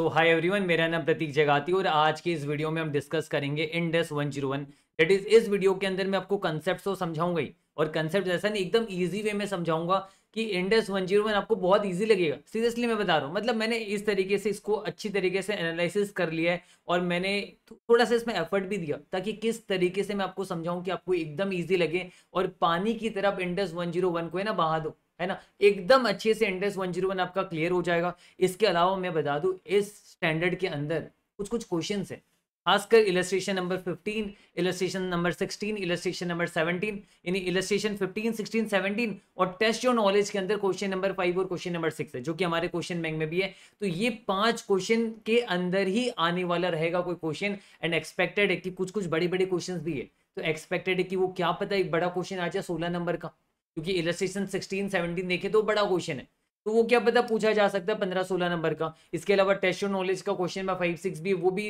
तो hi everyone मेरा नाम प्रतीक जगाती और आज के इस वीडियो में हम डिस्कस करेंगे इंडेस 101 जीरो डेट इज इस वीडियो के अंदर मैं आपको कंसेप्ट तो समझाऊंगी ही और कंसेप्ट जैसा नहीं एकदम इजी वे में समझाऊंगा कि इंडेस 101 आपको बहुत ईजी लगेगा सीरियसली मैं बता रहा हूँ मतलब मैंने इस तरीके से इसको अच्छी तरीके से एनालिसिस कर लिया है और मैंने थोड़ा सा इसमें एफर्ट भी दिया ताकि किस तरीके से मैं आपको समझाऊँ कि आपको एकदम ईजी लगे और पानी की तरफ इंडेस वन को है ना बहा दो है ना एकदम अच्छे से इंडेक्स वन जीरो वन आपका क्लियर हो जाएगा इसके अलावा मैं बता दूं इस स्टैंडर्ड के अंदर कुछ कुछ क्वेश्चन है खासकर illustration number 15, illustration number 16, illustration number 17, यानी इलेस्ट्रेशन 15, 16, 17 और टेस्ट योर नॉलेज के अंदर क्वेश्चन नंबर फाइव और क्वेश्चन नंबर सिक्स है जो कि हमारे क्वेश्चन बैंक में भी है तो ये पांच क्वेश्चन के अंदर ही आने वाला रहेगा कोई क्वेश्चन एंड एक्सपेक्टेड है कि कुछ कुछ बड़े बड़े क्वेश्चन भी है तो एक्सपेक्टेड है कि वो क्या पता एक बड़ा क्वेश्चन आ जाए सोलह नंबर का क्योंकि इलस्ट्रेशन सिक्सटीन सेवनटीन देखे तो बड़ा क्वेश्चन है तो वो क्या पता पूछा जा सकता है पंद्रह सोलह नंबर का इसके अलावा टेस्ट और नॉलेज का क्वेश्चन में फाइव सिक्स भी वो भी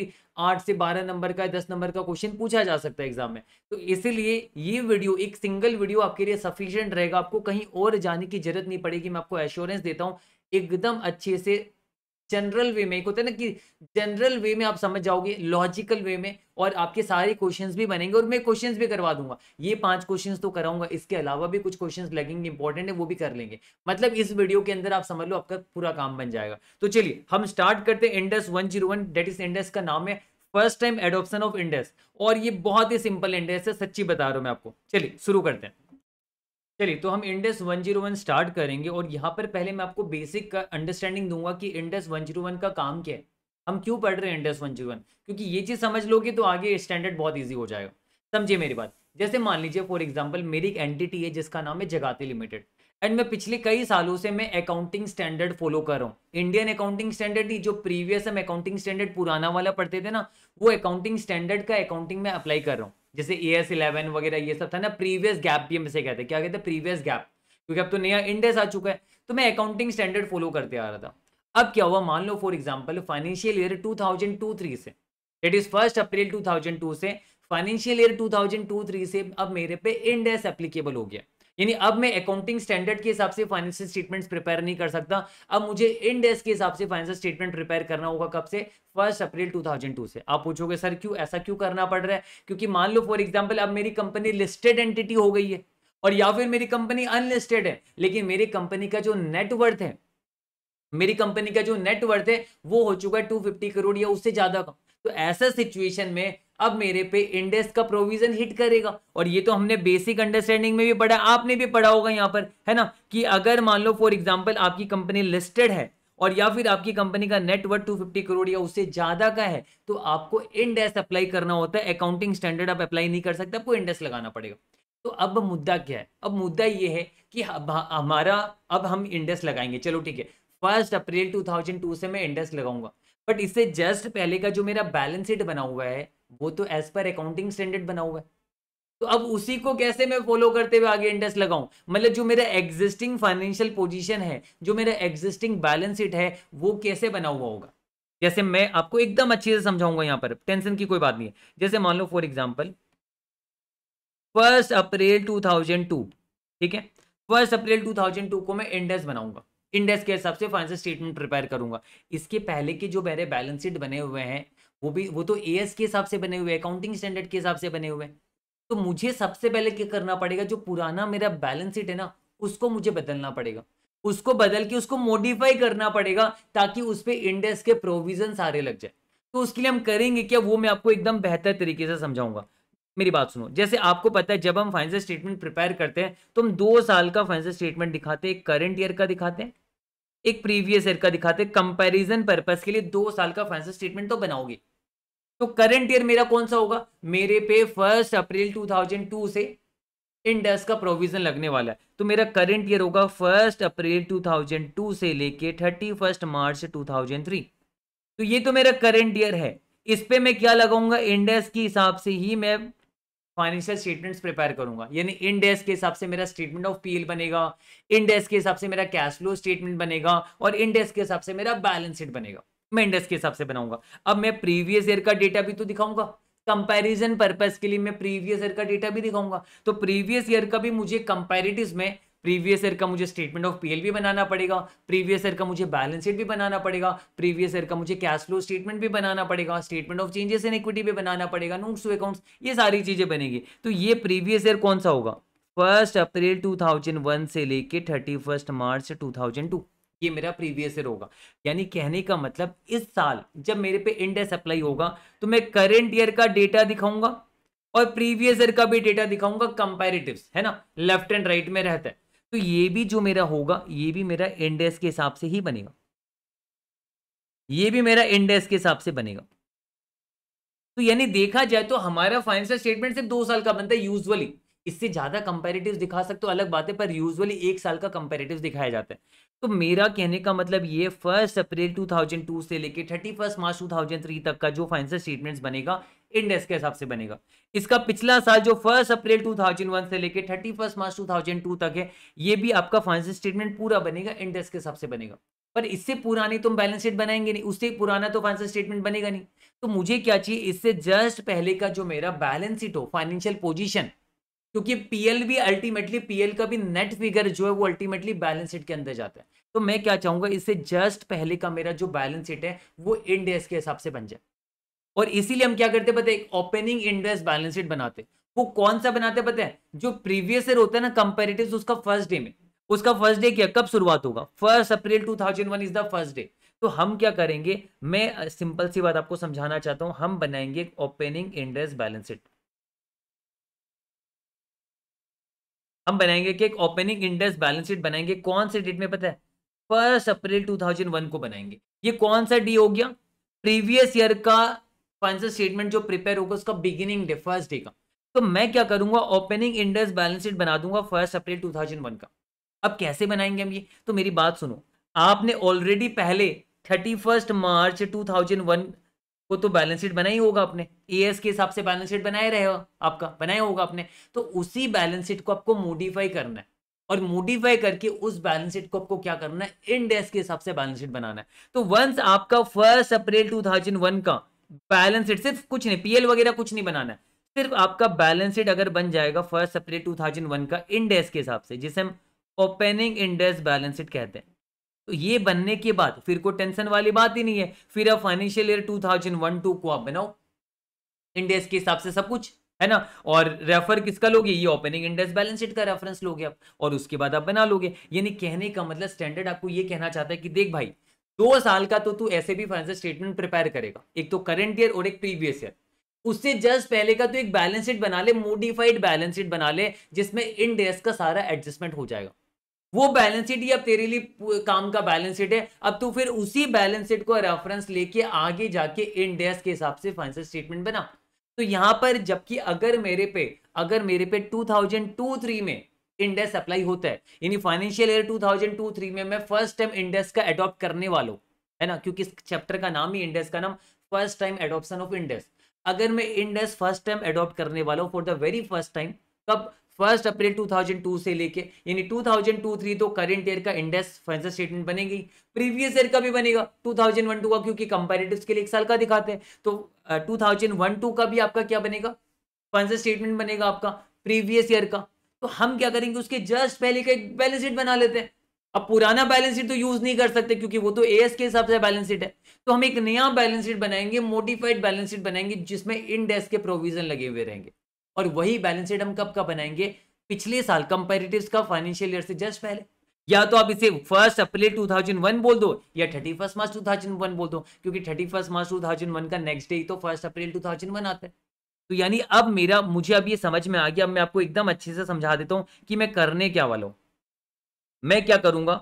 आठ से बारह नंबर का दस नंबर का क्वेश्चन पूछा जा सकता है एग्जाम में तो इसीलिए ये वीडियो एक सिंगल वीडियो आपके लिए सफिशियंट रहेगा आपको कहीं और जाने की जरूरत नहीं पड़ेगी मैं आपको एश्योरेंस देता हूँ एकदम अच्छे से जनरल वे में एक होता है ना कि जनरल वे में आप समझ जाओगे लॉजिकल वे में और आपके सारे क्वेश्चंस भी बनेंगे और मैं क्वेश्चंस भी करवा दूंगा ये पांच क्वेश्चंस तो कराऊंगा इसके अलावा भी कुछ क्वेश्चंस लगेंगे इंपॉर्टेंट है वो भी कर लेंगे मतलब इस वीडियो के अंदर आप समझ लो आपका पूरा काम बन जाएगा तो चलिए हम स्टार्ट करते हैं Ind AS one zero one date is Ind AS का नाम है first time adoption of Ind AS और ये बहुत ही सिंपल इंडस है सच्ची बता रहा हूँ मैं आपको चलिए शुरू करते हैं चलिए तो हम इंडेस 101 स्टार्ट करेंगे और यहाँ पर पहले मैं आपको बेसिक का अंडरस्टैंडिंग दूंगा कि इंडेस 101 का काम क्या है हम क्यों पढ़ रहे हैं इंडेस 101 क्योंकि ये चीज़ समझ लोगे तो आगे स्टैंडर्ड बहुत ईजी हो जाएगा समझिए मेरी बात जैसे मान लीजिए फॉर एग्जाम्पल मेरी एक एंटिटी है जिसका नाम है जगाती लिमिटेड एंड मैं पिछले कई सालों से मैं अकाउंटिंग स्टैंडर्ड फॉलो कर रहा हूँ इंडियन अकाउंटिंग स्टैंडर्ड ही जो प्रीवियस हम अकाउंटिंग स्टैंडर्ड पुराना वाला पढ़ते थे ना वो अकाउंटिंग स्टैंडर्ड का अकाउंटिंग में अप्लाई कर रहा हूँ जैसे ए एस इलेवन वगैरह ये सब था ना प्रीवियस गैप भी हम इसे कहते हैं क्या कहते हैं प्रीवियस गैप क्योंकि अब तो नया इंडेस आ चुका है तो मैं अकाउंटिंग स्टैंडर्ड फॉलो करते आ रहा था अब क्या हुआ मान लो for example financial year two thousand two three से date is first April two thousand two से financial year two thousand two three से अब मेरे पे इंडेस एप्लीकेबल हो गया यानी अब मैं अकाउंटिंग स्टैंडर्ड के हिसाब से फाइनेंशियल स्टेटमेंट्स प्रिपेयर नहीं कर सकता अब मुझे इन डेस्क के हिसाब से फाइनेंशियल स्टेटमेंट प्रिपेयर करना होगा कब से फर्स्ट अप्रैल 2002 से आप पूछोगे सर क्यों ऐसा क्यों करना पड़ रहा है क्योंकि मान लो फॉर एग्जाम्पल अब मेरी कंपनी लिस्टेड एंटिटी हो गई है और या फिर मेरी कंपनी अनलिस्टेड है लेकिन मेरी कंपनी का जो नेटवर्थ है मेरी कंपनी का जो नेटवर्थ है वो हो चुका है टू फिफ्टी करोड़ या उससे ज्यादा का तो ऐसा सिचुएशन में अब मेरे पे इंडेक्स का प्रोविजन हिट करेगा और ये तो हमने बेसिक अंडरस्टैंडिंग में भी पढ़ा आपने भी पढ़ा होगा यहाँ पर है ना कि अगर मान लो फॉर एग्जाम्पल आपकी कंपनी लिस्टेड है और या फिर आपकी कंपनी का नेटवर्थ 250 करोड़ या उससे ज्यादा का है तो आपको इंडेस अप्लाई करना होता है अकाउंटिंग स्टैंडर्ड आप अप्लाई नहीं कर सकते आपको इंडेस लगाना पड़ेगा तो अब मुद्दा क्या है अब मुद्दा ये है कि हमारा अब हम इंडेक्स लगाएंगे चलो ठीक है फर्स्ट अप्रैल टू से मैं इंडेक्स लगाऊंगा बट इससे जस्ट पहले का जो मेरा बैलेंस शीट बना हुआ है वो तो एज पर अकाउंटिंग स्टैंडर्ड बना हुआ है तो अब उसी को कैसे मैं फॉलो करते हुए आगे इंटरेस्ट लगाऊं मतलब जो मेरा एग्जिस्टिंग फाइनेंशियल पोजीशन है जो मेरा एग्जिस्टिंग बैलेंस शीट है वो कैसे बना हुआ होगा जैसे मैं आपको एकदम अच्छे से समझाऊंगा यहां पर टेंशन की कोई बात नहीं है जैसे मान लो for example first April two thousand two ठीक है first April two thousand two को मैं इंडेक्स बनाऊंगा इंडेक्स के हिसाब से फाइनेंशियल स्टेटमेंट प्रिपेयर करूंगा इसके पहले के जो मेरे बैलेंस शीट बने हुए हैं वो भी वो तो ए के हिसाब से बने हुए अकाउंटिंग स्टैंडर्ड के हिसाब से बने हुए हैं तो मुझे सबसे पहले क्या करना पड़ेगा जो पुराना मेरा बैलेंस शीट है ना उसको मुझे बदलना पड़ेगा उसको बदल के उसको मॉडिफाई करना पड़ेगा ताकि उस पर इंडेक्स के प्रोविजन सारे लग जाए तो उसके लिए हम करेंगे क्या वो मैं आपको एकदम बेहतर तरीके से समझाऊंगा मेरी बात सुनो जैसे आपको पता है जब हम फाइनेंशियल स्टेटमेंट प्रिपेयर करते हैं तो हम दो साल का फाइनेंशियल स्टेटमेंट दिखाते हैं एक करंट ईयर का दिखाते हैं एक प्रीवियस ईयर का दिखाते हैं कंपेरिजन पर्पज के लिए दो साल का फाइनेंशियल स्टेटमेंट तो बनाओगे तो करंट ईयर मेरा कौन सा होगा मेरे पे फर्स्ट अप्रैल 2002 से इंडस का प्रोविजन लगने वाला है तो मेरा करंट ईयर होगा फर्स्ट अप्रैल 2002 से लेके थर्टी फर्स्ट मार्च 2003 तो ये तो मेरा करंट ईयर है इस पर मैं क्या लगाऊंगा इंडेस के हिसाब से ही मैं फाइनेंशियल स्टेटमेंट्स प्रिपेयर करूंगा यानी इंडेस के हिसाब से मेरा स्टेटमेंट ऑफ पीएल बनेगा इंडेस के हिसाब से मेरा कैश फ्लो स्टेटमेंट बनेगा और इंडेस के हिसाब से मेरा बैलेंस शीट बनेगा मैं इंडेक्स के हिसाब से बनाऊंगा अब मैं प्रीवियस ईयर का डेटा भी तो दिखाऊंगा कंपैरिजन पर्पस के लिए मैं प्रीवियस ईयर का डेटा भी दिखाऊंगा तो प्रीवियस ईयर का भी मुझे कंपेरिटिव में प्रीवियस ईयर का मुझे स्टेटमेंट ऑफ पीएल भी बनाना पड़ेगा प्रीवियस ईयर का मुझे बैलेंस शीट भी बनाना पड़ेगा प्रीवियस ईयर का मुझे कैश फ्लो स्टेटमेंट भी बनाना पड़ेगा statement of changes in equity भी बनाना पड़ेगा नोट्स टू अकाउंट्स ये सारी चीजें बनेगी तो ये प्रीवियस ईयर कौन सा होगा फर्स्ट अप्रैल 2001 से लेकर थर्टी फर्स्ट मार्च टू ये मेरा प्रीवियस ईयर होगा यानी कहने का मतलब इस साल जब मेरे पे इंडेक्स अप्लाई होगा तो मैं करेंट ईयर का डेटा दिखाऊंगा और प्रीवियस ईयर का भी डेटा दिखाऊंगा कंपेरेटिव है ना लेफ्ट एंड राइट में रहता है तो ये भी जो मेरा होगा ये भी मेरा इंडेक्स के हिसाब से ही बनेगा ये भी मेरा इंडेक्स के हिसाब से बनेगा तो यानी देखा जाए तो हमारा फाइनेंशियल स्टेटमेंट सिर्फ दो साल का बनता है यूजुअली इससे ज्यादा कंपेरेटिव दिखा सकते हो अलग बात है पर यूजुअली एक साल का कंपेरेटिव दिखाया जाता है तो मेरा कहने का मतलब ये फर्स्ट अप्रैल 2002 से लेके थर्टी फर्स्ट मार्च 2003 तक का जो फाइनेंशियल स्टेटमेंट्स बनेगा इंडेक्स के हिसाब से बनेगा इसका पिछला साल जो फर्स्ट अप्रैल 2001 से लेके 31 मार्च 2002 तक है ये भी आपका फाइनेंशियल स्टेटमेंट पूरा बनेगा इंडेक्स के हिसाब से बनेगा पर इससे पुरानी तुम बैलेंस शीट बनाएंगे नहीं उससे पुराना तो फाइनेंशियल स्टेटमेंट बनेगा नहीं तो मुझे क्या चाहिए इससे जस्ट पहले का जो मेरा बैलेंस शीट हो फाइनेंशियल पोजिशन क्योंकि पीएल भी अल्टीमेटली पीएल का भी नेट फिगर जो है वो अल्टीमेटली बैलेंस शीट के अंदर जाता है तो मैं क्या चाहूंगा इससे जस्ट पहले का मेरा जो बैलेंस शीट है वो इंडेस के हिसाब से बन जाए और इसीलिए हम क्या करते पता है ओपनिंग इंडेस बैलेंस शीट बनाते वो कौन सा बनाते पता है जो प्रीवियस ईयर होता है ना कंपेरेटिव उसका फर्स्ट डे में उसका फर्स्ट डे क्या कब शुरुआत होगा first April two thousand one is the first day तो हम क्या करेंगे मैं सिंपल सी बात आपको समझाना चाहता हूँ हम बनाएंगे ओपनिंग इंडेस बैलेंस शीट हम बनाएंगे कि एक ओपनिंग इंडेक्स बैलेंस शीट बनाएंगे कौन से डेट में पता है फर्स्ट अप्रैल 2001 को बनाएंगे ये कौन सा डी हो गया प्रीवियस ईयर का फाइनेंशियल स्टेटमेंट जो प्रिपेयर होगा उसका बिगिनिंग डे फर्स्ट डे का तो मैं क्या करूंगा ओपनिंग इंडेक्स बैलेंस शीट बना दूंगा फर्स्ट अप्रैल 2001 का अब कैसे बनाएंगे हम ये तो मेरी बात सुनो आपने ऑलरेडी पहले thirty first March two thousand one वो तो बैलेंस शीट बना ही होगा आपने ए के हिसाब से बैलेंस शीट बनाए रहे हो आपका बनाया होगा आपने तो उसी बैलेंस शीट को आपको मोडिफाई करना है और मोडिफाई करके उस बैलेंस शीट को आपको क्या करना है इन डेस के हिसाब से बैलेंस शीट बनाना है तो वंस आपका फर्स्ट अप्रैल वन का बैलेंस शीट सिर्फ कुछ नहीं पीएल वगैरह कुछ नहीं बनाना है सिर्फ आपका बैलेंस शीट अगर बन जाएगा फर्स्ट अप्रैल वन का इन डेस के हिसाब से जिसे हम ओपनिंग इंडेस बैलेंस शीट कहते हैं तो ये बनने के बाद फिर कोई टेंशन वाली बात ही नहीं है फिर अब फाइनेंशियल ईयर 2001 टू को आप बनाओ इंडेक्स के हिसाब से सब कुछ है ना और रेफर किसका लोगे ये ओपनिंग इंडेक्स बैलेंस शीट का रेफरेंस लोगे आप और उसके बाद आप बना लोगे यानी कहने का मतलब स्टैंडर्ड आपको ये कहना चाहता है कि देख भाई दो साल का तो तू ऐसे भी फाइनेंशियल स्टेटमेंट प्रिपेयर करेगा एक तो करंट ईयर और एक प्रीवियस ईयर उससे जस्ट पहले का तो एक बैलेंस शीट बना ले मोडिफाइड बैलेंस शीट बना ले जिसमें इंडेक्स का सारा एडजस्टमेंट हो जाएगा वो बैलेंस शीट ही अब तेरे लिए काम का बैलेंस शीट है अब तू फिर उसी बैलेंस शीट को रेफरेंस लेके आगे जाके इन डेस के हिसाब से फाइनेंशियल स्टेटमेंट बना तो यहां पर जबकि अगर मेरे पे अगर मेरे पे 2002-3 में इंडेस अप्लाई होता है यानी फाइनेंशियल ईयर 2002-3 में मैं फर्स्ट टाइम इंडेस का एडॉप्ट करने वालों है ना क्योंकि इस चैप्टर का नाम ही इंडेस का नाम first time adoption of Ind AS अगर मैं इंडेस फर्स्ट टाइम एडॉप्ट करने वाला हूँ for the very first time कब फर्स्ट अप्रैल 2002 से लेके यानी 2002-3 तो करंट ईयर का इंडेक्स फाइनेंशियल स्टेटमेंट बनेगी प्रीवियस ईयर का भी बनेगा 2001-2 का क्योंकि कंपेरेटिव के लिए एक साल का दिखाते हैं तो टू uh, का भी आपका क्या बनेगा फाइनेंशियल स्टेटमेंट बनेगा आपका प्रीवियस ईयर का तो हम क्या करेंगे उसके जस्ट पहले का एक बैलेंस शीट बना लेते हैं अब पुराना बैलेंस शीट तो यूज नहीं कर सकते क्योंकि वो तो एएस के हिसाब से बैलेंस शीट है तो हम एक नया बैलेंस शीट बनाएंगे मोडिफाइड बैलेंस शीट बनाएंगे जिसमें इन डेस्क के प्रोविजन लगे हुए रहेंगे और वही बैलेंस शीट हम कब का बनाएंगे पिछले साल कंपेरेटिव का फाइनेंशियल ईयर से जस्ट पहले या तो आप इसे फर्स्ट अप्रैल 2001 बोल दो या थर्टी फर्स्ट मार्च 2001 बोल दो क्योंकि थर्टी फर्स्ट मार्च 2001 का नेक्स्ट डे तो फर्स्ट अप्रैल 2001 आता है तो यानी अब मेरा मुझे अब ये समझ में आ गया अब मैं आपको एकदम अच्छे से समझा देता हूं कि मैं करने क्या वाला हूं मैं क्या करूंगा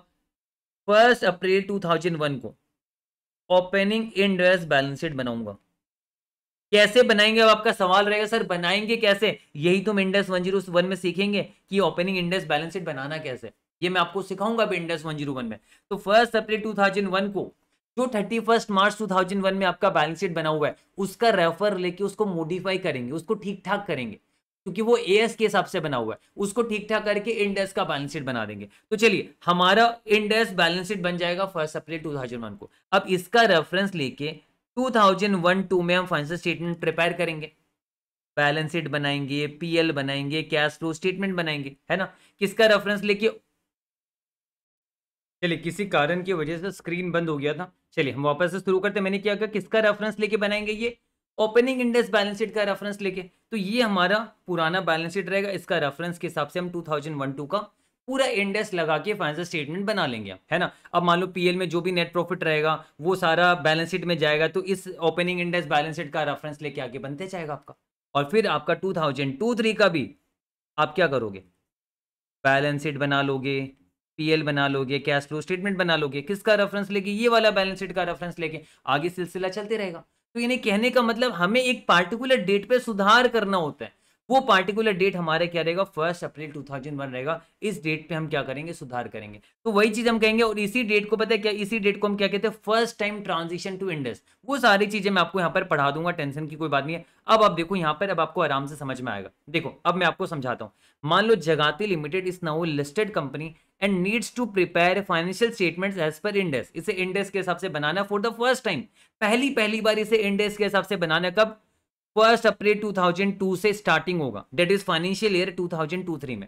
फर्स्ट अप्रैल 2001 को ओपनिंग इंडस्ट बैलेंस शीट बनाऊंगा कैसे बनाएंगे अब आपका सवाल रहेगा सर बनाएंगे कैसे यही तुम तो इंडेक्स वन जीरो वन में सीखेंगे कि ओपनिंग इंडेक्स बैलेंस शीट बनाना कैसे ये मैं आपको सिखाऊंगा अभी इंडेस वन जीरो वन में तो first April two thousand one को जो thirty first March two thousand one में आपका बैलेंस शीट बना हुआ है उसका रेफर लेके उसको मोडिफाई करेंगे उसको ठीक ठाक करेंगे क्योंकि वो एएस के हिसाब से बना हुआ है उसको ठीक ठाक करके इंडेक्स का बैलेंस शीट बना देंगे तो चलिए हमारा इंडेक्स बैलेंस शीट बन जाएगा फर्स्ट अप्रैल 2001 को अब इसका रेफरेंस लेके 2012 में हम फाइनेंशियल स्टेटमेंट प्रिपेयर करेंगे बैलेंस शीट बनाएंगे पीएल बनाएंगे कैश फ्लो स्टेटमेंट बनाएंगे है ना किसका रेफरेंस लेके चलिए किसी कारण की वजह से स्क्रीन बंद हो गया था चलिए हम वापस से शुरू करते मैंने क्या कहा किसका रेफरेंस लेके बनाएंगे ये ओपनिंग इंडेक्स बैलेंस शीट का रेफरेंस लेके तो ये हमारा पुराना बैलेंस शीट रहेगा इसका रेफरेंस के हिसाब से हम टू का पूरा इंडेक्स लगा के फाइनेंशियल स्टेटमेंट बना लेंगे है ना अब मान लो पीएल में जो भी नेट प्रॉफिट रहेगा वो सारा बैलेंस शीट में जाएगा तो इस ओपनिंग इंडेक्स बैलेंस शीट का रेफरेंस लेके आगे बनते जाएगा आपका और फिर आपका टू थाउजेंड टू थ्री का भी आप क्या करोगे बैलेंस शीट बना लोगे पीएल बना लोगे कैश फ्लो स्टेटमेंट बना लोगे किसका रेफरेंस लेके ये वाला बैलेंस शीट का रेफरेंस लेके आगे सिलसिला चलते रहेगा तो यानी कहने का मतलब हमें एक पार्टिकुलर डेट पे सुधार करना होता है वो पार्टिकुलर डेट हमारे क्या रहेगा फर्स्ट अप्रैल 2001 रहेगा इस डेट पे हम क्या करेंगे सुधार करेंगे तो वही चीज हम कहेंगे और इसी डेट को पता है क्या इसी डेट को हम क्या कहते हैं first time transition to Ind AS वो सारी चीजें मैं आपको यहाँ पर पढ़ा दूंगा टेंशन की कोई बात नहीं है अब आप देखो यहाँ पर अब आपको आराम से समझ में आएगा देखो अब मैं आपको समझाता हूँ मान लो Jagati limited is now listed company and needs to prepare financial statement as per Ind AS इसे इंडेस के हिसाब से बनाना फॉर द फर्स्ट टाइम पहली पहली बार इसे इंडेस के हिसाब से बनाना कब फर्स्ट अप्रैल 2002 से स्टार्टिंग होगा डेट इज फाइनेंशियल ईयर 2023 में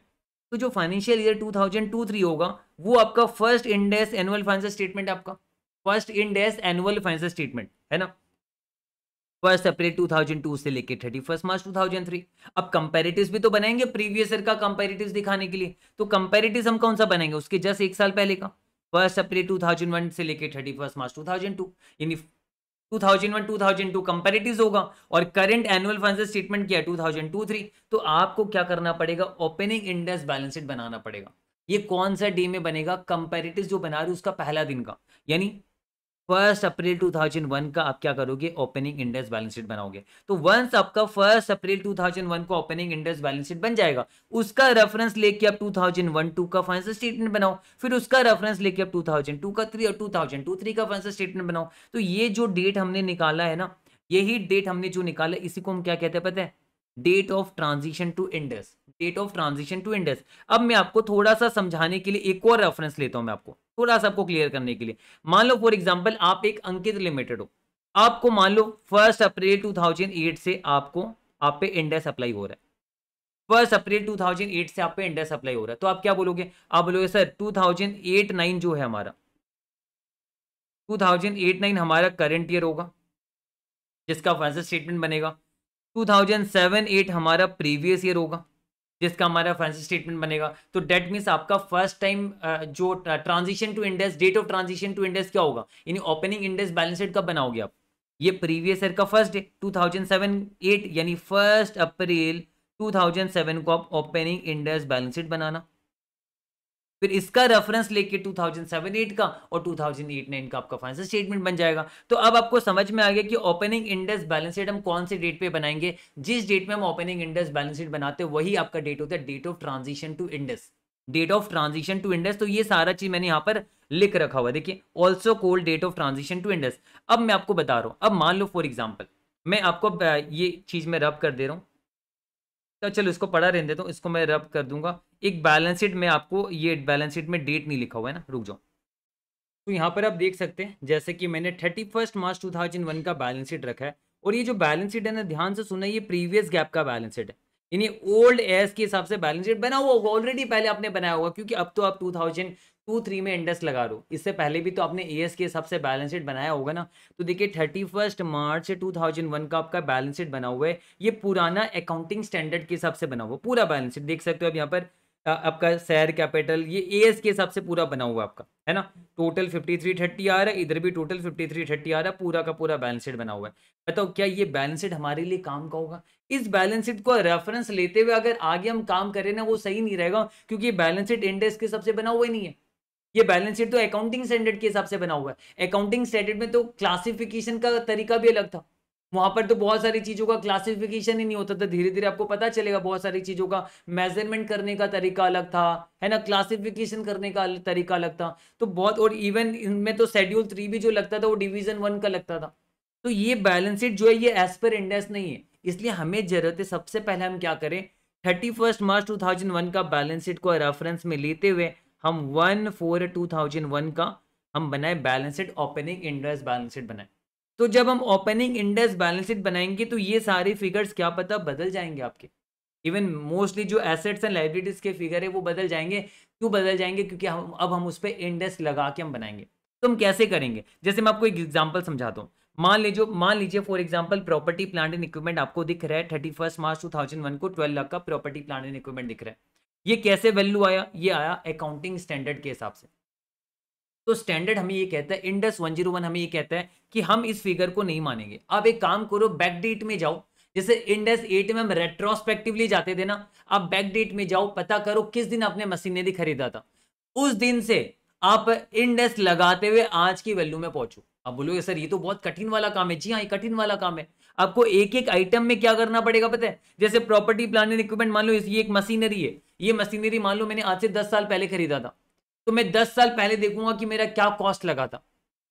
तो जो फाइनेंशियल ईयर 2023 होगा वो आपका first Ind AS annual financial statement आपका first Ind AS annual financial statement है ना फर्स्ट अप्रैल 2002 से लेके थर्टी फर्स्ट मार्च 2003 अब कंपेरेटिव भी तो बनाएंगे प्रीवियस ईयर का कंपेरेटिव दिखाने के लिए तो कंपेरेटिव हम कौन सा बनाएंगे उसके जस्ट एक साल पहले का फर्स्ट अप्रैल 2001 से लेके थर्टी फर्स्ट मार्च 2002 यानी 2001 2002 कंपेरेटिव होगा और करंट एनुअल फाइनेंशियल स्टेटमेंट क्या है थ्री तो आपको क्या करना पड़ेगा ओपनिंग इंडेक्स बैलेंस शीट बनाना पड़ेगा ये कौन सा डे में बनेगा कंपेरेटिव जो बना रही है उसका पहला दिन का यानी फर्स्ट अप्रैल 2001 का आप क्या करोगे ओपनिंग इंडेक्स बैलेंस शीट बनाओगे तो वंस आपका फर्स्ट अप्रैल 2001 को ओपनिंग इंडेक्स बैलेंस शीट बन जाएगा उसका रेफरेंस लेके आप 2001 टू का फाइनेंशियल स्टेटमेंट बनाओ फिर उसका रेफरेंस लेके आप 2002 का थ्री और 2002 थ्री का फाइनेंशियल स्टेटमेंट बनाओ तो ये जो डेट हमने निकाला है ना यही डेट हमने जो निकाला इसी को हम क्या कहते हैं पता है date of transition to Ind AS state of transition to Ind AS अब मैं आपको थोड़ा सा समझाने के लिए एक और रेफरेंस लेता हूं मैं आपको थोड़ा सा आपको क्लियर करने के लिए मान लो फॉर एग्जाम्पल आप एक अंकित लिमिटेड हो आपको मान लो फर्स्ट अप्रैल 2008 से आपको आप पे इंडेस अप्लाई हो रहा है फर्स्ट अप्रैल 2008 से आप पे इंडेस अप्लाई हो रहा है तो आप क्या बोलोगे आप बोलोगे सर 2008-9 जो है हमारा 2008-9 हमारा करंट ईयर होगा जिसका फाइनेंशियल स्टेटमेंट बनेगा 2007-8 हमारा प्रीवियस ईयर होगा जिसका हमारा फाइनेंशियल स्टेटमेंट बनेगा तो डेट मीन्स आपका फर्स्ट टाइम जो transition to Ind AS date of transition to Ind AS क्या होगा यानी ओपनिंग इंडेस बैलेंस शीट कब बनाओगे आप ये प्रीवियस ईयर का फर्स्ट डे टू थाउजेंड यानी फर्स्ट अप्रैल 2007 को आप ओपनिंग इंडेस बैलेंस शीट बनाना फिर इसका रेफरेंस लेके 2007-8 का और 2008-9 का आपका फाइनेंशियल स्टेटमेंट बन जाएगा तो अब आपको समझ में आ गया कि ओपनिंग इंडेक्स बैलेंस शीट हम कौन से डेट पे बनाएंगे जिस डेट में हम ओपनिंग इंडेक्स बैलेंस शीट बनाते हैं वही आपका डेट होता है date of transition to Ind AS date of transition to Ind AS तो ये सारा चीज मैंने यहाँ पर लिख रखा हुआ देखिए also called date of transition to Ind AS अब मैं आपको बता रहा हूँ अब मान लो फॉर एग्जाम्पल मैं आपको ये चीज में रब कर दे रहा हूँ तो चलो इसको पढ़ा रहने देता हूँ इसको मैं रब कर दूंगा एक बैलेंस शीट में आपको ये बैलेंस शीट में डेट नहीं लिखा हुआ है ना रुक जाओ तो यहाँ पर आप देख सकते हैं जैसे कि मैंने thirty first March two thousand one का बैलेंस शीट रखा है और ये जो बैलेंस शीट है ना ध्यान से सुना ये प्रीवियस गैप का बैलेंस शीट है यानी ओल्ड एस के हिसाब से बैलेंस शीट बना हुआ होगा ऑलरेडी पहले आपने बनाया होगा क्योंकि अब तो आप टू थाउजेंड टू थ्री में इंडेक्स लगा रहे इससे पहले भी तो आपने ए एस के हिसाब से बैलेंस शीट बनाया होगा ना तो देखिए thirty first March two thousand one का आपका बैलेंस शीट बना हुआ है ये पुराना अकाउंटिंग स्टैंडर्ड के हिसाब से बना हुआ पूरा बैलेंस शीट देख सकते हो आप यहाँ पर आपका शेयर कैपिटल ये ए एस के हिसाब से पूरा बना हुआ आपका है ना टोटल फिफ्टी थ्री थर्टी आ रहा है इधर भी टोटल फिफ्टी थ्री थर्टी आ रहा है पूरा का पूरा शीट बना हुआ है बताओ क्या ये शीट हमारे लिए काम का होगा इस बैलेंस शीट को रेफरेंस लेते हुए अगर आगे हम काम करें ना वो सही नहीं रहेगा क्योंकि ये शीट इंडेक्स के हिसाब से बना हुआ ही नहीं है ये बैलेंस शीट तो अकाउंटिंग स्टैंडर्ड के हिसाब से बना हुआ है अकाउंटिंग स्टैंडर्ड में तो क्लासिफिकेशन का तरीका भी अलग था वहां पर तो बहुत सारी चीजों का क्लासिफिकेशन ही नहीं होता था धीरे धीरे आपको पता चलेगा बहुत सारी चीजों का मेजरमेंट करने का तरीका अलग था है ना क्लासिफिकेशन करने का तरीका अलग था तो बहुत और इवन इनमें तो शेड्यूल थ्री भी जो लगता था वो डिविजन वन का लगता था तो ये बैलेंस शीट जो है ये एज पर इंडेक्स नहीं है इसलिए हमें जरूरत है सबसे पहले हम क्या करें thirty first March two thousand one का बैलेंस शीट को रेफरेंस में लेते हुए हम one four two thousand one का हम बनाए balance sheet opening index balance sheet बनाए तो जब हम ओपनिंग इंडेक्स बैलेंस शीट बनाएंगे तो ये सारी फिगर्स क्या पता बदल जाएंगे आपके इवन मोस्टली जो एसेट्स एंड लाइब्रेटीज के फिगर है वो बदल जाएंगे क्यों बदल जाएंगे क्योंकि हम अब हम उस पर इंडेक्स लगा के हम बनाएंगे तो हम कैसे करेंगे जैसे मैं आपको एक एग्जाम्पल समझाता हूँ मान लीजिए मान लीजिए for example property plant and equipment आपको दिख रहा है thirty first March two thousand one को ट्वेल्व लाख का प्रॉपर्टी प्लांट एंड इक्विपमेंट दिख रहा है ये कैसे वैल्यू आया ये आया अकाउंटिंग स्टैंडर्ड के हिसाब से तो स्टैंडर्ड हमें ये कहता है इंडस 101 हमें ये कहता है कि हम इस फिगर को नहीं मानेंगे अब एक काम करो बैकडेट में जाओ जैसे इंडस एट में हम रेट्रोस्पेक्टिवली जाते थे ना आप बैकडेट में जाओ पता करो किस दिन आपने मशीने दी खरीदा था उस दिन से आप इंडस लगाते हुए आज की वैल्यू में पहुंचो अब बोलोगे सर ये तो बहुत कठिन वाला काम है जी हाँ ये कठिन वाला काम है आपको एक एक आइटम में क्या करना पड़ेगा पता है जैसे प्रॉपर्टी प्लान इक्विपमेंट मान लो ये एक मशीनरी है ये मशीनरी मान लो मैंने आज से दस साल पहले खरीदा था तो मैं दस साल पहले देखूंगा कि मेरा क्या कॉस्ट लगा था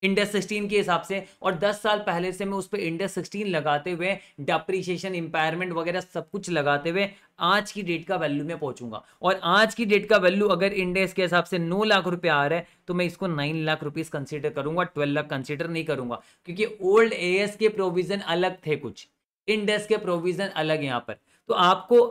इंडेक्स 16 के हिसाब से और 10 साल पहले से मैं उस पर इंडेक्स 16 लगाते हुए डेप्रीशिएशन इंपायरमेंट वगैरह सब कुछ लगाते हुए आज की डेट का वैल्यू में पहुंचूंगा और आज की डेट का वैल्यू अगर इंडेक्स के हिसाब से नौ लाख रुपया आ रहा है तो मैं इसको नाइन लाख रुपीज कंसिडर करूंगा ट्वेल्व लाख कंसिडर नहीं करूंगा क्योंकि ओल्ड ए के प्रोविजन अलग थे कुछ इंडेक्स के प्रोविजन अलग यहाँ पर तो आपको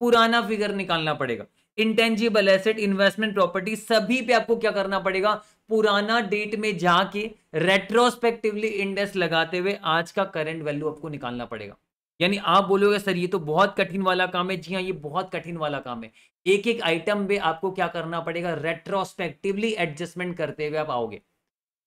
पुराना फिगर निकालना पड़ेगा इंटेंजिबल एसेट इन्वेस्टमेंट प्रॉपर्टी सभी पे आपको क्या करना पड़ेगा पुराना डेट में जाके रेट्रोस्पेक्टिवली इंडेक्स लगाते हुए आज का करंट वैल्यू आपको निकालना पड़ेगा यानी आप बोलोगे सर ये तो बहुत कठिन वाला काम है जी हाँ ये बहुत कठिन वाला काम है एक एक आइटम पे आपको क्या करना पड़ेगा रेट्रोस्पेक्टिवली एडजस्टमेंट करते हुए आप आओगे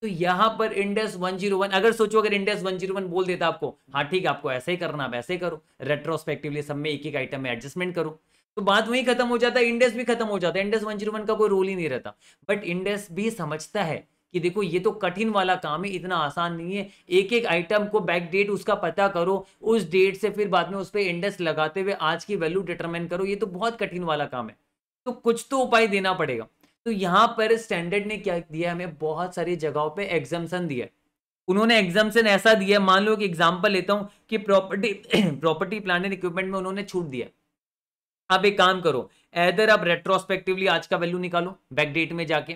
तो यहां पर इंडेस 101 अगर सोचो अगर इंडेस 101 बोल देता आपको हाँ ठीक है आपको ऐसे ही करना आप ऐसे करो रेट्रोस्पेक्टिवली सब में एक एक आइटम में एडजस्टमेंट करो तो बात वही खत्म हो जाता है इंडेस भी खत्म हो जाता है इंडेस वन जीरो वन का कोई रोल ही नहीं रहता बट इंडेस भी समझता है कि देखो ये तो कठिन वाला काम है इतना आसान नहीं है एक एक आइटम को बैक डेट उसका पता करो उस डेट से फिर बाद में उस पर इंडेस लगाते हुए आज की वैल्यू डिटरमाइन करो ये तो बहुत कठिन वाला काम है तो कुछ तो उपाय देना पड़ेगा तो यहाँ पर स्टैंडर्ड ने क्या दिया हमें बहुत सारी जगहों पर एग्जाम्सन दिया उन्होंने एग्जाम्सन ऐसा दिया मान लो कि एग्जाम्पल लेता हूँ कि property property plan and equipment में उन्होंने छूट दिया अब एक काम करो एदर आप रेट्रोस्पेक्टिवली आज का वैल्यू निकालो बैक डेट में जाके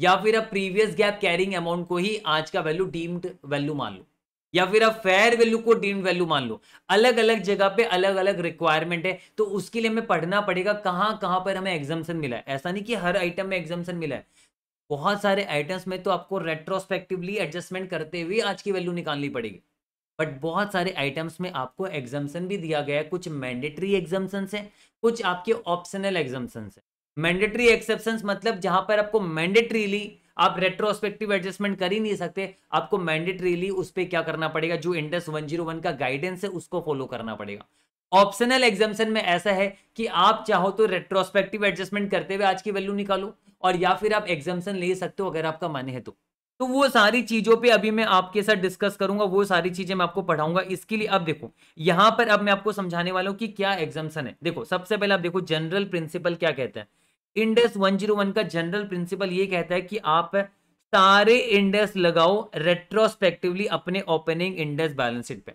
या फिर आप प्रीवियस गैप कैरिंग अमाउंट को ही आज का वैल्यू डीम्ड वैल्यू मान लो या फिर आप फेयर वैल्यू को डीम्ड वैल्यू मान लो अलग अलग जगह पे अलग अलग रिक्वायरमेंट है तो उसके लिए हमें पढ़ना पड़ेगा कहाँ कहाँ पर हमें एग्जामेशन मिला है ऐसा नहीं कि हर आइटम में एग्जामेशन मिला है बहुत सारे आइटम्स में तो आपको रेट्रोस्पेक्टिवली एडजस्टमेंट करते हुए आज की वैल्यू निकालनी पड़ेगी बट बहुत सारे आइटम्स में आपको एग्जाम्सन भी दिया गया है कुछ मैंडेटरी एग्जाम्सन्स हैं कुछ आपके ऑप्शनल एग्जाम्सन्स हैं मैंडेटरी एक्सेप्शन मतलब जहां पर आपको मैंडेटरीली आप रेट्रोस्पेक्टिव एडजस्टमेंट कर ही नहीं सकते आपको मैंडेटरीली उस पर क्या करना पड़ेगा जो इंडस 101 का गाइडेंस है उसको फॉलो करना पड़ेगा ऑप्शनल एग्जामेशन में ऐसा है कि आप चाहो तो रेट्रोस्पेक्टिव एडजस्टमेंट करते हुए आज की वैल्यू निकालो और या फिर आप एग्जामेशन ले सकते हो अगर आपका मन है तो तो वो सारी चीजों पे अभी मैं आपके साथ डिस्कस करूंगा वो सारी चीजें मैं आपको पढ़ाऊंगा इसके लिए अब देखो यहां पर अब मैं आपको समझाने वाला हूँ कि क्या एग्जाम्सन है देखो सबसे पहले आप देखो जनरल प्रिंसिपल क्या कहता है इंडेस 101 का जनरल प्रिंसिपल ये कहता है कि आप सारे इंडेस लगाओ रेट्रोस्पेक्टिवली अपने ओपनिंग इंडेस बैलेंस शीट पे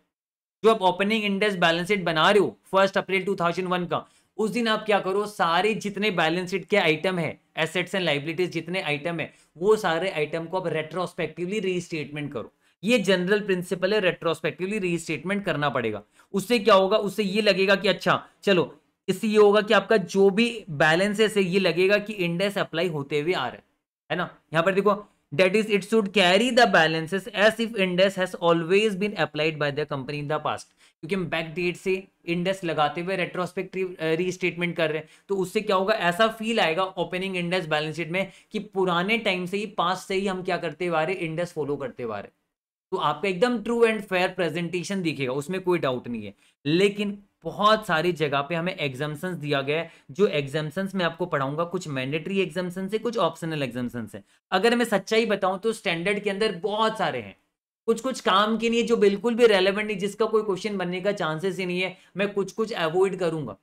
जो आप ओपनिंग इंडेस बैलेंस शीट बना रहे हो फर्स्ट अप्रैल 2001 का उस दिन आप क्या करो सारे जितने बैलेंस शीट के आइटम है एसेट्स एंड लाइबिलिटीज जितने आइटम है वो सारे आइटम को आप रेट्रोस्पेक्टिवली रीस्टेटमेंट करो ये जनरल प्रिंसिपल है रेट्रोस्पेक्टिवली रीस्टेटमेंट करना पड़ेगा उससे क्या होगा उससे ये लगेगा कि अच्छा चलो इससे ये होगा कि आपका जो भी बैलेंस है ये लगेगा कि इंडेक्स अप्लाई होते हुए आ रहा है है ना यहाँ पर देखो that is it should carry the balances as if index has always been applied by the company in the past क्योंकि हम बैक डेट से इंडेक्स लगाते हुए रेट्रोस्पेक्टिव रीस्टेटमेंट कर रहे हैं तो उससे क्या होगा ऐसा फील आएगा ओपनिंग इंडेक्स बैलेंस शीट में कि पुराने टाइम से ही पास से ही हम क्या करते हुए आ रहे इंडेक्स फॉलो करते हुए आ रहे तो आपका एकदम ट्रू एंड फेयर प्रेजेंटेशन दिखेगा उसमें कोई डाउट नहीं है लेकिन बहुत सारी जगह पे हमें एग्जाम्सन्स दिया गया है जो एग्जाम्सन्स मैं आपको पढ़ाऊंगा कुछ मैंडेटरी एग्जाम्सन है कुछ ऑप्शनल एग्जाम्सन है अगर मैं सच्चाई बताऊं तो स्टैंडर्ड के अंदर बहुत सारे हैं कुछ कुछ काम के लिए जो बिल्कुल भी रेलेवेंट नहीं जिसका कोई क्वेश्चन बनने का चांसेस ही नहीं है मैं कुछ कुछ अवॉइड करूंगा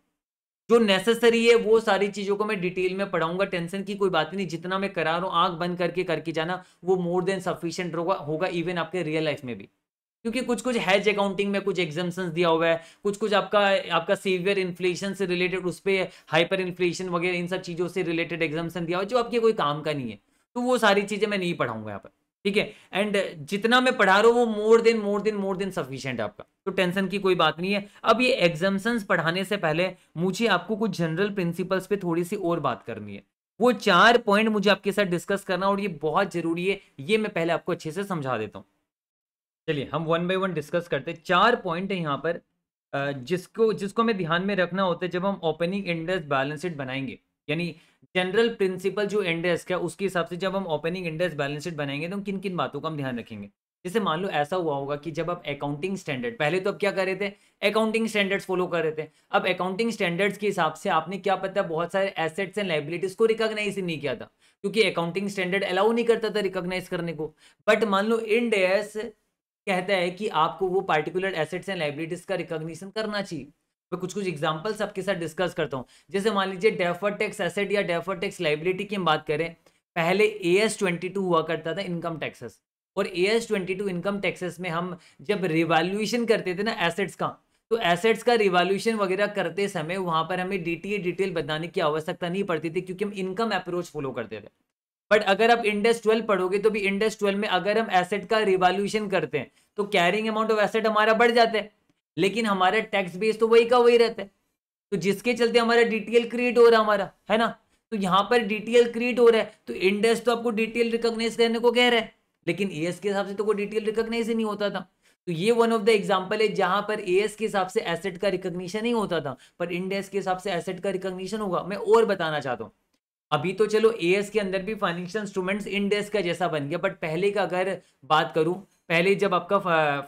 जो नेसेसरी है वो सारी चीज़ों को मैं डिटेल में पढ़ाऊंगा टेंशन की कोई बात नहीं जितना मैं करा रहा हूँ आंख बंद करके करके जाना वो मोर देन सफिशियंट होगा होगा इवन आपके रियल लाइफ में भी क्योंकि कुछ कुछ हैज अकाउंटिंग में कुछ एग्जामेशन दिया हुआ है कुछ कुछ आपका आपका सीवियर इन्फ्लेशन से रिलेटेड उस पर हाइपर इन्फ्लेशन वगैरह इन सब चीज़ों से रिलेटेड एग्जामेशन दिया हुआ है जो आपके कोई काम का नहीं है तो वो सारी चीज़ें मैं नहीं पढ़ाऊंगा यहाँ पर ठीक है एंड जितना मैं पढ़ा रहा हूँ वो more than more than more than sufficient आपका तो टेंशन की कोई बात नहीं है अब ये एग्जाम्सन्स पढ़ाने से पहले मुझे आपको कुछ जनरल प्रिंसिपल्स पे थोड़ी सी और बात करनी है वो चार पॉइंट मुझे आपके साथ डिस्कस करना और ये बहुत जरूरी है ये मैं पहले आपको अच्छे से समझा देता हूँ चलिए हम वन बाई वन डिस्कस करते हैं चार पॉइंट है यहाँ पर जिसको जिसको हमें ध्यान में रखना होता है जब हम ओपनिंग इंडेक्स बैलेंस शीट बनाएंगे यानी जनरल प्रिंसिपल जो इंडेक्स का उसके हिसाब से जब हम ओपनिंग इंडेक्स बैलेंस शीट बनाएंगे तो हम किन किन बातों का हम ध्यान रखेंगे जैसे मान लो ऐसा हुआ होगा कि जब आप अकाउंटिंग स्टैंडर्ड पहले तो आप क्या कर रहे थे अकाउंटिंग स्टैंडर्ड्स फॉलो कर रहे थे अब अकाउंटिंग स्टैंडर्ड्स के हिसाब से आपने क्या पता बहुत सारे एसेट्स एंड लाइबिलिटीज को रिकॉग्नाइज ही नहीं किया था क्योंकि अकाउंटिंग स्टैंडर्ड अलाउ नहीं करता था रिकॉग्नाइज करने को बट मान लो इंडेस कहता है कि आपको वो पार्टिकुलर एसेट्स एंड लाइबिलिटीज का रिकॉग्निशन करना चाहिए मैं कुछ कुछ एग्जाम्पल्स आपके साथ डिस्कस करता हूँ जैसे मान लीजिए डेफर टैक्स एसेट या डेफर टैक्स लाइबिलिटी की हम बात करें पहले ए एस ट्वेंटी टू हुआ करता था इनकम टैक्सेस और A S twenty two income taxes में हम जब रिवॉल्यूशन करते थे ना एसेट्स का तो एसेट्स का रिवॉल्यूशन वगैरह करते समय वहाँ पर हमें डी डिटेल बताने की आवश्यकता नहीं पड़ती थी क्योंकि हम इनकम अप्रोच फॉलो करते थे बट अगर आप इंडेस ट्वेल्व पढ़ोगे तो भी इंडेस ट्वेल्व में अगर हम एसेट का रिवॉल्यूशन करते हैं तो कैरिंग अमाउंट ऑफ एसेट हमारा बढ़ जाता है लेकिन हमारा टैक्स बेस तो वही का वही रहता है तो जिसके चलते हमारा डिटेल क्रिएट हो रहा हमारा है ना तो यहाँ पर डिटेल क्रिएट हो रहा है तो इंडेस तो आपको डिटेल रिकॉग्नाइज करने को कह रहा है लेकिन ए के हिसाब से तो कोई डिटेल रिकॉग्नाइज ही नहीं होता था तो ये वन ऑफ द एग्जांपल है जहां पर ए के हिसाब से एसेट का रिकॉग्निशन नहीं होता था पर इंडेस के हिसाब से एसेट का रिकॉग्निशन होगा मैं और बताना चाहता हूँ अभी तो चलो ए के अंदर भी फाइनेंशियल इंस्ट्रूमेंट्स इंडेस का जैसा बन गया बट पहले का अगर बात करूँ पहले जब आपका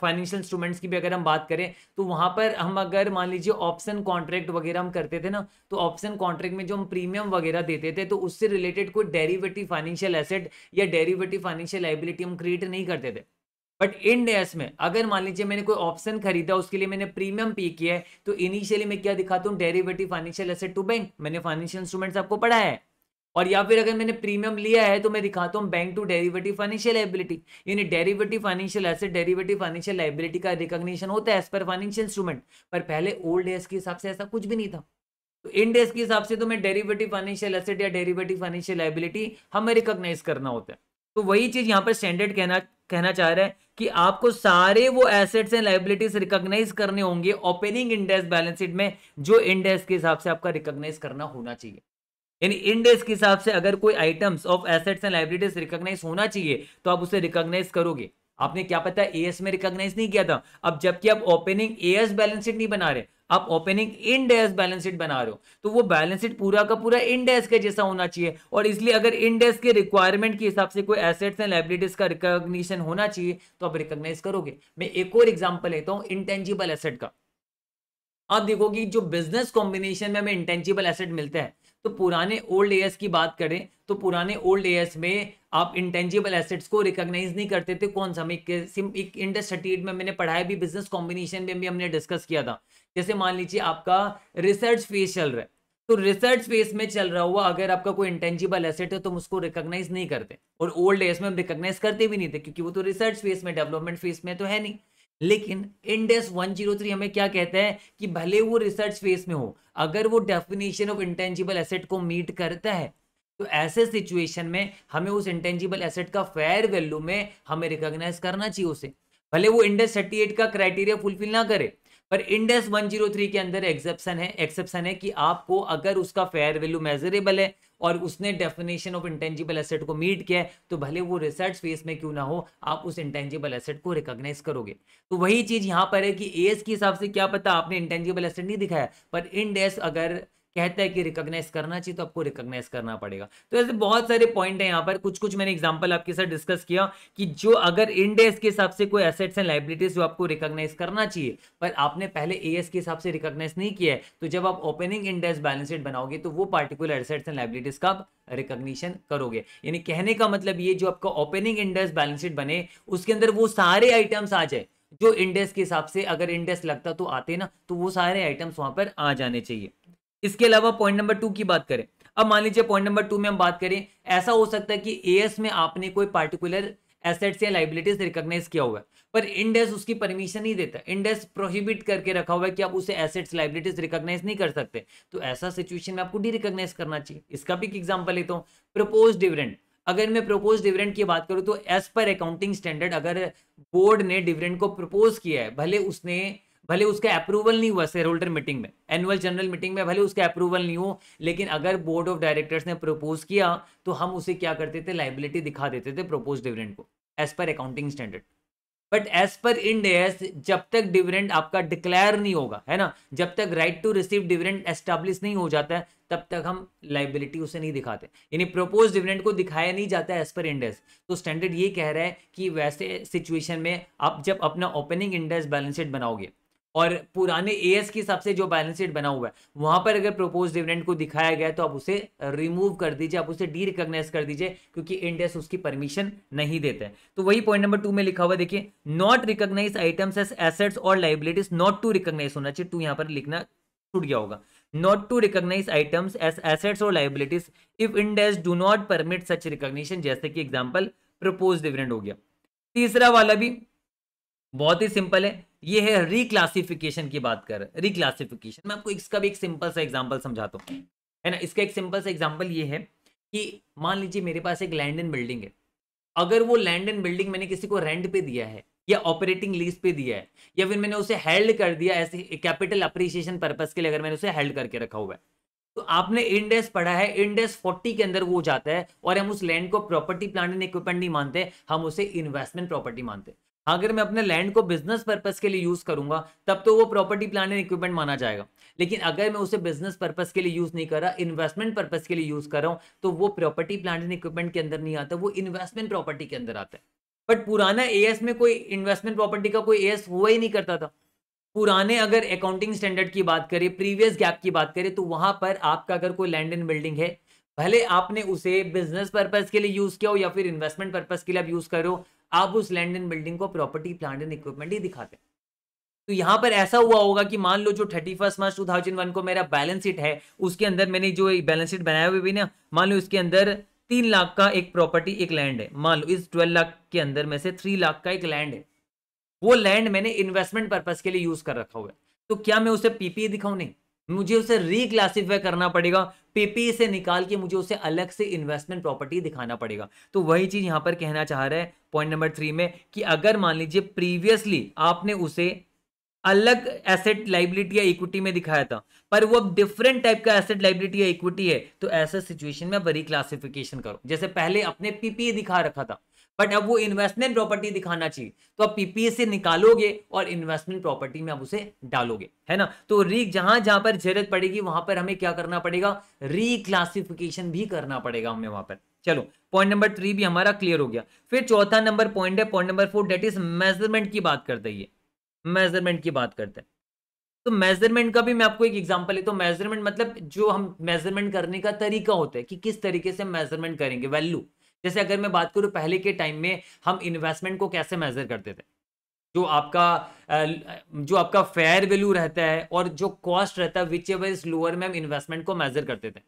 फाइनेंशियल इंस्ट्रूमेंट्स की भी अगर हम बात करें तो वहाँ पर हम अगर मान लीजिए ऑप्शन कॉन्ट्रैक्ट वगैरह हम करते थे ना तो ऑप्शन कॉन्ट्रैक्ट में जो हम प्रीमियम वगैरह देते थे तो उससे रिलेटेड कोई डेरिवेटिव फाइनेंशियल एसेट या डेरिवेटिव फाइनेंशियल लाइबिलिटी हम क्रिएट नहीं करते थे बट इन डेस में अगर मान लीजिए मैंने कोई ऑप्शन खरीदा उसके लिए मैंने प्रीमियम पे किया है तो इनिशियली मैं क्या दिखाता हूँ derivative financial asset to bank मैंने फाइनेंशियल इंस्ट्रूमेंट्स आपको पढ़ाया है और या फिर अगर मैंने प्रीमियम लिया है तो मैं दिखाता हूँ bank to derivative financial liability यानी derivative financial asset derivative financial liability का रिकॉग्निशन होता है एज पर फाइनेंशियल इंस्ट्रूमेंट पर पहले ओल्ड एज के हिसाब से ऐसा कुछ भी नहीं था तो इन डेज के हिसाब से तो मैं डेरिवेटिव फाइनेंशियल एसेट या डेरिवेटिव फाइनेंशियल लाइबिलिटी हमें रिकॉग्नाइज करना होता है तो वही चीज यहाँ पर स्टैंडर्ड कहना कहना चाह रहा है कि आपको सारे वो एसेट्स एंड लाइबिलिटीज रिकॉग्नाइज करने होंगे ओपनिंग इंडेक्स बैलेंस शीट में जो इंडेक्स के हिसाब से आपका रिकॉग्नाइज करना होना चाहिए यानी इंडेस के हिसाब से अगर कोई items of assets and liabilities recognise होना चाहिए तो आप उसे रिकॉग्नाइज करोगे आपने क्या पता एएस में रिकॉग्नाइज नहीं किया था अब जबकि आप ओपनिंग एएस बैलेंस शीट नहीं बना रहे आप opening Ind AS balance sheet बना रहे हो तो वो बैलेंस शीट पूरा का पूरा इन डेस के जैसा होना चाहिए और इसलिए अगर इन डेस के रिक्वायरमेंट के हिसाब से कोई एसेट्स एंड लाइब्रेटीज का रिकॉग्निशन होना चाहिए तो आप रिकॉग्नाइज करोगे मैं एक और एग्जाम्पल लेता हूँ इंटेंजिबल एसेट का आप देखोगे जो बिजनेस कॉम्बिनेशन में हमें इंटेंजिबल एसेट मिलते हैं तो पुराने ओल्ड एयर्स की बात करें तो पुराने ओल्ड एयर्स में आप इंटेंजिबल एसेट्स को रिकॉग्नाइज नहीं करते थे कौन सा एक, इंडस में मैंने पढ़ाया भी बिजनेस कॉम्बिनेशन में भी हमने डिस्कस किया था जैसे मान लीजिए आपका रिसर्च फेज चल रहा है तो रिसर्च फेज में चल रहा हुआ अगर आपका कोई इंटेंजिबल एसेट है तो हम उसको रिकॉग्नाइज नहीं करते और ओल्ड एज में हम रिकॉग्नाइज करते भी नहीं थे क्योंकि वो तो रिसर्च फेज में डेवलपमेंट फेज में तो है नहीं लेकिन इंडेस 103 हमें क्या कहता है कि भले वो रिसर्च फेस में हो अगर वो डेफिनेशन ऑफ इंटेंजिबल एसेट को मीट करता है तो ऐसे सिचुएशन में हमें उस इंटेंजिबल एसेट का फेयर वैल्यू में हमें रिकॉग्नाइज करना चाहिए उसे भले वो इंडेस 38 का क्राइटेरिया फुलफिल ना करे पर इंडेस 103 के अंदर एक्सेप्शन है एक्सेप्शन है कि आपको अगर उसका फेयर वैल्यू मेजरेबल है और उसने डेफिनेशन ऑफ इंटेंजिबल एसेट को मीट किया है तो भले वो रिसर्च फेस में क्यों ना हो आप उस इंटेंजिबल एसेट को रिकॉग्नाइज करोगे तो वही चीज यहां पर है कि एस के हिसाब से क्या पता आपने इंटेंजिबल एसेट नहीं दिखाया पर इंडेस अगर कहता है कि रिकॉग्नाइज करना चाहिए तो आपको रिकॉग्नाइज करना पड़ेगा तो ऐसे बहुत सारे पॉइंट है यहाँ पर कुछ कुछ मैंने एग्जाम्पल आपके साथ डिस्कस किया कि जो अगर इंडेस के हिसाब से कोई एसेट्स एंड लाइबिलिटीज जो आपको रिकॉग्नाइज करना चाहिए पर आपने पहले ए के हिसाब से रिकॉग्नाइज नहीं किया है तो जब आप ओपनिंग इंडेस बैलेंस शीट बनाओगे तो वो पार्टिकुलर एसेट्स एंड लाइबिलिटीज का रिकॉग्निशन करोगे यानी कहने का मतलब ये जो आपका ओपनिंग इंडेस बैलेंस शीट बने उसके अंदर वो सारे आइटम्स आ जाए जो इंडेस के हिसाब से अगर इंडेस लगता तो आते ना तो वो सारे आइटम्स वहां पर आ जाने चाहिए इसके अलावा पॉइंट नंबर टू की बात करें अब मान लीजिए पॉइंट नंबर टू में हम बात करें ऐसा हो सकता है कि एएस में आपने कोई पार्टिकुलर एसेट्स या लाइबिलिटीज रिकॉग्नाइज किया हुआ है पर इंडेस उसकी परमिशन नहीं देता इंडेस प्रोहिबिट करके रखा हुआ है कि आप उसे एसेट्स लाइबिलिटीज रिकॉग्नाइज नहीं कर सकते तो ऐसा सिचुएशन में आपको डी रिकॉग्नाइज करना चाहिए इसका भी एक एग्जाम्पल लेता हूँ प्रपोज डिविडेंड अगर मैं प्रपोज डिविडेंड की बात करूँ तो एज पर अकाउंटिंग स्टैंडर्ड अगर बोर्ड ने डिविडेंड को प्रपोज किया है भले उसने भले उसका अप्रूवल नहीं हुआ शेयर होल्डर मीटिंग में एनुअल जनरल मीटिंग में भले उसका अप्रूवल नहीं हो लेकिन अगर बोर्ड ऑफ डायरेक्टर्स ने प्रपोज किया तो हम उसे क्या करते थे लाइबिलिटी दिखा देते थे प्रोपोज डिविडेंड को as per accounting standard but as per Ind days जब तक डिविडेंड आपका डिक्लेयर नहीं होगा है ना जब तक right to receive dividend establish नहीं हो जाता है तब तक हम लाइबिलिटी उसे नहीं दिखाते यानी प्रपोज डिविडेंड को दिखाया नहीं जाता है एज पर इंडेस तो स्टैंडर्ड ये कह रहा है कि वैसे सिचुएशन में आप जब अपना ओपनिंग इंडेस बैलेंस शीट बनाओगे और पुराने ए एस के हिसाब से जो बैलेंस शीट बना हुआ है वहां पर अगर प्रोपोज डिविडेंड को दिखाया गया तो आप उसे रिमूव कर दीजिए आप उसे डी रिकॉग्नाइज कर दीजिए क्योंकि इंडेस उसकी परमिशन नहीं देते हैं तो वही पॉइंट नंबर टू में लिखा हुआ देखिए not recognise items as assets और लाइबिलिटीज नॉट टू रिकॉग्नाइज होना चाहिए टू यहाँ पर लिखना छूट गया होगा not to recognise items as assets और liabilities if Ind AS do not permit such recognition जैसे कि एग्जाम्पल प्रपोज डिविडेंड हो गया तीसरा वाला भी बहुत ही सिंपल है ये है रिक्लासिफिकेशन की बात कर रिक्लासिफिकेशन मैं आपको इसका भी एक सिंपल सा एग्जाम्पल समझाता हूँ है ना इसका एक सिंपल सा एग्जाम्पल ये है कि मान लीजिए मेरे पास एक लैंड एंड बिल्डिंग है अगर वो लैंड एंड बिल्डिंग मैंने किसी को रेंट पे दिया है या ऑपरेटिंग लीज पे दिया है या फिर मैंने उसे हेल्ड कर दिया ऐसे कैपिटल अप्रिसिएशन पर्पज के लिए अगर मैंने उसे हेल्ड करके रखा हुआ है तो आपने इंडेस पढ़ा है इंडेस 40 के अंदर वो जाता है और हम उस लैंड को प्रॉपर्टी प्लान एंड इक्विपमेंट नहीं मानते हम उसे इन्वेस्टमेंट प्रॉपर्टी मानते हैं अगर मैं अपने लैंड को बिजनेस पर्पज के लिए यूज करूंगा तब तो वो प्रॉपर्टी प्लान एंड इक्विपमेंट माना जाएगा लेकिन अगर मैं उसे बिजनेस पर्पज के लिए यूज नहीं कर रहा इन्वेस्टमेंट पर्पज के लिए यूज कर रहा हूं तो वो प्रॉपर्टी प्लान एंड इक्विपमेंट के अंदर नहीं आता वो इन्वेस्टमेंट प्रॉपर्टी के अंदर आता है बट पुराना एएस में कोई इन्वेस्टमेंट प्रॉपर्टी का कोई एएस हुआ ही नहीं करता था पुराने अगर अकाउंटिंग स्टैंडर्ड की बात करें प्रीवियस गैप की बात करें तो वहां पर आपका अगर कोई लैंड एंड बिल्डिंग है भले आपने उसे बिजनेस पर्पज के लिए यूज किया हो या फिर इन्वेस्टमेंट पर्पज के लिए आप यूज करो आप उस लैंड एंड बिल्डिंग को प्रॉपर्टी प्लांट एंड इक्विपमेंट ही दिखाते हैं तो यहाँ पर ऐसा हुआ होगा कि मान लो जो thirty first March two thousand one को मेरा बैलेंस शीट है उसके अंदर मैंने जो बैलेंस शीट बनाया हुआ भी ना मान लो इसके अंदर तीन लाख का एक प्रॉपर्टी एक लैंड है मान लो इस ट्वेल्व लाख के अंदर में से थ्री लाख का एक लैंड है वो लैंड मैंने इन्वेस्टमेंट पर्पज के लिए यूज कर रखा हुआ है तो क्या मैं उसे पीपीए e दिखाऊं नहीं मुझे उसे रिक्लासीफाई करना पड़ेगा पीपी e से निकाल के मुझे उसे अलग से इन्वेस्टमेंट प्रॉपर्टी दिखाना पड़ेगा तो वही चीज़ यहां पर कहना चाह रहा है पॉइंट नंबर थ्री में कि अगर मान लीजिए प्रीवियसली आपने उसे अलग एसेट लाइबिलिटी या इक्विटी में दिखाया था पर वो अब डिफरेंट टाइप का एसेट लाइबिलिटी या इक्विटी है तो ऐसे सिचुएशन में आप रिक्लासिफिकेशन करो जैसे पहले अपने पीपीए e दिखा रखा था बट अब वो इन्वेस्टमेंट प्रॉपर्टी दिखाना चाहिए तो आप पीपीए से निकालोगे और इन्वेस्टमेंट प्रॉपर्टी में आप उसे डालोगे है ना तो री जहां जहां पर जरूरत पड़ेगी वहां पर हमें क्या करना पड़ेगा रिक्लासिफिकेशन भी करना पड़ेगा हमें वहां पर चलो पॉइंट नंबर थ्री भी हमारा क्लियर हो गया फिर चौथा नंबर पॉइंट है point number four that is measurement की बात करते हैं मेजरमेंट की बात करते हैं तो मेजरमेंट का भी मैं आपको एक एग्जांपल लेता तो मेजरमेंट मतलब जो हम मेजरमेंट करने का तरीका होता है कि किस तरीके से मेजरमेंट करेंगे वैल्यू जैसे अगर मैं बात करूँ पहले के टाइम में हम इन्वेस्टमेंट को कैसे मेजर करते थे जो आपका जो आपका फेयर वैल्यू रहता है और जो कॉस्ट रहता है विच एवर इज लोअर में हम इन्वेस्टमेंट को मेजर करते थे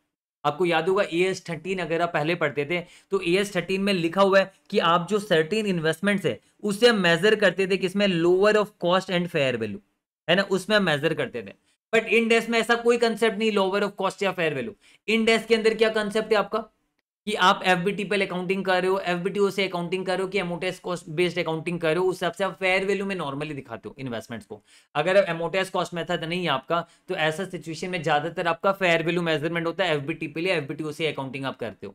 आपको याद होगा ए एस थर्टीन अगर आप पहले पढ़ते थे तो ए एस थर्टीन में लिखा हुआ है कि आप जो सर्टीन इन्वेस्टमेंट्स है उसे हम मेजर करते थे किसमें lower of cost and fair value है ना उसमें हम मेजर करते थे बट इन डेस में ऐसा कोई कंसेप्ट नहीं lower of cost or fair value Ind AS के अंदर क्या कंसेप्ट है आपका कि आप एफ बी टी पहले अकाउंटिंग कर रहे हो एफ बी टी से अकाउंटिंग कर रहे हो कि एमोटेस कॉस्ट बेस्ड अकाउंटिंग कर रहे हो उस हिसाब से आप फेयर वैल्यू में नॉर्मली दिखाते हो इन्वेस्टमेंट्स को अगर आप एमोटेस कॉस्ट मेथड नहीं है आपका तो ऐसा सिचुएशन में ज्यादातर आपका फेयर वैल्यू मेजरमेंट होता है एफ बी टी पे एफ बी टी से अकाउंटिंग आप करते हो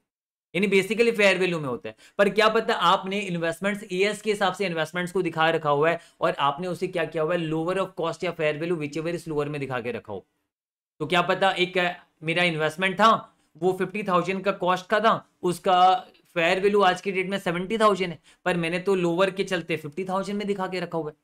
यानी बेसिकली फेयर वैल्यू में होता है पर क्या पता आपने इन्वेस्टमेंट्स ईएस के हिसाब से इन्वेस्टमेंट्स को दिखा रखा हुआ है और आपने उसे क्या किया हुआ है lower of cost or fair value whichever is lower में दिखा के रखा हो तो क्या पता एक मेरा इन्वेस्टमेंट था वो फिफ्टी थाउजेंड का कॉस्ट का था उसका फेयर वैल्यू आज की डेट में सेवेंटी थाउजेंड है पर मैंने तो लोअर के चलते फिफ्टी थाउजेंड में दिखा के रखा हुआ है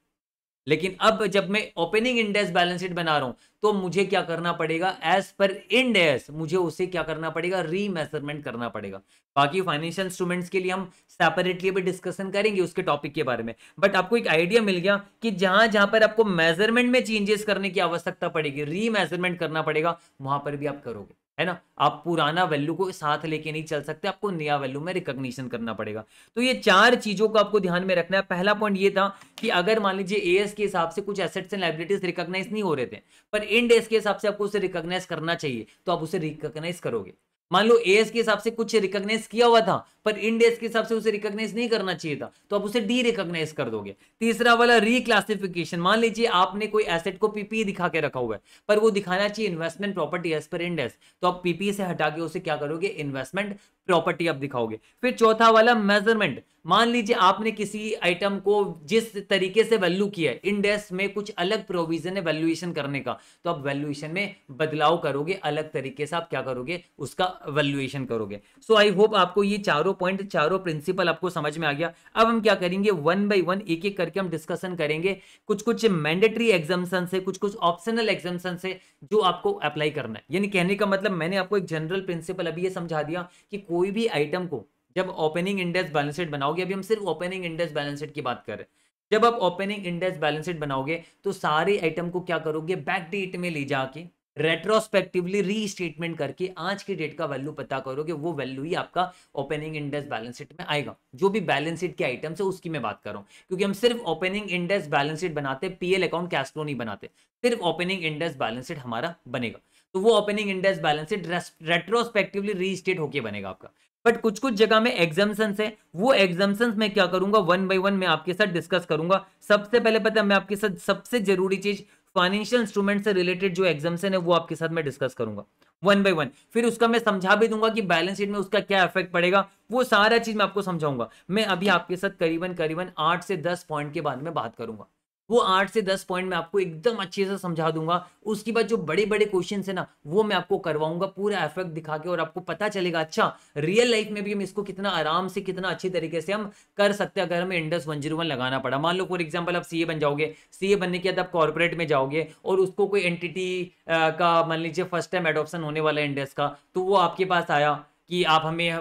लेकिन अब जब मैं ओपनिंग इंडेक्स बैलेंस शीट बना रहा हूं तो मुझे क्या करना पड़ेगा एज पर इंडेस मुझे उसे क्या करना पड़ेगा रीमेजरमेंट करना पड़ेगा बाकी फाइनेंशियल इंस्ट्रूमेंट्स के लिए हम सेपरेटली भी डिस्कशन करेंगे उसके टॉपिक के बारे में बट आपको एक आइडिया मिल गया कि जहां जहां पर आपको मेजरमेंट में चेंजेस करने की आवश्यकता पड़ेगी रीमेजरमेंट करना पड़ेगा वहां पर भी आप करोगे है ना आप पुराना वैल्यू को साथ लेके नहीं चल सकते आपको नया वैल्यू में रिकॉग्निशन करना पड़ेगा तो ये चार चीजों को आपको ध्यान में रखना है पहला पॉइंट ये था कि अगर मान लीजिए एएस के हिसाब से कुछ एसेट्स एंड लाइबिलिटीज रिकॉग्नाइज नहीं हो रहे थे पर इन डेज के हिसाब से आपको उसे रिकॉग्नाइज करना चाहिए तो आप उसे रिकॉग्नाइज करोगे मान लो एएस के हिसाब से कुछ रिकॉग्नाइज किया हुआ था पर इंडेक्स के हिसाब से उसे रिकॉग्नाइज नहीं करना चाहिए था तो आप उसे डी रिकॉग्नाइज कर दोगे तीसरा वाला रिक्लासिफिकेशन मान लीजिए आपने कोई एसेट को पीपी e दिखा के रखा हुआ है पर वो दिखाना चाहिए investment property as per Ind AS तो आप पीपी e से हटा के उसे क्या करोगे इन्वेस्टमेंट प्रॉपर्टी आप दिखाओगे फिर चौथा वाला मेजरमेंट मान लीजिए आपने किसी आइटम को जिस तरीके से वैल्यू किया है इंडेक्स में कुछ अलग प्रोविजन है वैल्यूएशन करने का तो आप वैल्यूएशन में बदलाव करोगे अलग तरीके से आप क्या करोगे उसका वैल्यूएशन करोगे सो आई होप आपको ये चारों चारों पॉइंट चारों प्रिंसिपल आपको समझ में आ गया अब हम क्या करेंगे वन बाई वन एक एक करके हम डिस्कशन करेंगे कुछ कुछ मैंडेटरी एग्जामेशन से कुछ कुछ ऑप्शनल एग्जामेशन से जो आपको अप्लाई करना है यानी कहने का मतलब मैंने आपको एक जनरल प्रिंसिपल अभी ये समझा दिया कि कोई भी आइटम को जब ओपनिंग इंडेक्स बैलेंस शीट बनाओगे अभी हम सिर्फ ओपनिंग इंडेक्स बैलेंस शीट की बात कर रहे हैं जब आप ओपनिंग इंडेक्स बैलेंस शीट बनाओगे तो सारे आइटम को क्या करोगे बैक डेट में ले जाके रेट्रोस्पेक्टिवली रीस्टेटमेंट करके आज के डेट का वैल्यू पता करो कि वो वैल्यू ही आपका ओपनिंग इंडेक्स बैलेंस शीट में आएगा जो भी बैलेंस शीट के आइटम्स है उसकी मैं बात कर रहा हूँ क्योंकि हम सिर्फ ओपनिंग इंडेक्स बैलेंस शीट बनाते पीएल अकाउंट कैश फ्लो नहीं बनाते सिर्फ ओपनिंग इंडेक्स बैलेंस शीट हमारा बनेगा तो वो opening index balance sheet retrospectively restate होके बनेगा आपका बट कुछ कुछ जगह में एग्जामसन्स है वो एग्जामसन्स मैं क्या करूंगा वन बाई वन मैं आपके साथ डिस्कस करूंगा सबसे पहले पता है मैं आपके साथ सबसे जरूरी चीज फाइनेंशियल इंस्ट्रूमेंट से रिलेटेड जो एग्जामेशन है वो आपके साथ मैं डिस्कस करूंगा वन बाय वन फिर उसका मैं समझा भी दूंगा कि बैलेंस शीट में उसका क्या इफेक्ट पड़ेगा वो सारा चीज मैं आपको समझाऊंगा मैं अभी आपके साथ करीबन करीबन आठ से दस पॉइंट के बाद में बात करूंगा वो आठ से दस पॉइंट में आपको एकदम अच्छे से समझा दूंगा उसके बाद जो बड़े बड़े क्वेश्चन है ना वो मैं आपको करवाऊंगा पूरा एफेक्ट दिखा के और आपको पता चलेगा अच्छा रियल लाइफ में भी हम इसको कितना आराम से कितना अच्छे तरीके से हम कर सकते हैं अगर हमें इंडस वन जीरो वन लगाना पड़ा मान लो फॉर एग्जाम्पल आप सी बन जाओगे सी बनने के बाद आप कॉर्पोरेट में जाओगे और उसको कोई एंटिटी का मान लीजिए फर्स्ट टाइम एडोप्शन होने वाला है इंडस का तो वो आपके पास आया कि आप हमें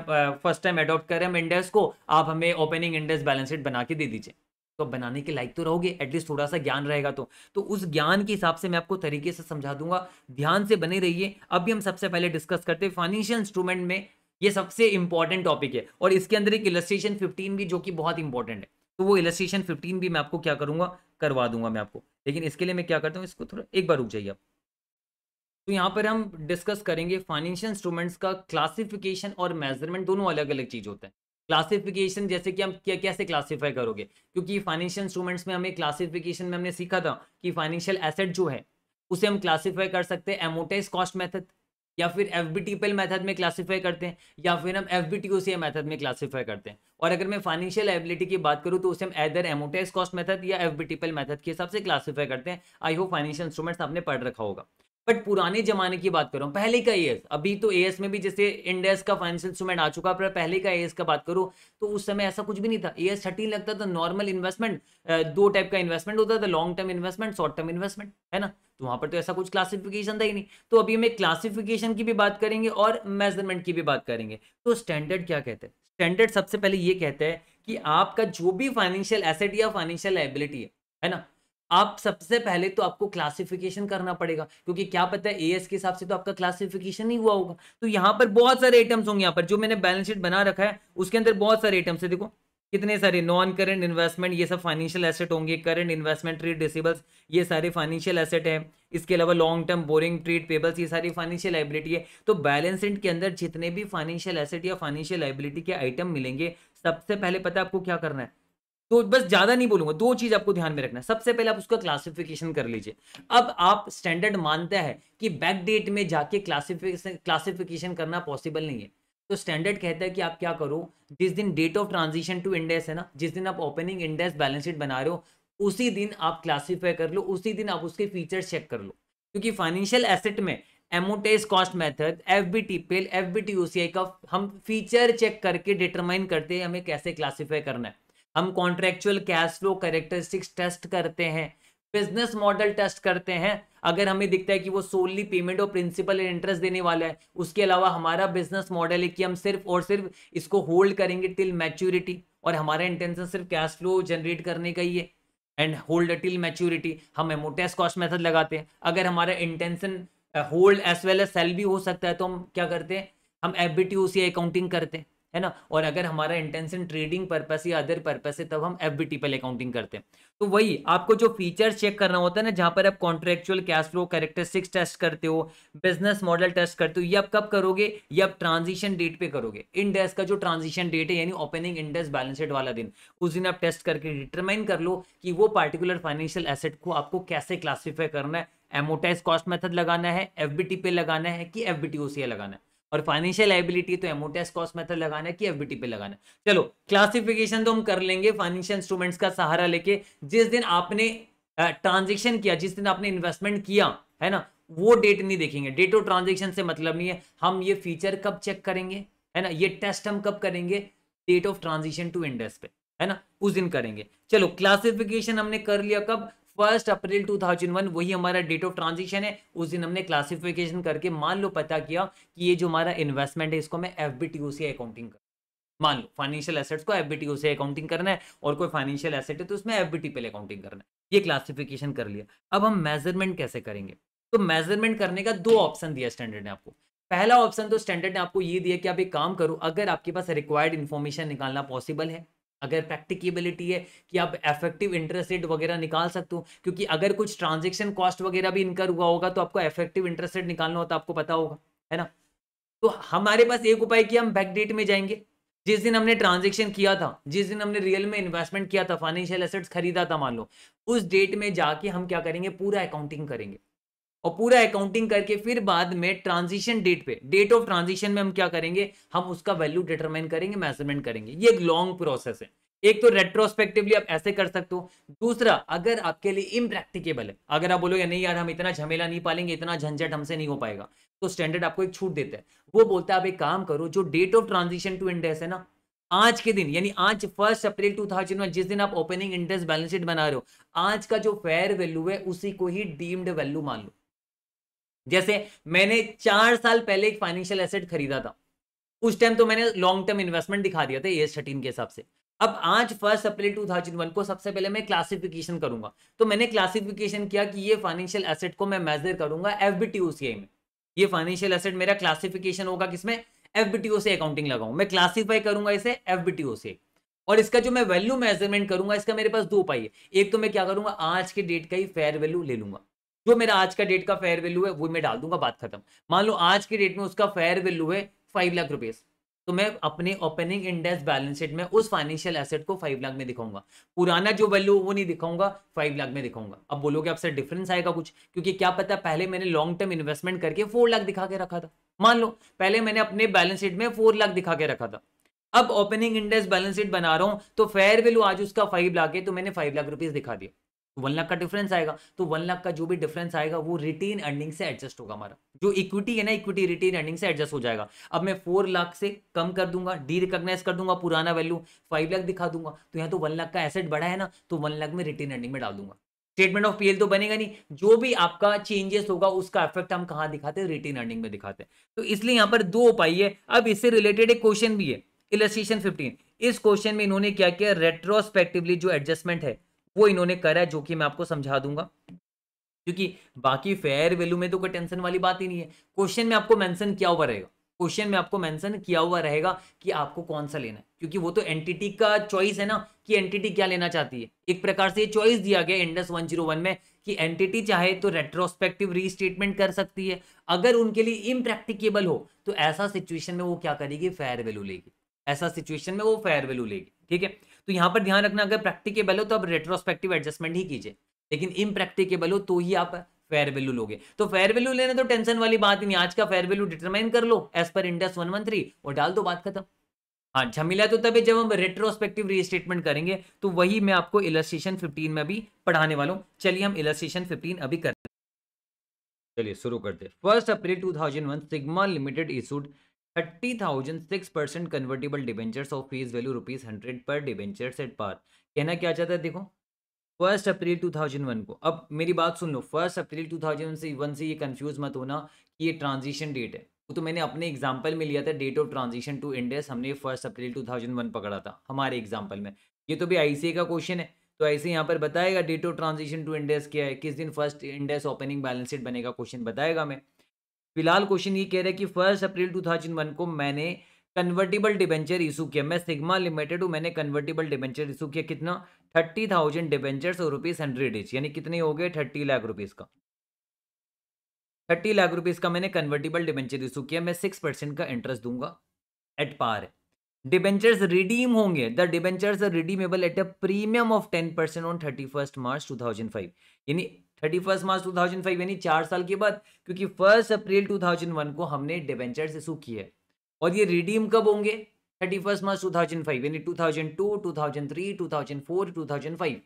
फर्स्ट टाइम एडॉप्ट करें हम इंडेक्स को आप हमें ओपनिंग इंडेक्स बैलेंस शीट बना के दे दीजिए तो बनाने के लायक तो रहोगे एटलीस्ट थोड़ा सा ज्ञान रहेगा तो तो उस ज्ञान के हिसाब से मैं आपको तरीके से समझा दूंगा ध्यान से बने रहिए अभी हम सबसे पहले डिस्कस करते हैं फाइनेंशियल इंस्ट्रूमेंट में ये सबसे इंपॉर्टेंट टॉपिक है और इसके अंदर एक इलस्ट्रेशन फिफ्टीन भी जो कि बहुत इंपॉर्टेंट है तो वो इलस्ट्रेशन फिफ्टीन भी मैं आपको क्या करूंगा करवा दूंगा मैं आपको लेकिन इसके लिए मैं क्या करता हूँ इसको थोड़ा एक बार रुक जाइए आप तो यहाँ पर हम डिस्कस करेंगे फाइनेंशियल इंस्ट्रूमेंट्स का क्लासिफिकेशन और मेजरमेंट दोनों अलग अलग चीज़ होते हैं क्लासिफिकेशन जैसे कि हम कैसे क्लासिफाई करोगे क्योंकि फाइनेंशियल इंस्ट्रूमेंट्स में हमें क्लासिफिकेशन में हमने सीखा था कि फाइनेंशियल एसेट जो है उसे हम क्लासिफाई कर सकते हैं एमोटाइज कॉस्ट मेथड या फिर F V T PL method में क्लासिफाई करते हैं या फिर हम F V T O method में क्लासिफाई करते हैं और अगर मैं फाइनेंशियल एबिलिटी की बात करूँ तो उसे हम एदर एमोटाइज कॉस्ट मैथड या F V T PL method के हिसाब से क्लासिफाई करते हैं आई होप फाइनेंशियल इंस्ट्रूमेंट्स आपने पढ़ रखा होगा बट पुराने जमाने की बात करूँ पहले का ए अभी तो एस में भी जैसे इंडेस का फाइनेंशियल इंस्ट्रूमेंट आ चुका पर पहले का एस का बात करूँ तो उस समय ऐसा कुछ भी नहीं था एस थर्टीन लगता था नॉर्मल इन्वेस्टमेंट दो टाइप का इन्वेस्टमेंट होता था long term investment short term investment है ना तो वहां पर तो ऐसा कुछ क्लासिफिकेशन था ही नहीं तो अभी हम क्लासिफिकेशन की भी बात करेंगे और मेजरमेंट की भी बात करेंगे तो स्टैंडर्ड क्या कहते हैं स्टैंडर्ड सबसे पहले ये कहते हैं कि आपका जो भी फाइनेंशियल एसेट या फाइनेंशियल लाइबिलिटी है है ना आप सबसे पहले तो आपको क्लासिफिकेशन करना पड़ेगा क्योंकि क्या पता है एएस के हिसाब से तो आपका क्लासिफिकेशन ही हुआ होगा तो यहाँ पर बहुत सारे आइटम्स होंगे यहाँ पर जो मैंने बैलेंस शीट बना रखा है उसके अंदर बहुत सारे आइटम्स है देखो कितने सारे नॉन करेंट इन्वेस्टमेंट ये सब फाइनेंशियल एसेट होंगे करंट इन्वेस्टमेंट ट्रेड डिसेबल्स ये सारे फाइनेंशियल एसेट है इसके अलावा long term borrowing trade payables ये सारी फाइनेंशियल लाइबिलिटी है तो बैलेंस शीट के अंदर जितने भी फाइनेंशियल एसेट या फाइनेंशियल लाइबिलिटी के आइटम मिलेंगे सबसे पहले पता आपको क्या करना है तो बस ज्यादा नहीं बोलूंगा दो चीज आपको ध्यान में रखना सबसे पहले आप उसका क्लासिफिकेशन कर लीजिए अब आप स्टैंडर्ड मानते हैं कि बैक डेट में जाके क्लासिफिकेशन क्लासिफिकेशन करना पॉसिबल नहीं है तो स्टैंडर्ड कहता है कि आप क्या करो जिस दिन date of transition to Ind AS है ना जिस दिन आप ओपनिंग इंडेस बैलेंस शीट बना रहे हो उसी दिन आप क्लासीफाई कर लो उसी दिन आप उसके फीचर चेक कर लो क्योंकि फाइनेंशियल एसेट में amortised cost method F V T PL F V T O C I का हम फीचर चेक करके डिटरमाइन करते हैं हमें कैसे क्लासीफाई करना है हम contractual cash flow characteristics test करते हैं बिजनेस मॉडल टेस्ट करते हैं अगर हमें दिखता है कि वो सोलली पेमेंट और प्रिंसिपल एंड इंटरेस्ट देने वाला है उसके अलावा हमारा बिजनेस मॉडल है कि हम सिर्फ और सिर्फ इसको होल्ड करेंगे टिल मैच्योरिटी और हमारा इंटेंशन सिर्फ कैश फ्लो जनरेट करने का ही है एंड होल्ड टिल मैच्योरिटी हम एमोटेस कॉस्ट मेथड लगाते हैं अगर हमारा intention hold as well as sell भी हो सकता है तो हम क्या करते हैं हम एफ बी टी अकाउंटिंग करते हैं है ना और अगर हमारा इंटेंशन ट्रेडिंग पर्पस या अदर पर्पस है तब हम एफ बी टी अकाउंटिंग करते हैं तो वही आपको जो फीचर चेक करना होता है ना जहाँ पर आप contractual cash flow characteristics test करते हो बिजनेस मॉडल टेस्ट करते हो ये आप कब करोगे ये आप ट्रांजिशन डेट पे करोगे इंडेक्स का जो ट्रांजिशन डेट है यानी ओपनिंग इंडेक्स बैलेंस शीट वाला दिन उस दिन आप टेस्ट करके डिटरमाइन कर लो कि वो पार्टिकुलर फाइनेंशियल एसेट को आपको कैसे क्लासीफाई करना है एमोटाइज कॉस्ट मेथड लगाना है एफ पे लगाना है कि एफ बी लगाना है और फाइनेंशियल लाइबिलिटी तो एमओटीएस कॉस्ट मेथड लगाना है कि एफबीटी पे लगाना है चलो क्लासिफिकेशन तो हम कर लेंगे फाइनेंशियल इंस्ट्रूमेंट्स का सहारा लेके जिस दिन आपने ट्रांजेक्शन किया जिस दिन आपने इन्वेस्टमेंट किया है ना वो डेट नहीं देखेंगे डेट ऑफ ट्रांजेक्शन से मतलब नहीं है हम ये फीचर कब चेक करेंगे है ना ये टेस्ट हम कब करेंगे date of transaction to Ind AS पे है ना उस दिन करेंगे चलो क्लासिफिकेशन हमने कर लिया कब फर्स्ट अप्रैल 2001 वही हमारा डेट ऑफ ट्रांजेक्शन है उस दिन हमने क्लासिफिकेशन करके मान लो पता किया कि ये जो हमारा इन्वेस्टमेंट है इसको मैं एफ बी अकाउंटिंग कर मान लो फाइनेंशियल एसेट्स को एफ से अकाउंटिंग करना है और कोई फाइनेंशियल एसेट है तो उसमें एफ पे अकाउंटिंग करना है ये क्लासिफिकेशन कर लिया अब हम मेजरमेंट कैसे करेंगे तो मेजरमेंट करने का दो ऑप्शन दिया स्टैंडर्ड ने आपको पहला ऑप्शन तो स्टैंडर्ड ने आपको ये दिया कि आप एक काम करो अगर आपके पास रिक्वायर्ड इन्फॉर्मेशन निकालना पॉसिबल है अगर प्रैक्टिकेबिलिटी है कि आप इफेक्टिव इंटरेस्ट रेट वगैरह निकाल सकते हो क्योंकि अगर कुछ ट्रांजेक्शन कॉस्ट वगैरह भी इनकर हुआ होगा तो आपको इफेक्टिव इंटरेस्ट रेट निकालना होता आपको पता होगा है ना तो हमारे पास एक उपाय कि हम बैक डेट में जाएंगे जिस दिन हमने ट्रांजेक्शन किया था जिस दिन हमने रियल में इन्वेस्टमेंट किया था फाइनेंशियल एसेट्स खरीदा था मान लो उस डेट में जाके हम क्या करेंगे पूरा अकाउंटिंग करेंगे और पूरा अकाउंटिंग करके फिर बाद में ट्रांजिशन डेट पे डेट ऑफ ट्रांजिशन में हम क्या करेंगे हम उसका वैल्यू डिटरमाइन करेंगे मेजरमेंट करेंगे ये एक लॉन्ग प्रोसेस है एक तो रेट्रोस्पेक्टिवली आप ऐसे कर सकते हो दूसरा अगर आपके लिए इम्प्रैक्टिकेबल है अगर आप बोलोगे नहीं यार हम इतना झमेला नहीं पालेंगे इतना झंझट हमसे नहीं हो पाएगा तो स्टैंडर्ड आपको एक छूट देता है वो बोलता है आप एक काम करो जो date of transition to Ind AS है ना आज के दिन यानी आज फर्स्ट अप्रैल टू थाउजेंड जिस दिन आप ओपनिंग इंडेस बैलेंस शीट बना रहे हो आज का जो फेयर वैल्यू है उसी को ही डीम्ड वैल्यू मान लो जैसे मैंने चार साल पहले एक फाइनेंशियल एसेट खरीदा था उस टाइम तो मैंने लॉन्ग टर्म इन्वेस्टमेंट दिखा दिया था ए एस थर्टीन के हिसाब से अब आज फर्स्ट अप्रैल वन को सबसे पहले मैं क्लासिफिकेशन करूंगा तो मैंने क्लासिफिकेशन किया कि ये फाइनेंशियल एसेट को मैं मेजर करूंगा एफ में ये फाइनेंशियल एसेट मेरा क्लासिफिकेशन होगा किसमें एफ से अकाउंटिंग लगाऊ मैं क्लासिफाई करूंगा इसे एफ से और इसका जो मैं वैल्यू मेजरमेंट करूंगा इसका मेरे पास दो उपाय है एक तो मैं क्या करूंगा आज के डेट का ही फेयर वैल्यू ले लूंगा जो मेरा आज का डेट का फेयर वैल्यू है वो मैं डाल दूंगा बात खत्म मान लो आज के डेट में उसका फेयर वैल्यू है फाइव लाख रुपीज़ तो मैं अपने ओपनिंग इंडेक्स बैलेंस शीट में उस फाइनेंशियल एसेट को फाइव लाख में दिखाऊंगा पुराना जो वैल्यू वो नहीं दिखाऊंगा फाइव लाख में दिखाऊंगा अब बोलोगे अब सर डिफरेंस आएगा कुछ क्योंकि क्या पता पहले मैंने लॉन्ग टर्म इन्वेस्टमेंट करके फोर लाख दिखा के रखा था मान लो पहले मैंने अपने बैलेंस शीट में फोर लाख दिखा के रखा था अब ओपनिंग इंडेक्स बैलेंस शीट बना रहा हूं तो फेयर वैल्यू आज उसका फाइव लाख है तो मैंने फाइव लाख रुपीज दिखा दिया वन तो लाख का डिफरेंस आएगा तो वन लाख का जो भी डिफरेंस आएगा वो रिटेन अर्निंग से एडजस्ट होगा हमारा जो इक्विटी है ना इक्विटी रिटेन अर्निंग से एडजस्ट हो जाएगा अब मैं फोर लाख से कम कर दूंगा डी रिकॉग्नाइज कर दूंगा पुराना वैल्यू फाइव लाख दिखा दूंगा तो यहाँ तो वन लाख का एसेट बढ़ा है ना तो वन लाख में रिटेन अर्निंग में डाल दूंगा स्टेटमेंट ऑफ पीएल तो बनेगा नहीं जो भी आपका चेंजेस होगा उसका इफेक्ट हम कहा दिखाते हैं रिटेन अर्निंग में दिखाते हैं तो इसलिए यहाँ पर दो उपाय है अब इससे रिलेटेड एक क्वेश्चन भी है इलेस्ट्रेशन फिफ्टीन इस क्वेश्चन में इन्होंने क्या किया रेट्रोस्पेक्टिवली जो एडजस्टमेंट है वो इन्होंने करा है जो कि मैं आपको समझा दूंगा क्योंकि बाकी फेयर वैल्यू में तो कोई टेंशन वाली बात ही नहीं है क्वेश्चन में आपको मेंशन किया हुआ रहेगा क्वेश्चन में आपको मेंशन किया हुआ रहेगा कि आपको कौन सा लेना है क्योंकि वो तो एंटिटी का चॉइस है ना कि एंटिटी क्या लेना चाहती है एक प्रकार से ये चॉइस दिया गया इंडस 101 में कि एंटिटी चाहे तो रेट्रोस्पेक्टिव रीस्टेटमेंट कर सकती है अगर उनके लिए इम्प्रैक्टिकेबल हो तो ऐसा सिचुएशन में वो क्या करेगी फेयर वैल्यू लेगी ऐसा सिचुएशन में वो फेयर वैल्यू लेगी ठीक है तो यहाँ पर ध्यान रखना अगर प्रैक्टिकेबल हो तो आप रेट्रोस्पेक्टिव एडजस्टमेंट ही कीजिए लेकिन इम्प्रैक्टिकेबल हो तो ही आप फेयर वैल्यू लोगे तो फेयर वैल्यू लेने तो टेंशन वाली बात ही नहीं आज का फेयर वैल्यू डिटरमाइन कर लो as per Ind AS one one three और डाल दो बात खत्म हाँ झमिला अच्छा, तो तभी जब हम रेट्रोस्पेक्टिव रीस्टेटमेंट करेंगे तो वही मैं आपको इलस्ट्रेशन फिफ्टीन में भी पढ़ाने वाला हूँ चलिए हम इलस्ट्रेशन फिफ्टीन अभी कर चलिए शुरू करते हैं first April two thousand one Sigma Limited issued thirty thousand six percent convertible debentures of face value rupees hundred per debenture at par कहना क्या चाहता है देखो first April two thousand one को अब मेरी बात सुन लो फर्स्ट अप्रैल टू थाउजेंड से वन से ये कन्फ्यूज मत होना कि ये ट्रांजिशन डेट है वो तो मैंने अपने एग्जाम्पल में लिया था date of transition to Ind AS हमने फर्स्ट अप्रैल वन पकड़ा था हमारे एग्जाम्पल में ये तो भी आई सी ए का क्वेश्चन है तो ऐसे यहाँ पर बताएगा date of transition to Ind AS क्या है किस दिन first Ind AS opening balance sheet बनेगा क्वेश्चन बताएगा मैं फिलहाल क्वेश्चन ये कह रहे हैं कि फर्स्ट अप्रैल 2001 को मैंने कन्वर्टिबल डिबेंचर इशू किया मैं सिग्मा लिमिटेड हूँ मैंने कन्वर्टिबल डिबेंचर इशू किया कितना थर्टी थाउजेंड डिबेंचर और रुपीज़ हंड्रेड इच यानी कितने हो गए थर्टी लाख रुपीज़ का थर्टी लाख रुपीज़ का मैंने कन्वर्टिबल डिबेंचर इशू किया मैं सिक्स परसेंट का इंटरेस्ट दूंगा एट पार डिबेंचर्स रिडीम होंगे the debentures are redeemable at a premium of ten percent on thirty first March two thousand five यानी thirty first March two thousand five यानी चार साल के बाद क्योंकि first April two thousand one को हमने डिवेंचर्स इशू किए और ये रिडीम कब होंगे thirty first March two thousand five यानी two thousand two two thousand three two thousand four two thousand five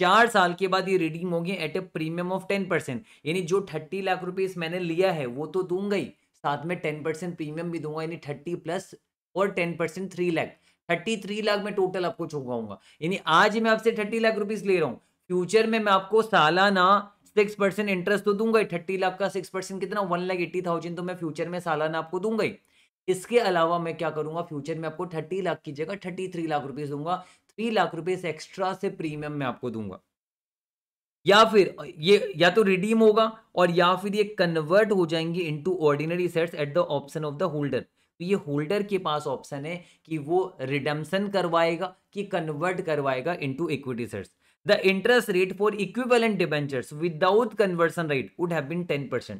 चार साल के बाद ये रिडीम होंगे at a premium of ten percent यानी जो थर्टी लाख रुपीज मैंने लिया है वो तो दूंगा ही साथ में टेन परसेंट प्रीमियम भी दूंगा यानी थर्टी प्लस और ten percent three lakh thirty three lakh में टोटल आपको चुकाऊंगा यानी आज मैं आपसे थर्टी लाख रुपीज ले रहा हूँ फ्यूचर में मैं आपको सालाना सिक्स परसेंट इंटरेस्ट तो दूंगा थर्टी लाख का सिक्स परसेंट कितना वन लाख एट्टी थाउजेंड तो मैं फ्यूचर में सालाना आपको दूंगा ही इसके अलावा मैं क्या करूंगा फ्यूचर में आपको थर्टी लाख की जगह थर्टी थ्री लाख रुपीज दूंगा थ्री लाख रुपीज एक्स्ट्रा से प्रीमियम मैं आपको दूंगा या फिर ये या तो रिडीम होगा और या फिर ये कन्वर्ट हो जाएंगे into ordinary shares at the option of the holder तो ये होल्डर के पास ऑप्शन है कि वो रिडम्सन करवाएगा कि कन्वर्ट करवाएगा into equity shares the interest rate for equivalent debentures without conversion rate would have been 10%.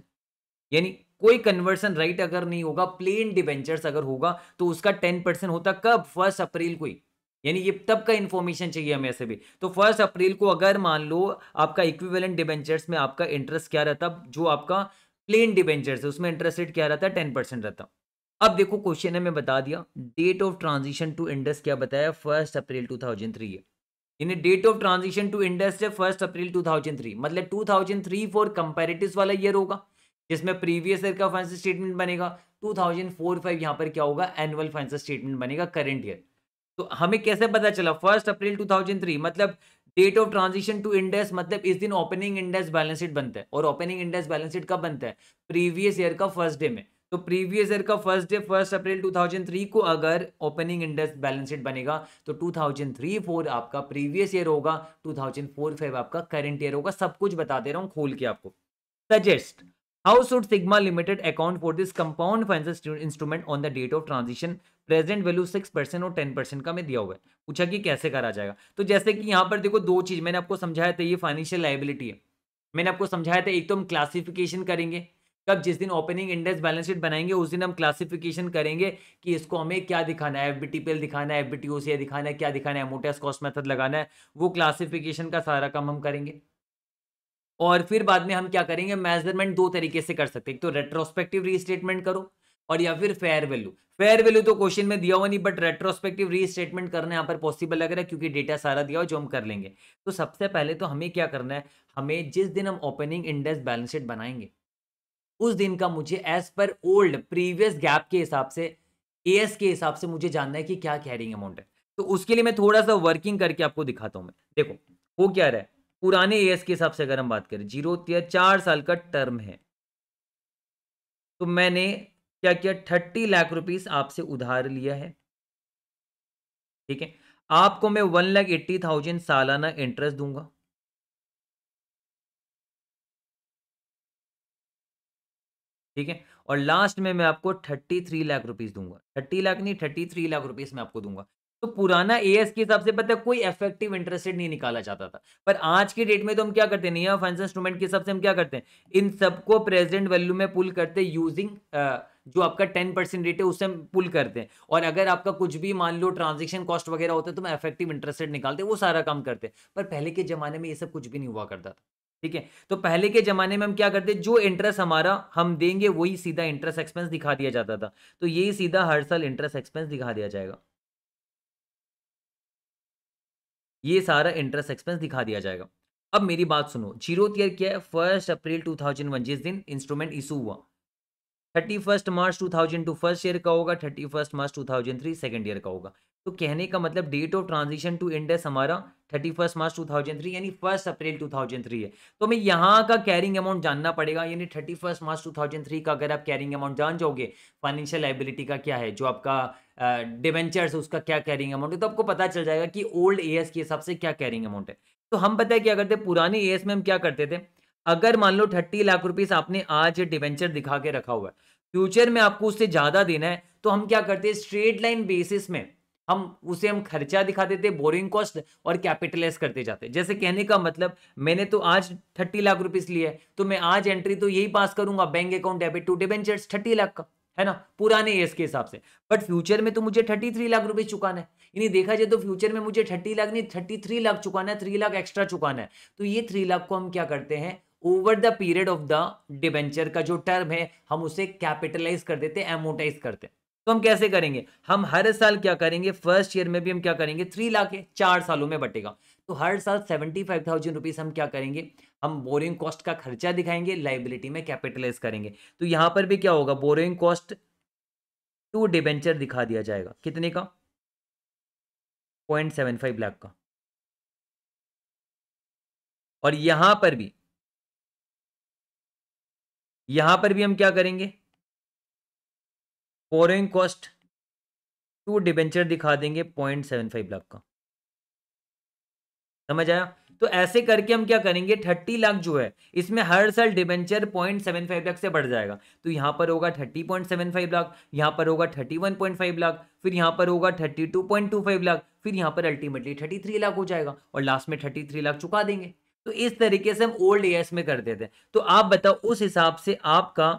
यानी कोई कन्वर्सन राइट अगर नहीं होगा प्लेन डिवेंचर्स अगर होगा तो उसका टेन परसेंट होता कब फर्स्ट अप्रैल को ही यानी ये तब का इन्फॉर्मेशन चाहिए हमें ऐसे भी तो फर्स्ट अप्रैल को अगर मान लो आपका इक्विवेलेंट डिवेंचर्स में आपका इंटरेस्ट क्या रहता जो आपका प्लेन डिवेंचर्स है उसमें इंटरेस्ट रेट क्या रहता टेन परसेंट रहता अब देखो क्वेश्चन है मैं बता दिया date of transition to Ind AS क्या बताया फर्स्ट अप्रैल टू है इन date of transition to Ind AS से फर्स्ट अप्रैल 2003 मतलब 2003 फोर कंपेरेटिव वाला ईयर होगा जिसमें प्रीवियस ईयर का फाइनेंशियल स्टेटमेंट बनेगा 2004 फाइव यहाँ पर क्या होगा एनुअल फाइनेंशियल स्टेटमेंट बनेगा करंट ईयर तो हमें कैसे पता चला फर्स्ट अप्रैल 2003 मतलब date of transition to Ind AS मतलब इस दिन ओपनिंग इंडेस बैलेंस शीट बनता है और ओपनिंग इंडेस बैलेंस शीट कब बनता है प्रीवियस ईयर का फर्स्ट डे में तो प्रीवियस ईयर का फर्स्ट डे फर्स्ट अप्रैल 2003 को अगर ओपनिंग इंडेक्स बैलेंस शीट बनेगा तो 2003 फोर आपका प्रीवियस ईयर होगा 2004 फाइव आपका करंट ईयर होगा सब कुछ बता दे रहा हूँ खोल के आपको suggest how should Sigma Limited account for this compound financial instrument on the date of transition present value six percent और टेन परसेंट का मैं दिया हुआ है पूछा कि कैसे करा जाएगा तो जैसे कि यहाँ पर देखो दो चीज मैंने आपको समझाया था ये फाइनेंशियल लाइबिलिटी है मैंने आपको समझाया था एक तो हम क्लासिफिकेशन करेंगे कब जिस दिन ओपनिंग इंडेक्स बैलेंस शीट बनाएंगे उस दिन हम क्लासिफिकेशन करेंगे कि इसको हमें क्या दिखाना है एफ दिखाना है एफ दिखाना है क्या दिखाना है मोटेस कॉस्ट मेथड लगाना है वो क्लासिफिकेशन का सारा काम हम करेंगे और फिर बाद में हम क्या करेंगे मेजरमेंट दो तरीके से कर सकते हैं एक तो रेट्रोस्पेक्टिव रीस्टेटमेंट करो और या फिर फेयर वैल्यू फेयर वैल्यू तो क्वेश्चन में दिया हुआ नहीं बट रेट्रोस्पेक्टिव रीस्टेटमेंट करना यहाँ पर पॉसिबल लग रहा है क्योंकि डेटा सारा दिया हुआ जो हम कर लेंगे तो सबसे पहले तो हमें क्या करना है हमें जिस दिन हम ओपनिंग इंडेक्स बैलेंस शीट बनाएंगे उस दिन का मुझे as per old previous GAAP के हिसाब से ए के हिसाब से मुझे जानना है कि क्या कैरिंग अमाउंट है तो उसके लिए मैं थोड़ा सा वर्किंग करके आपको दिखाता हूँ मैं देखो वो क्या रहा है पुराने ए के हिसाब से अगर हम बात करें जीरो या चार साल का टर्म है तो मैंने क्या किया थर्टी लाख रुपीस आपसे उधार लिया है ठीक है आपको मैं वन लाख एट्टी थाउजेंड सालाना इंटरेस्ट दूंगा ठीक है और लास्ट में मैं आपको थर्टी थ्री लाख रुपीज़ दूंगा थर्टी लाख नहीं थर्टी थ्री लाख रुपीज़ मैं आपको दूंगा तो पुराना एएस के हिसाब से पता है कोई इफेक्टिव इंटरेस्ट रेट नहीं निकाला जाता था पर आज की डेट में तो हम क्या करते हैं नया फाइनेंस इंस्ट्रूमेंट के हिसाब से हम क्या करते हैं इन सबको प्रेजेंट वैल्यू में पुल करते यूजिंग जो आपका टेन परसेंट रेट है उससे हम पुल करते हैं और अगर आपका कुछ भी मान लो ट्रांजेक्शन कॉस्ट वगैरह होता है तो मैं इफेक्टिव इंटरेस्ट रेट निकालते वो सारा काम करते पर पहले के जमाने में ये सब कुछ भी नहीं हुआ करता था ठीक है तो पहले के जमाने में हम क्या करते जो इंटरेस्ट हमारा हम देंगे वही सीधा इंटरेस्ट एक्सपेंस दिखा दिया जाता था तो यही सीधा हर साल इंटरेस्ट एक्सपेंस दिखा दिया जाएगा ये सारा इंटरेस्ट एक्सपेंस दिखा दिया जाएगा अब मेरी बात सुनो जीरो क्या है फर्स्ट अप्रैल 2001 जिस दिन इंस्ट्रूमेंट इशू हुआ thirty first March two thousand two first year का होगा thirty first March two thousand three second year का होगा तो कहने का मतलब date of transition to Ind AS हमारा thirty first March two thousand three यानी first April two thousand three है तो हमें यहाँ का कैरिंग अमाउंट जानना पड़ेगा यानी thirty first March two thousand three का अगर आप कैरिंग अमाउंट जान जाओगे फाइनेंशियल लाइबिलिटी का क्या है जो आपका डिवेंचर्स uh, उसका क्या कैरिंग अमाउंट है तो आपको पता चल जाएगा कि ओल्ड ए के हिसाब से क्या कैरिंग अमाउंट है तो हम पता है क्या करते पुराने ए में हम क्या करते थे अगर मान लो थर्टी लाख रुपीस आपने आज डिवेंचर दिखा के रखा हुआ है फ्यूचर में आपको उससे ज्यादा देना है तो हम क्या करते हैं स्ट्रेट लाइन बेसिस में हम उसे हम खर्चा दिखा देते बोरिंग कॉस्ट और कैपिटलाइज करते जाते जैसे कहने का मतलब मैंने तो आज थर्टी लाख रुपीज लिया है तो मैं आज एंट्री तो यही पास करूंगा bank account debit to debenture thirty lakh का है ना पुराने एस के हिसाब से बट फ्यूचर में तो मुझे थर्टी थ्री लाख रुपए चुकाना है यानी देखा जाए तो फ्यूचर में मुझे थर्टी लाख नहीं थर्टी थ्री लाख चुकाना है थ्री लाख एक्स्ट्रा चुकाना है तो ये थ्री लाख को हम क्या करते हैं over the period of the debenture का जो टर्म है हम उसे कैपिटलाइज कर देते हैं एमोटाइज करते हैं तो हम कैसे करेंगे हम हर साल क्या करेंगे फर्स्ट ईयर में भी हम क्या करेंगे थ्री लाख है चार सालों में बटेगा तो हर साल सेवेंटी फाइव थाउजेंड रुपीज हम क्या करेंगे हम बोरिंग कॉस्ट का खर्चा दिखाएंगे लाइबिलिटी में कैपिटलाइज करेंगे तो यहां पर भी क्या होगा बोरिंग कॉस्ट टू डिबेंचर दिखा दिया जाएगा कितने का पॉइंट सेवन फाइव लाख का और यहां पर भी यहां पर भी हम क्या करेंगे बोरोइंग कॉस्ट टू डिबेंचर दिखा देंगे पॉइंट सेवन फाइव लाख का समझ आया तो ऐसे करके हम क्या करेंगे थर्टी लाख जो है इसमें हर साल debenture point seven five lakh से बढ़ जाएगा तो यहां पर होगा thirty point seven five lakh यहां पर होगा thirty one point five lakh फिर यहां पर होगा thirty two point two five lakh फिर यहां पर अल्टीमेटली थर्टी थ्री लाख हो जाएगा और लास्ट में थर्टी थ्री लाख चुका देंगे तो इस तरीके से हम ओल्ड ईयर्स में करते थे तो आप बताओ उस हिसाब से आपका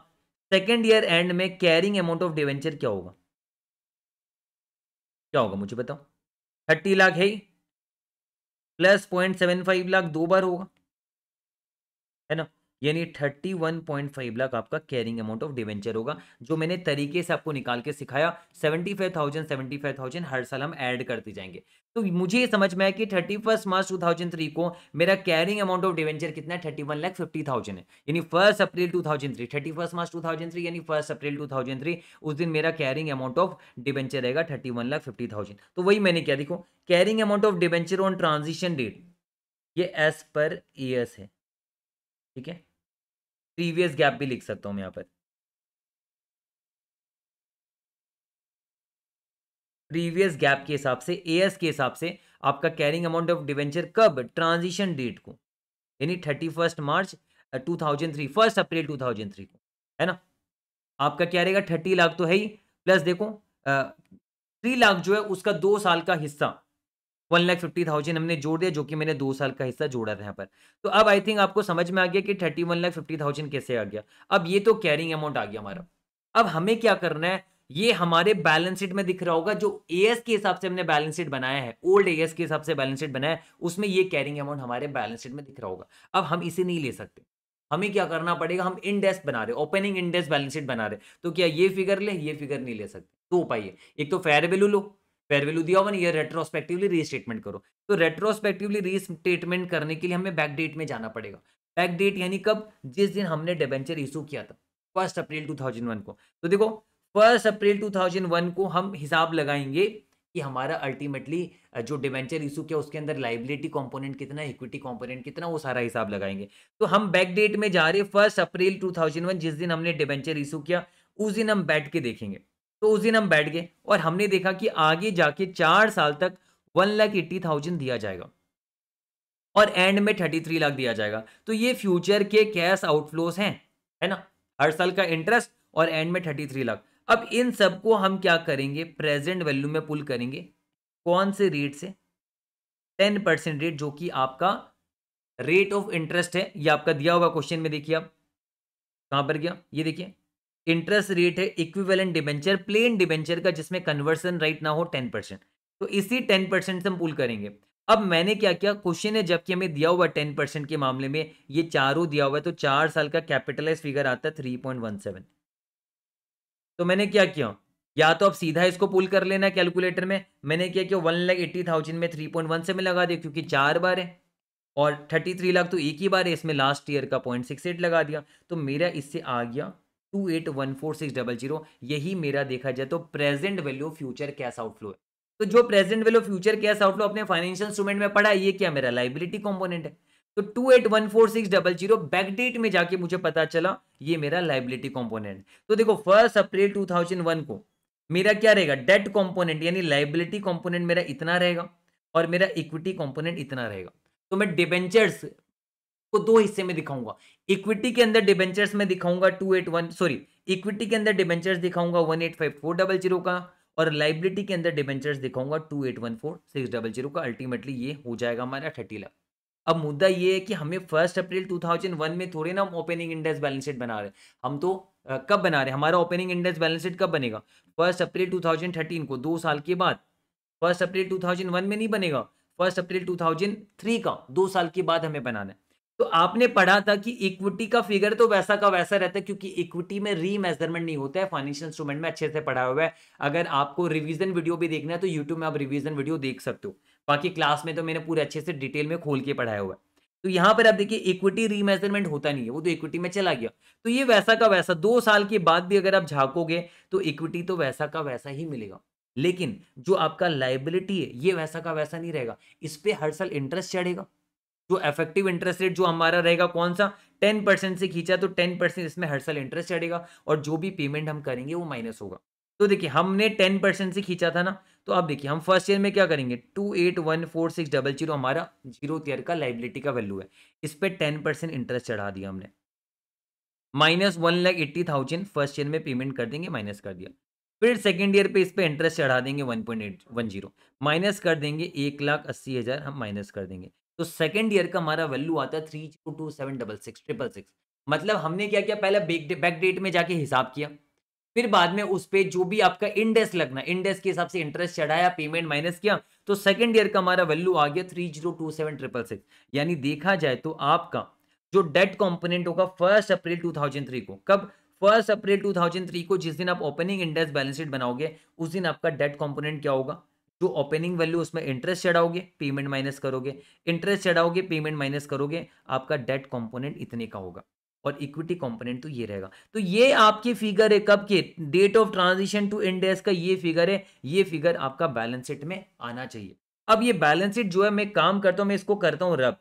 सेकेंड ईयर एंड में कैरिंग अमाउंट ऑफ डिवेंचर क्या होगा क्या होगा मुझे बताओ थर्टी लाख है plus point seven five lakh दो बार होगा है ना यानी फाइव लाख आपका कैरिंग अमाउंट ऑफ डिवेंचर होगा जो मैंने तरीके से आपको निकाल के सिखाया seventy seventy five thousand five thousand हर साल हम ऐड करते जाएंगे तो मुझे ये समझ में आया कि thirty first March two thousand three को मेरा कैरिंग अमाउंट ऑफ डिवेंचर कितना है thirty one lakh fifty thousand है यानी first April two thousand three thirty first March two thousand three यानी first April two thousand three उस दिन मेरा कैरिंग अमाउंट ऑफ डिवेंचर रहेगा thirty one lakh fifty thousand तो वही मैंने क्या देखो carrying amount of debenture on transition date ये एज पर ईयर्स है ठीक है प्रीवियस गैप भी लिख सकता हूँ यहां पर प्रीवियस गैप के हिसाब से एएस के हिसाब से आपका कैरिंग अमाउंट ऑफ डिवेंचर कब ट्रांजिशन डेट को यानी thirty first March two thousand three first April two thousand three को है ना आपका क्या रहेगा थर्टी लाख तो है ही प्लस देखो थ्री लाख जो है उसका दो साल का हिस्सा वन लाख फिफ्टी थाउजेंड हमने जोड़ दिया जो कि मैंने दो साल का हिस्सा जोड़ा था यहाँ पर तो अब आई थिंक आपको समझ में आ गया कि thirty one lakh fifty thousand कैसे आ गया अब ये तो कैरिंग अमाउंट आ गया हमारा अब हमें क्या करना है ये हमारे बैलेंस शीट में दिख रहा होगा जो एस के हिसाब से हमने बैलेंस शीट बनाया है ओल्ड एस के हिसाब से बैलेंस शीट बनाया है उसमें ये कैरिंग अमाउंट हमारे बैलेंस शीट में दिख रहा होगा अब हम इसे नहीं ले सकते हमें क्या करना पड़ेगा हम इंडेक्स बना रहे ओपनिंग इंडेक्स बैलेंस शीट बना रहे तो क्या ये फिगर ले ये फिगर नहीं ले सकते दो तो उपाय एक तो फेयर वैल्यू लो फेयर वैल्यू दिया वन ईयर रेट्रोस्पेक्टिवली रीस्टेटमेंट करो तो रेट्रोस्पेक्टिवली रीस्टेटमेंट करने के लिए हमें बैक डेट में जाना पड़ेगा बैक डेट यानी कब जिस दिन हमने डिबेंचर इशू किया था फर्स्ट अप्रैल 2001 को तो देखो फर्स्ट अप्रैल 2001 को हम हिसाब लगाएंगे कि हमारा अल्टीमेटली जो डिवेंचर इशू किया उसके अंदर लाइबिलिटी कॉम्पोनेंट कितना इक्विटी कॉम्पोनेंट कितना वो सारा हिसाब लगाएंगे तो हम बैक डेट में जा रहे फर्स्ट अप्रैल वन जिस दिन हमने डिवेंचर इशू किया उस दिन हम बैठ के देखेंगे तो उस दिन हम बैठ गए और हमने देखा कि आगे जाके चार साल तक वन लाख एट्टी थाउजेंड दिया जाएगा और एंड में थर्टी थ्री लाख दिया जाएगा तो ये फ्यूचर के कैश आउटफ्लोज हैं है ना हर साल का इंटरेस्ट और एंड में थर्टी थ्री लाख अब इन सबको हम क्या करेंगे प्रेजेंट वैल्यू में पुल करेंगे कौन से रेट से टेन परसेंट रेट जो कि आपका रेट ऑफ इंटरेस्ट है ये आपका दिया होगा क्वेश्चन में देखिए आप कहां पर गया ये देखिए इंटरेस्ट रेट है इक्विवेलेंट डिबेंचर प्लेन डिबेंचर का जिसमें कन्वर्सन राइट ना हो टेन परसेंट तो इसी टेन परसेंट से हम पुल करेंगे अब मैंने क्या किया क्वेश्चन है जबकि हमें दिया हुआ टेन परसेंट के मामले में ये चारों दिया हुआ है तो चार साल का कैपिटलाइज फिगर आता है थ्री पॉइंट वन सेवन तो मैंने क्या किया या तो आप सीधा इसको पुल कर लेना कैलकुलेटर में मैंने क्या किया वन लाख एट्टी थाउजेंड में थ्री पॉइंट वन सेवन लगा दिया क्योंकि चार बार है और थर्टी थ्री लाख तो एक ही बार है इसमें लास्ट ईयर का पॉइंट सिक्स एट लगा दिया तो मेरा इससे आ गया two eight one four six double zero यही मेरा देखा जाए तो present value future cash outflow है तो जो present value future cash outflow अपने फाइनेंशियल इंस्ट्रूमेंट में पड़ा ये क्या मेरा लाइबिलिटी कॉम्पोनेंट है तो two eight one four six double zero backdate में जाके मुझे पता चला ये मेरा लाइबिलिटी कॉम्पोनेंट तो देखो first April two thousand one को मेरा क्या रहेगा डेट कॉम्पोनेंट यानी लाइबिलिटी कॉम्पोनेंट मेरा इतना रहेगा और मेरा इक्विटी कॉम्पोनेंट इतना रहेगा तो मैं डिबेंचर्स को दो हिस्से में दिखाऊंगा इक्विटी के अंदर डिबेंचर्स में दिखाऊंगा two eight one sorry equity के अंदर डिबेंचर्स दिखाऊंगा one eight five four double zero का और लाइबिलिटी के अंदर डिबेंचर्स दिखाऊंगा two eight one four six double zero का अल्टीमेटली ये हो जाएगा हमारा थर्टी लाख अब मुद्दा ये है कि हमें first April two thousand one में थोड़े ना हम ओपनिंग इंडेक्स बैलेंस शीट बना रहे हम तो कब बना रहे हमारा ओपनिंग इंडेक्स बैलेंस शीट कब बनेगा फर्स्ट अप्रैल थर्टीन को दो साल के बाद first April two thousand one में नहीं बनेगा first April two thousand three का दो साल के बाद हमें बनाना है तो आपने पढ़ा था कि इक्विटी का फिगर तो वैसा का वैसा रहता है क्योंकि इक्विटी में रीमेजरमेंट नहीं होता है फाइनेंशियल इंस्ट्रूमेंट में अच्छे से पढ़ा हुआ है अगर आपको रिवीजन वीडियो भी देखना है तो यूट्यूब में आप रिवीजन वीडियो देख सकते हो बाकी क्लास में तो मैंने पूरे अच्छे से डिटेल में खोल के पढ़ाया हुआ है तो यहाँ पर आप देखिए इक्विटी रीमेजरमेंट होता नहीं है वो तो इक्विटी में चला गया तो ये वैसा का वैसा दो साल के बाद भी अगर आप झाकोगे तो इक्विटी तो वैसा का वैसा ही मिलेगा लेकिन जो आपका लाइबिलिटी है ये वैसा का वैसा नहीं रहेगा इस पर हर साल इंटरेस्ट चढ़ेगा जो इफेक्टिव इंटरेस्ट रेट जो हमारा रहेगा कौन सा टेन परसेंट से खींचा तो टेन परसेंट इसमें हर साल इंटरेस्ट चढ़ेगा और जो भी पेमेंट हम करेंगे वो माइनस होगा तो देखिए हमने टेन परसेंट से खींचा था ना तो अब देखिए हम फर्स्ट ईयर में क्या करेंगे two eight one four six double zero हमारा जीरो ईयर का लाइबिलिटी का वैल्यू है इस पर टेन परसेंट इंटरेस्ट चढ़ा दिया हमने minus one lakh eighty thousand first year में पेमेंट कर देंगे माइनस कर दिया फिर सेकेंड ईयर पे इस पर इंटरेस्ट चढ़ा देंगे one point eight one zero minus कर देंगे एक लाख अस्सी हज़ार हम माइनस कर देंगे तो सेकेंड ईयर का हमारा वैल्यू आता है three zero two seven double six triple six मतलब हमने क्या किया पहले बैक डेट में जाके हिसाब किया फिर बाद में उस पर जो भी आपका इंडेस लगना इंडेस के हिसाब से इंटरेस्ट चढ़ाया पेमेंट माइनस किया तो सेकेंड ईयर का हमारा वैल्यू आ गया three zero two seven triple six यानी देखा जाए तो आपका जो डेट कॉम्पोनेंट होगा first April two thousand three को कब first April two thousand three को जिस दिन आप ओपनिंग इंडेस बैलेंस शीट बनाओगे उस दिन आपका डेट कॉम्पोनेंट क्या होगा जो ओपनिंग वैल्यू उसमें इंटरेस्ट चढ़ाओगे पेमेंट माइनस करोगे इंटरेस्ट चढ़ाओगे पेमेंट माइनस करोगे आपका डेट कंपोनेंट इतने का होगा और इक्विटी कंपोनेंट तो ये रहेगा तो ये आपकी फिगर है कब के date of transition to Ind AS का ये फिगर है ये फिगर आपका बैलेंस शीट में आना चाहिए अब ये बैलेंस शीट जो है मैं काम करता हूँ मैं इसको करता हूँ रब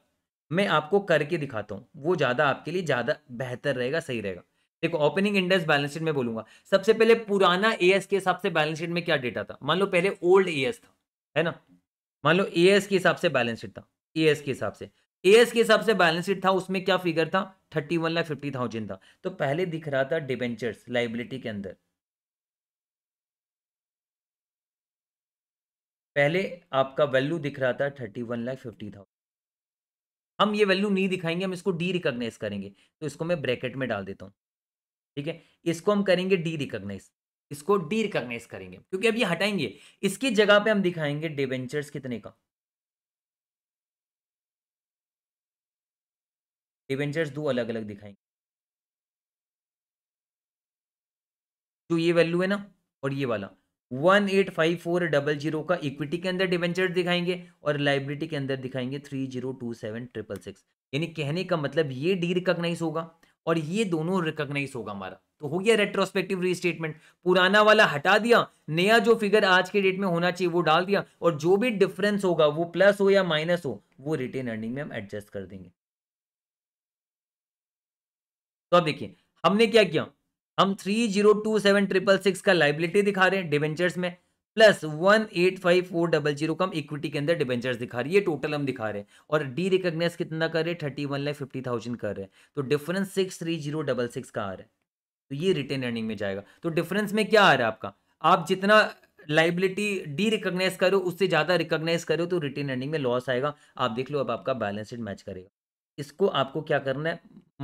मैं आपको करके दिखाता हूँ वो ज़्यादा आपके लिए ज़्यादा बेहतर रहेगा सही रहेगा देखो ओपनिंग इंडेक्स बैलेंस शीट में बोलूंगा सबसे पहले पुराना ए के हिसाब से बैलेंस शीट में क्या डेटा था मान लो पहले ओल्ड ए था है ना मान लो ए के हिसाब से बैलेंस शीट था ए के हिसाब से ए के हिसाब से बैलेंस शीट था उसमें क्या फिगर था thirty one lakh fifty thousand था तो पहले दिख रहा था डिबेंचर्स लाइबिलिटी के अंदर पहले आपका वैल्यू दिख रहा था thirty one lakh fifty thousand हम ये वैल्यू नहीं दिखाएंगे हम इसको डी रिकॉग्नाइज करेंगे तो इसको मैं ब्रैकेट में डाल देता हूं ठीक है इसको हम करेंगे डी रिकोगनाइज इसको डी रिकोगनाइज करेंगे क्योंकि अब ये हटाएंगे इसकी जगह पे हम दिखाएंगे डिवेंचर्स कितने का डिवेंचर्स दो अलग अलग दिखाएंगे जो ये वैल्यू है ना और ये वाला one eight five four double zero का इक्विटी के अंदर डिवेंचर दिखाएंगे और लाइब्रेटी के अंदर दिखाएंगे three zero two seven triple six यानी कहने का मतलब ये डी रिकॉग्नाइज होगा और ये दोनों रिकॉग्नाइज होगा हमारा तो हो गया रेट्रोस्पेक्टिव रीस्टेटमेंट पुराना वाला हटा दिया नया जो फिगर आज के डेट में होना चाहिए वो डाल दिया और जो भी डिफरेंस होगा वो प्लस हो या माइनस हो वो रिटेन अर्निंग में हम एडजस्ट कर देंगे तो अब देखिए हमने क्या किया हम three zero two seven triple six का लाइबिलिटी दिखा रहे हैं डिवेंचर्स में plus one eight five four double zero का हम इक्विटी के अंदर डिबेंचर्स दिखा रहे है टोटल हम दिखा रहे हैं और डी रिकग्नाइज कितना कर रहे हैं thirty one lakh fifty thousand कर रहे हैं तो difference six three zero double six का आ रहा है तो ये रिटेन अर्निंग में जाएगा तो डिफरेंस में क्या आ रहा है आपका आप जितना लाइबिलिटी डी रिकग्नाइज करो उससे ज़्यादा रिकग्नाइज करो तो रिटेन अर्निंग में लॉस आएगा आप देख लो अब आपका बैलेंस शीट मैच करेगा इसको आपको क्या करना है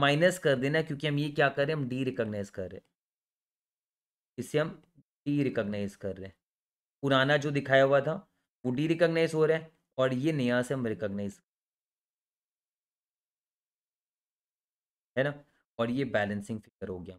माइनस कर देना है क्योंकि हम ये क्या कर रहे हैं हम डी रिकग्नाइज कर रहे हैं इसे हम डी रिकग्नाइज कर रहे हैं पुराना जो दिखाया हुआ था वो डी रिकग्नाइज हो रहा है और ये नया से हम रिकग्नाइज है ना और ये बैलेंसिंग फिगर हो गया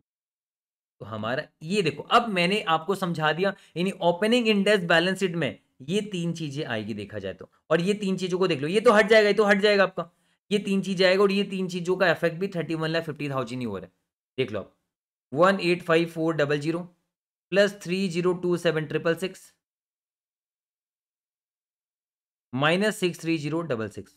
तो हमारा ये देखो अब मैंने आपको समझा दिया यानी ओपनिंग इंडेक्स बैलेंस शीट में ये तीन चीजें आएगी देखा जाए तो और ये तीन चीजों को देख लो ये तो हट जाएगा ये तो हट जाएगा आपका ये तीन चीज आएगा और ये तीन चीजों का इफेक्ट भी thirty one lakh fifty thousand ही हो रहा है देख लो आप one eight five four double zero plus three zero two seven triple six minus six three zero double six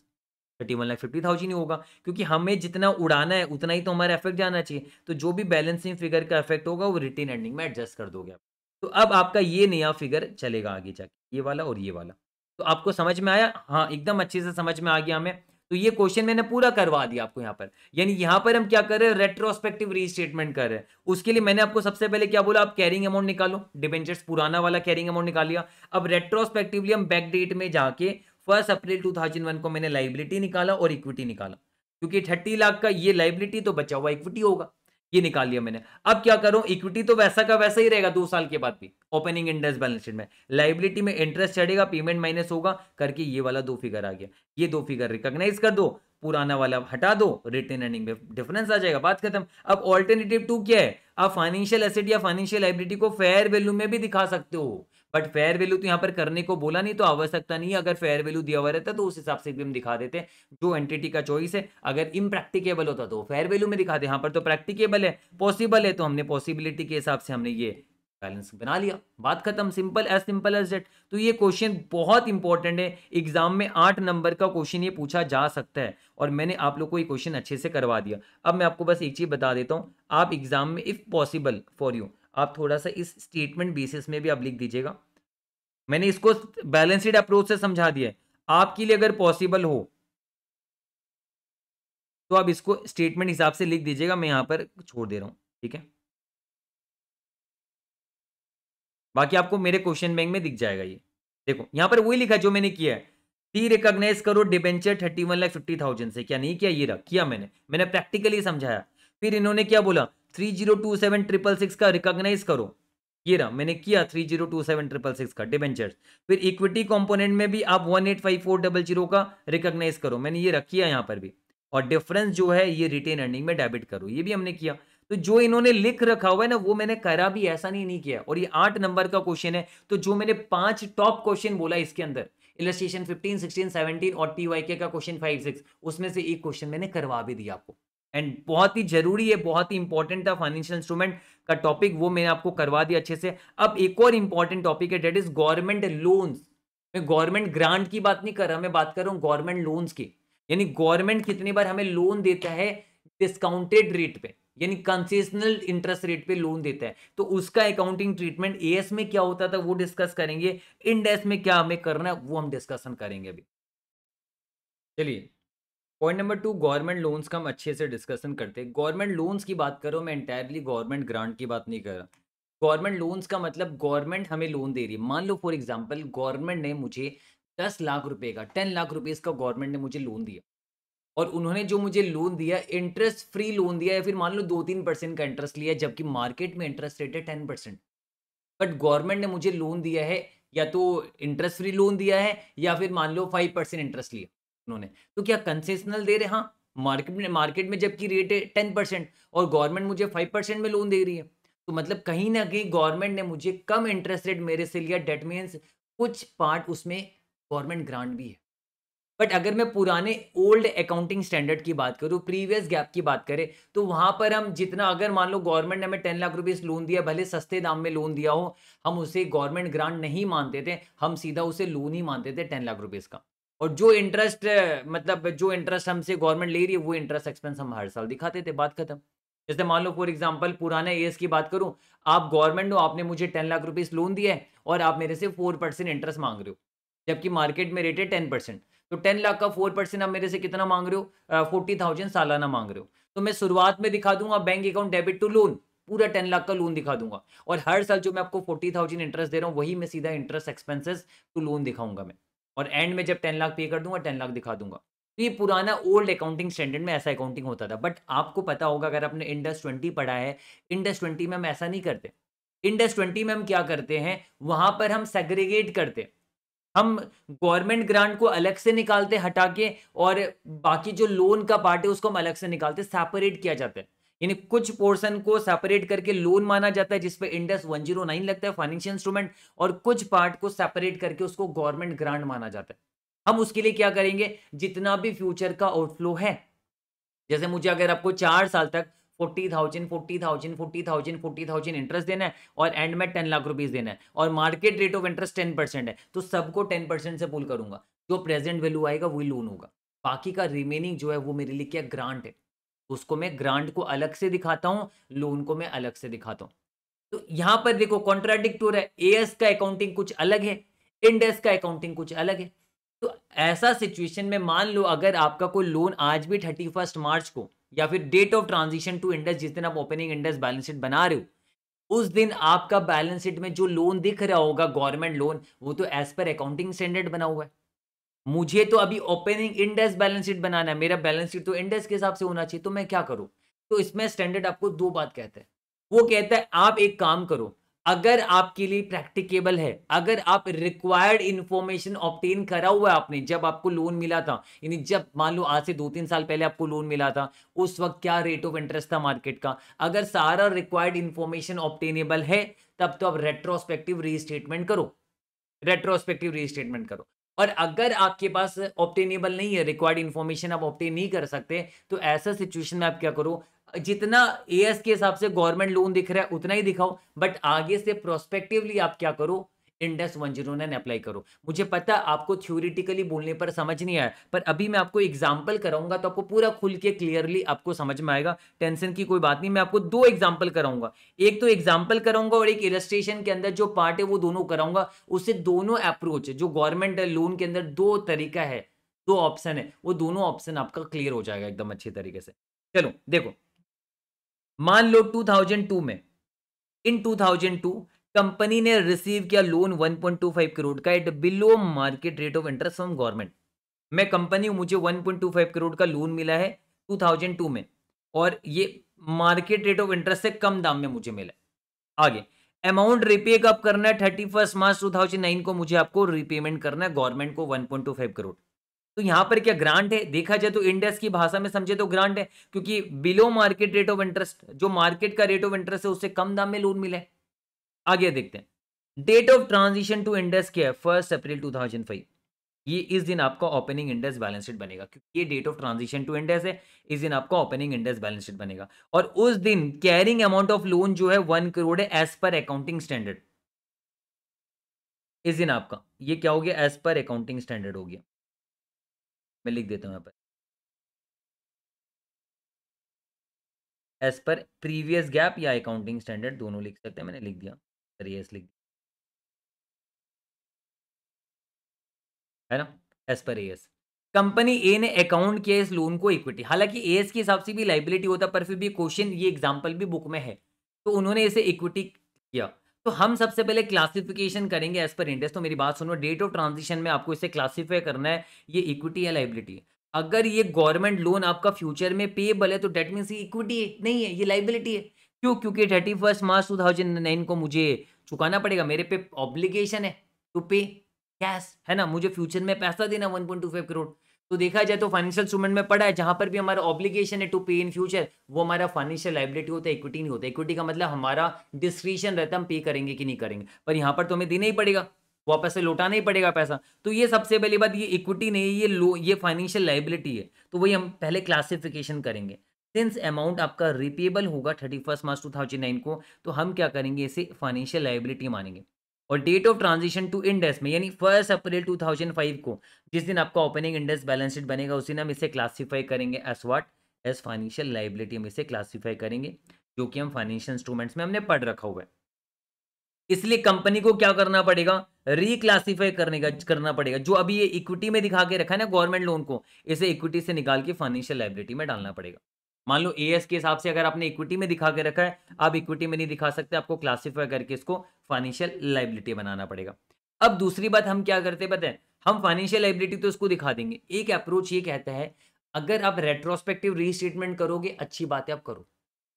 thirty one lakh fifty thousand ही होगा क्योंकि हमें जितना उड़ाना है उतना ही तो हमारा इफेक्ट जाना चाहिए तो जो भी बैलेंसिंग फिगर का इफेक्ट होगा वो रिटेन एंडिंग में एडजस्ट कर दोगे आप तो अब आपका ये नया फिगर चलेगा आगे जाके ये वाला और ये वाला तो आपको समझ में आया हाँ एकदम अच्छे से समझ में आ गया हमें तो ये क्वेश्चन मैंने पूरा करवा दिया आपको यहाँ पर यानी यहाँ पर हम क्या कर रहे हैं रेट्रोस्पेक्टिव रीस्टेटमेंट कर रहे हैं उसके लिए मैंने आपको सबसे पहले क्या बोला आप कैरिंग अमाउंट निकालो डिबेंचर्स पुराना वाला कैरिंग अमाउंट निकाल लिया अब रेट्रोस्पेक्टिवली हम बैक डेट में जाके first April two thousand one को मैंने लाइबिलिटी निकाला और इक्विटी निकाला क्योंकि थर्टी लाख का ये लाइबिलिटी तो बचा हुआ इक्विटी होगा ये निकाल लिया मैंने अब क्या करूं इक्विटी तो वैसा का वैसा ही रहेगा दो साल के बाद भी ओपनिंग इंटरेस्ट बैलेंस शीट में लाइबिलिटी में इंटरेस्ट चढ़ेगा पेमेंट माइनस होगा करके ये वाला दो फिगर आ गया ये दो फिगर रिकॉग्नाइज कर दो पुराना वाला हटा दो रिटर्न अर्निंग में डिफरेंस आ जाएगा बात खत्म अब ऑल्टरनेटिव टू क्या है आप फाइनेंशियल एसेट या फाइनेंशियल लाइबिलिटी को फेयर वैल्यू में भी दिखा सकते हो बट फेयर वैल्यू तो यहाँ पर करने को बोला नहीं तो आवश्यकता नहीं अगर फेयर वैल्यू दिया हुआ रहता तो उस हिसाब से भी हम दिखा देते जो एंटिटी का चॉइस है अगर इम्प्रैक्टिकेबल होता तो फेयर वैल्यू में दिखाते यहाँ पर तो प्रैक्टिकेबल है पॉसिबल है तो हमने पॉसिबिलिटी के हिसाब से हमने ये बैलेंस बना लिया बात खत्म simple as simple as that तो ये क्वेश्चन बहुत इंपॉर्टेंट है एग्जाम में आठ नंबर का क्वेश्चन ये पूछा जा सकता है और मैंने आप लोग को ये क्वेश्चन अच्छे से करवा दिया अब मैं आपको बस एक चीज़ बता देता हूँ आप एग्जाम में इफ़ पॉसिबल फॉर यू आप थोड़ा सा इस स्टेटमेंट बेसिस में भी आप लिख दीजिएगा मैंने इसको बैलेंसड अप्रोच से समझा दिया है आपके लिए अगर पॉसिबल हो तो आप इसको स्टेटमेंट हिसाब से लिख दीजिएगा मैं यहां पर छोड़ दे रहा हूं ठीक है बाकी आपको मेरे क्वेश्चन बैंक में दिख जाएगा ये देखो यहां पर वही लिखा जो मैंने किया है टी रिकॉग्नाइज करो debenture thirty one lakh fifty thousand से क्या नहीं किया ये रख किया मैंने मैंने प्रैक्टिकली समझाया फिर इन्होंने क्या बोला three zero two seven triple six का रिकॉग्नाइज करो ये रहा मैंने किया three zero two seven triple six का डिबेंचर फिर इक्विटी कंपोनेंट में भी आप one eight five four double zero का रिकॉग्नाइज करो मैंने ये रखी है यहाँ पर भी और डिफरेंस जो है ये रिटेन अर्निंग में डेबिट करो ये भी हमने किया तो जो इन्होंने लिख रखा हुआ है ना वो मैंने करा भी ऐसा नहीं, नहीं किया और ये आठ नंबर का क्वेश्चन है तो जो मैंने पांच टॉप क्वेश्चन बोला इसके अंदर इलेक्ट्रेशन 15, 16, 17 और पीवाईके का क्वेश्चन 5, 6 उसमें से एक क्वेश्चन मैंने करवा भी दिया आपको एंड बहुत ही जरूरी है बहुत ही इंपॉर्टेंट था फाइनेंशियल इंस्ट्रूमेंट का टॉपिक वो मैंने आपको करवा दिया अच्छे से अब एक और इंपॉर्टेंट टॉपिक है डेट इज गवर्नमेंट लोन्स मैं गवर्नमेंट ग्रांट की बात नहीं कर रहा मैं बात कर रहा हूँ गवर्नमेंट लोन्स की यानी गवर्नमेंट कितनी बार हमें लोन देता है डिस्काउंटेड रेट पे यानी कंसेशनल इंटरेस्ट रेट पे लोन देता है तो उसका अकाउंटिंग ट्रीटमेंट ए में क्या होता था वो डिस्कस करेंगे इंडेस में क्या हमें करना है वो हम डिस्कशन करेंगे अभी चलिए point number two government loans का हम अच्छे से डिस्कशन करते हैं गवर्नमेंट लोन्स की बात करो मैं इंटायरली गवर्नमेंट ग्रांट की बात नहीं कर रहा गवर्नमेंट लोन्स का मतलब गवर्नमेंट हमें लोन दे रही है मान लो फॉर एग्जाम्पल गवर्नमेंट ने मुझे दस लाख रुपए का टेन लाख रुपीज़ का गवर्नमेंट ने मुझे लोन दिया और उन्होंने जो मुझे लोन दिया इंटरेस्ट फ्री लोन दिया या फिर मान लो दो तीन परसेंट का इंटरेस्ट लिया जबकि मार्केट में इंटरेस्ट रेट है टेन परसेंट बट गवर्नमेंट ने मुझे लोन दिया है या तो इंटरेस्ट फ्री लोन दिया है या फिर मान लो फाइव परसेंट इंटरेस्ट लिया उन्होंने तो क्या कंसेशनल दे रहे हाँ मार्केट में मार्केट में जबकि रेट है टेन परसेंट और गवर्नमेंट मुझे फाइव परसेंट में लोन दे रही है तो मतलब कहीं ना कहीं गवर्नमेंट ने मुझे कम इंटरेस्ट रेट मेरे से लिया डेट मीन्स कुछ पार्ट उसमें गवर्नमेंट ग्रांट भी है बट अगर मैं पुराने ओल्ड अकाउंटिंग स्टैंडर्ड की बात करूँ प्रीवियस गैप की बात करें तो वहाँ पर हम जितना अगर मान लो गवर्नमेंट ने हमें टेन लाख रुपीज़ लोन दिया भले सस्ते दाम में लोन दिया हो हम उसे गवर्नमेंट ग्रांट नहीं मानते थे हम सीधा उसे लोन ही मानते थे टेन लाख रुपीज़ का और जो इंटरेस्ट मतलब जो इंटरेस्ट हमसे गवर्नमेंट ले रही है वो इंटरेस्ट एक्सपेंस हम हर साल दिखाते थे बात खत्म जैसे मान लो फॉर एग्जाम्पल पुराने एस की बात करूं आप गवर्नमेंट हो आपने मुझे टेन लाख रुपीज लोन दिया है और आप मेरे से फोर परसेंट इंटरेस्ट मांग रहे हो जबकि मार्केट में रेट है टेन परसेंट तो टेन लाख का फोर परसेंट आप मेरे से कितना मांग रहे हो फोर्टी थाउजेंड सालाना मांग रहे हो तो मैं शुरुआत में दिखा दूंगा bank account debit to loan पूरा टेन लाख का लोन दिखा दूंगा और हर साल जो मैं आपको फोर्टी थाउजेंड इंटरेस्ट दे रहा हूँ वही मैं सीधा इंटरेस्ट एक्सपेंसेस टू लोन दिखाऊंगा मैं और एंड में जब टेन लाख पे कर दूंगा टेन लाख दिखा दूंगा तो ये पुराना ओल्ड अकाउंटिंग स्टैंडर्ड में ऐसा अकाउंटिंग होता था बट आपको पता होगा अगर आपने इंडस ट्वेंटी पढ़ा है इंडस ट्वेंटी में हम ऐसा नहीं करते इंडस ट्वेंटी में हम क्या करते हैं वहां पर हम सेग्रीगेट करते हम गवर्नमेंट ग्रांट को अलग से निकालते हटा के और बाकी जो लोन का पार्ट है उसको हम अलग से निकालते सेपरेट किया जाता है यानी कुछ पोर्शन को सेपरेट करके लोन माना जाता है जिसपे जीरो 109 लगता है फाइनेंशियल इंस्ट्रूमेंट और कुछ पार्ट को सेपरेट करके उसको गवर्नमेंट ग्रांट माना जाता है हम उसके लिए क्या करेंगे जितना भी फ्यूचर का आउटफ्लो है जैसे मुझे अगर आपको चार साल तक forty thousand forty thousand forty thousand forty thousand interest देना है और एंड में टेन लाख रुपीज देना है और market rate of interest ten percent है तो सबको टेन परसेंट से पुल करूंगा जो प्रेजेंट वैल्यू आएगा वही लोन होगा बाकी का रिमेनिंग जो है वो मेरे लिए क्या ग्रांट है उसको मैं ग्रांट को अलग से दिखाता हूँ लोन को मैं अलग से दिखाता हूँ तो यहां पर देखो कॉन्ट्राडिक्ट हो रहा है एएस का अकाउंटिंग कुछ अलग है इंडेस का अकाउंटिंग कुछ अलग है तो ऐसा सिचुएशन में मान लो अगर आपका कोई लोन आज भी थर्टी फर्स्ट मार्च को या फिर date of transition to Ind AS जिस दिन आप ओपनिंग इंडेस बैलेंस शीट बना रहे हो उस दिन आपका बैलेंस शीट में जो लोन दिख रहा होगा गवर्नमेंट लोन वो तो एज पर अकाउंटिंग स्टैंडर्ड बना हुआ है मुझे तो अभी ओपनिंग इंडेक्स बैलेंस शीट बनाना है मेरा बैलेंस शीट तो इंडेक्स के हिसाब से होना चाहिए तो मैं क्या करूँ तो इसमें स्टैंडर्ड आपको दो बात कहता है वो कहता है आप एक काम करो अगर आपके लिए प्रैक्टिकेबल है अगर आप रिक्वायर्ड इंफॉर्मेशन ऑप्टेन करा हुआ है आपने जब आपको लोन मिला था यानी जब मान लो आज से दो तीन साल पहले आपको लोन मिला था उस वक्त क्या रेट ऑफ इंटरेस्ट था मार्केट का अगर सारा रिक्वायर्ड इंफॉर्मेशन ऑप्टेनेबल है तब तो आप रेट्रोस्पेक्टिव रीस्टेटमेंट करो रेट्रोस्पेक्टिव रीस्टेटमेंट करो और अगर आपके पास ऑप्टेनेबल नहीं है रिक्वायर्ड इन्फॉर्मेशन आप ऑप्टेन नहीं कर सकते तो ऐसा सिचुएशन में आप क्या करो जितना एएस के हिसाब से गवर्नमेंट लोन दिख रहा है उतना ही दिखाओ बट आगे से प्रोस्पेक्टिवली आप क्या करो Ind AS one zero nine apply करो मुझे पता आपको थ्योरिटिकली बोलने पर समझ नहीं आया पर अभी मैं आपको एग्जाम्पल कराऊंगा तो आपको पूरा खुल के क्लियरली आपको समझ में आएगा टेंशन की कोई बात नहीं मैं आपको दो एग्जाम्पल कराऊंगा एक तो एग्जाम्पल कराऊंगा और एक इलस्ट्रेशन के अंदर जो पार्ट है वो दोनों कराऊंगा उससे दोनों अप्रोच जो गवर्नमेंट लोन के अंदर दो तरीका है दो ऑप्शन है वो दोनों ऑप्शन आपका क्लियर हो जाएगा एकदम अच्छे तरीके से चलो देखो मान लो टू में इन टू कंपनी ने रिसीव किया लोन 1.25 करोड़ का at below market rate of interest from government मैं कंपनी मुझे 1.25 करोड़ का लोन मिला है 2002 में और ये मार्केट रेट ऑफ इंटरेस्ट से कम दाम में मुझे मिला आगे अमाउंट रिपे कब करना है thirty first March two thousand nine को मुझे आपको रिपेमेंट करना है गवर्नमेंट को one point two five crore तो यहाँ पर क्या ग्रांट है देखा जाए तो इंडेक्स की भाषा में समझे तो ग्रांट है क्योंकि below market rate of interest जो मार्केट का रेट ऑफ इंटरेस्ट है उससे कम दाम में लोन मिला है आगे देखते हैं date of transition to Ind AS क्या है फर्स्ट अप्रैल 2005 ये इस दिन आपका ओपनिंग इंडेक्स बैलेंस शीट बनेगा क्योंकि ये date of transition to Ind AS है इस दिन आपका ओपनिंग इंडेक्स बैलेंस शीट बनेगा और उस दिन कैरिंग अमाउंट ऑफ लोन जो है वन करोड़ है एज पर अकाउंटिंग स्टैंडर्ड इस दिन आपका ये क्या हो गया एज पर अकाउंटिंग स्टैंडर्ड हो गया मैं लिख देता हूं यहां पर एज पर प्रीवियस गैप या अकाउंटिंग स्टैंडर्ड दोनों लिख सकते हैं मैंने लिख दिया एज है ना एस पर एस कंपनी ए ने अकाउंट किया इस लोन को इक्विटी हालांकि एस के हिसाब से भी लाइबिलिटी होता पर फिर भी क्वेश्चन ये एग्जाम्पल भी बुक में है तो उन्होंने इसे इक्विटी किया तो हम सबसे पहले क्लासिफिकेशन करेंगे एज पर इंडेस तो मेरी बात सुनो डेट ऑफ ट्रांजिशन में आपको इसे क्लासीफाई करना है ये इक्विटी या लाइबिलिटी अगर ये गवर्नमेंट लोन आपका फ्यूचर में पेबल है तो डेट मीन्स इक्विटी नहीं है ये लाइबिलिटी है क्यों क्योंकि thirty first March two thousand nine को मुझे चुकाना पड़ेगा मेरे पे ऑब्लिगेशन है टू पे कैश है ना मुझे फ्यूचर में पैसा देना one point two five crore तो देखा जाए तो फाइनेंशियल इंस्ट्रूमेंट में पड़ा है जहां पर भी हमारा ऑब्लिगेशन है टू पे इन फ्यूचर वो हमारा फाइनेंशियल लाइबिलिटी होता है इक्विटी नहीं होता इक्विटी का मतलब हमारा डिस्क्रिशन रहता है हम पे करेंगे कि नहीं करेंगे पर यहाँ पर तो हमें देना ही पड़ेगा वापस से लौटाना ही पड़ेगा पैसा तो ये सबसे पहली बात ये इक्विटी नहीं है ये लो ये फाइनेंशियल लाइबिलिटी है तो वही हम पहले क्लासिफिकेशन करेंगे सिंस अमाउंट आपका रिपेबल होगा thirty first March two thousand nine को तो हम क्या करेंगे इसे फाइनेंशियल लाइबिलिटी मानेंगे और date of transition to Ind AS में यानी फर्स्ट अप्रैल फाइव को जिस दिन आपका ओपनिंग इंडेस बैलेंस शीट बनेगा उसी दिन हम इसे क्लासीफाई करेंगे as what as financial liability हम इसे क्लासीफाई करेंगे जो कि हम फाइनेंशियल इंस्ट्रूमेंट्स में हमने पढ़ रखा हुआ है इसलिए कंपनी को क्या करना पड़ेगा रिक्लासीफाई करने का करना पड़ेगा जो अभी ये इक्विटी में दिखा के रखा है ना गवर्नमेंट लोन को इसे इक्विटी से निकाल के फाइनेंशियल लाइबिलिटी में डालना पड़ेगा मान लो ए के हिसाब से अगर आपने इक्विटी में दिखा के रखा है आप इक्विटी में नहीं दिखा सकते आपको क्लासीफाई करके इसको फाइनेंशियल लाइबिलिटी बनाना पड़ेगा अब दूसरी बात हम क्या करते बताए हम फाइनेंशियल लाइबिलिटी तो इसको दिखा देंगे एक अप्रोच ये कहता है अगर आप रेट्रोस्पेक्टिव रीस्टेटमेंट करोगे अच्छी बात है आप करो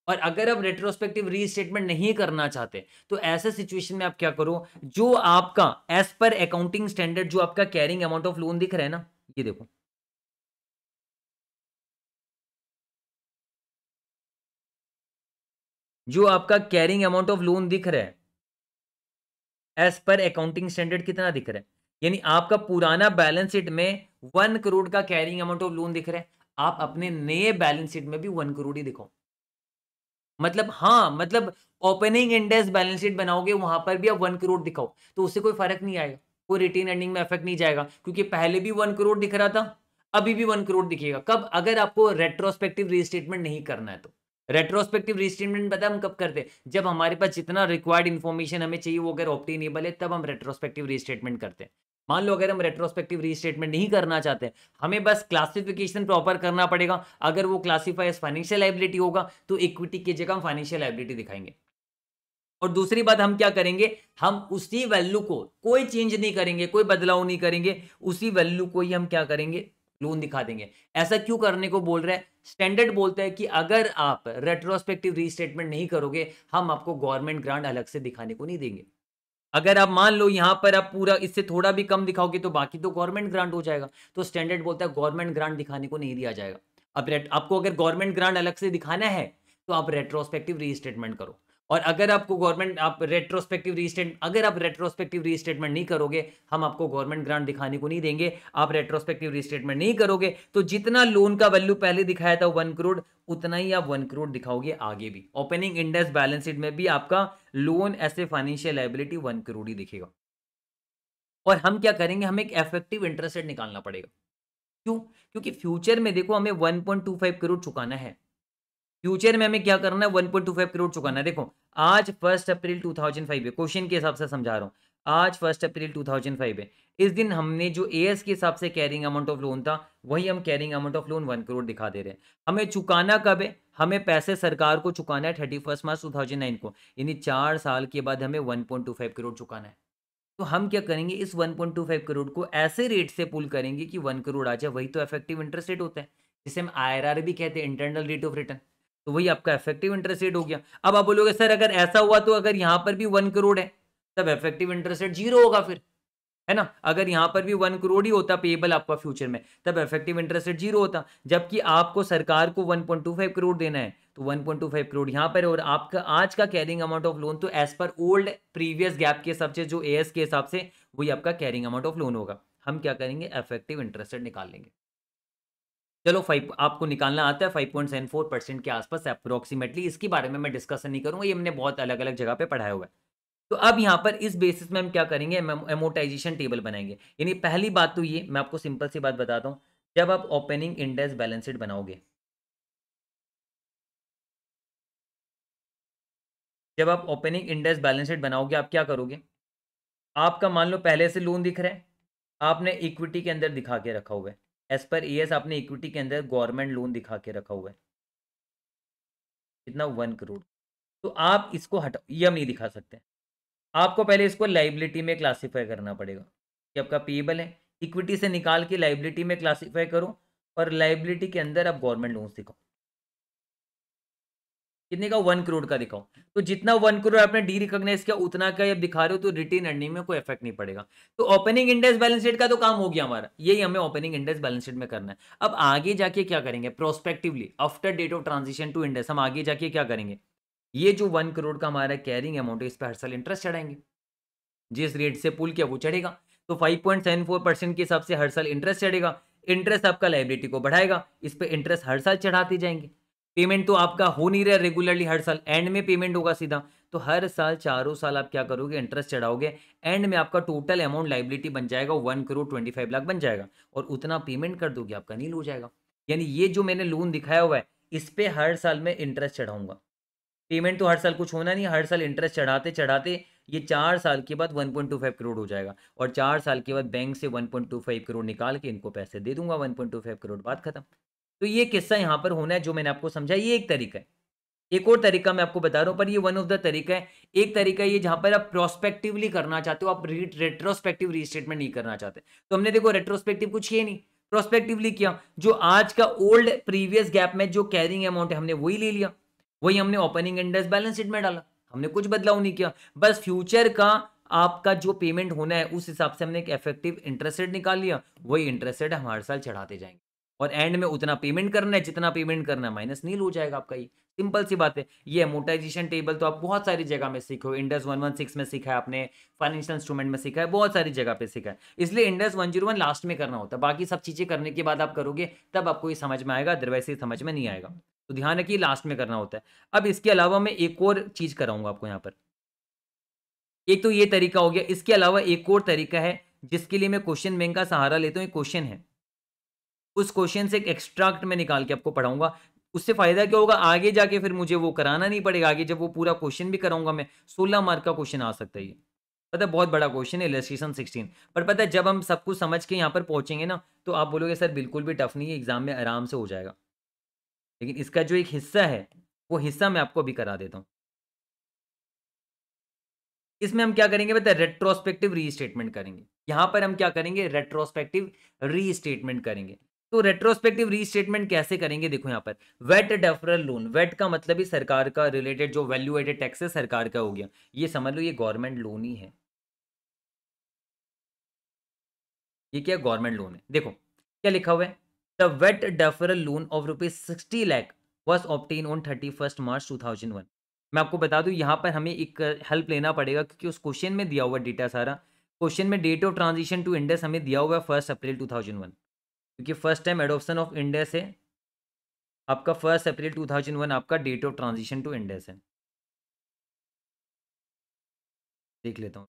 और अगर आप रेट्रोस्पेक्टिव रीस्टेटमेंट नहीं करना चाहते तो ऐसे सिचुएशन में आप क्या करो जो आपका एज पर अकाउंटिंग स्टैंडर्ड जो आपका कैरिंग अमाउंट ऑफ लोन दिख रहा है ना ये देखो जो आपका कैरिंग अमाउंट ऑफ लोन दिख रहा है एज पर अकाउंटिंग स्टैंडर्ड कितना दिख रहा है यानी आपका पुराना बैलेंस शीट में वन करोड़ का कैरिंग अमाउंट ऑफ लोन दिख रहा है आप अपने नए बैलेंस शीट में भी वन करोड़ ही दिखाओ मतलब हाँ मतलब ओपनिंग इंडेक्स बैलेंस शीट बनाओगे वहां पर भी आप वन करोड़ दिखाओ तो उससे कोई फर्क नहीं आएगा कोई रिटेन अर्निंग में इफेक्ट नहीं जाएगा क्योंकि पहले भी वन करोड़ दिख रहा था अभी भी वन करोड़ दिखेगा कब अगर आपको रेट्रोस्पेक्टिव रीस्टेटमेंट नहीं करना है तो रेट्रोस्पेक्टिव रिस्टेटमेंट पता हम कब करते हैं जब हमारे पास जितना रिक्वायर्ड इन्फॉर्मेशन हमें चाहिए वो अगर ऑप्टेनेबल है तब हम रेट्रोस्पेक्टिव रिस्टेटमेंट करते हैं मान लो अगर हम रेट्रोस्पेक्टिव रिस्टेटमेंट नहीं करना चाहते हैं हमें बस क्लासिफिकेशन प्रॉपर करना पड़ेगा अगर वो क्लासीफाई फाइनेंशियल लाइबिलिटी होगा तो इक्विटी की जगह हम फाइनेंशियल लाइबिलिटी दिखाएंगे और दूसरी बात हम क्या करेंगे हम उसी वैल्यू को कोई चेंज नहीं करेंगे कोई बदलाव नहीं करेंगे उसी वैल्यू को ही हम क्या करेंगे लोन दिखा देंगे ऐसा क्यों करने को बोल रहा है स्टैंडर्ड बोलता है कि अगर आप रेट्रोस्पेक्टिव रीस्टेटमेंट नहीं करोगे हम आपको गवर्नमेंट ग्रांट अलग से दिखाने को नहीं देंगे अगर आप मान लो यहाँ पर आप पूरा इससे थोड़ा भी कम दिखाओगे तो बाकी तो गवर्नमेंट ग्रांट हो जाएगा तो स्टैंडर्ड बोलता है गवर्नमेंट ग्रांट दिखाने को नहीं दिया जाएगा अब आपको अगर गवर्नमेंट ग्रांट अलग से दिखाना है तो आप रेट्रोस्पेक्टिव रीस्टेटमेंट करो और अगर आपको गवर्नमेंट आप रेट्रोस्पेक्टिव रीस्टेट अगर आप रेट्रोस्पेक्टिव रीस्टेटमेंट नहीं करोगे हम आपको गवर्नमेंट ग्रांट दिखाने को नहीं देंगे आप रेट्रोस्पेक्टिव रीस्टेटमेंट नहीं करोगे तो जितना लोन का वैल्यू पहले दिखाया था वन करोड़ उतना ही आप वन करोड़ दिखाओगे आगे भी ओपनिंग इंडेक्स बैलेंस शीट में भी आपका loan as a financial liability one crore ही दिखेगा और हम क्या करेंगे हमें एक एफेक्टिव इंटरेस्ट रेट निकालना पड़ेगा क्यों क्योंकि फ्यूचर में देखो हमें 1.25 करोड़ चुकाना है फ्यूचर में हमें क्या करना है 1.25 करोड़ चुकाना है देखो आज फर्स्ट अप्रैल 2005 है क्वेश्चन के हिसाब से समझा रहा हूँ आज फर्स्ट अप्रैल 2005 है इस दिन हमने जो ए के हिसाब से कैरिंग अमाउंट ऑफ लोन था वही हम carrying amount of loan one crore दिखा दे रहे हैं हमें चुकाना कब है हमें पैसे सरकार को चुकाना है thirty first March two thousand nine को यानी चार साल के बाद हमें one point two five crore चुकाना है तो हम क्या करेंगे इस one point two five crore को ऐसे रेट से पुल करेंगे कि वन करोड़ आ जाए वही तो इफेक्टिव इंटरेस्ट रेट होता है जिसे हम आई भी कहते हैं इंटरनल रेट ऑफ रिटर्न तो वही आपका इफेक्टिव इंटरेस्ट रेट हो गया अब आप बोलोगे सर अगर ऐसा हुआ तो अगर यहाँ पर भी वन करोड़ है तब इफेक्टिव इंटरेस्ट रेट जीरो होगा फिर है ना अगर यहाँ पर भी वन करोड़ ही होता पेबल आपका फ्यूचर में तब इफेक्टिव इंटरेस्ट रेट जीरो होता जबकि आपको सरकार को वन करोड़ देना है तो वन करोड़ यहाँ पर और आपका आज का कैरिंग अमाउंट ऑफ लोन तो as per old previous GAAP के हिसाब से जो ए के हिसाब से वही आपका कैरिंग अमाउंट ऑफ लोन होगा हम क्या करेंगे इफेक्टिव इंटरेस्ट रेट निकाल लेंगे चलो फाइव आपको निकालना आता है five point seven four percent के आसपास अप्रोक्सीमेटली इसके बारे में मैं डिस्कशन नहीं करूँगा ये हमने बहुत अलग अलग जगह पे पढ़ाया हुआ है तो अब यहाँ पर इस बेसिस में हम क्या करेंगे एमोटाइजेशन टेबल बनाएंगे यानी पहली बात तो ये मैं आपको सिंपल सी बात बताता हूँ जब आप ओपनिंग इंडेक्स बैलेंसड बनाओगे जब आप ओपनिंग इंडेक्स बैलेंस शीट बनाओगे आप क्या करोगे आपका मान लो पहले से लोन दिख रहा है आपने इक्विटी के अंदर दिखा के रखा हुआ है एज पर ई एस आपने इक्विटी के अंदर गवर्नमेंट लोन दिखा के रखा हुआ है कितना वन करोड़ तो आप इसको हटाओ ये हम नहीं दिखा सकते आपको पहले इसको लाइबिलिटी में क्लासीफाई करना पड़ेगा कि आपका पेबल है इक्विटी से निकाल के लाइबिलिटी में क्लासीफाई करो और लाइबिलिटी के अंदर आप गवर्नमेंट लोन्स दिखाओ कितने का वन करोड़ का दिखाओ तो जितना वन करोड़ आपने डी रिकॉग्नाइज किया उतना का दिखा रहे हो तो रिटेन अर्निंग में कोई इफेक्ट नहीं पड़ेगा तो ओपनिंग इंडेक्स बैलेंस का तो काम हो गया हमारा यही हमें ओपनिंग इंडेक्स बैलेंस में करना है अब आगे जाके क्या करेंगे prospectively after date of transition to Ind AS हम आगे जाके क्या करेंगे ये जो वन करोड़ का हमारा कैरिंग अमाउंट है इस पर हर साल इंटरेस्ट चढ़ाएंगे जिस रेट से पुल किया वो चढ़ेगा तो 5.74 परसेंट के हिसाब से हर साल इंटरेस्ट चढ़ेगा इंटरेस्ट आपका लाइब्रेटी को बढ़ाएगा इस पर इंटरेस्ट हर साल चढ़ाते जाएंगे पेमेंट तो आपका हो नहीं रहा रेगुलरली हर साल एंड में पेमेंट होगा सीधा तो हर साल चारों साल आप क्या करोगे इंटरेस्ट चढ़ाओगे एंड में आपका टोटल अमाउंट लाइबिलिटी बन जाएगा one crore twenty five lakh बन जाएगा और उतना पेमेंट कर दोगे आपका नील हो जाएगा यानी ये जो मैंने लोन दिखाया हुआ है इस पर हर साल में इंटरेस्ट चढ़ाऊंगा पेमेंट तो हर साल कुछ होना नहीं हर साल इंटरेस्ट चढ़ाते चढ़ाते ये चार साल के बाद फाइव करोड़ हो जाएगा और चार साल के बाद बैंक से फाइव करोड़ निकाल के इनको पैसे दे दूंगा फाइव करोड़ बात खत्म तो ये किस्सा यहाँ पर होना है जो मैंने आपको समझा ये एक तरीका है एक और तरीका मैं आपको बता रहा हूँ पर ये वन ऑफ द तरीका है एक तरीका ये जहाँ पर आप प्रोस्पेक्टिवली करना चाहते हो आप रेट्रोस्पेक्टिव रीस्टेटमेंट नहीं करना चाहते तो हमने देखो रेट्रोस्पेक्टिव कुछ ये नहीं प्रोस्पेक्टिवली किया जो आज का ओल्ड प्रीवियस गैप में जो कैरिंग अमाउंट है हमने वही ले लिया वही हमने ओपनिंग इंडेक्स बैलेंस शीट में डाला हमने कुछ बदलाव नहीं किया बस फ्यूचर का आपका जो पेमेंट होना है उस हिसाब से हमने एक इफेक्टिव इंटरेस्ट रेट निकाल लिया वही इंटरेस्ट रेट हमारे साल चढ़ाते जाएंगे और एंड में उतना पेमेंट करना है जितना पेमेंट करना है माइनस नील हो जाएगा आपका ये सिंपल सी बात है ये मोटाइजेशन टेबल तो आप बहुत सारी जगह में सीखो इंडस वन वन सिक्स में सीखा है आपने फाइनेंशियल इंस्ट्रूमेंट में सीखा है बहुत सारी जगह पे सीखा है इसलिए Ind AS one zero one last में करना होता है बाकी सब चीज़ें करने के बाद आप करोगे तब आपको ये समझ में आएगा अदरवाइज ये समझ में नहीं आएगा तो ध्यान रखिए लास्ट में करना होता है अब इसके अलावा मैं एक और चीज़ कराऊंगा आपको यहाँ पर एक तो ये तरीका हो गया इसके अलावा एक और तरीका है जिसके लिए मैं क्वेश्चन बैंक का सहारा लेता हूँ क्वेश्चन है उस क्वेश्चन से एक एक्स्ट्रैक्ट में निकाल के आपको पढ़ाऊंगा उससे फायदा क्या होगा आगे जाके फिर मुझे वो कराना नहीं पड़ेगा आगे जब वो पूरा क्वेश्चन भी कराऊंगा मैं सोलह मार्क का क्वेश्चन आ सकता है पता है बहुत बड़ा क्वेश्चन है इलेस्ट्रेशन सिक्सटीन पर पता है जब हम सब कुछ समझ के यहाँ पर पहुंचेंगे ना तो आप बोलोगे सर बिल्कुल भी टफ नहीं है एग्जाम में आराम से हो जाएगा लेकिन इसका जो एक हिस्सा है वो हिस्सा मैं आपको अभी करा देता हूँ इसमें हम क्या करेंगे है रेट्रोस्पेक्टिव रीस्टेटमेंट करेंगे यहाँ पर हम क्या करेंगे रेट्रोस्पेक्टिव रीस्टेटमेंट करेंगे तो रेट्रोस्पेक्टिव रीस्टेटमेंट कैसे करेंगे देखो यहाँ पर वेट डेफरल लोन वेट का मतलब ही सरकार का रिलेटेड जो वैल्यू एडेड टैक्स है सरकार का हो गया ये समझ लो ये गवर्नमेंट लोन ही है ये क्या गवर्नमेंट लोन है देखो क्या लिखा हुआ है the wait deferral loan of rupees sixty lakh was obtained on thirty first March two thousand one मैं आपको बता दूं यहाँ पर हमें एक हेल्प लेना पड़ेगा क्योंकि उस क्वेश्चन में दिया हुआ डेटा सारा क्वेश्चन में date of transition to Ind AS हमें दिया हुआ है first April two thousand one क्योंकि first time adoption of Ind AS है आपका फर्स्ट अप्रैल 2001 आपका date of transition to Ind AS है देख लेता हूँ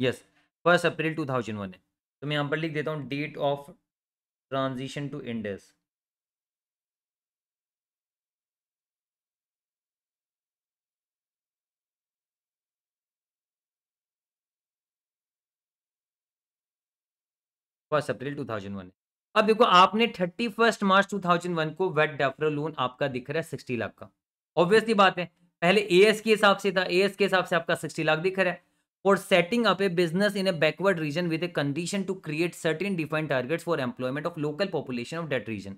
यस फर्स्ट अप्रैल 2001 है तो मैं यहाँ पर लिख देता हूँ date of transition to Ind AS first April 2001 अब देखो आपने थर्टी फर्स्ट मार्च 2001 को वेट डेफर लोन आपका दिख रहा है सिक्सटी लाख का ऑब्वियसली बात है पहले ए के हिसाब से था ए के हिसाब से आपका सिक्सटी लाख दिख रहा है for setting up a business in a backward region with a condition to create certain defined targets for employment of local population of that region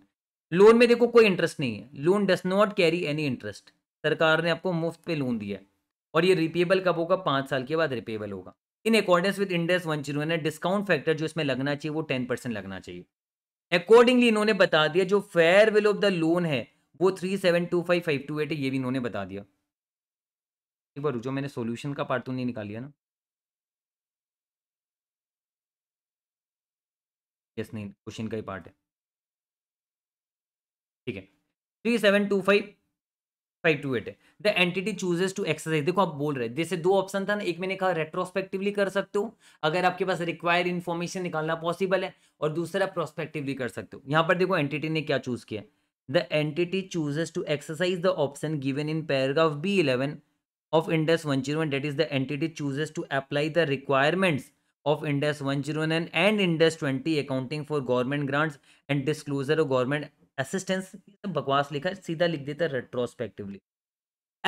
loan में देखो कोई इंटरेस्ट नहीं है loan does not carry any interest सरकार ने आपको मुफ्त पे लोन दिया और ये रिपेबल कब होगा पाँच साल के बाद रिपेबल होगा in accordance with Ind AS one zero discount factor जो इसमें लगना चाहिए वो टेन परसेंट लगना चाहिए अकॉर्डिंगली इन्होंने बता दिया जो fair value of the loan है वो three seven two five five two eight ये भी इन्होंने बता दिया एक बार जो मैंने सोल्यूशन का पार्ट तो नहीं निकाल लिया ना यस नहीं क्वेश्चन का ही पार्ट है ठीक है three seven two five five two eight है the entity chooses to exercise देखो आप बोल रहे हैं जैसे दो ऑप्शन था ना एक मैंने कहा रेट्रोस्पेक्टिवली कर सकते हो अगर आपके पास रिक्वायर इन्फॉर्मेशन निकालना पॉसिबल है और दूसरा प्रोस्पेक्टिवली कर सकते हो यहाँ पर देखो एंटिटी ने क्या चूज किया the entity chooses to exercise the option given in paragraph B eleven of Ind AS one zero date is the entity chooses to apply the requirements of Indus 109 and Indus 20 accounting for government grants and disclosure of government assistance तो बकवास लिखा सीधा लिख देता retrospectively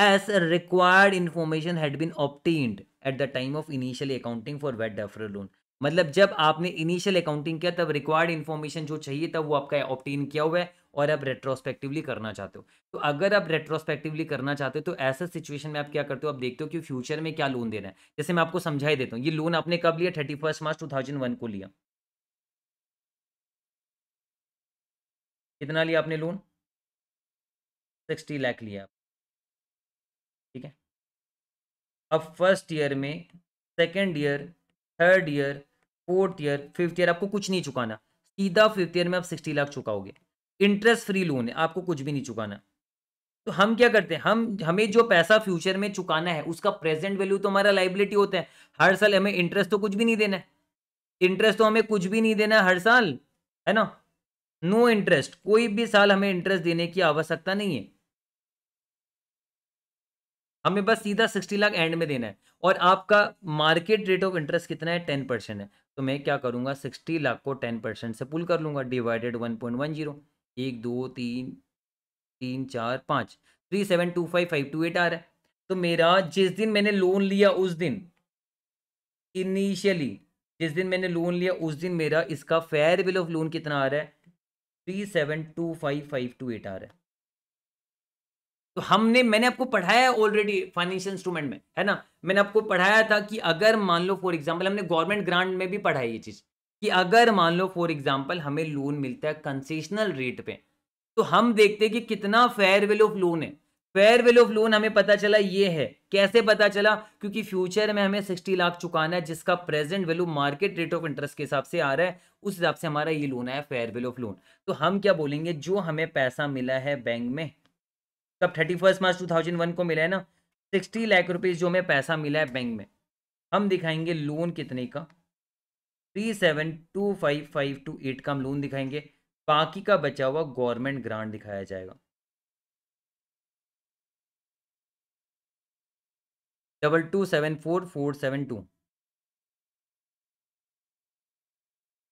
as required information had been obtained at the time of initial accounting for wait defer loan मतलब जब आपने initial accounting किया तब रिक्वायर्ड इन्फॉर्मेशन जो चाहिए तब वो आपका ऑप्टेन किया हुआ है और आप रेट्रोस्पेक्टिवली करना चाहते हो तो अगर आप रेट्रोस्पेक्टिवली करना चाहते हो तो ऐसे सिचुएशन में आप क्या करते हो आप देखते हो कि फ्यूचर में क्या लोन देना है जैसे मैं आपको समझाई देता हूँ ये लोन आपने कब लिया थर्टी मार्च टू को लिया कितना लिया आपने लोन सिक्सटी लाख लिया ठीक है अब फर्स्ट ईयर में second year third year fourth year fifth year आपको कुछ नहीं चुकाना सीधा फिफ्थ ईयर में आप सिक्सटी लाख चुकाओगे इंटरेस्ट फ्री लोन है आपको कुछ भी नहीं चुकाना तो हम क्या करते हैं हम हमें जो पैसा फ्यूचर में चुकाना है उसका प्रेजेंट वैल्यू तो हमारा लाइबिलिटी होता है हर साल हमें इंटरेस्ट तो कुछ भी नहीं देना है इंटरेस्ट तो हमें कुछ भी नहीं देना है हर साल है ना नो इंटरेस्ट कोई भी साल हमें इंटरेस्ट देने की आवश्यकता नहीं है हमें बस सीधा सिक्सटी लाख एंड में देना है और आपका मार्केट रेट ऑफ इंटरेस्ट कितना है टेन परसेंट है तो मैं क्या करूंगा सिक्सटी लाख को टेन परसेंट से पुल कर लूंगा divided one point one zero एक दो तीन तीन चार पाँच three seven two five five two eight आ रहा है तो मेरा जिस दिन मैंने लोन लिया उस दिन इनिशियली जिस दिन मैंने लोन लिया उस दिन मेरा इसका फेयर बिल ऑफ लोन कितना आ रहा है three seven two five five two eight आ रहा है तो हमने मैंने आपको पढ़ाया ऑलरेडी फाइनेंशियल इंस्ट्रूमेंट में है ना मैंने आपको पढ़ाया था कि अगर मान लो फॉर एग्जाम्पल हमने गवर्नमेंट ग्रांट में भी पढ़ाई ये चीज़ कि अगर मान लो फॉर एग्जाम्पल हमें लोन मिलता है कंसेशनल रेट पे तो हम देखते हैं कि कितना फेयर वैल्यू ऑफ लोन है फेयर वैल्यू ऑफ लोन हमें पता चला ये है कैसे पता चला क्योंकि फ्यूचर में हमें 60 लाख चुकाना है जिसका present value market rate of interest के हिसाब से आ रहा है उस हिसाब से हमारा ये लोन आया फेयर वैल्यू ऑफ लोन तो हम क्या बोलेंगे जो हमें पैसा मिला है बैंक में कब thirty first March two thousand one को मिला है ना सिक्सटी लाख रुपीज़ जो हमें पैसा मिला है बैंक में हम दिखाएंगे लोन कितने का three seven two five five two eight का हम लोन दिखाएंगे बाकी का बचा हुआ गवर्नमेंट ग्रांट दिखाया जाएगा double two seven four four seven two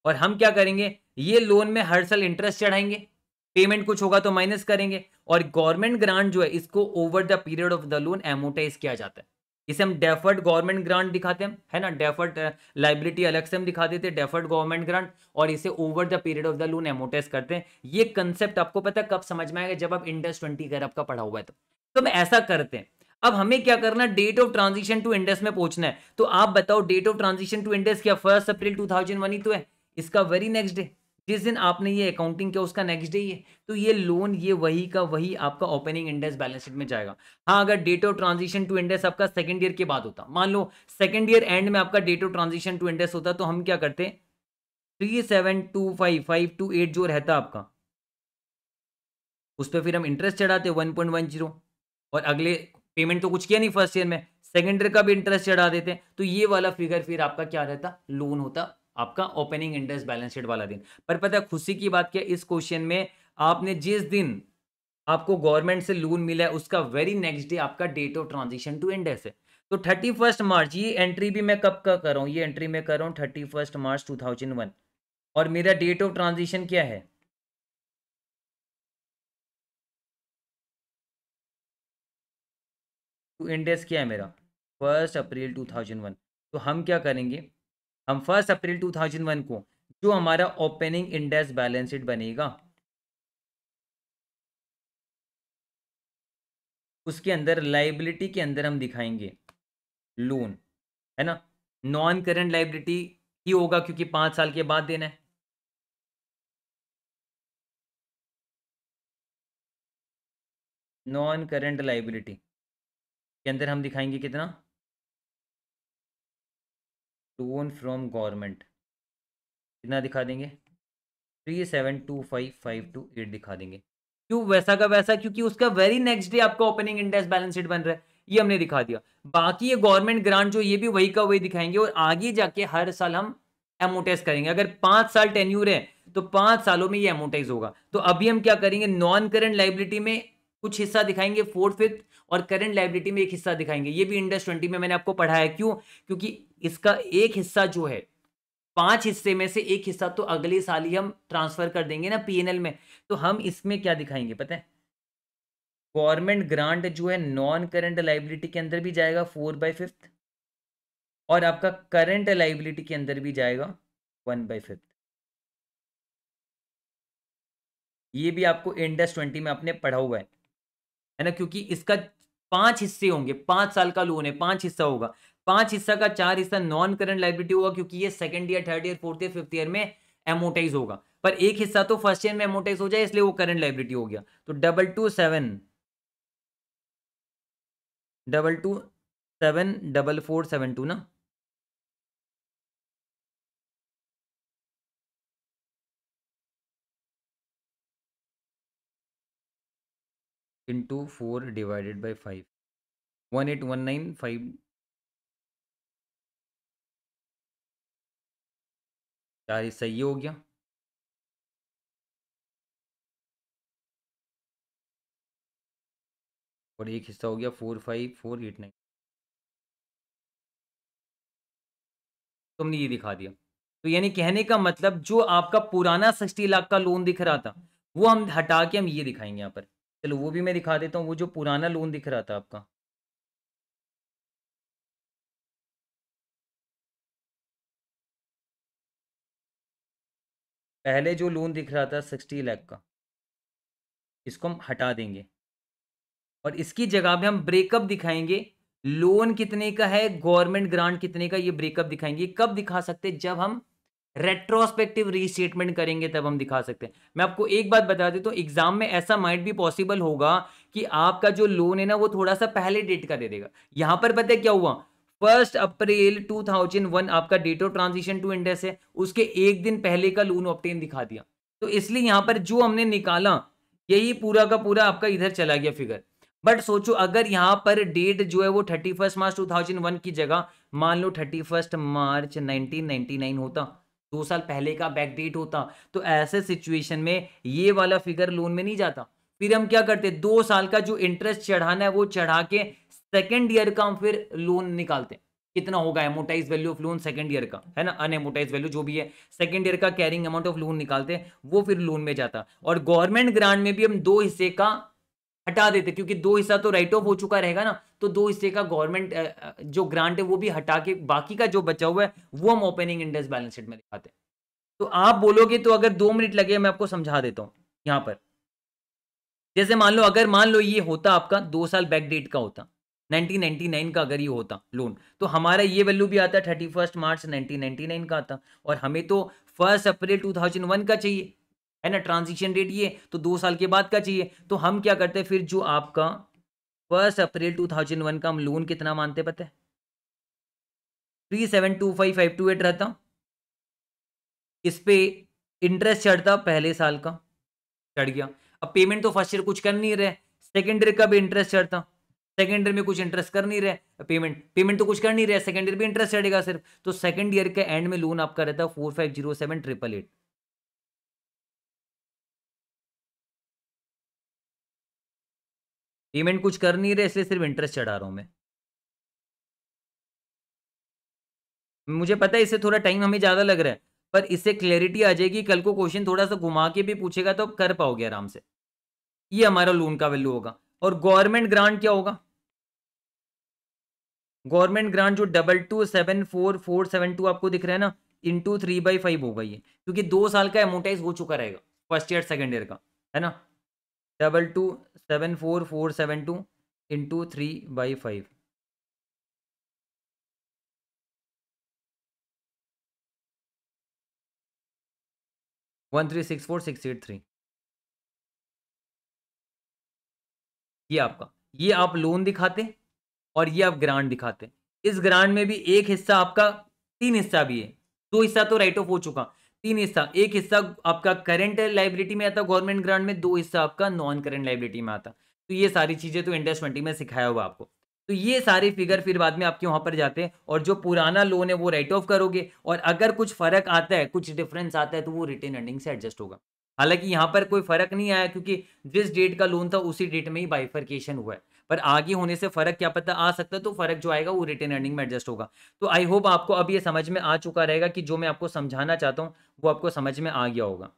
और हम क्या करेंगे ये लोन में हर साल इंटरेस्ट चढ़ाएंगे पेमेंट कुछ होगा तो माइनस करेंगे और गवर्नमेंट ग्रांट जो है इसको over the period of the loan amortise किया जाता है इसे हम डेफर्ड गवर्नमेंट ग्रांट दिखाते हैं है ना डेफर्ड लाइबिलिटी अलग से हम दिखा देते हैं डेफर्ड गवर्नमेंट ग्रांट और इसे over the period of the loan amortise करते हैं ये कंसेप्ट आपको पता है कब समझ में आएगा जब आप इंडस्ट ट्वेंटी अगर आपका पढ़ा हुआ है तो तो हम ऐसा करते हैं अब हमें क्या करना date of transition to Ind AS में पहुंचना है तो आप बताओ date of transition to Ind AS क्या फर्स्ट अप्रैल टू ही तो है इसका वेरी नेक्स्ट डे जिस दिन आपने ये अकाउंटिंग किया उसका नेक्स्ट डे ही है तो ये लोन ये वही का वही आपका ओपनिंग इंडेस बैलेंस शीट में जाएगा हाँ अगर date of transition to Ind AS आपका सेकंड ईयर के बाद होता मान लो सेकंड ईयर एंड में आपका date of transition to Ind AS होता तो हम क्या करते three seven two five five two eight जो रहता आपका उस पर फिर हम इंटरेस्ट चढ़ाते वन और अगले पेमेंट तो कुछ किया नहीं फर्स्ट ईयर में सेकेंड ईयर का भी इंटरेस्ट चढ़ा देते हैं तो ये वाला फिगर फिर आपका क्या रहता लोन होता आपका ओपनिंग इंटरेस्ट बैलेंस शीट वाला दिन पर पता है खुशी की बात क्या इस क्वेश्चन में आपने जिस दिन आपको गवर्नमेंट से लोन मिला है उसका वेरी नेक्स्ट डे आपका date of transaction to Ind AS है तो थर्टी फर्स्ट मार्च ये एंट्री भी मैं कब का कर रहा हूँ ये एंट्री मैं कर रहा हूँ thirty first March two thousand one और मेरा डेट ऑफ ट्रांजेक्शन क्या है टू इंडेस क्या है मेरा फर्स्ट अप्रैल 2001 तो हम क्या करेंगे हम फर्स्ट अप्रैल 2001 को जो हमारा ओपनिंग इंडेक्स बैलेंस शीट बनेगा उसके अंदर लाइबिलिटी के अंदर हम दिखाएंगे लोन है ना नॉन करेंट लाइबिलिटी ही होगा क्योंकि पांच साल के बाद देना है नॉन करेंट लाइबिलिटी के अंदर हम दिखाएंगे कितना लोन फ्रॉम गवर्नमेंट कितना दिखा देंगे three seven two five five two eight दिखा देंगे क्यों वैसा का वैसा क्योंकि उसका वेरी नेक्स्ट डे आपका ओपनिंग इंडेक्स बैलेंस शीट बन रहा है ये हमने दिखा दिया बाकी ये गवर्नमेंट ग्रांट जो ये भी वही का वही दिखाएंगे और आगे जाके हर साल हम एमोटाइज करेंगे अगर पांच साल टेन्यूर है तो पांच सालों में ये एमोटाइज होगा तो अभी हम क्या करेंगे नॉन करंट लाइबिलिटी में कुछ हिस्सा दिखाएंगे फोर्थ फिफ्थ और करंट लाइब्रेटी में एक हिस्सा दिखाएंगे ये भी इंडस ट्वेंटी में मैंने आपको पढ़ाया क्यों क्योंकि इसका एक हिस्सा जो है पांच हिस्से में से एक हिस्सा तो अगले साल ही हम ट्रांसफर कर देंगे ना पीएनएल में तो हम इसमें क्या दिखाएंगे पता है गवर्नमेंट ग्रांट जो है नॉन करंट लाइबिलिटी के अंदर भी जाएगा फोर बाई फिफ्थ और आपका करंट लाइबिलिटी के अंदर भी जाएगा वन बाई फिफ्थ ये भी आपको इंडस ट्वेंटी में आपने पढ़ा हुआ है है ना क्योंकि इसका पांच हिस्से होंगे पांच साल का लोन है पांच हिस्सा होगा पांच हिस्सा का चार हिस्सा नॉन करंट लाइबिलिटी होगा क्योंकि ये second year third year fourth year fifth year में एमोटाइज होगा पर एक हिस्सा तो फर्स्ट ईयर में एमोटाइज हो जाए इसलिए वो करंट लाइबिलिटी हो गया तो double two seven double two seven double four seven two ना into four divided by five one eight one nine five चार सही हो गया और एक हिस्सा हो गया four five four eight nine तुमने ये दिखा दिया तो यानी कहने का मतलब जो आपका पुराना सिक्सटी लाख का लोन दिख रहा था वो हम हटा के हम ये दिखाएंगे यहाँ पर चलो वो भी मैं दिखा देता हूँ वो जो पुराना लोन दिख रहा था आपका पहले जो लोन दिख रहा था सिक्सटी लाख का इसको हम हटा देंगे और इसकी जगह पे हम ब्रेकअप दिखाएंगे लोन कितने का है गवर्नमेंट ग्रांट कितने का ये ब्रेकअप दिखाएंगे कब दिखा सकते जब हम रेट्रोस्पेक्टिव रीस्टेटमेंट करेंगे तब हम दिखा सकते हैं मैं आपको एक बात बता दें तो एग्जाम में ऐसा माइंड भी पॉसिबल होगा कि आपका जो लोन है ना वो थोड़ा सा पहले डेट का दे देगा यहाँ पर पता है क्या हुआ फर्स्ट अप्रैल 2001 आपका date of transition to Ind AS है उसके एक दिन पहले का लोन ऑप्टेन दिखा दिया तो इसलिए यहाँ पर जो हमने निकाला यही पूरा का पूरा आपका इधर चला गया फिगर बट सोचो अगर यहाँ पर डेट जो है वो thirty first March two thousand one की जगह मान लो thirty first March nineteen ninety nine होता दो साल पहले का बैकडेट होता तो ऐसे सिचुएशन में ये वाला फिगर लोन में नहीं जाता फिर हम क्या करते दो साल का जो इंटरेस्ट चढ़ाना है वो चढ़ा के सेकेंड ईयर का हम फिर लोन निकालते हैं कितना होगा amortise value of loan second year का है ना अनएमोटाइज वैल्यू जो भी है सेकंड ईयर का कैरिंग अमाउंट ऑफ लोन निकालते हैं वो फिर लोन में जाता और गवर्नमेंट ग्रांट में भी हम दो हिस्से का हटा देते क्योंकि दो हिस्सा तो राइट ऑफ हो चुका रहेगा ना तो दो हिस्से का गवर्नमेंट जो ग्रांट है वो भी हटा के बाकी का जो बचा हुआ है वो हम ओपनिंग इंडेक्स बैलेंस शीट में दिखाते हैं तो आप बोलोगे तो अगर दो मिनट लगे मैं आपको समझा देता हूँ यहाँ पर जैसे मान लो अगर मान लो ये होता आपका दो साल बैक डेट का होता 1999 का अगर ये होता लोन तो हमारा ये वैल्यू भी आता थर्टी फर्स्ट मार्च 1999 का आता और हमें तो फर्स्ट अप्रैल 2001 का चाहिए है ना ट्रांजिशन डेट ये तो दो साल के बाद का चाहिए तो हम क्या करते हैं फिर जो आपका first April two thousand one का हम लोन कितना मानते पता है three seven two five five two eight रहता इस पर इंटरेस्ट चढ़ता पहले साल का चढ़ गया अब पेमेंट तो फर्स्ट ईयर कुछ कर नहीं रहे सेकेंड ईयर का भी इंटरेस्ट चढ़ता सेकेंड ईयर में कुछ इंटरेस्ट कर नहीं रहे पेमेंट पेमेंट तो कुछ कर नहीं रहे सेकेंड ईयर भी इंटरेस्ट चढ़ेगा सिर्फ तो सेकेंड ईयर के एंड में लोन आपका रहता है four five zero seven triple eight payment कुछ कर नहीं रहे इसलिए सिर्फ इंटरेस्ट चढ़ा रहा हूँ मैं मुझे पता है इससे थोड़ा टाइम हमें ज़्यादा लग रहा है पर इससे क्लैरिटी आ जाएगी कल को क्वेश्चन थोड़ा सा घुमा के भी पूछेगा तो कर पाओगे आराम से ये हमारा लोन का वैल्यू होगा और गवर्नमेंट ग्रांट क्या होगा गवर्नमेंट ग्रांट जो double two seven four four seven two आपको दिख रहा है ना इंटू थ्री बाई फाइव होगा ये क्योंकि दो साल का एमोटाइज हो चुका रहेगा फर्स्ट ईयर सेकेंड ईयर का है ना double two seven four four seven two into three by five one three six four six eight three ये आपका ये आप लोन दिखाते और ये आप ग्रांट दिखाते इस ग्रांट में भी एक हिस्सा आपका तीन हिस्सा भी है दो हिस्सा तो राइट ऑफ हो चुका तीन हिस्सा एक हिस्सा आपका करंट लाइब्रेटी में आता गवर्नमेंट ग्रांट में दो हिस्सा आपका नॉन करेंट लाइब्रेटी में आता तो ये सारी चीज़ें तो इंडेक्स ट्वेंटी में सिखाया हुआ आपको तो ये सारे फिगर फिर बाद में आपके वहाँ पर जाते हैं और जो पुराना लोन है वो राइट ऑफ करोगे और अगर कुछ फर्क आता है कुछ डिफरेंस आता है तो वो रिटेन अर्निंग से एडजस्ट होगा हालांकि यहाँ पर कोई फर्क नहीं आया क्योंकि जिस डेट का लोन था उसी डेट में ही बाइफर्केशन हुआ है पर आगे होने से फर्क क्या पता आ सकता है तो फर्क जो आएगा वो रिटेन अर्निंग में एडजस्ट होगा तो आई होप आपको अब ये समझ में आ चुका रहेगा कि जो मैं आपको समझाना चाहता हूँ वो आपको समझ में आ गया होगा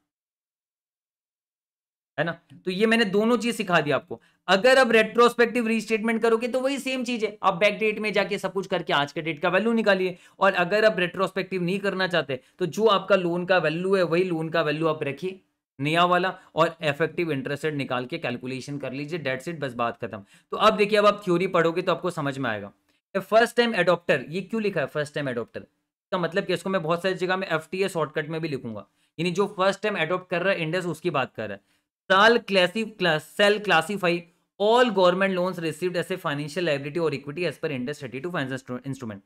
है ना तो ये मैंने दोनों चीज सिखा दी आपको अगर आप रेट्रोस्पेक्टिव रीस्टेटमेंट करोगे तो वही सेम चीज है आप बैक डेट में जाके सब कुछ करके आज के डेट का वैल्यू निकालिए और अगर आप रेट्रोस्पेक्टिव नहीं करना चाहते तो जो आपका लोन का वैल्यू है वही लोन का वैल्यू आप रखिए नया वाला और इफेक्टिव इंटरेस्ट रेट निकाल के कैलकुलेशन कर लीजिए डेट सीट बस बात खत्म तो अब देखिए अब आप थ्योरी पढ़ोगे तो आपको समझ में आएगा फर्स्ट टाइम एडोप्टर ये क्यों लिखा है फर्स्ट टाइम एडोप्टर इसका मतलब कि इसको मैं बहुत सारी जगह में एफ टी शॉर्टकट में भी लिखूंगा यानी जो फर्स्ट टाइम एडोप्ट कर रहा है इंडस उसकी बात कर रहा है साल क्लासी shall classify all government loans received as a financial liability और equity as per Ind AS thirty two finance instrument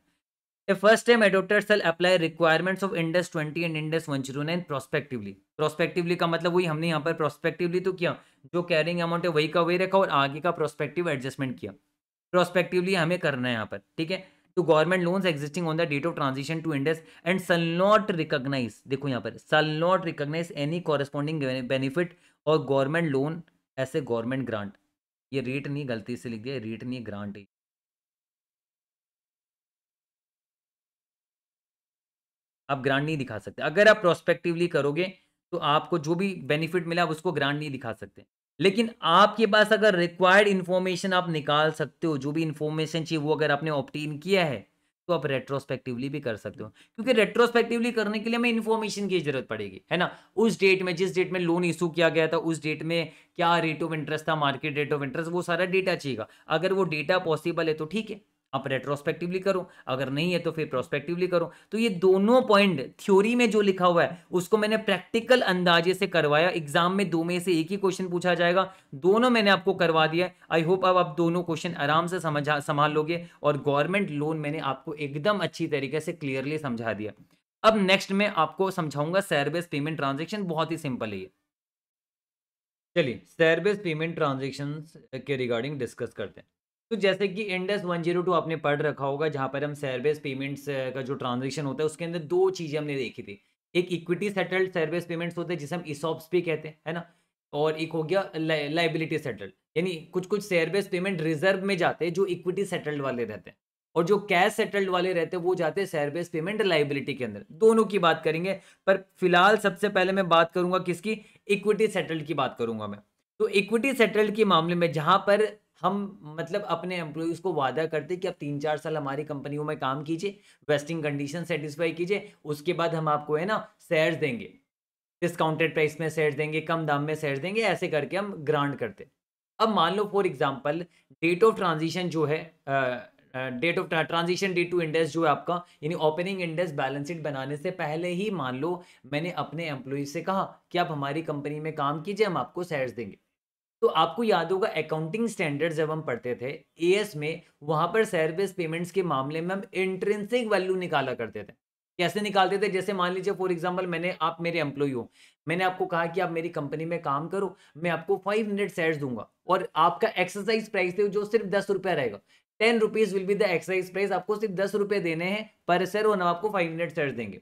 time adopted shall apply requirements of Ind AS twenty and Ind AS one zero nine prospectively prospectively का मतलब वही हमने यहाँ पर prospectively तो किया जो कैरिंग अमाउंट है वही का वही रखा और आगे का प्रोस्पेक्टिव एडजस्टमेंट किया प्रोस्पेक्टिवली हमें करना है यहाँ पर ठीक है to government loans existing on the date of transition to Ind AS and shall not recognise देखो यहाँ पर shall not recognise any corresponding benefit और government loan as a government grant ये रेट नहीं गलती से लिख दिया रेट नहीं ग्रांट है आप ग्रांड नहीं दिखा सकते अगर आप प्रोस्पेक्टिवली करोगे तो आपको जो भी बेनिफिट मिला आप उसको ग्रांड नहीं दिखा सकते लेकिन आपके पास अगर रिक्वायर्ड इन्फॉर्मेशन आप निकाल सकते हो जो भी इन्फॉर्मेशन चाहिए वो अगर आपने ऑप्टेन किया है तो आप रेट्रोस्पेक्टिवली भी कर सकते हो क्योंकि रेट्रोस्पेक्टिवली करने के लिए हमें इन्फॉर्मेशन की जरूरत पड़ेगी है ना उस डेट में जिस डेट में लोन इशू किया गया था उस डेट में क्या रेट ऑफ इंटरेस्ट था मार्केट रेट ऑफ इंटरेस्ट वो सारा डेटा चाहिएगा अगर वो डेटा पॉसिबल है तो ठीक है आप रेट्रोस्पेक्टिवली करो अगर नहीं है तो फिर प्रोस्पेक्टिवली करो तो ये दोनों पॉइंट थ्योरी में जो लिखा हुआ है उसको मैंने प्रैक्टिकल अंदाजे से करवाया एग्जाम में दो में से एक ही क्वेश्चन पूछा जाएगा दोनों मैंने आपको करवा दिया आई होप अब आप दोनों क्वेश्चन आराम से समझा संभाल लोगे और गवर्नमेंट लोन मैंने आपको एकदम अच्छी तरीके से क्लियरली समझा दिया अब नेक्स्ट में आपको समझाऊंगा सैरबेस पेमेंट ट्रांजेक्शन बहुत ही सिंपल है ये चलिए सैरबेस पेमेंट ट्रांजेक्शन के रिगार्डिंग डिस्कस करते हैं तो जैसे कि इंडस 102 आपने पढ़ रखा होगा जहाँ पर हम सर्विस पेमेंट्स का जो ट्रांजेक्शन होता है उसके अंदर दो चीज़ें हमने देखी थी एक इक्विटी सेटल्ड सर्विस पेमेंट्स होते हैं जिसे हम इसॉप्स भी कहते हैं है ना और एक हो गया लाइबिलिटी सेटल्ड यानी कुछ कुछ सर्विस पेमेंट रिजर्व में जाते हैं जो इक्विटी सेटल्ड वाले रहते हैं और जो कैश सेटल्ड वाले रहते हैं वो जाते हैं सर्विस पेमेंट लाइबिलिटी के अंदर दोनों की बात करेंगे पर फिलहाल सबसे पहले मैं बात करूंगा किसकी इक्विटी सेटल्ड की बात करूंगा मैं तो इक्विटी सेटल्ड के मामले में जहां पर हम मतलब अपने एम्प्लॉयज़ को वादा करते कि आप तीन चार साल हमारी कंपनियों में काम कीजिए वेस्टिंग कंडीशन सेटिस्फाई कीजिए उसके बाद हम आपको है ना शेयर देंगे डिस्काउंटेड प्राइस में शेयर देंगे कम दाम में शेयर देंगे ऐसे करके हम ग्रांड करते अब मान लो for example date of transition जो है date of transition date to Ind AS जो है आपका यानी ओपनिंग इंडेक्स बैलेंस शीट बनाने से पहले ही मान लो मैंने अपने एम्प्लॉय से कहा कि आप हमारी कंपनी में काम कीजिए हम आपको शेयर्स देंगे तो आपको याद होगा अकाउंटिंग स्टैंडर्ड जब हम पढ़ते थे एस में वहां पर सर्विस पेमेंट्स के मामले में हम इंट्रेंसिक वैल्यू निकाला करते थे कैसे निकालते थे जैसे मान लीजिए फॉर एग्जाम्पल मैंने आप मेरे एम्प्लॉय हो मैंने आपको कहा कि आप मेरी कंपनी में काम करो मैं आपको फाइव हंड्रेड शेयर दूंगा और आपका एक्सरसाइज प्राइस जो सिर्फ दस रुपया रहेगा ten rupees will be the exercise price आपको सिर्फ दस रुपये देने हैं पर सर और हम आपको फाइव हंड्रेड शेयर देंगे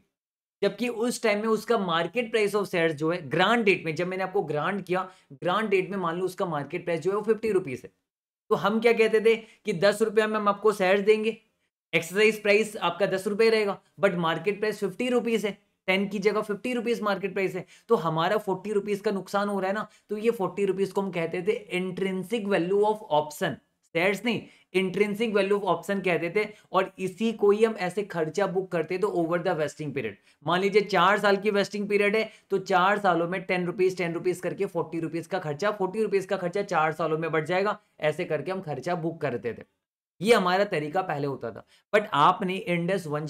जबकि उस टाइम में उसका मार्केट प्राइस ऑफ शेयर जो है ग्रांड डेट में जब मैंने आपको ग्रांड किया ग्रांड डेट में मान लो उसका मार्केट प्राइस जो है वो फिफ्टी रुपीज़ है तो हम क्या कहते थे कि दस रुपये में हम आपको शेयर देंगे एक्सरसाइज प्राइस आपका दस रुपये रहेगा but market price fifty rupees है टेन की जगह फिफ्टी रुपीज़ मार्केट प्राइस है तो हमारा फोर्टी रुपीज़ का नुकसान हो रहा है ना तो ये फोर्टी रुपीज़ को हम कहते थे intrinsic value of option sets नहीं इंट्रेंसिक वैल्यू ऑप्शन कहते थे और इसी को ही हम ऐसे खर्चा बुक करते तो ओवर द वेस्टिंग पीरियड मान लीजिए चार साल की वेस्टिंग पीरियड है तो चार सालों में टेन रुपीज टेन रुपीज करके फोर्टी रुपीज का खर्चा फोर्टी रुपीज का खर्चा चार सालों में बढ़ जाएगा ऐसे करके हम खर्चा बुक करते थे ये हमारा तरीका पहले होता था बट आपने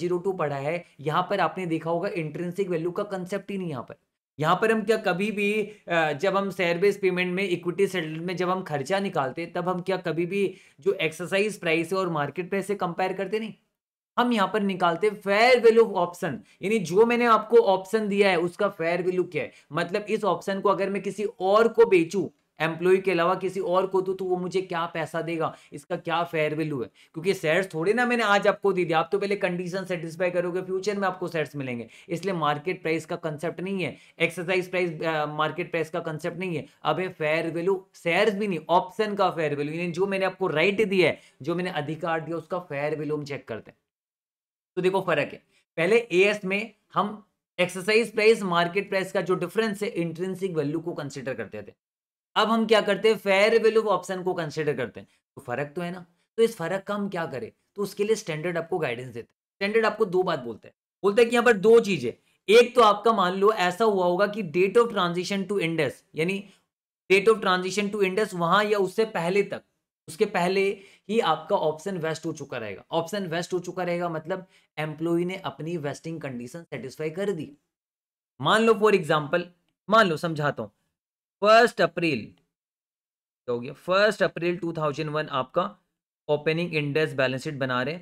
जीरो 102 पढ़ा है यहाँ पर आपने देखा होगा इंट्रेंसिक वैल्यू का कंसेप्ट ही नहीं यहाँ पर यहाँ पर हम क्या कभी भी जब हम शेयर बेस्ड पेमेंट में इक्विटी सेटलमेंट में जब हम खर्चा निकालते तब हम क्या कभी भी जो एक्सरसाइज प्राइस है और मार्केट प्राइस से कंपेयर करते नहीं हम यहाँ पर निकालते फेयर वैल्यू ऑफ ऑप्शन यानी जो मैंने आपको ऑप्शन दिया है उसका फेयर वैल्यू क्या है मतलब इस ऑप्शन को अगर मैं किसी और को बेचू एम्प्लॉय के अलावा किसी और को दूँ तो वो मुझे क्या पैसा देगा इसका क्या फेयर वैल्यू है क्योंकि शेयर्स थोड़े ना मैंने आज आपको दे दिया आप तो पहले कंडीशन सेटिस्फाई करोगे फ्यूचर में आपको शेयर्स मिलेंगे इसलिए मार्केट प्राइस का कंसेप्ट नहीं है एक्सरसाइज प्राइस मार्केट प्राइस का कंसेप्ट नहीं है अब है फेयर वैल्यू शेयर्स भी नहीं ऑप्शन का फेयर वैल्यू यानी जो मैंने आपको राइट दिया है जो मैंने अधिकार दिया उसका फेयर वैल्यू हम चेक करते हैं तो देखो फर्क है पहले एस में हम एक्सरसाइज प्राइस मार्केट प्राइस का जो डिफरेंस है इंट्रेंसिक वैल्यू को कंसिडर करते थे अब हम क्या करते हैं फेयर वैल्यू ऑप्शन को कंसिडर करते हैं तो फर्क तो है ना तो इस फर्क का हम क्या करें तो उसके लिए स्टैंडर्ड आपको गाइडेंस देते हैं स्टैंडर्ड आपको दो बात बोलते हैं बोलते हैं कि यहाँ पर दो चीजें एक तो आपका मान लो ऐसा हुआ होगा कि date of transition to Ind AS यानी date of transition to Ind AS वहां या उससे पहले तक उसके पहले ही आपका ऑप्शन वेस्ट हो चुका रहेगा ऑप्शन वेस्ट हो चुका रहेगा मतलब एम्प्लॉय ने अपनी वेस्टिंग कंडीशन सेटिस्फाई कर दी मान लो फॉर एग्जाम्पल मान लो समझाता हूँ फर्स्ट अप्रैल क्या हो गया फर्स्ट अप्रैल 2001 आपका ओपनिंग इंडेक्स बैलेंस शीट बना रहे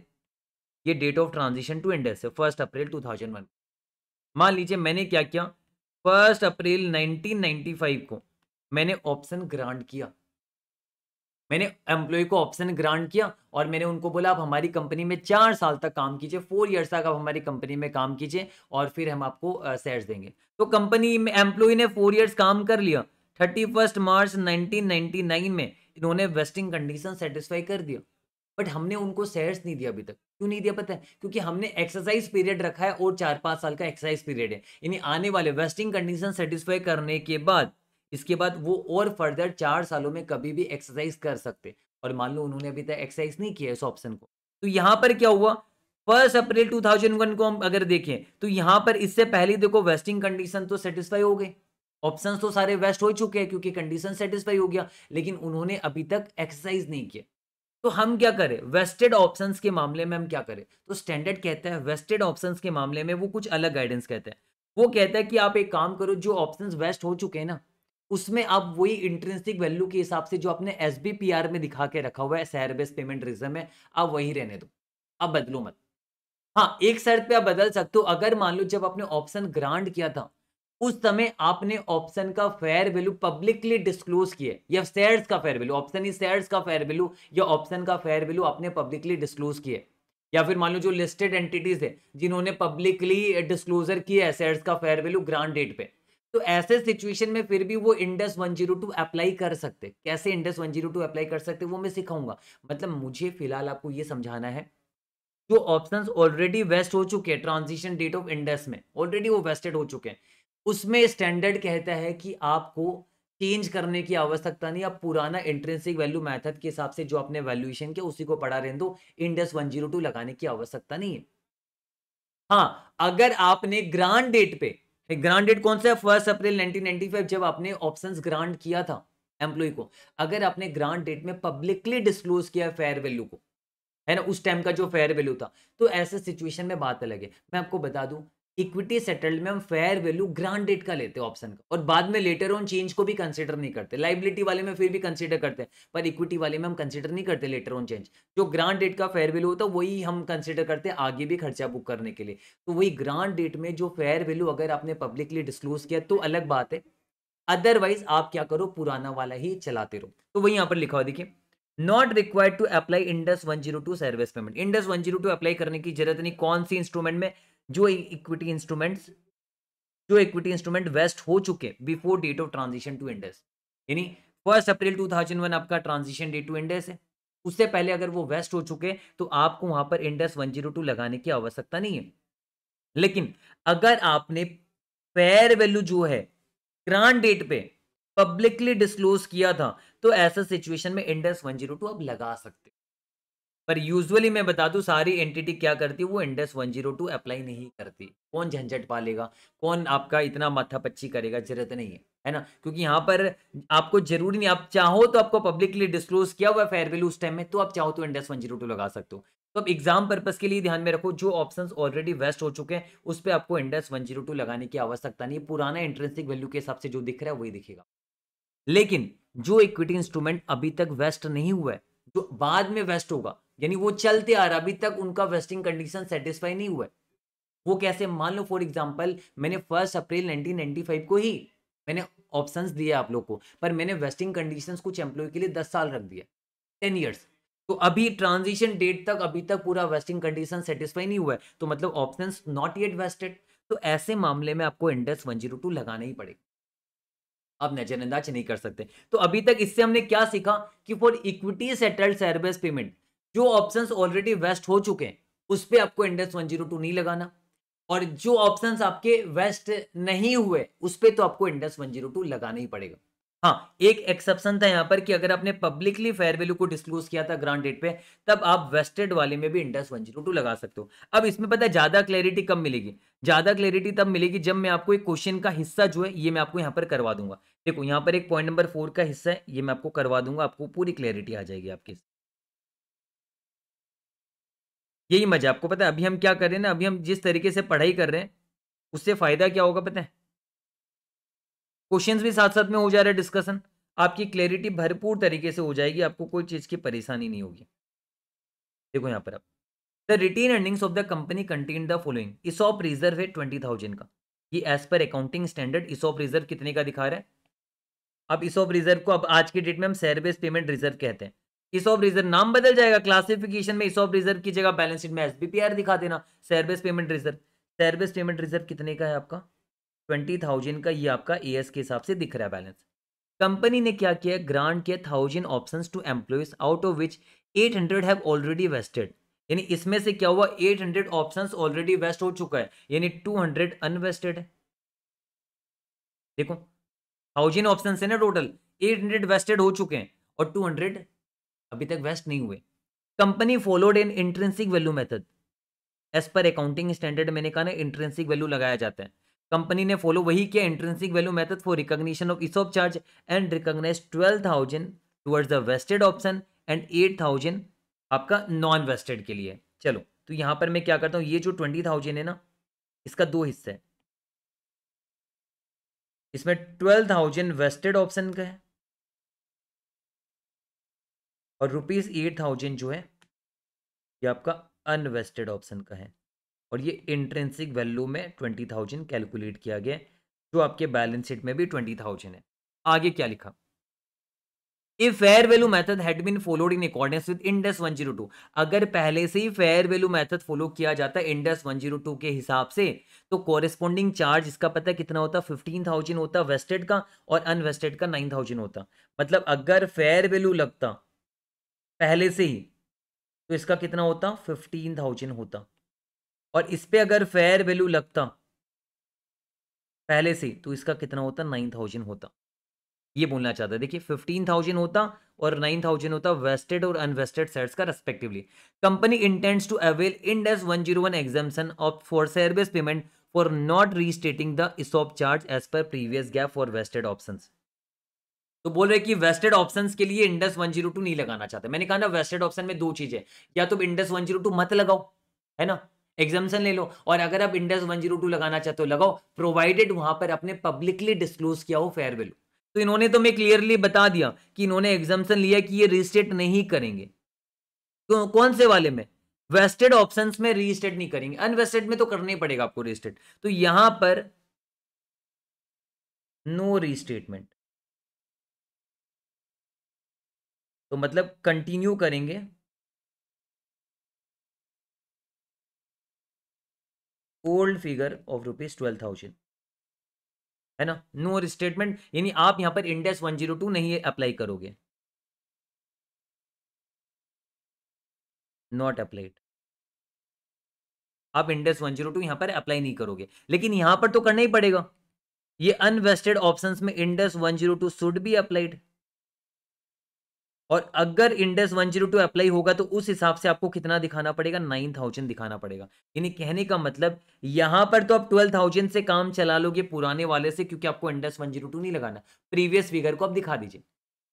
ये date of transition to Ind AS है फर्स्ट अप्रैल 2001 मान लीजिए मैंने क्या किया फर्स्ट अप्रैल 1995 को मैंने ऑप्शन ग्रांट किया मैंने एम्प्लॉय को ऑप्शन ग्रांट किया और मैंने उनको बोला आप हमारी कंपनी में चार साल तक काम कीजिए फोर इयर्स तक आप हमारी कंपनी में काम कीजिए और फिर हम आपको शेयर्स देंगे तो कंपनी में एम्प्लॉय ने फोर इयर्स काम कर लिया थर्टी फर्स्ट मार्च 1999 में इन्होंने वेस्टिंग कंडीशन सेटिस्फाई कर दिया बट हमने उनको शेयर्स नहीं दिया अभी तक क्यों नहीं दिया पता है क्योंकि हमने एक्सरसाइज पीरियड रखा है और चार पाँच साल का एक्सरसाइज पीरियड है यानी आने वाले वेस्टिंग कंडीशन सेटिस्फाई करने के बाद इसके बाद वो और फर्दर चार सालों में कभी भी एक्सरसाइज कर सकते और मान लो उन्होंने अभी तक एक्सरसाइज नहीं किया इस ऑप्शन को तो यहाँ पर क्या हुआ फर्स्ट अप्रैल टू को हम अगर देखें तो यहाँ पर इससे पहले देखो वेस्टिंग कंडीशन तो सेटिस्फाई हो गई ऑप्शंस तो सारे वेस्ट हो चुके हैं क्योंकि कंडीशन सेटिस्फाई हो गया लेकिन उन्होंने अभी तक एक्सरसाइज नहीं किया तो हम क्या करें वेस्टेड ऑप्शंस के मामले में हम क्या करें तो स्टैंडर्ड कहता है वेस्टेड ऑप्शंस के मामले में वो कुछ अलग गाइडेंस कहता है वो कहता है कि आप एक काम करो जो ऑप्शन वेस्ट हो चुके हैं ना उसमें आप वही इंटरेंसिक वैल्यू के हिसाब से जो आपने एस में दिखा के रखा हुआ है शहर बेस्ड पेमेंट रिजर्व है आप वही रहने दो आप बदलो मत हाँ एक शर्त पे आप बदल सकते हो अगर मान लो जब आपने ऑप्शन ग्रांड किया था उस समय आपने ऑप्शन का फेयर वैल्यू पब्लिकली डिस्क्लोज किया या शेयर्स का फेयर वैल्यू ऑप्शन ही शेयर्स का फेयर वैल्यू या ऑप्शन का फेयर वैल्यू आपने पब्लिकली डिस्क्लोज किया या फिर मान लो जो लिस्टेड एंटिटीज है जिन्होंने पब्लिकली डिस्क्लोजर किया है शेयर्स का फेयर वैल्यू ग्रांड डेट पे तो ऐसे सिचुएशन में फिर भी वो इंडस 102 अप्लाई कर सकते कैसे इंडस 102 अप्लाई कर सकते वो मैं सिखाऊंगा मतलब मुझे फिलहाल आपको ये समझाना है जो ऑप्शंस ऑलरेडी वेस्ट हो चुके हैं ट्रांजिशन डेट ऑफ इंडस में ऑलरेडी वो वेस्टेड हो चुके हैं उसमें स्टैंडर्ड कहता है कि आपको चेंज करने की आवश्यकता नहीं आप पुराना इंट्रेंसिक वैल्यू मैथड के हिसाब से जो आपने वैल्यूएशन किया उसी को पढ़ा रहे दो वन जीरो टू लगाने की आवश्यकता नहीं है हाँ अगर आपने ग्रांड डेट पे ग्रांड डेट कौन सा है फर्स्ट अप्रैल 1995 जब आपने ऑप्शन ग्रांड किया था एम्प्लॉय को अगर आपने ग्रांड डेट में पब्लिकली डिस्क्लोज किया फेयर वैल्यू को है ना उस टाइम का जो फेयर वैल्यू था तो ऐसे सिचुएशन में बात अलग है मैं आपको बता दूं इक्विटी सेटल्ड में हम फेयर वैल्यू ग्रांटेड का लेते हैं ऑप्शन का और बाद में लेटर ऑन चेंज को भी कंसिडर नहीं करते लाइबिलिटी वाले में फिर भी कंसिडर करते हैं पर इक्विटी वाले में हम कंसिडर नहीं करते लेटर ऑन चेंज जो ग्रांट डेट का फेयर वैल्यू होता है वही हम कंसिडर करते हैं आगे भी खर्चा बुक करने के लिए तो वही ग्रांट डेट में जो फेयर वैल्यू अगर आपने पब्लिकली डिस्कलोज किया तो अलग बात है अदरवाइज आप क्या करो पुराना वाला ही चलाते रहो तो वही यहाँ पर लिखा हुआ देखिए not required to apply Ind AS 102 service payment Ind AS 102 apply करने की जरूरत नहीं कौन सी इंस्ट्रूमेंट में जो इक्विटी इंस्ट्रूमेंट जो इक्विटी इंस्ट्रूमेंट वेस्ट हो चुके before date of transition to Ind AS यानी first April two thousand one आपका ट्रांजिशन डेट टू इंडेस है उससे पहले अगर वो वेस्ट हो चुके तो आपको वहां पर इंडेस टू लगाने की आवश्यकता नहीं है लेकिन अगर आपने फेयर वैल्यू जो है ग्रांड डेट पे पब्लिकली डिस्क्लोज किया था तो ऐसा सिचुएशन में इंडेस टू आप लगा सकते पर यूजुअली मैं बता दूं सारी एंटिटी क्या करती है वो इंडेस 102 अप्लाई नहीं करती कौन झंझट पालेगा कौन आपका इतना माथा पच्ची करेगा जरूरत नहीं है है ना क्योंकि यहाँ पर आपको जरूरी नहीं आप चाहो तो आपको पब्लिकली डिस्क्लोज किया हुआ फेयर वैल्यू उस टाइम में तो आप चाहो तो इंडेस वन लगा सकते हो तो अब एग्जाम पर्पज के लिए ध्यान में रखो जो ऑप्शंस ऑलरेडी वेस्ट हो चुके हैं उस पर आपको इंडेस वन लगाने की आवश्यकता नहीं पुराना इंटरेंसिक वैल्यू के हिसाब से जो दिख रहा है वही दिखेगा लेकिन जो इक्विटी इंस्ट्रूमेंट अभी तक वेस्ट नहीं हुआ है जो बाद में वेस्ट होगा यानी वो चलते आ रहा अभी तक उनका वेस्टिंग कंडीशन सेटिस्फाई नहीं हुआ वो कैसे मान लो फॉर एग्जाम्पल मैंने फर्स्ट अप्रैल 1995 को ही मैंने ऑप्शंस दिए आप लोग को पर मैंने वेस्टिंग कंडीशंस कुछ एम्प्लॉय के लिए दस साल रख दिया टेन ईयर्स तो अभी ट्रांजिशन डेट तक अभी तक पूरा वेस्टिंग कंडीशन सेटिस्फाई नहीं हुआ है तो मतलब ऑप्शन नॉट येट वेस्टेड तो ऐसे मामले में आपको इंडेक्स 102 लगाना ही पड़ेगा आप नजरअंदाज नहीं कर सकते तो अभी तक इससे हमने क्या सीखा कि for equity settled service payment जो ऑप्शंस ऑलरेडी वेस्ट हो चुके हैं उस पर आपको इंडेक्स 102 नहीं लगाना और जो ऑप्शंस आपके वेस्ट नहीं हुए उस पर तो आपको इंडेक्स 102 लगाना ही पड़ेगा हाँ एक एक्सेप्शन था यहाँ पर कि अगर आपने पब्लिकली फेयर वैल्यू को डिस्क्लोज किया था ग्रांड डेट पे तब आप वेस्टेड वाले में भी इंडेक्स 102 लगा सकते हो अब इसमें पता है ज्यादा क्लैरिटी कब मिलेगी ज्यादा क्लैरिटी तब मिलेगी जब मैं आपको एक क्वेश्चन का हिस्सा जो है ये मैं आपको यहाँ पर करवा दूंगा देखो यहाँ पर एक पॉइंट नंबर फोर का हिस्सा है ये मैं आपको करवा दूंगा आपको पूरी क्लैरिटी आ जाएगी आपकी यही मजा आपको पता है अभी हम क्या कर रहे हैं ना अभी हम जिस तरीके से पढ़ाई कर रहे हैं उससे फ़ायदा क्या होगा पता है क्वेश्चंस भी साथ साथ में हो जा रहा है डिस्कशन आपकी क्लैरिटी भरपूर तरीके से हो जाएगी आपको कोई चीज़ की परेशानी नहीं होगी देखो यहां पर आप the retained earnings of the company contain the following ESOP reserve है ट्वेंटी थाउजेंड का ये एज per accounting standard ESOP reserve कितने का दिखा रहा है अब इसॉप रिजर्व को अब आज की डेट में हम शेयर बेस्ड पेमेंट रिजर्व कहते हैं ऑफ रिजर्व नाम बदल जाएगा क्लासिफिकेशन में इस ऑफ रिजर्व की जगह बैलेंस शीट में एसबीपीआर दिखा देना service payment reserve service payment reserve कितने का है आपका ट्वेंटी थाउजेंड का ये आपका ए के हिसाब से दिख रहा है बैलेंस कंपनी ने क्या किया ग्रांट किया thousand option to employees out of which eight hundred have already vested यानी इसमें से क्या हुआ eight hundred option already vest हो चुका है यानी टू हंड्रेड अनवेस्टेड है देखो थाउजेंड ऑप्शन है ना टोटल एट हंड्रेड वेस्टेड हो चुके हैं और टू हंड्रेड अभी तक वेस्ट नहीं हुए company followed in intrinsic value method as per accounting standard मैंने कहा ना इंट्रेंसिक वैल्यू लगाया जाता है कंपनी ने फॉलो वही किया intrinsic value method for recognition of ESOP charge and recognise twelve thousand towards the vested option and eight thousand आपका नॉन वेस्टेड के लिए चलो तो यहाँ पर मैं क्या करता हूँ ये जो ट्वेंटी थाउजेंड है ना इसका दो हिस्सा है इसमें ट्वेल्व थाउजेंड वेस्टेड ऑप्शन का है और रुपीज़ एट थाउजेंड जो है ये आपका अनवेस्टेड ऑप्शन का है और ये इंट्रेंसिक वैल्यू में ट्वेंटी थाउजेंड कैलकुलेट किया गया है जो आपके बैलेंस शीट में भी ट्वेंटी थाउजेंड है आगे क्या लिखा if fair value method had been followed in accordance with Ind AS 102 अगर पहले से ही फेयर वैल्यू मेथड फॉलो किया जाता है जीरो 102 के हिसाब से तो कॉरेस्पॉन्डिंग चार्ज इसका पता है कितना होता 15000 होता वेस्टेड का और अनवेस्टेड का 9000 होता मतलब अगर फेयर वैल्यू लगता पहले से ही तो इसका कितना होता फिफ्टीन थाउजेंड होता और इस पर अगर फेयर वैल्यू लगता पहले से तो इसका कितना होता नाइन थाउजेंड होता ये बोलना चाहता है देखिए फिफ्टीन थाउजेंड होता और नाइन थाउजेंड होता वेस्टेड और अनवेस्टेड सेट्स का respectively company intends to avail Ind AS one zero one exemption of for service payment for not restating the ESOP charge as per previous GAAP for vested options तो बोल रहे कि wasted options के लिए Indus 102 नहीं लगाना चाहते मैंने कहा ना वेस्टेड ऑप्शन में दो चीजें या तुम इंडस 102 मत लगाओ है ना एग्जामेशन ले लो और अगर आप इंडस 102 लगाना चाहते हो लगाओ प्रोवाइडेड वहां पर अपने पब्लिकली डिस्क्लोज किया हो फेयर वेल्यू तो इन्होंने तो मैं क्लियरली बता दिया कि इन्होंने एग्जामेशन लिया कि ये रिस्टेट नहीं करेंगे तो कौन से वाले में वेस्टेड ऑप्शन में रिस्टेट नहीं करेंगे अनवेस्टेड में तो करना ही पड़ेगा आपको रिस्टेट तो यहां पर नो रिस्टेटमेंट तो मतलब कंटिन्यू करेंगे old figure of rupees twelve thousand है ना नो स्टेटमेंट यानी आप यहां पर इंडेक्स वन जीरो टू नहीं अप्लाई करोगे नॉट अप्लाइड आप इंडेक्स वन जीरो टू यहां पर अप्लाई नहीं करोगे लेकिन यहां पर तो करना ही पड़ेगा ये अनवेस्टेड ऑप्शंस में Ind AS one zero two should be applied और अगर Ind AS one zero two apply होगा तो उस हिसाब से आपको कितना दिखाना पड़ेगा नाइन थाउजेंड दिखाना पड़ेगा यानी कहने का मतलब यहां पर तो आप ट्वेल्व थाउजेंड से काम चला लोगे पुराने वाले से क्योंकि आपको इंडेस वन जीरो टू नहीं लगाना प्रीवियस फिगर को आप दिखा दीजिए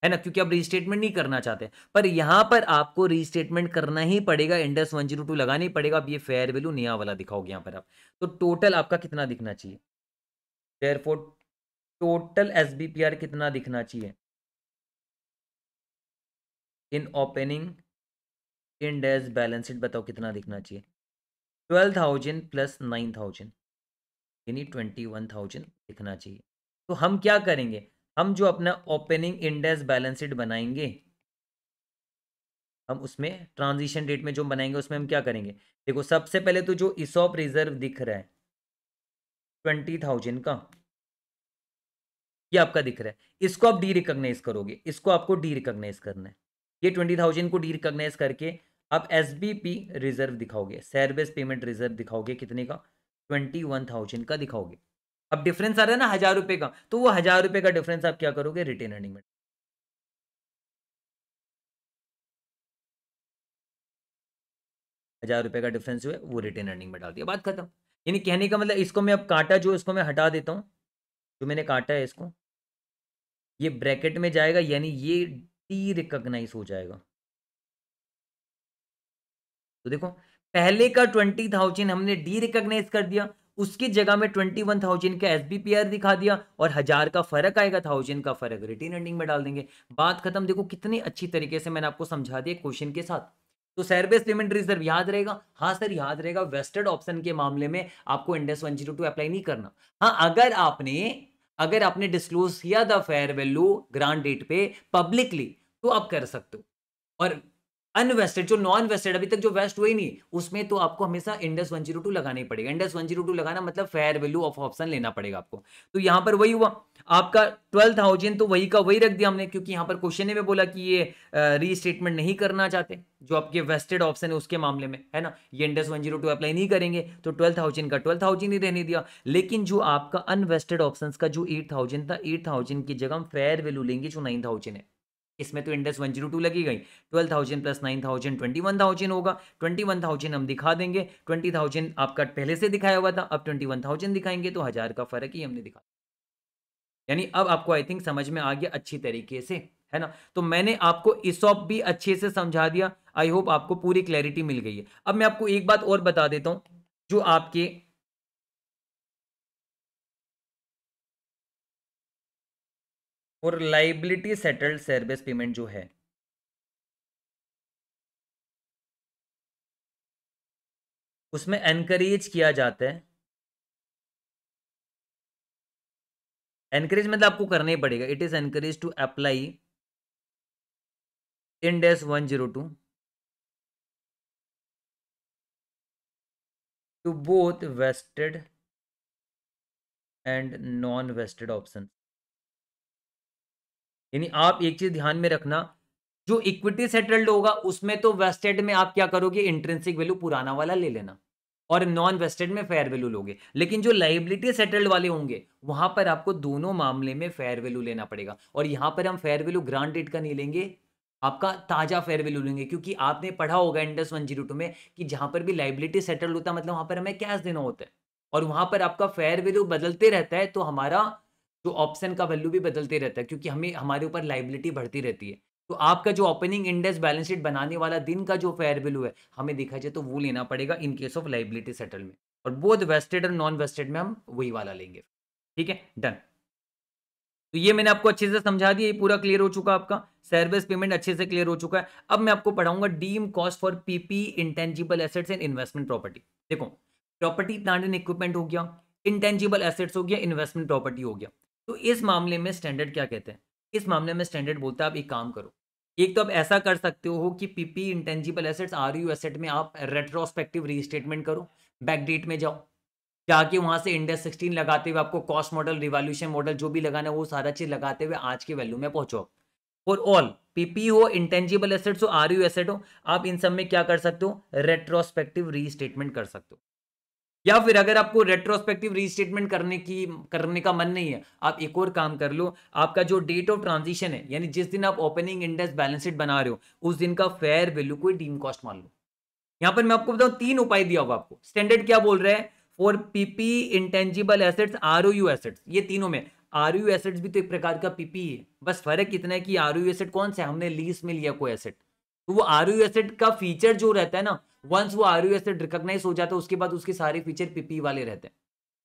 है ना क्योंकि आप रिस्टेटमेंट नहीं करना चाहते पर यहां पर आपको रिस्टेटमेंट करना ही पड़ेगा इंडेस वन जीरो टू लगाना ही पड़ेगा अब ये फेयर वैल्यू नया वाला दिखाओगे यहाँ पर आप तो टोटल आपका कितना दिखना चाहिए देयरफॉर टोटल एस कितना दिखना चाहिए in opening Ind AS balance sheet बताओ कितना दिखना चाहिए twelve thousand plus nine thousand यानी ट्वेंटी वन थाउजेंड दिखना चाहिए तो हम क्या करेंगे हम जो अपना ओपनिंग इंडेक्स बैलेंस शीट बनाएंगे हम उसमें ट्रांजिशन डेट में जो बनाएंगे उसमें हम क्या करेंगे देखो सबसे पहले तो जो इसॉप रिजर्व दिख रहा है ट्वेंटी थाउजेंड का ये आपका दिख रहा है इसको आप डी रिकोगनाइज करोगे इसको आपको डी रिकोगनाइज करना है ये ट्वेंटी थाउजेंड को डिरिकग्नाइज करके अब एस बी पी रिजर्व दिखाओगे शेयर पेमेंट रिजर्व दिखाओगे कितने का ट्वेंटी वन थाउजेंड का दिखाओगे अब डिफरेंस आ रहा है ना हजार रुपए का तो वो हजार रुपए का डिफरेंस आप क्या करोगे रिटेन अर्निंग में हजार रुपए का डिफरेंस जो है वो रिटेन अर्निंग में डाल दिया बात खत्म यानी कहने का मतलब इसको मैं अब काटा जो इसको मैं हटा देता हूँ जो मैंने काटा है इसको ये ब्रैकेट में जाएगा यानी ये टी रिकॉग्नाइज हो जाएगा तो देखो पहले का ट्वेंटी थाउजेंड हमने डी रिकॉग्नाइज कर दिया उसकी जगह में ट्वेंटी वन थाउजेंड का एस दिखा दिया और हजार का फर्क आएगा थाउजेंड का फर्क रिटेन एंडिंग में डाल देंगे बात खत्म देखो कितनी अच्छी तरीके से मैंने आपको समझा दिया क्वेश्चन के साथ तो सर्वेस बेस्ड पेमेंट रिजर्व याद रहेगा हाँ सर याद रहेगा वेस्टर्ड ऑप्शन के मामले में आपको Ind AS one zero two apply नहीं करना हाँ अगर आपने अगर आपने डिस्क्लोज किया the fair value grant date पे पब्लिकली तो आप कर सकते हो और अनवेस्टेड जो नॉन वेस्टेड अभी तक जो वेस्ट हुई नहीं उसमें तो आपको हमेशा इंडेस वन इंडस 102 लगाना इंडेस वन जीरो टू लगाना मतलब फेयर वैल्यू ऑफ ऑप्शन लेना पड़ेगा आपको तो यहाँ पर वही हुआ आपका ट्वेल्व थाउजेंड तो वही का वही रख दिया हमने क्योंकि यहाँ पर क्वेश्चन में बोला कि ये रीस्टेटमेंट नहीं करना चाहते जो आपके वेस्टेड ऑप्शन है उसके मामले में है ना ये Ind AS one zero two apply नहीं करेंगे तो ट्वेल्व थाउजेंड का ट्वेल्व थाउजेंड ही रहने दिया लेकिन जो आपका अनवेस्टेड ऑप्शन का जो एट थाउजेंड था एट थाउजेंड की जगह हम फेयर वैल्यू लेंगे जो नाइन थाउजेंड है इसमें तो इंडेक्स वन जीरो टू लगी गई twelve thousand plus nine thousand twenty one thousand होगा ट्वेंटी वन थाउजेंड हम दिखा देंगे ट्वेंटी थाउजेंड आपका पहले से दिखाया हुआ था अब ट्वेंटी वन थाउजेंड दिखाएंगे तो हज़ार का फ़र्क ही हमने दिखा यानी अब आपको आई थिंक समझ में आ गया अच्छी तरीके से है ना तो मैंने आपको इसॉप भी अच्छे से समझा दिया आई होप आपको पूरी क्लैरिटी मिल गई है अब मैं आपको एक बात और बता देता हूँ जो आपके और लाइबिलिटी सेटल्ड सर्विस पेमेंट जो है उसमें एनकरेज किया जाता है एनकरेज मतलब आपको करना ही पड़ेगा it is encourage to apply Ind AS one zero two to both vested and non vested option यानी आप एक चीज ध्यान में रखना जो इक्विटी सेटल्ड होगा उसमें तो वेस्टेड में आप क्या करोगे इंट्रेंसिक वैल्यू पुराना वाला ले लेना और नॉन वेस्टेड में फेयर वैल्यू लोगे लेकिन जो लाइबिलिटी सेटल्ड वाले होंगे वहां पर आपको दोनों मामले में फेयर वैल्यू लेना पड़ेगा और यहां पर हम फेयर वैल्यू ग्रांटेड का नहीं लेंगे आपका ताजा फेयर वैल्यू लेंगे क्योंकि आपने पढ़ा होगा इंडस वन जीरो टू में कि जहां पर भी लाइबिलिटी सेटल्ड होता है मतलब वहां पर हमें कैश देना होता है और वहां पर आपका फेयर वैल्यू बदलते रहता है तो हमारा जो तो ऑप्शन का वैल्यू भी बदलते रहता है क्योंकि हमें हमारे ऊपर लाइबिलिटी बढ़ती रहती है तो आपका जो ओपनिंग इंडेक्स बैलेंस शीट बनाने वाला दिन का जो फेयर वैल्यू है हमें देखा जाए तो वो लेना पड़ेगा इन केस ऑफ लाइबिलिटी में और बोथ वेस्टेड और नॉन वेस्टेड में हम वही वाला लेंगे ठीक है डन तो ये मैंने आपको अच्छे से समझा दिया ये पूरा क्लियर हो चुका आपका सर्विस पेमेंट अच्छे से क्लियर हो चुका है अब मैं आपको पढ़ाऊंगा deemed cost for PP intangible assets and investment property देखो प्रॉपर्टी प्लांट एंड इक्विपमेंट हो गया इंटेंजिबल एसेट्स हो गया इन्वेस्टमेंट प्रॉपर्टी हो गया तो इस मामले में स्टैंडर्ड क्या कहते हैं इस मामले में स्टैंडर्ड बोलता है आप एक काम करो एक तो आप ऐसा कर सकते हो कि PP intangible assets R U asset में आप रेट्रोस्पेक्टिव रीस्टेटमेंट करो बैकडेट में जाओ जाके वहां से इंडेक्स सिक्सटीन लगाते हुए आपको कॉस्ट मॉडल रिवॉल्यूशन मॉडल जो भी लगाना है वो सारा चीज़ लगाते हुए आज के वैल्यू में पहुंचो फॉर ऑल पीपी हो इंटेंजिबल एसेट्स हो आर यू एसेट हो आप इन सब में क्या कर सकते हो रेट्रोस्पेक्टिव रीस्टेटमेंट कर सकते हो या फिर अगर आपको रेट्रोस्पेक्टिव रीस्टेटमेंट करने की करने का मन नहीं है आप एक और काम कर लो आपका जो डेट ऑफ ट्रांजिशन है यानी जिस दिन आप ओपनिंग इंडेक्स बैलेंस शीट बना रहे हो उस दिन का फेयर वैल्यू कोई डीम कॉस्ट मान लो यहां पर मैं आपको बताऊं तीन उपाय दिया होगा आपको स्टैंडर्ड क्या बोल रहा है for PP intangible assets R assets ये तीनों में आर एसेट्स भी तो एक प्रकार का पीपी है बस फर्क इतना है कि आर एसेट कौन सा हमने लीज में लिया कोई एसेट तो वो आर एसेट का फीचर जो रहता है ना वंस वो आर से रिकोगनाइज हो जाता है उसके बाद उसके सारे फीचर पीपी e वाले रहते हैं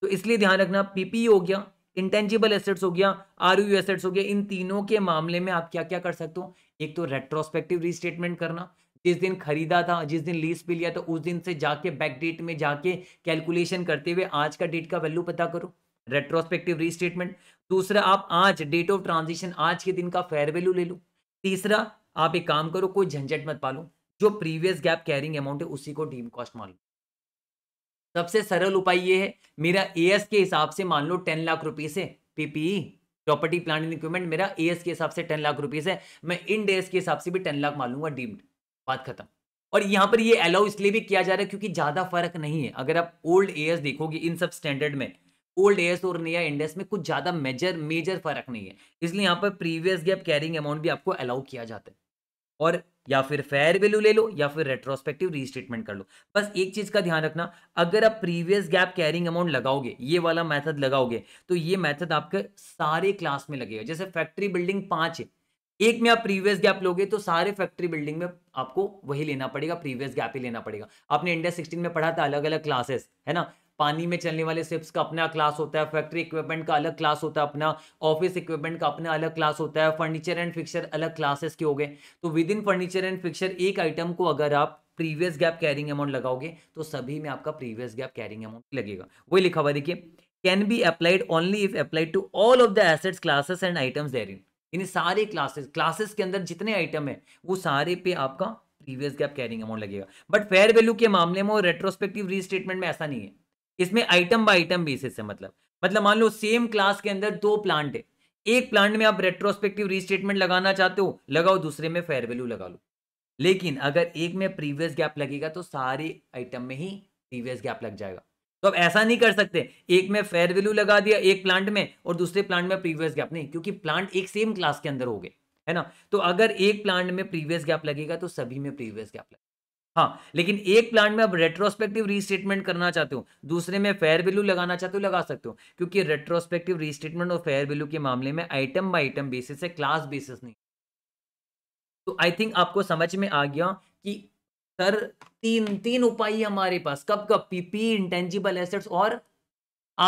तो इसलिए ध्यान रखना पीपी e हो गया इंटेंजिबल एसेट्स हो गया आर एसेट्स हो गया इन तीनों के मामले में आप क्या क्या कर सकते हो एक तो रेट्रोस्पेक्टिव रीस्टेटमेंट करना जिस दिन खरीदा था जिस दिन लीज पे लिया था उस दिन से जाके बैक डेट में जाके कैलकुलेशन करते हुए आज का डेट का वैल्यू पता करो रेट्रोस्पेक्टिव रीस्टेटमेंट दूसरा आप आज डेट ऑफ ट्रांजिशन आज के दिन का फेयर वैल्यू ले लो तीसरा आप एक काम करो कोई झंझट मत पालो जो प्रीवियस गैप कैरिंग अमाउंट है उसी को डीम कॉस्ट मान लो सबसे सरल उपाय ये है मेरा ए के हिसाब से मान लो टेन लाख रुपए से PPE property plan and equipment मेरा ए के हिसाब से टेन लाख रुपीज है मैं इन डेस के हिसाब से भी टेन लाख मान लूंगा डीम्ड बात खत्म और यहाँ पर ये अलाउ इसलिए भी किया जा रहा है क्योंकि ज्यादा फर्क नहीं है अगर आप ओल्ड एएस देखोगे इन सब स्टैंडर्ड में ओल्ड एएस और नया इंडेस में कुछ ज्यादा मेजर मेजर फर्क नहीं है इसलिए यहाँ पर प्रीवियस गैप कैरिंग अमाउंट भी आपको अलाउ किया जाता है और या फिर फेयर वैल्यू ले लो या फिर रेट्रोस्पेक्टिव रीस्टेटमेंट कर लो बस एक चीज का ध्यान रखना अगर आप प्रीवियस गैप कैरिंग अमाउंट लगाओगे ये वाला मैथड लगाओगे तो ये मैथड आपके सारे क्लास में लगेगा जैसे फैक्ट्री बिल्डिंग पांच है एक में आप प्रीवियस गैप लोगे तो सारे फैक्ट्री बिल्डिंग में आपको वही लेना पड़ेगा प्रीवियस गैप ही लेना पड़ेगा आपने इंडिया 16 में पढ़ा था अलग अलग क्लासेस है ना पानी में चलने वाले शिप्स का अपना क्लास होता है फैक्ट्री इक्विपमेंट का अलग क्लास होता है अपना ऑफिस इक्विपमेंट का अपना अलग क्लास होता है फर्नीचर एंड फिक्सर अलग क्लासेस के हो गए तो within furniture and fixture एक आइटम को अगर आप प्रीवियस गैप कैरिंग अमाउंट लगाओगे तो सभी में आपका प्रीवियस गैप कैरिंग अमाउंट लगेगा वही लिखा हुआ देखिए can be applied only if applied to all of the assets classes and items therein इन सारे क्लासेस क्लासेस के अंदर जितने आइटम है वो सारे पे आपका प्रीवियस गैप कैरिंग अमाउंट लगेगा बट फेयर वैल्यू के मामले में और रेट्रोस्पेक्टिव रीस्टेटमेंट में ऐसा नहीं है इसमें आइटम बाय आइटम बेसिस है मतलब मतलब मान लो सेम क्लास के अंदर दो प्लांट है एक प्लांट में आप रेट्रोस्पेक्टिव रीस्टेटमेंट लगाना चाहते हो लगाओ दूसरे में फेयर वैल्यू लगा लो लेकिन अगर एक में प्रीवियस गैप लगेगा तो सारे आइटम में ही प्रीवियस गैप लग जाएगा तो अब ऐसा नहीं कर सकते एक में फेयर वैल्यू लगा दिया एक प्लांट में और दूसरे प्लांट में प्रीवियस गैप नहीं क्योंकि प्लांट एक सेम क्लास के अंदर हो गए है ना तो अगर एक प्लांट में प्रीवियस गैप लगेगा तो सभी में प्रीवियस गैप लगेगा हाँ लेकिन एक प्लांट में आप रेट्रोस्पेक्टिव रीस्टेटमेंट करना चाहते हो दूसरे में फेयर वैल्यू लगाना चाहते हो लगा सकते हो क्योंकि रेट्रोस्पेक्टिव रीस्टेटमेंट और फेयर वैल्यू के मामले में आइटम बाय आइटम बेसिस है क्लास बेसिस नहीं तो आई थिंक आपको समझ में आ गया कि सर तीन तीन उपाय हमारे पास कब कब पीपी इंटेंजिबल एसेट्स और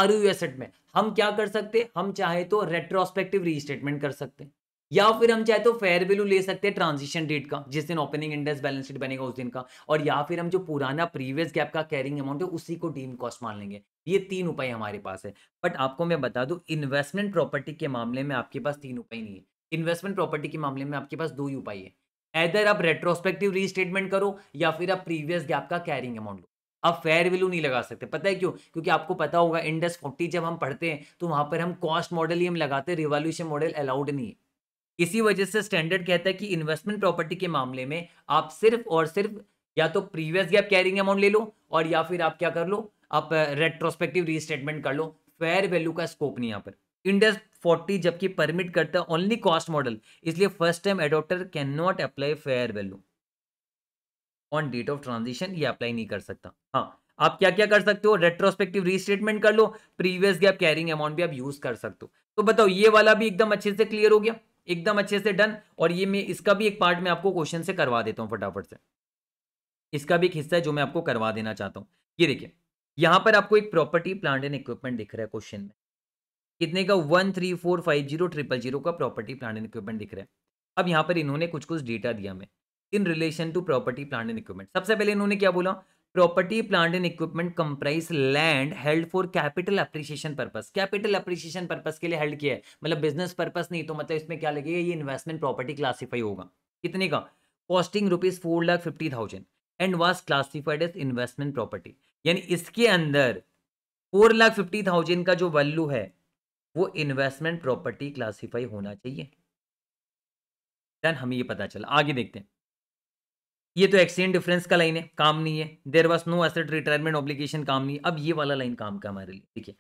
आर एसेट में हम क्या कर सकते हम चाहे तो रेट्रोस्पेक्टिव रीस्टेटमेंट कर सकते हैं या फिर हम चाहे तो फेयर वैल्यू ले सकते हैं ट्रांजिशन डेट का जिस दिन ओपनिंग इंडेक्स बैलेंस शीट बनेगा उस दिन का और या फिर हम जो पुराना प्रीवियस गैप का कैरिंग अमाउंट है उसी को डीम कॉस्ट मान लेंगे ये तीन उपाय हमारे पास है बट आपको मैं बता दूं इन्वेस्टमेंट प्रॉपर्टी के मामले में आपके पास तीन उपाय नहीं है इन्वेस्टमेंट प्रॉपर्टी के मामले में आपके पास दो ही उपाय है एदर आप रेट्रोस्पेक्टिव रीस्टेटमेंट करो या फिर आप प्रीवियस गैप का कैरिंग अमाउंट लो आप फेयर वैल्यू नहीं लगा सकते पता है क्यों क्योंकि आपको पता होगा इंडेक्स फोर्टी जब हम पढ़ते हैं तो वहां पर हम कॉस्ट मॉडल ही हम लगाते हैं रिवॉल्यूशन मॉडल अलाउड नहीं है इसी वजह से स्टैंडर्ड कहता है कि इन्वेस्टमेंट प्रॉपर्टी के मामले में आप सिर्फ और सिर्फ या तो प्रीवियस गैप कैरिंग अमाउंट ले लो और या फिर आप क्या कर लो आप रेट्रोस्पेक्टिव uh, रीस्टेटमेंट कर लो फेयर वैल्यू का स्कोप नहीं यहाँ पर इंडेस 40 जबकि परमिट करता है ओनली कॉस्ट मॉडल इसलिए first time adopter cannot apply fair value on date of transition ये अप्लाई नहीं कर सकता हाँ आप क्या क्या कर सकते हो रेट्रोस्पेक्टिव रीस्टेटमेंट कर लो प्रीवियस गैप कैरिंग अमाउंट भी आप यूज कर सकते हो तो बताओ ये वाला भी एकदम अच्छे से क्लियर हो गया एकदम अच्छे से डन और ये मैं इसका भी एक पार्ट में आपको क्वेश्चन से करवा देता हूँ फटाफट से इसका भी एक हिस्सा है जो मैं आपको करवा देना चाहता हूँ ये देखिए यहाँ पर आपको एक प्रॉपर्टी प्लांट एंड इक्विपमेंट दिख रहा है क्वेश्चन में कितने का one three four five zero triple zero का प्रॉपर्टी प्लांट एंड इक्विपमेंट दिख रहा है अब यहाँ पर इन्होंने कुछ कुछ डेटा दिया हमें in relation to property plant and equipment सबसे पहले इन्होंने क्या बोला property plant and equipment comprise land held for capital appreciation purpose capital appreciation purpose के लिए हेल्ड किया है मतलब बिजनेस पर्पस नहीं तो मतलब इसमें क्या लगेगा ये इन्वेस्टमेंट प्रॉपर्टी क्लासीफाई होगा कितने का costing rupees four lakh fifty thousand and was classified as investment property यानी इसके अंदर फोर लाख फिफ्टी थाउजेंड का जो वैल्यू है वो इन्वेस्टमेंट प्रॉपर्टी क्लासीफाई होना चाहिए देन हमें ये पता चला आगे देखते हैं ये तो एक्सचेंज डिफरेंस का लाइन है काम नहीं है there was no asset retirement obligation काम नहीं है अब ये वाला लाइन काम का हमारे लिए देखिए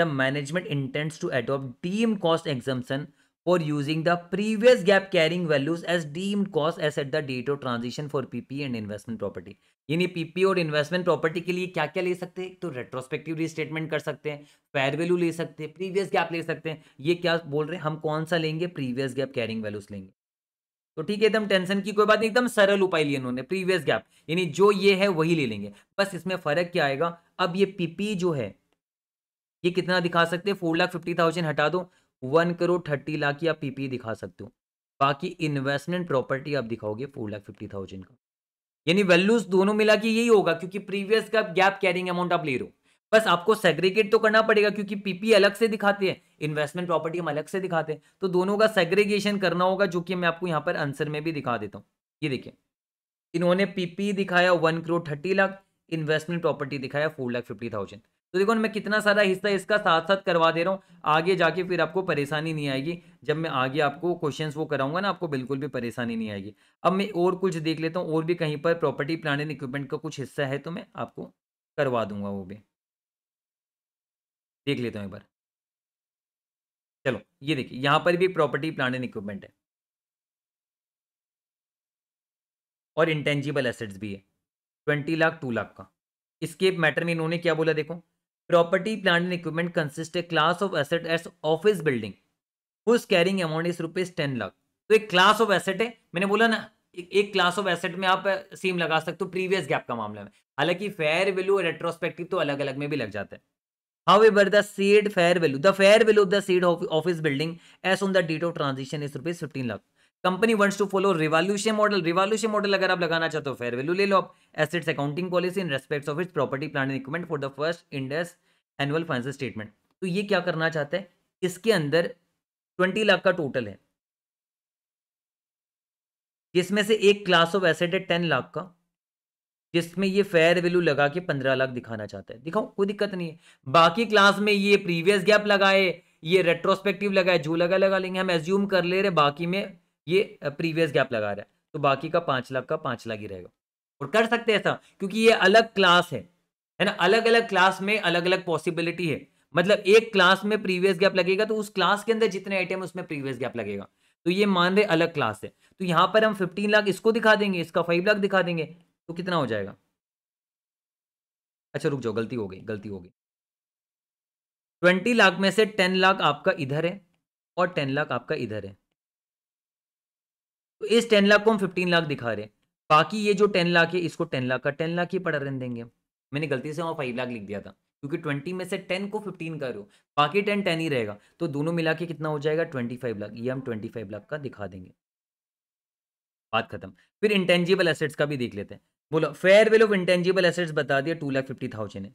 the management intends to adopt deem cost exemption for using the previous GAAP carrying values as deem cost as at the date of transaction for PP and investment property यानी पीपी और investment property के लिए क्या क्या ले सकते हैं तो रेट्रोस्पेक्टिव रिस्टेटमेंट कर सकते हैं फेयर वैल्यू ले सकते हैं प्रीवियस गैप ले सकते हैं ये क्या बोल रहे हैं हम कौन सा लेंगे प्रीवियस गैप कैरिंग वैल्यूज लेंगे तो ठीक है एकदम टेंशन की कोई बात नहीं एकदम सरल उपाय लिए उन्होंने प्रीवियस गैप यानी जो ये है वही ले लेंगे बस इसमें फर्क क्या आएगा अब ये पीपी जो है ये कितना दिखा सकते हैं फोर लाख फिफ्टी थाउजेंड हटा दो वन करोड़ थर्टी लाख की आप पीपी दिखा सकते हो बाकी इन्वेस्टमेंट प्रॉपर्टी आप दिखाओगे फोर लाख फिफ्टी थाउजेंड का यानी वैल्यूज दोनों मिला के यही होगा क्योंकि प्रीवियस का गैप कैरिंग अमाउंट आप ले रहे हो बस आपको सेग्रीगेट तो करना पड़ेगा क्योंकि पीपी अलग से दिखाते हैं इन्वेस्टमेंट प्रॉपर्टी हम अलग से दिखाते हैं तो दोनों का सेग्रीगेशन करना होगा जो कि मैं आपको यहाँ पर आंसर में भी दिखा देता हूँ ये देखिए इन्होंने पीपी दिखाया one crore thirty lakh investment property दिखाया फोर लाख फिफ्टी थाउजेंड तो देखो मैं कितना सारा हिस्सा इसका साथ साथ करवा दे रहा हूँ आगे जाके फिर आपको परेशानी नहीं आएगी जब मैं आगे आपको क्वेश्चंस वो कराऊंगा ना आपको बिल्कुल भी परेशानी नहीं आएगी अब मैं और कुछ देख लेता हूँ और भी कहीं पर प्रॉपर्टी प्लान एंड इक्विपमेंट का कुछ हिस्सा है तो मैं आपको करवा दूंगा वो भी देख लेता हूँ एक बार चलो ये देखिए यहाँ पर भी प्रॉपर्टी प्लान एंड इक्विपमेंट है और इंटेंजिबल एसेट्स भी है ट्वेंटी लाख टू लाख का इसके मैटर में इन्होंने क्या बोला देखो property plan and equipment consist a class of assets office building whose carrying amount is rupees ten lakh तो एक क्लास ऑफ एसेट है मैंने बोला ना एक, एक क्लास ऑफ एसेट में आप सीम लगा सकते हो प्रीवियस गैप का मामला में हालांकि फेयर वैल्यू और रेट्रोस्पेक्टिव तो अलग अलग में भी लग जाते हैं However, the said fair value, the fair value of the said office building as on the date of transition is rupees 15 lakh. Company wants to follow revaluation model revaluation model अगर आप लगाना चाहते हो फेयर वैल्यू ले लो आप assets accounting policy in respect of it property plan equipment for the first Ind AS annual financial statement तो ये क्या करना चाहते हैं इसके अंदर ट्वेंटी लाख का टोटल है जिसमें से एक क्लास ऑफ एसेट है टेन लाख का जिसमें ये फेयर वैल्यू लगा के पंद्रह लाख दिखाना चाहता है दिखाओ कोई दिक्कत नहीं है बाकी क्लास में ये प्रीवियस गैप लगाए ये रेट्रोस्पेक्टिव लगाए जो लगा लगा लेंगे हम एज्यूम कर ले रहे बाकी में ये प्रीवियस गैप लगा रहा है तो बाकी का पांच लाख का पांच लाख ही रहेगा और कर सकते हैं ऐसा क्योंकि ये अलग क्लास है है ना अलग अलग क्लास में अलग अलग पॉसिबिलिटी है मतलब एक क्लास में प्रीवियस गैप लगेगा तो उस क्लास के अंदर जितने आइटम उसमें प्रीवियस गैप लगेगा तो ये मान रहे अलग क्लास है तो यहाँ पर हम फिफ्टीन लाख इसको दिखा देंगे इसका फाइव लाख दिखा देंगे तो कितना हो जाएगा अच्छा रुक जाओ गलती हो गई गलती हो गई ट्वेंटी लाख में से टेन लाख आपका इधर है और टेन लाख आपका इधर है तो इस टेन लाख को हम फिफ्टीन लाख दिखा रहे हैं बाकी ये जो टेन लाख है इसको टेन लाख का टेन लाख ही पड़ा रहने देंगे मैंने गलती से वहाँ फाइव लाख लिख दिया था क्योंकि ट्वेंटी में से टेन को फिफ्टीन कर रहे हो बाकी टेन टेन ही रहेगा तो दोनों मिला के कितना हो जाएगा ट्वेंटी फाइव लाख ये हम ट्वेंटी फाइव लाख का दिखा देंगे बात खत्म फिर इंटेंजिबल एसेट्स का भी देख लेते हैं बोलो fair value of intangible assets बता दिया टू लाख फिफ्टी थाउजेंड है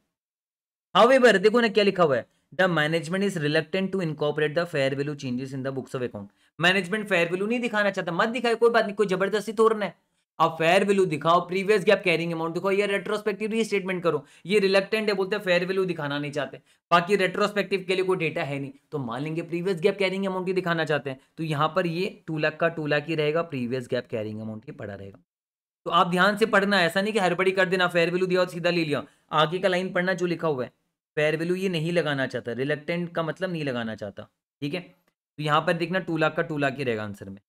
हाउ देखो ना क्या लिखा हुआ है the management is reluctant to incorporate the fair value changes in the books of account management fair value नहीं दिखाना चाहता मत दिखाए कोई बात नहीं कोई जबरदस्ती तोड़ना है आप फेयर वैल्यू दिखाओ प्रीवियस गैप कैरिंग अमाउंट दिखाओ या रेट्रोस्पेक्टिव स्टेटमेंट करो ये रिलेक्टेंट है बोलते हैं फेयर वैल्यू दिखाना नहीं चाहते बाकी रेट्रोस्पेक्टिव के लिए कोई डेटा है नहीं तो मान लेंगे प्रीवियस गैप कैरिंग अमाउंट ही दिखाना चाहते हैं तो यहाँ पर ये टू लाख का टू लाख ही रहेगा प्रीवियस गैप कैरिंग अमाउंट ही पड़ा रहेगा तो आप ध्यान से पढ़ना ऐसा नहीं कि हड़बड़ी कर देना फेयर वैल्यू दिया और सीधा ले लिया आगे का लाइन पढ़ना जो लिखा हुआ है फेयर वैल्यू ये नहीं लगाना चाहता रिलेक्टेंट का मतलब नहीं लगाना चाहता ठीक है तो यहाँ पर देखना टू लाख का टू लाख ही रहेगा आंसर में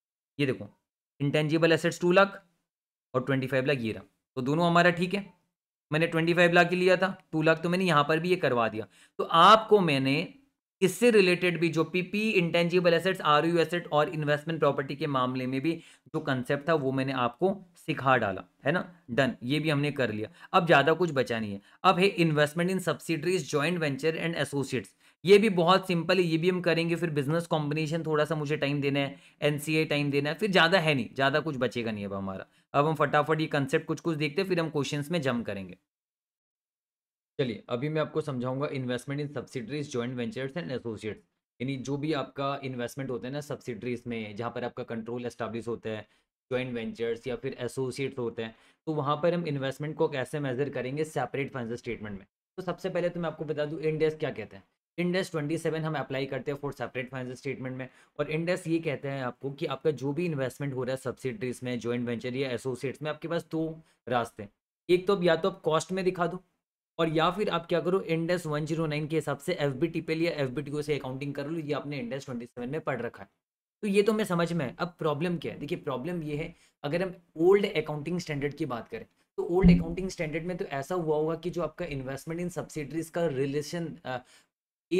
ये देखो इंटेंजिबल एसेट्स टू लाख और ट्वेंटी फाइव लाख ये रहा तो दोनों हमारा ठीक है मैंने ट्वेंटी फाइव लाख ही लिया था टू लाख तो मैंने यहाँ पर भी ये करवा दिया तो आपको मैंने इससे रिलेटेड भी जो PP intangible assets are asset और इन्वेस्टमेंट प्रॉपर्टी के मामले में भी जो कंसेप्ट था वो मैंने आपको सिखा डाला है ना डन ये भी हमने कर लिया अब ज़्यादा कुछ बचा नहीं है अब है investment in subsidiaries joint venture and associates ये भी बहुत सिंपल है ये भी हम करेंगे फिर बिजनेस कॉम्बिनेशन थोड़ा सा मुझे टाइम देना है एनसीए टाइम देना है फिर ज़्यादा है नहीं ज़्यादा कुछ बचेगा नहीं अब हमारा अब हम फटाफट ये कंसेप्ट कुछ कुछ देखते हैं फिर हम क्वेश्चन में जम करेंगे चलिए अभी मैं आपको समझाऊंगा investment in subsidiaries joint ventures and associates यानी जो भी आपका इन्वेस्टमेंट होता है ना सब्सिडरीज में जहाँ पर आपका कंट्रोल एस्टाब्लिश होता है ज्वाइंट वेंचर्स या फिर एसोसिएट्स होते हैं तो वहाँ पर हम इन्वेस्टमेंट को कैसे मेजर करेंगे सेपरेट फाइनेंशियल स्टेटमेंट में तो सबसे पहले तो मैं आपको बता दूँ इंडेस क्या कहते हैं इंडेस सेवन हम अप्लाई करते हैं फॉर सेपरेट फाइनेंशियल स्टेटमेंट में और इंडेस ये कहते हैं आपको कि आपका जो भी इन्वेस्टमेंट हो रहा है सब्सिडरीज में जॉइंट वेंचर या एसोसिएट्स में आपके पास दो रास्ते एक तो अब या तो आप कॉस्ट में दिखा दो और या फिर आप क्या करो इंडेस 109 के हिसाब से एफ बी टी पे या एफ बी टी ओ से अकाउंटिंग कर लो ये आपने इंडेस 27 में पढ़ रखा है तो ये तो मैं समझ में है अब प्रॉब्लम क्या है देखिए प्रॉब्लम ये है अगर हम ओल्ड अकाउंटिंग स्टैंडर्ड की बात करें तो ओल्ड अकाउंटिंग स्टैंडर्ड में तो ऐसा हुआ होगा कि जो आपका इन्वेस्टमेंट इन सब्सिडरीज का रिलेशन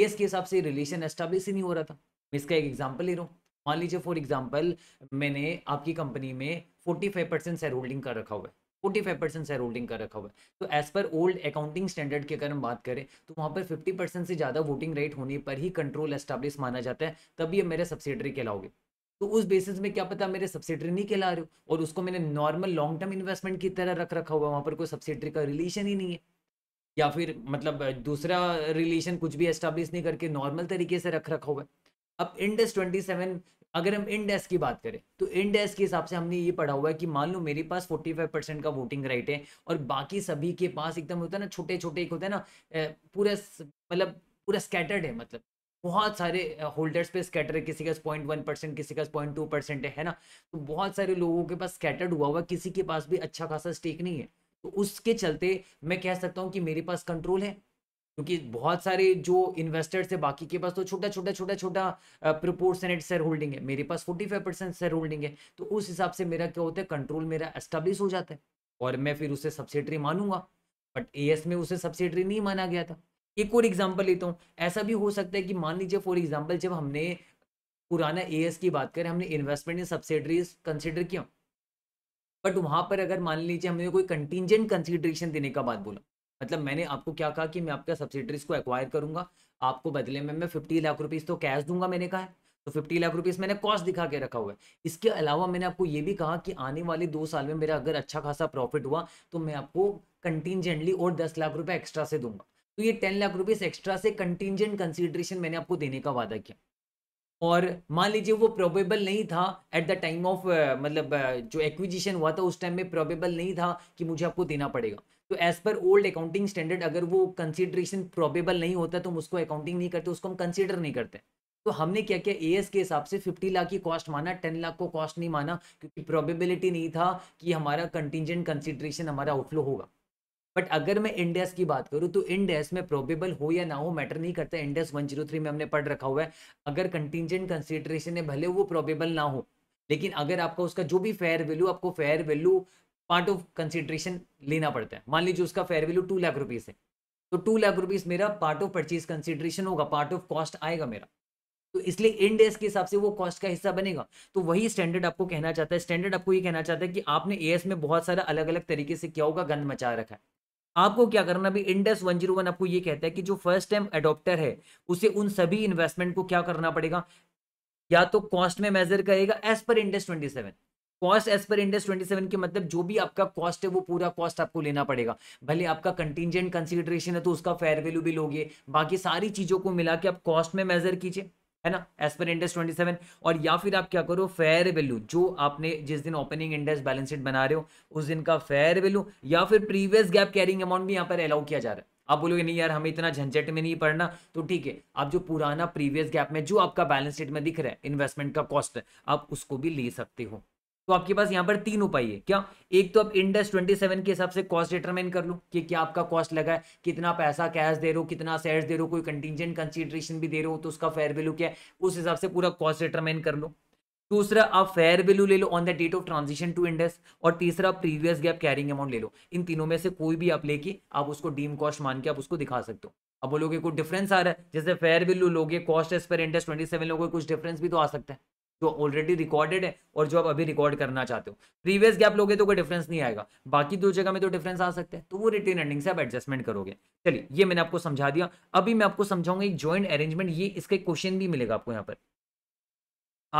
एस के हिसाब से रिलेशन एस्टाब्लिश ही नहीं हो रहा था मैं इसका एक एग्जाम्पल ले रहा हूँ मान लीजिए फॉर एग्जाम्पल मैंने आपकी कंपनी में forty five percent share holding कर रखा हुआ है forty five percent share holding का रखा हुआ है तो as per old accounting standard की अगर हम बात करें तो वहाँ पर फिफ्टी परसेंट से ज़्यादा वोटिंग राइट होने पर ही कंट्रोल एस्टाब्लिश माना जाता है तब ये मेरे सब्सिडरी कहलाओगे तो उस बेसिस में क्या पता मेरे सब्सिडरी नहीं कहला रहे हो और उसको मैंने नॉर्मल लॉन्ग टर्म इन्वेस्टमेंट की तरह रख रखा हुआ है वहाँ पर कोई सब्सिडरी का रिलेशन ही नहीं है या फिर मतलब दूसरा रिलेशन कुछ भी एस्टाब्लिश नहीं करके नॉर्मल तरीके से रख रखा हुआ है अब इंडस ट्वेंटी सेवन अगर हम इन डेस्क की बात करें तो इन डेस्क के हिसाब से हमने ये पढ़ा हुआ है कि मान लो मेरे पास 45 परसेंट का वोटिंग राइट है और बाकी सभी के पास एकदम होता है ना छोटे छोटे एक होता है ना पूरा मतलब पूरा स्कैटर्ड है मतलब बहुत सारे होल्डर्स पे स्कैटर है किसी का पॉइंट वन परसेंट किसी का पॉइंट टू परसेंट है ना तो बहुत सारे लोगों के पास स्कैटर्ड हुआ हुआ किसी के पास भी अच्छा खासा स्टेक नहीं है तो उसके चलते मैं कह सकता हूँ कि मेरे पास कंट्रोल है क्योंकि बहुत सारे जो इन्वेस्टर्स है बाकी के पास तो छोटा छोटा छोटा छोटा प्रोपोर्शनेट शेयर होल्डिंग है मेरे पास forty five percent share holding है तो उस हिसाब से मेरा क्या होता है कंट्रोल मेरा एस्टेब्लिश हो जाता है और मैं फिर उसे सब्सिडरी मानूंगा बट ए में उसे सब्सिडरी नहीं माना गया था एक और एग्जाम्पल लेता हूँ ऐसा भी हो सकता है कि मान लीजिए फॉर एग्जाम्पल जब हमने पुराना ए की बात करें हमने इन्वेस्टमेंट इन सब्सिडरीज कंसिडर किया बट वहाँ पर अगर मान लीजिए हमने कोई कंटिजेंट कंसिडरेशन देने का बात बोला मतलब मैंने आपको क्या कहा कि मैं आपका सब्सिडरीज को एक्वायर करूंगा आपको बदले में मैं फिफ्टी लाख रुपीज़ तो कैश दूंगा मैंने कहा है तो फिफ्टी लाख रुपीज़ मैंने कॉस्ट दिखा के रखा हुआ है इसके अलावा मैंने आपको ये भी कहा कि आने वाले दो साल में मेरा अगर अच्छा खासा प्रॉफिट हुआ तो मैं आपको कंटिजेंटली और दस लाख रुपये एक्स्ट्रा से दूंगा तो ये टेन लाख रुपीज़ एक्स्ट्रा से कंटिजेंट कंसिडरेशन मैंने आपको देने का वादा किया और मान लीजिए वो प्रोबेबल नहीं था एट द टाइम ऑफ मतलब जो एक्विजिशन हुआ था उस टाइम में प्रोबेबल नहीं था कि मुझे आपको देना पड़ेगा तो as per old accounting standard अगर वो कंसिडरेशन प्रॉबेबल नहीं होता तो हम उसको अकाउंटिंग नहीं करते उसको हम कंसिडर नहीं करते तो हमने क्या किया ए के हिसाब से फिफ्टी लाख की कॉस्ट माना टेन लाख को कॉस्ट नहीं माना क्योंकि प्रोबेबिलिटी नहीं था कि हमारा कंटिजेंट कंसिडरेशन हमारा आउटफ्लो होगा बट अगर मैं इंडेस की बात करूं तो इंडेस में प्रोबेबल हो या ना हो मैटर नहीं करता इंडेस 103 में हमने पढ़ रखा हुआ है अगर कंटिजेंट कंसिडरेशन है भले वो प्रोबेबल ना हो लेकिन अगर आपका उसका जो भी फेयर वैल्यू आपको fair value part of consideration लेना पड़ता है मान लीजिए उसका fair value two lakh rupees है तो टू लाख रुपीज़ मेरा पार्ट ऑफ परचेज कंसिडरेशन होगा पार्ट ऑफ कॉस्ट आएगा मेरा तो इसलिए इन डेज के हिसाब से वो कॉस्ट का हिस्सा बनेगा तो वही स्टैंडर्ड आपको कहना चाहता है स्टैंडर्ड आपको ये कहना चाहता है कि आपने ए में बहुत सारा अलग अलग तरीके से क्या होगा गंद मचा रखा है आपको क्या करना अभी इंडेस 101 आपको ये कहता है कि जो फर्स्ट टाइम एडोप्टर है उसे उन सभी इन्वेस्टमेंट को क्या करना पड़ेगा या तो कॉस्ट में मेजर करेगा as per Ind AS 27 cost as per Ind AS 27 के मतलब जो भी आपका कॉस्ट है वो पूरा कॉस्ट आपको लेना पड़ेगा भले आपका कंटिजेंट कंसिडरेशन है तो उसका फेयर वैल्यू भी लोगे बाकी सारी चीज़ों को मिला के आप कॉस्ट में मेजर कीजिए है ना एज पर इंडेक्स 27 और या फिर आप क्या करो फेयर वैल्यू जो आपने जिस दिन ओपनिंग इंडेक्स बैलेंस शीट बना रहे हो उस दिन का फेयर वैल्यू या फिर प्रीवियस गैप कैरिंग अमाउंट भी यहाँ पर अलाउ किया जा रहा है आप बोलोगे नहीं यार हमें इतना झंझट में नहीं पड़ना तो ठीक है आप जो पुराना प्रीवियस गैप में जो आपका बैलेंस शीट में दिख रहा है इन्वेस्टमेंट का कॉस्ट है आप उसको भी ले सकते हो तो आपके पास यहाँ पर तीन उपाय है क्या एक तो आप इंडेक्स 27 के हिसाब से कॉस्ट डिटरमाइन कर लो कि क्या आपका कॉस्ट लगा है कितना पैसा कैश दे रहे हो कितना शेयर दे रहे हो कोई कंटीजेंट कंसिडरेशन भी दे रहे हो तो उसका फेयर वैल्यू क्या है उस हिसाब से पूरा कॉस्ट डिटरमाइन कर लो दूसरा आप फेयर वैल्यू ले लो on the date of transition to Ind AS और तीसरा आप प्रीवियस गैप कैरिंग अमाउंट ले लो इन तीनों में से कोई भी आप लेके आप उसको डीम कॉस्ट मान के आप उसको दिखा सकते हो अब बोलोगे कुछ डिफरेंस आ रहा है जैसे फेयर वैल्यू लोगे cost as per Ind AS twenty seven लोगे कुछ डिफरेंस भी तो आ सकता है जो ऑलरेडी रिकॉर्डेड है और जो आप अभी रिकॉर्ड करना चाहते हो प्रीवियस गैप लोगे तो कोई डिफरेंस नहीं आएगा बाकी दो जगह में तो डिफरेंस आ सकते हैं तो वो रिटेन एंडिंग से आप एडजस्टमेंट करोगे चलिए ये मैंने आपको समझा दिया अभी मैं आपको समझाऊंगा एक ज्वाइंट अरेंजमेंट ये इसका क्वेश्चन भी मिलेगा आपको यहाँ पर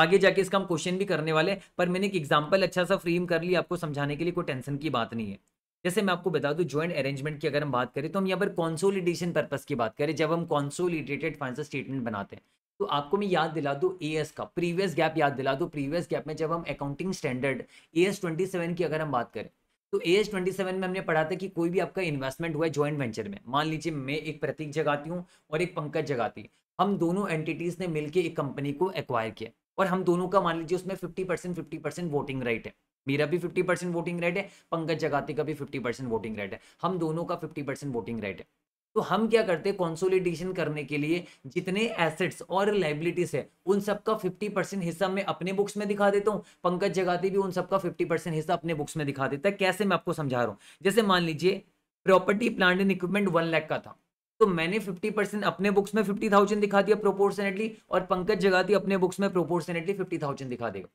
आगे जाके इसका हम क्वेश्चन भी करने वाले पर मैंने एक एग्जाम्पल अच्छा सा फ्रेम कर लिया आपको समझाने के लिए कोई टेंशन की बात नहीं है जैसे मैं आपको बता दूं ज्वाइंट अरेंजमेंट की अगर हम बात करें तो हम यहाँ पर कॉन्सोलिडेशन पर्पस की बात करें जब हम कॉन्सोलिडेटेड फाइनेंशियल स्टेटमेंट बनाते हैं तो आपको मैं याद दिला दूँ ए का प्रीवियस गैप याद दिला दूँ प्रीवियस गैप में जब हम accounting standard A S twenty seven की अगर हम बात करें तो ए एस ट्वेंटी सेवन में हमने पढ़ा था कि कोई भी आपका इन्वेस्टमेंट हुआ है ज्वाइंट वेंचर में मान लीजिए मैं एक प्रतीक जगाती हूँ और एक पंकज जगाती हम दोनों एंटिटीज़ ने मिलकर एक कंपनी को एक्वायर किया और हम दोनों का मान लीजिए उसमें fifty percent fifty percent voting right है मेरा भी फिफ्टी परसेंट वोटिंग राइट है पंकज जगाती का भी फिफ्टी परसेंट वोटिंग राइट है हम दोनों का फिफ्टी परसेंट वोटिंग राइट है तो हम क्या करते हैं कॉन्सोलिडेशन करने के लिए जितने एसेट्स और लाइबिलिटीज है उन सबका 50 परसेंट हिस्सा मैं अपने बुक्स में दिखा देता हूँ पंकज जगाती भी उन सबका 50 परसेंट हिस्सा अपने बुक्स में दिखा देता है कैसे मैं आपको समझा रहा हूँ जैसे मान लीजिए property plant and equipment one lakh का था तो मैंने 50 परसेंट अपने बुक्स में 50,000 दिखा दिया प्रोपोर्शनेटली और पंकज जगाती अपने बुक्स में प्रोपोर्शनेटली 50,000 दिखा देगा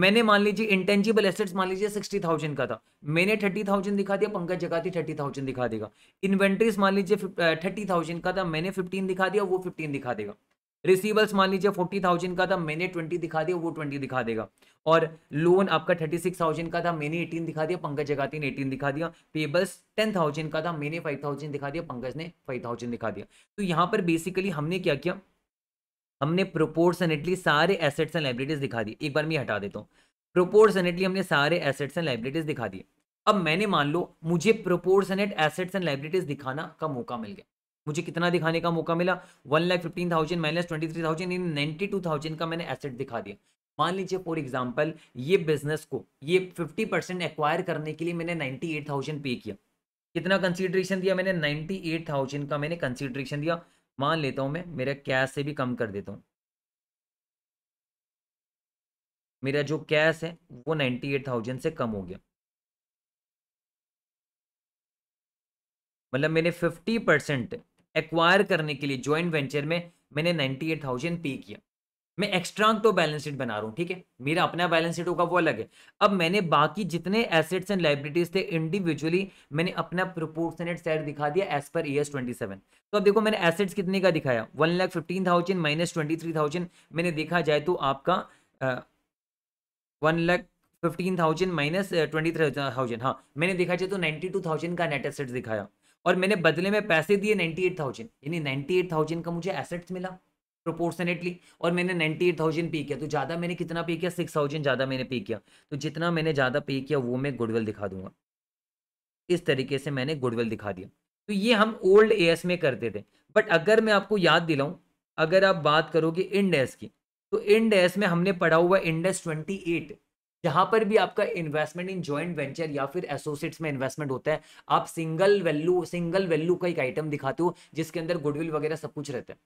मैंने मान लीजिए इंटेंजिबल एसेट्स मान लीजिए सिक्सटी थाउजेंड का था मैंने थर्टी थाउजेंड दिखा दिया पंकज जगाती थर्टी थाउजेंड दिखा देगा इन्वेंट्रीज मान लीजिए थर्टी थाउजेंड का था मैंने फिफ्टीन दिखा दिया वो फिफ्टीन दिखा देगा रिसीवल्स मान लीजिए फोर्टी थाउजेंड का था मैंने ट्वेंटी दिखा दिया वो ट्वेंटी दिखा देगा और लोन आपका थर्टी सिक्स थाउजेंड का था मैंने एटीन दिखा दिया पंकज जगाती ने एटीन दिखा दिया पेबल्स टेन थाउजेंड का था मैंने फाइव थाउजेंड दिखा दिया पंकज ने फाइव थाउजेंड दिखा दिया तो यहाँ पर बेसिकली हमने क्या किया हमने प्रोपोर्शनेटली सारे एसेट्स एंड लाइब्रेटीज दिखा दी एक बार मैं हटा देता हूँ प्रोपोर्शनेटली हमने सारे एसेट्स एंड लाइब्रेटीज दिखा दिए अब मैंने मान लो मुझे प्रोपोर्शनेट एसेट्स एंड लाइब्रेटीज दिखाना का मौका मिल गया मुझे कितना दिखाने का मौका मिला one lakh fifteen thousand minus twenty three thousand in ninety two thousand का मैंने एसेट दिखा दिया मान लीजिए फॉर एग्जाम्पल ये बिजनेस को ये फिफ्टी परसेंट एक्वायर करने के लिए मैंने नाइन्टी एट थाउजेंड पे किया कितना कंसिडरेशन दिया मैंने नाइन्टी एट थाउजेंड का मैंने कंसिडरेशन दिया मान लेता हूँ मैं मेरा कैश से भी कम कर देता हूँ मेरा जो कैश है वो नाइन्टी एट थाउजेंड से कम हो गया मतलब मैंने फिफ्टी परसेंट एक्वायर करने के लिए ज्वाइंट वेंचर में मैंने नाइन्टी एट थाउजेंड पे किया मैं एक्स्ट्रांग तो बैलेंस शीट बना रहा हूँ ठीक है मेरा अपना बैलेंस शीट होगा वो अलग है अब मैंने बाकी जितने एसेट्स एंड लाइब्रिटीज थे इंडिविजुअली मैंने अपना प्रोपोर्शनेट सेट दिखा दिया as per E S twenty seven तो अब देखो मैंने एसेट्स कितने का दिखाया one lakh fifteen thousand minus twenty three thousand मैंने देखा जाए तो आपका one lakh fifteen thousand minus twenty three thousand हाँ मैंने देखा जाए तो नाइन्टी टू थाउजेंड का नेट एसेट्स दिखाया और मैंने बदले में पैसे दिए नाइन्टी एट थाउजेंड यानी नाइन्टी एट थाउजेंड का मुझे एसेट्स मिला प्रोपोर्शनेटली और मैंने नाइन्टी एट थाउजेंड पे किया तो ज़्यादा मैंने कितना पे किया सिक्स थाउजेंड ज़्यादा मैंने पे किया तो जितना मैंने ज़्यादा पे किया वो मैं गुडविल दिखा दूंगा इस तरीके से मैंने गुडविल दिखा दिया तो ये हम ओल्ड ए में करते थे बट अगर मैं आपको याद दिलाऊँ अगर आप बात करोगे इंड एस की तो इंड एस में हमने पढ़ा हुआ इंडेस ट्वेंटी एट जहां पर भी आपका इन्वेस्टमेंट इन ज्वाइंट वेंचर या फिर एसोसिएट्स में इन्वेस्टमेंट होता है आप सिंगल वैल्यू सिंगल वैल्यू का एक आइटम दिखाते हो जिसके अंदर गुडविल वगैरह सब कुछ रहता है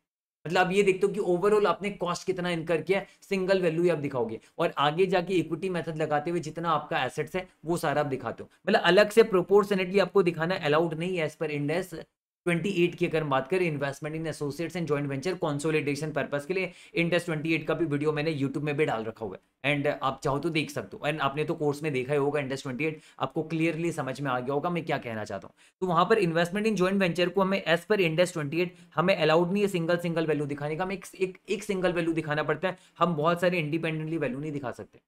मतलब आप ये देखते हो कि ओवरऑल आपने कॉस्ट कितना इनकर किया सिंगल वैल्यू आप दिखाओगे और आगे जाके इक्विटी मेथड लगाते हुए जितना आपका एसेट्स है वो सारा आप दिखाते हो मतलब अलग से प्रोपोर्शनेटली आपको दिखाना अलाउड नहीं है एज पर इंडेस 28 की अगर हम बात करें investment in associates and joint venture consolidation purpose के लिए इंटरेस्ट 28 का भी वीडियो मैंने यूट्यूब में भी डाल रखा हुआ है एंड आप चाहो तो देख सकते हो एंड आपने तो कोर्स में देखा ही होगा इंटरेस्ट 28 आपको क्लियरली समझ में आ गया होगा मैं क्या कहना चाहता हूँ तो वहाँ पर इन्वेस्टमेंट इन ज्वाइंट वेंचर को हमें एज पर इंडेस्ट ट्वेंटी हमें अलाउड नहीं है सिंगल सिंगल वैल्यू दिखाने का हमें एक, एक सिंगल वैल्यू दिखाना पड़ता है हम बहुत सारे इंडिपेंडेंटली वैल्यू नहीं दिखा सकते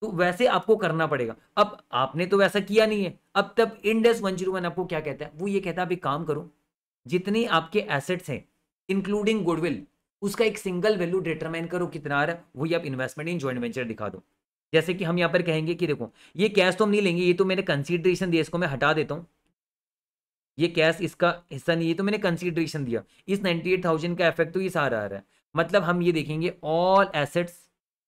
तो वैसे आपको करना पड़ेगा अब आपने तो वैसा किया नहीं है अब तब इंडेस वन जीरो वन आपको क्या कहता है वो ये कहता है अभी काम करो जितनी आपके एसेट्स हैं इंक्लूडिंग गुडविल उसका एक सिंगल वैल्यू डिटरमाइन करो कितना आ रहा है वही आप इन्वेस्टमेंट इन ज्वाइंट वेंचर दिखा दो जैसे कि हम यहाँ पर कहेंगे कि देखो ये कैश तो हम नहीं लेंगे ये तो मैंने कंसिडरेशन दिया इसको मैं हटा देता हूँ ये कैश इसका हिस्सा नहीं है तो मैंने कंसिडरेशन दिया इस नाइन्टी एट थाउजेंड का इफेक्ट तो ये सारा आ रहा है मतलब हम ये देखेंगे ऑल एसेट्स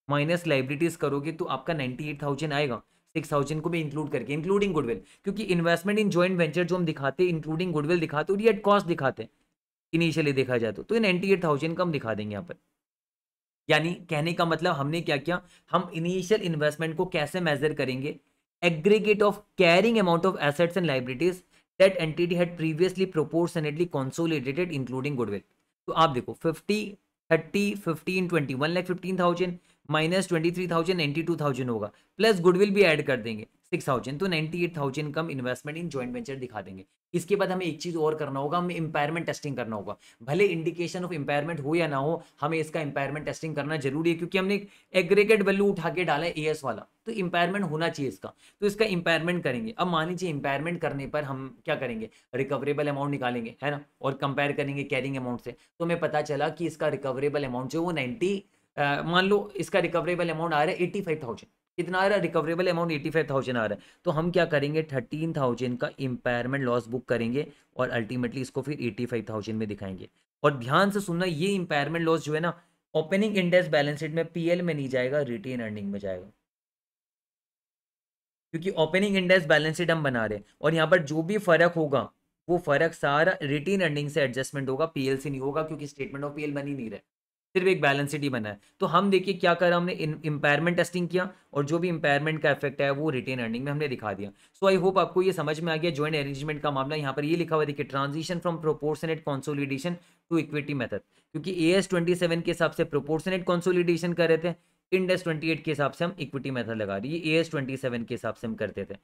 माइनस लाइब्रिटीज करोगे तो आपका नाइन्टी एट थाउजेंड आएगा सिक्स थाउजेंड को भी इंक्लूड करके इंक्लूडिंग गुडविल क्योंकि इन्वेस्टमेंट इन ज्वाइंट वेंचर जो हम दिखाते हैं इंक्लूडिंग गुडविल दिखाते और ये एट कॉस्ट दिखाते हैं इनिशियली देखा जाए तो नाइन्टी एट थाउजेंड का हम दिखा देंगे यहाँ पर यानी कहने का मतलब हमने क्या किया हम इनिशियल इन्वेस्टमेंट को कैसे मेजर करेंगे aggregate of carrying amount of assets and liabilities that entity had previously proportionately consolidated including goodwill तो आप देखो fifty thirty fifteen twenty one lakh fifteen thousand minus twenty three thousand ninety two thousand होगा plus goodwill भी add कर देंगे six thousand तो ninety eight thousand कम investment in joint venture दिखा देंगे इसके बाद हमें एक चीज़ और करना होगा हमें इम्पायरमेंट टेस्टिंग करना होगा भले इंडिकेशन ऑफ इंपायरमेंट हो या ना हो हमें इसका इंपायरमेंट टेस्टिंग करना जरूरी है क्योंकि हमने एग्रीगेट वैल्यू उठा के डाला है ए वाला तो इम्पायरमेंट होना चाहिए इसका तो इसका इंपायरमेंट करेंगे अब मान लीजिए इम्पायरमेंट करने पर हम क्या करेंगे रिकवरेबल अमाउंट निकालेंगे है ना और कंपेयर करेंगे कैरिंग अमाउंट से तो हमें पता चला कि इसका रिकवरेबल अमाउंट जो वो नाइन्टी मान लो इसका रिकवरेबल अमाउंट आ रहा है एट्टी फाइव थाउजेंड कितना आ रहा है recoverable amount eighty five thousand आ रहा है तो हम क्या करेंगे थर्टीन थाउजेंड का इम्पायरमेंट लॉस बुक करेंगे और अल्टीमेटली इसको फिर एटी फाइव थाउजेंड में दिखाएंगे और ध्यान से सुनना ये इम्पायरमेंट लॉस जो है ना ओपनिंग इंडेक्स बैलेंस शीट में पीएल में नहीं जाएगा रिटेन अर्निंग में जाएगा क्योंकि ओपनिंग इंडेक्स बैलेंस शीट हम बना रहे हैं और यहाँ पर जो भी फर्क होगा वो फर्क सारा रिटेन अर्निंग से एडजस्टमेंट होगा पीएल से नहीं होगा क्योंकि स्टेटमेंट ऑफ पीएल बन ही नहीं रहे सिर्फ एक बैलेंस शीट बना है तो हम देखिए क्या करा हमने इंपायरमेंट टेस्टिंग किया और जो भी इम्पेयरमेंट का इफेक्ट है वो रिटेन अर्निंग में हमने दिखा दिया सो आई होप आपको ये समझ में आ गया ज्वाइंट अरेंजमेंट का मामला यहाँ पर ये लिखा हुआ देखिए transition from proportionate consolidation to equity method क्योंकि ए एस ट्वेंटी सेवन के हिसाब से प्रोपोर्शनेट कॉन्सोलिडेशन कर रहे थे इंडेस ट्वेंटी एट के हिसाब से हम इक्विटी मेथड लगा रही है ए एस ट्वेंटी सेवन के हिसाब से हम करते थे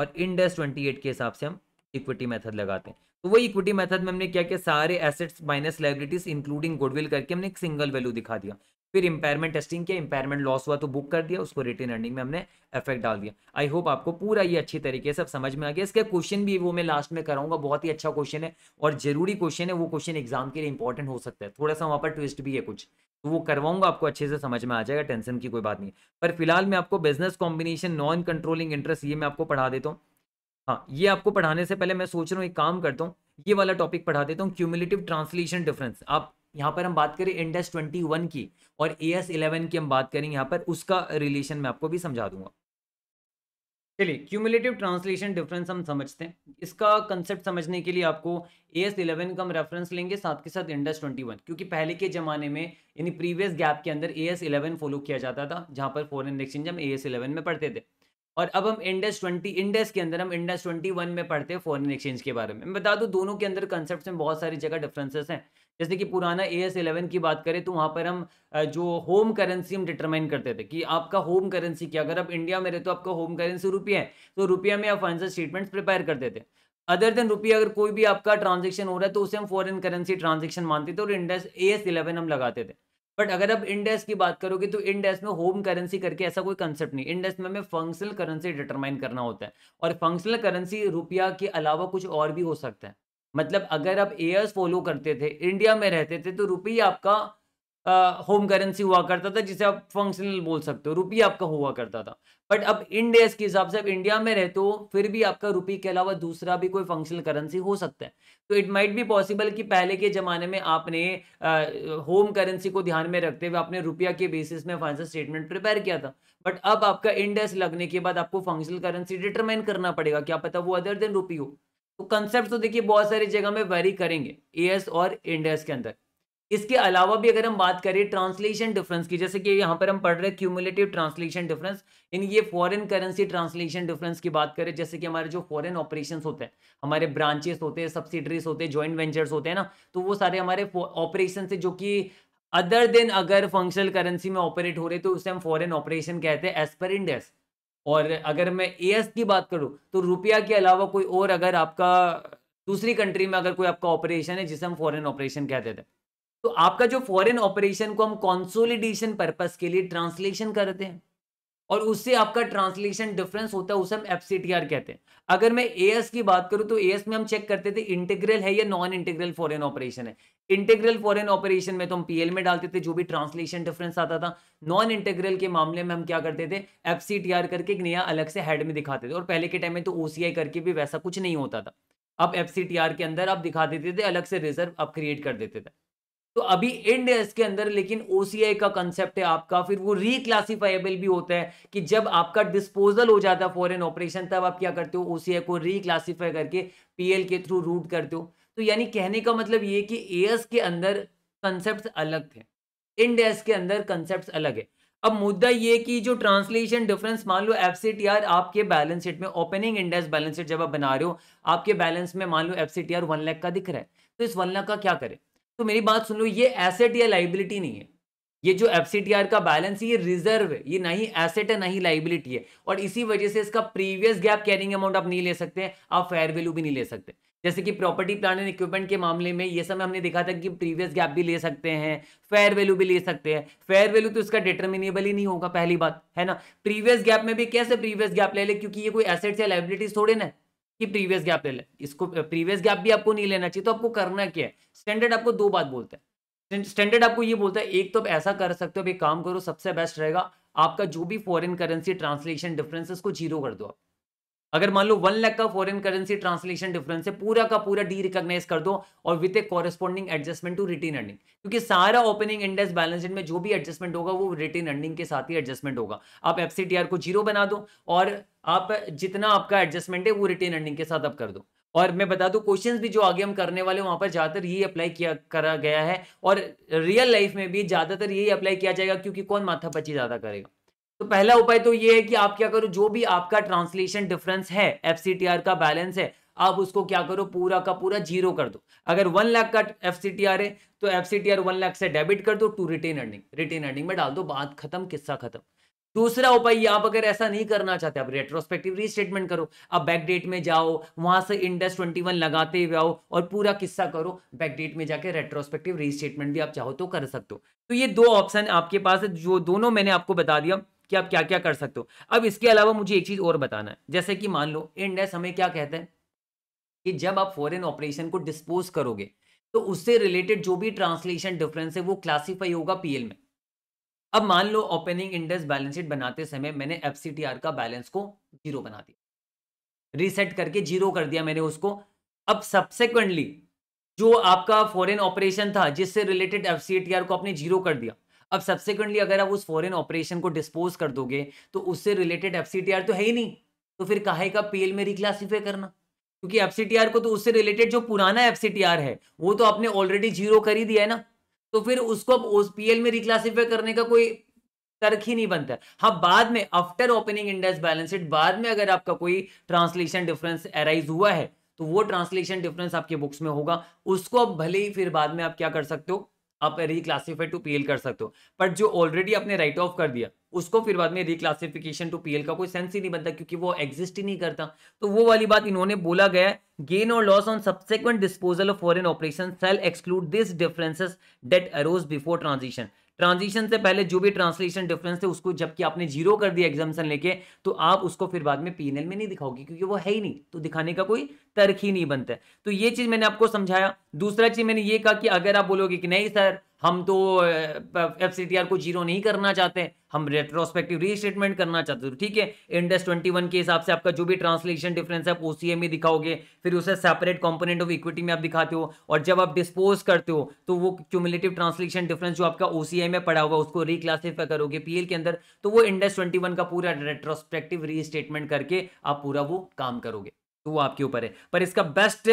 और इंडेस ट्वेंटी एट के हिसाब से हम इक्विटी मेथड लगाते हैं तो वही इक्विटी मेथड में हमने क्या किया सारे assets minus liabilities including goodwill करके हमने एक सिंगल वैल्यू दिखा दिया फिर इंपेयरमेंट टेस्टिंग किया इंपेयरमेंट लॉस हुआ तो बुक कर दिया उसको रिटर्न अर्निंग में हमने इफेक्ट डाल दिया आई होप आपको पूरा ये अच्छी तरीके से समझ में आ गया इसका क्वेश्चन भी वो मैं लास्ट में कराऊंगा बहुत ही अच्छा क्वेश्चन है और जरूरी क्वेश्चन है वो क्वेश्चन एग्जाम के लिए इंपॉर्टेंट हो सकता है थोड़ा सा वहाँ पर ट्विस्ट भी है कुछ तो वो करवाऊंगा आपको अच्छे से समझ में आ जाएगा टेंशन की कोई बात नहीं पर फिलहाल मैं आपको business combination non controlling interest ये मैं आपको पढ़ा देता हूँ हाँ ये आपको पढ़ाने से पहले मैं सोच रहा हूँ एक काम करता हूँ ये वाला टॉपिक पढ़ा देता हूँ क्यूमुलेटिव ट्रांसलेशन डिफरेंस आप यहाँ पर हम बात करें इंडेस ट्वेंटी वन की और ए एस इलेवन की हम बात करें यहाँ पर उसका रिलेशन मैं आपको भी समझा दूंगा चलिए क्यूमुलेटिव ट्रांसलेशन डिफरेंस हम समझते हैं इसका कंसेप्ट समझने के लिए आपको ए एस इलेवन का हम रेफरेंस लेंगे साथ के साथ इंडस ट्वेंटी वन क्योंकि पहले के ज़माने में यानी प्रीवियस गैप के अंदर ए एस इलेवन फॉलो किया जाता था जहाँ पर फॉरन एक्सचेंज हम ए एस इलेवन में पढ़ते थे और अब हम इंडेस ट्वेंटी इंडेस के अंदर हम इंडेस ट्वेंटी वन में पढ़ते हैं फॉरन एक्सचेंज के बारे में मैं बता दूं दोनों के अंदर कंसेप्ट में बहुत सारी जगह डिफरेंसेस हैं जैसे कि पुराना ए एस एलेवन की बात करें तो वहाँ पर हम जो होम करेंसी हम डिटरमाइन करते थे कि आपका होम करेंसी क्या अगर आप इंडिया में रहे तो आपका होम करेंसी रुपया है तो रुपया में आप फाइनेंशियल स्टेटमेंट्स प्रिपेयर करते थे अदर देन रुपया अगर कोई भी आपका ट्रांजेक्शन हो रहा है तो उसे हम फॉरन करेंसी ट्रांजेक्शन मानते थे और इंडेस ए एस इलेवन हम लगाते थे बट अगर आप इंडेस की बात करोगे तो इंडेस में होम करेंसी करके ऐसा कोई कंसेप्ट नहीं इंडेस में हमें फंक्शनल करेंसी डिटरमाइन करना होता है और फंक्शनल करेंसी रुपया के अलावा कुछ और भी हो सकता है मतलब अगर आप एयर्स फॉलो करते थे इंडिया में रहते थे तो रुपया आपका होम करेंसी हुआ करता था जिसे आप फंक्शनल बोल सकते हो रुपी आपका हुआ करता था बट अब इंडिया के हिसाब से आप इंडिया में रहते हो तो फिर भी आपका रुपी के अलावा दूसरा भी कोई फंक्शनल करेंसी हो सकता है तो इट माइट भी पॉसिबल कि पहले के ज़माने में आपने होम करेंसी को ध्यान में रखते हुए आपने रुपया के बेसिस में फाइनेंशियल स्टेटमेंट प्रिपेयर किया था बट अब आपका इंडेस लगने के बाद आपको फंक्शनल करेंसी डिटरमाइन करना पड़ेगा क्या पता वो अदर देन रुपी हो तो कंसेप्ट तो देखिए बहुत सारी जगह में वेरी करेंगे ए और इंडेस के अंदर इसके अलावा भी अगर हम बात करें ट्रांसलेशन डिफरेंस की जैसे कि यहाँ पर हम पढ़ रहे हैं क्यूमुलेटिव ट्रांसलेशन डिफरेंस इन ये फॉरेन करेंसी ट्रांसलेशन डिफरेंस की बात करें जैसे कि हमारे जो फॉरेन ऑपरेशंस होते हैं हमारे ब्रांचेस होते हैं सब्सिडरीज होते हैं जॉइंट वेंचर्स होते हैं ना तो वो सारे हमारे ऑपरेशन से जो कि अदर देन अगर फंक्शनल करेंसी में ऑपरेट हो रहे तो उसे हम फॉरन ऑपरेशन कहते हैं एज पर इंडेस और अगर मैं ए की बात करूँ तो रुपया के अलावा कोई और अगर आपका दूसरी कंट्री में अगर कोई आपका ऑपरेशन है जिसे हम फॉरन ऑपरेशन कहते हैं तो आपका जो फॉरेन ऑपरेशन को हम कॉन्सोलिडेशन पर्पज के लिए ट्रांसलेशन करते हैं और उससे आपका ट्रांसलेशन डिफरेंस होता है उसे हम एफ कहते हैं अगर मैं ए की बात करूं तो ए में हम चेक करते थे इंटीग्रल है या नॉन इंटीग्रल फॉरेन ऑपरेशन है इंटीग्रल फॉरेन ऑपरेशन में तो हम पीएल में डालते थे जो भी ट्रांसलेशन डिफरेंस आता था नॉन इंटीग्रल के मामले में हम क्या करते थे एफ करके एक नया अलग से हेड में दिखाते थे और पहले के टाइम में तो ओ करके भी वैसा कुछ नहीं होता था अब एफ के अंदर आप दिखा देते थे अलग से रिजर्व आप क्रिएट कर देते थे तो अभी एंड है इसके अंदर लेकिन ओसीआई का कंसेप्ट है आपका फिर वो रिक्लासिफाइबल भी होता है कि जब आपका डिस्पोजल हो जाता है फॉरन ऑपरेशन तब आप क्या करते हो ओसीआई को रिक्लासिफाई करके पीएल के थ्रू रूट करते हो तो यानी कहने का मतलब ये कि एएस के अंदर कंसेप्ट अलग थे इंड एस के अंदर कंसेप्ट अलग है अब मुद्दा ये कि जो ट्रांसलेशन डिफरेंस मान लो एफ सी टी आर आपके बैलेंस शीट में ओपनिंग इंडेक्स बैलेंस शीट जब आप बना रहे हो आपके बैलेंस में मान लो F C T R one lakh का दिख रहा है तो इस वन लाख का क्या करें तो मेरी बात सुन लो ये एसेट या लाइबिलिटी नहीं है ये जो एफ का बैलेंस है ये रिजर्व है ये ना ही एसेट है ना ही लाइबिलिटी है और इसी वजह से इसका प्रीवियस गैप कैरिंग अमाउंट आप नहीं ले सकते हैं आप फेयर वैल्यू भी नहीं ले सकते जैसे कि प्रॉपर्टी प्लान एंड इक्विपमेंट के मामले में ये समय हमने देखा था कि प्रीवियस गैप भी ले सकते हैं फेयर वैल्यू भी ले सकते हैं फेयर वैल्यू तो इसका डिटर्मिनेबल ही नहीं होगा पहली बात है ना प्रीवियस गैप में भी कैसे प्रीवियस गैप ले ले क्योंकि ये कोई एसेट्स या लाइबिलिटीज थोड़े ना कि प्रीवियस गैप ले लें इसको प्रीवियस गैप भी आपको नहीं लेना चाहिए तो आपको करना क्या है स्टैंडर्ड आपको दो बात बोलता है स्टैंडर्ड आपको ये बोलता है एक तो आप ऐसा कर सकते हो एक काम करो सबसे बेस्ट रहेगा आपका जो भी फॉरेन करेंसी ट्रांसलेशन डिफरेंसेस को जीरो कर दो आप अगर मान लो वन लाख का फॉरन करेंसी ट्रांसलेशन डिफरेंस है पूरा का पूरा डी रिकॉग्नाइज कर दो और with a corresponding adjustment to retain earning क्योंकि सारा ओपनिंग इंडेक्स बैलेंस में जो भी एडजस्टमेंट होगा वो रिटेन अर्निंग के साथ ही एडजस्टमेंट होगा आप एफसीटीआर को जीरो बना दो और आप जितना आपका एडजस्टमेंट है वो रिटेन अर्निंग के साथ आप कर दो और मैं बता दूं क्वेश्चंस भी जो आगे हम करने वाले वहां पर ज्यादातर यही अप्लाई किया करा गया है और रियल लाइफ में भी ज्यादातर यही अप्लाई किया जाएगा क्योंकि कौन माथा पची ज्यादा करेगा तो पहला उपाय तो ये है कि आप क्या करो जो भी आपका ट्रांसलेशन डिफरेंस है एफ का बैलेंस है आप उसको क्या करो पूरा का पूरा जीरो कर दो अगर वन लाख का एफ है तो एफ सी वन लाख से डेबिट कर दो to retain earning retain earning में डाल दो बात खत्म किस्सा खत्म दूसरा उपाय आप अगर ऐसा नहीं करना चाहते आप रेट्रोस्पेक्टिव रीस्टेटमेंट करो आप बैकडेट में जाओ वहां से ट्वेंटी 21 लगाते हुए आओ और पूरा किस्सा करो बैकडेट में जाके रेट्रोस्पेक्टिव रीस्टेटमेंट भी आप चाहो तो कर सकते हो तो ये दो ऑप्शन आपके पास है जो दोनों मैंने आपको बता दिया कि आप क्या क्या कर सकते हो अब इसके अलावा मुझे एक चीज़ और बताना है जैसे कि मान लो इंडेस हमें क्या कहते हैं कि जब आप फॉरेन ऑपरेशन को डिस्पोज करोगे तो उससे रिलेटेड जो भी ट्रांसलेशन डिफरेंस है वो क्लासीफाई होगा पीएल में अब मान लो ओपनिंग इंडेक्स बैलेंस शीट बनाते समय मैंने एफसीटीआर का बैलेंस को जीरो बना दिया रीसेट करके जीरो कर दिया मैंने उसको अब सब्सिक्वेंटली जो आपका फॉरेन ऑपरेशन था जिससे रिलेटेड एफसीटीआर को आपने जीरो कर दिया अब सब्सिक्वेंटली अगर आप उस फॉरेन ऑपरेशन को डिस्पोज कर दोगे तो उससे रिलेटेड एफ तो है ही नहीं तो फिर काहे का पीएल में रिक्लासीफाई करना क्योंकि एफ को तो उससे रिलेटेड जो पुराना एफ है वो तो आपने ऑलरेडी जीरो कर ही दिया है ना तो फिर उसको अब उस पीएल में रिक्लासीफाई करने का कोई तर्क ही नहीं बनता हाँ बाद में after opening index balance sheet बाद में अगर आपका कोई ट्रांसलेशन डिफरेंस एराइज हुआ है तो वो ट्रांसलेशन डिफरेंस आपके बुक्स में होगा उसको आप भले ही फिर बाद में आप क्या कर सकते हो आप रिक्लासीफाई टू पीएल कर सकते हो बट जो ऑलरेडी आपने राइट ऑफ कर दिया उसको फिर बाद में रिक्लासिफिकेशन टू पीएल का कोई सेंस ही नहीं बनता क्योंकि वो एग्जिस्ट ही नहीं करता तो वो वाली बात इन्होंने बोला गया गेन और loss on subsequent disposal of foreign operation shall exclude this differences that arose before transition transition से पहले जो भी ट्रांसलेशन डिफरेंस थे उसको जबकि आपने जीरो कर दिया एग्जामेशन लेके तो आप उसको फिर बाद में पी में नहीं दिखाओगे क्योंकि वो है ही नहीं तो दिखाने का कोई तर्क ही नहीं बनता है तो ये चीज़ मैंने आपको समझाया दूसरा चीज़ मैंने ये कहा कि अगर आप बोलोगे कि नहीं सर हम तो एफ सी टी आर को जीरो नहीं करना चाहते हम रेट्रोस्पेक्टिव रीस्टेटमेंट करना चाहते हो तो ठीक है इंडेस ट्वेंटी वन के हिसाब से आपका जो भी ट्रांसलेशन डिफरेंस है आप एम में e दिखाओगे फिर उसे सेपरेट कंपोनेंट ऑफ इक्विटी में आप दिखाते हो और जब आप डिस्पोज करते हो तो वो क्यूमुलेटिव ट्रांसलेशन डिफरेंस जो आपका आई e में पड़ा होगा उसको रिक्लासीफाई करोगे पी एल के अंदर तो वो इंडेस ट्वेंटी वन का पूरा रेट्रोस्पेक्टिव रीस्टेटमेंट करके आप पूरा वो काम करोगे तो वो आपके ऊपर है पर इसका बेस्ट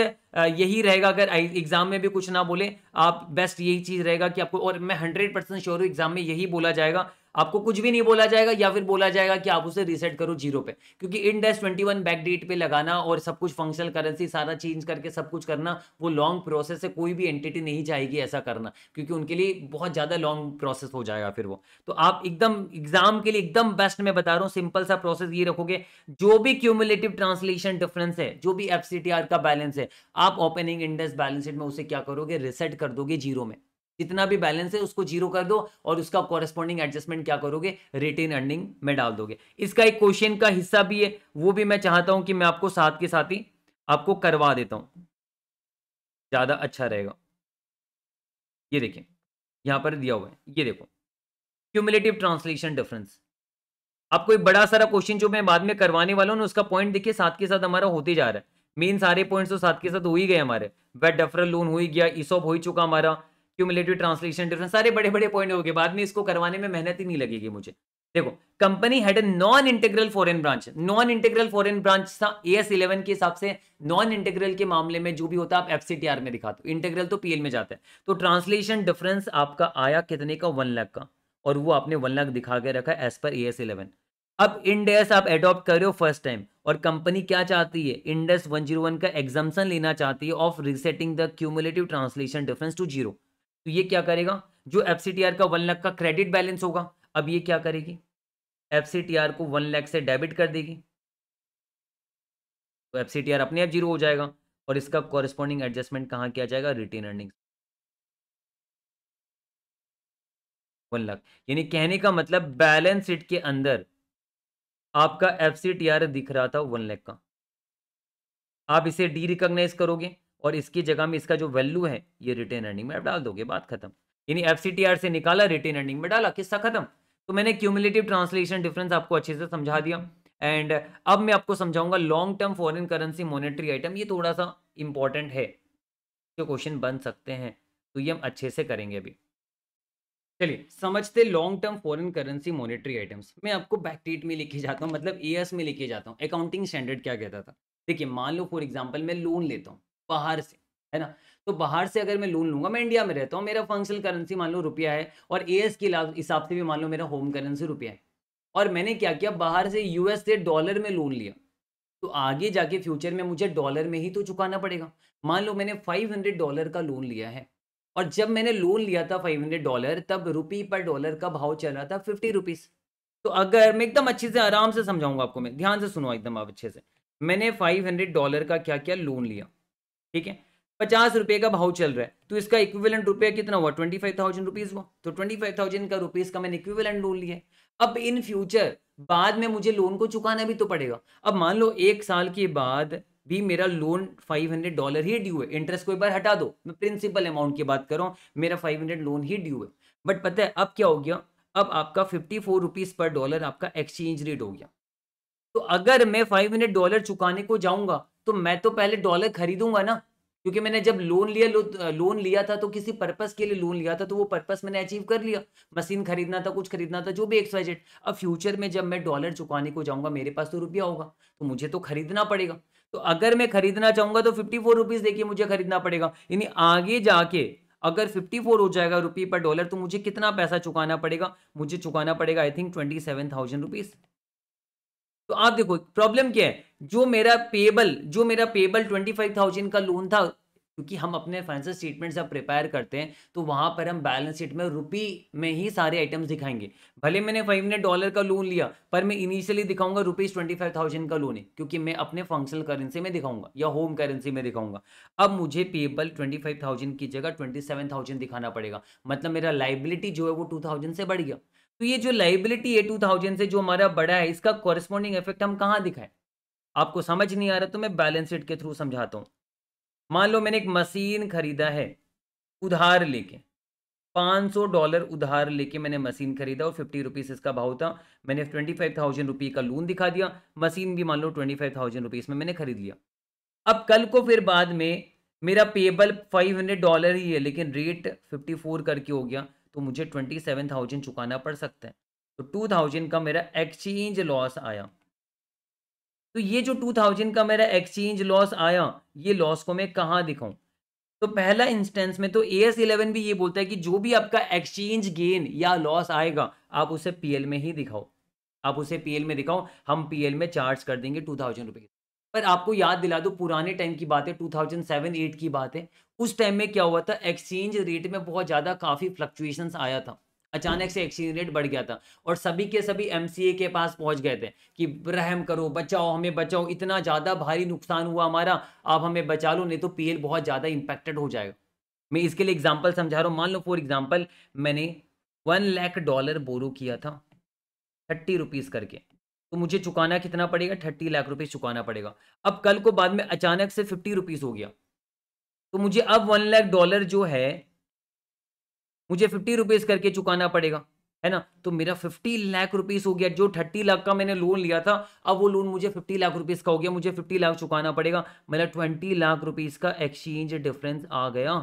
यही रहेगा अगर एग्जाम में भी कुछ ना बोले आप बेस्ट यही चीज़ रहेगा कि आपको और मैं हंड्रेड परसेंट श्योर हूँ एग्जाम में यही बोला जाएगा आपको कुछ भी नहीं बोला जाएगा या फिर बोला जाएगा कि आप उसे रीसेट करो जीरो पे क्योंकि Ind AS twenty one back date पे लगाना और सब कुछ फंक्शनल करेंसी सारा चेंज करके सब कुछ करना वो लॉन्ग प्रोसेस है कोई भी एंटिटी नहीं चाहेगी ऐसा करना क्योंकि उनके लिए बहुत ज़्यादा लॉन्ग प्रोसेस हो जाएगा फिर वो तो आप एकदम एग्जाम के लिए एकदम बेस्ट मैं बता रहा हूँ सिंपल सा प्रोसेस ये रखोगे जो भी क्यूमुलेटिव ट्रांसलेशन डिफरेंस है जो भी एफ का बैलेंस है आप ओपनिंग इंडेस बैलेंस में उसे क्या करोगे रिसेट कर दोगे जीरो में जितना भी बैलेंस है उसको जीरो कर दो और उसका कॉरेस्पॉन्डिंग एडजस्टमेंट क्या करोगे रिटेन अर्निंग में डाल दोगे इसका एक क्वेश्चन का हिस्सा भी है वो भी मैं चाहता हूं कि मैं आपको साथ के साथ ही आपको करवा देता हूं ज्यादा अच्छा रहेगा ये देखिए यहां पर दिया हुआ है ये देखो क्यूमुलेटिव ट्रांसलेशन डिफरेंस आपको एक बड़ा सारा क्वेश्चन जो मैं बाद में करवाने वाला हूँ उसका पॉइंट देखिए साथ के साथ हमारा होते जा रहा है मेन सारे पॉइंट्स तो साथ के साथ हो ही गए हमारे वेट डेफरल लोन हो ही गया ईसॉप हो ही चुका हमारा क्यूमुलेटिव ट्रांसलेशन डिफरेंस सारे बड़े बड़े पॉइंट हो गए बाद में इसको करवाने में मेहनत ही नहीं लगेगी मुझे देखो company had a non integral foreign branch non integral foreign branch था एस इलेवन के हिसाब से नॉन इंटीग्रल के मामले में जो भी होता है आप एफसीटीआर में दिखाते हो इंटीग्रल तो पीएल में जाता है तो ट्रांसलेशन डिफरेंस आपका आया कितने का वन लाख का और वो आपने वन लाख दिखा के रखा as per A S eleven अब इंडेस आप एडॉप्ट कर रहे हो फर्स्ट टाइम और कंपनी क्या चाहती है इंडेस वन का एग्जाम्सन लेना चाहती है of resetting the cumulative translation difference to zero तो ये क्या करेगा जो एफ का वन लाख का क्रेडिट बैलेंस होगा अब ये क्या करेगी एफ को वन लाख से डेबिट कर देगी तो एफ अपने आप जीरो हो जाएगा और इसका कॉरेस्पॉन्डिंग एडजस्टमेंट कहाँ किया जाएगा रिटेन अर्निंग वन लाख यानी कहने का मतलब बैलेंस शीट के अंदर आपका एफ दिख रहा था वन लाख का आप इसे डी रिकॉग्नाइज करोगे और इसकी जगह में इसका जो वैल्यू है ये रिटेन अर्निंग में आप डाल दोगे बात खत्म यानी एफ से निकाला रिटेन अर्निंग में डाला किस्सा खत्म तो मैंने क्यूमुलेटिव ट्रांसलेशन डिफरेंस आपको अच्छे से समझा दिया एंड अब मैं आपको समझाऊंगा long term foreign currency monetary item ये थोड़ा सा इंपॉर्टेंट है जो क्वेश्चन बन सकते हैं तो ये हम अच्छे से करेंगे अभी चलिए समझते long term foreign currency monetary items मैं आपको बैकडेट में लिखे जाता हूँ मतलब ए में लिखे जाता हूँ अकाउंटिंग स्टैंडर्ड क्या कहता था देखिए मान लो फॉर एग्जाम्पल मैं लोन लेता हूँ बाहर से है ना तो बाहर से अगर मैं लोन लूंगा मैं इंडिया में रहता हूँ मेरा फंक्शनल करेंसी मान लो रुपया है और ए एस के हिसाब से भी मान लो मेरा होम करेंसी रुपया है और मैंने क्या किया बाहर से यूएस से डॉलर में लोन लिया तो आगे जाके फ्यूचर में मुझे डॉलर में ही तो चुकाना पड़ेगा मान लो मैंने 500 डॉलर का लोन लिया है और जब मैंने लोन लिया था 500 डॉलर तब रुपी पर डॉलर का भाव चल रहा था फिफ्टी रुपीज़ तो अगर मैं एकदम अच्छे से आराम से समझाऊंगा आपको मैं ध्यान से सुनो एकदम आप अच्छे से मैंने 500 डॉलर का क्या किया लोन लिया ठीक है पचास रुपए का भाव चल रहा है तो इसका इक्विवेलेंट रुपया कितना हुआ ट्वेंटी फाइव थाउजेंड रुपीज हुआ तो ट्वेंटी फाइव थाउजेंड का रुपीज का मैंने इक्विवेलेंट लोन लिया अब इन फ्यूचर बाद में मुझे लोन को चुकाना भी तो पड़ेगा अब मान लो एक साल के बाद भी मेरा लोन फाइव हंड्रेड डॉलर ही ड्यू है इंटरेस्ट को एक बार हटा दो मैं प्रिंसिपल अमाउंट की बात कर रहा हूँ मेरा फाइव हंड्रेड लोन ही ड्यू है बट पता है अब क्या हो गया अब आपका fifty four rupees per dollar आपका एक्सचेंज रेट हो गया तो अगर मैं फाइव हंड्रेड डॉलर चुकाने को जाऊंगा तो मैं तो पहले डॉलर खरीदूंगा ना क्योंकि मैंने जब लोन लिया लो, लोन लिया था तो किसी पर्पस के लिए लोन लिया था तो वो पर्पस मैंने अचीव कर लिया मशीन खरीदना था कुछ खरीदना था जो भी एक्स वाई अब फ्यूचर में जब मैं डॉलर चुकाने को जाऊंगा मेरे पास तो रुपया होगा तो मुझे तो खरीदना पड़ेगा तो अगर मैं खरीदना चाहूंगा तो फिफ्टी फोर रुपीज देखिए मुझे खरीदना पड़ेगा यानी आगे जाके अगर 54 हो जाएगा रुपये पर डॉलर तो मुझे कितना पैसा चुकाना पड़ेगा मुझे चुकाना पड़ेगा I think twenty seven thousand rupees तो आप देखो प्रॉब्लम क्या है जो मेरा पेबल जो मेरा पेबल ट्वेंटी फाइव थाउजेंड का लोन था क्योंकि हम अपने फाइनेंशियल स्टेटमेंट जब प्रिपेयर करते हैं तो वहां पर हम बैलेंस शीट में रुपी में ही सारे आइटम्स दिखाएंगे भले मैंने फाइव मिनट डॉलर का लोन लिया पर मैं इनिशियली दिखाऊंगा रुपीज़ ट्वेंटी फाइव थाउजेंड का लोन है क्योंकि मैं अपने फंक्शनल करेंसी में दिखाऊंगा या होम करेंसी में दिखाऊंगा अब मुझे पेबल ट्वेंटी फाइव थाउजेंड की जगह ट्वेंटी सेवन थाउजेंड दिखाना पड़ेगा मतलब मेरा लाइबिलिटी जो है वो टू थाउजेंड से बढ़ गया तो ये जो लाइबिलिटी है टू थाउजेंड से जो हमारा बड़ा है इसका कॉरेस्पॉन्डिंग इफेक्ट हम कहाँ दिखाएं आपको समझ नहीं आ रहा तो मैं बैलेंस शीट के थ्रू समझाता हूँ मान लो मैंने एक मशीन खरीदा है उधार लेके 500 डॉलर उधार लेके मैंने मशीन खरीदा और फिफ्टी रुपीज़ इसका भाव था मैंने ट्वेंटी फाइव थाउजेंड रुपये का लोन दिखा दिया मशीन भी मान लो ट्वेंटी फाइव थाउजेंड रुपीज़ में मैंने खरीद लिया अब कल को फिर बाद में मेरा पेबल फाइव हंड्रेड डॉलर ही है लेकिन रेट फिफ्टी फोर करके हो गया तो मुझे ट्वेंटी सेवन थाउजेंड चुकाना पड़ सकता है तो टू थाउजेंड का मेरा एक्सचेंज लॉस आया तो ये जो टू थाउजेंड का मेरा एक्सचेंज लॉस आया ये लॉस को मैं कहाँ दिखाऊं तो पहला इंस्टेंस में तो ए एस इलेवन भी ये बोलता है कि जो भी आपका एक्सचेंज गेन या लॉस आएगा आप उसे पी एल में ही दिखाओ आप उसे पी एल में दिखाओ हम पी एल में चार्ज कर देंगे टू थाउजेंड रुपीज पर आपको याद दिला दो पुराने टाइम की बात है टू थाउजेंड सेवन एट की बात है उस टाइम में क्या हुआ था एक्सचेंज रेट में बहुत ज़्यादा काफ़ी फ्लक्चुएशन आया था अचानक से एक्सचेंज रेट बढ़ गया था और सभी के सभी एम के पास पहुंच गए थे कि रहम करो बचाओ हमें बचाओ इतना ज़्यादा भारी नुकसान हुआ हमारा आप हमें बचा लो नहीं तो पीएल बहुत ज़्यादा इंपैक्टेड हो जाएगा मैं इसके लिए एग्जाम्पल समझा रहा हूँ मान लो फॉर एग्जाम्पल मैंने वन लाख डॉलर बोरो किया था थर्टी रुपीज़ करके तो मुझे चुकाना कितना पड़ेगा थर्टी लाख रुपीज़ चुकाना पड़ेगा अब कल को बाद में अचानक से फिफ्टी रुपीज़ हो गया तो मुझे अब वन लाख डॉलर जो है मुझे फिफ्टी रुपीज करके चुकाना पड़ेगा है ना तो मेरा फिफ्टी लाख रुपीस हो गया जो थर्टी लाख का मैंने लोन लिया था अब वो लोन मुझे फिफ्टी लाख रुपीस का हो गया मुझे फिफ्टी लाख चुकाना पड़ेगा मेरा ट्वेंटी लाख रुपीस का एक्सचेंज डिफरेंस आ गया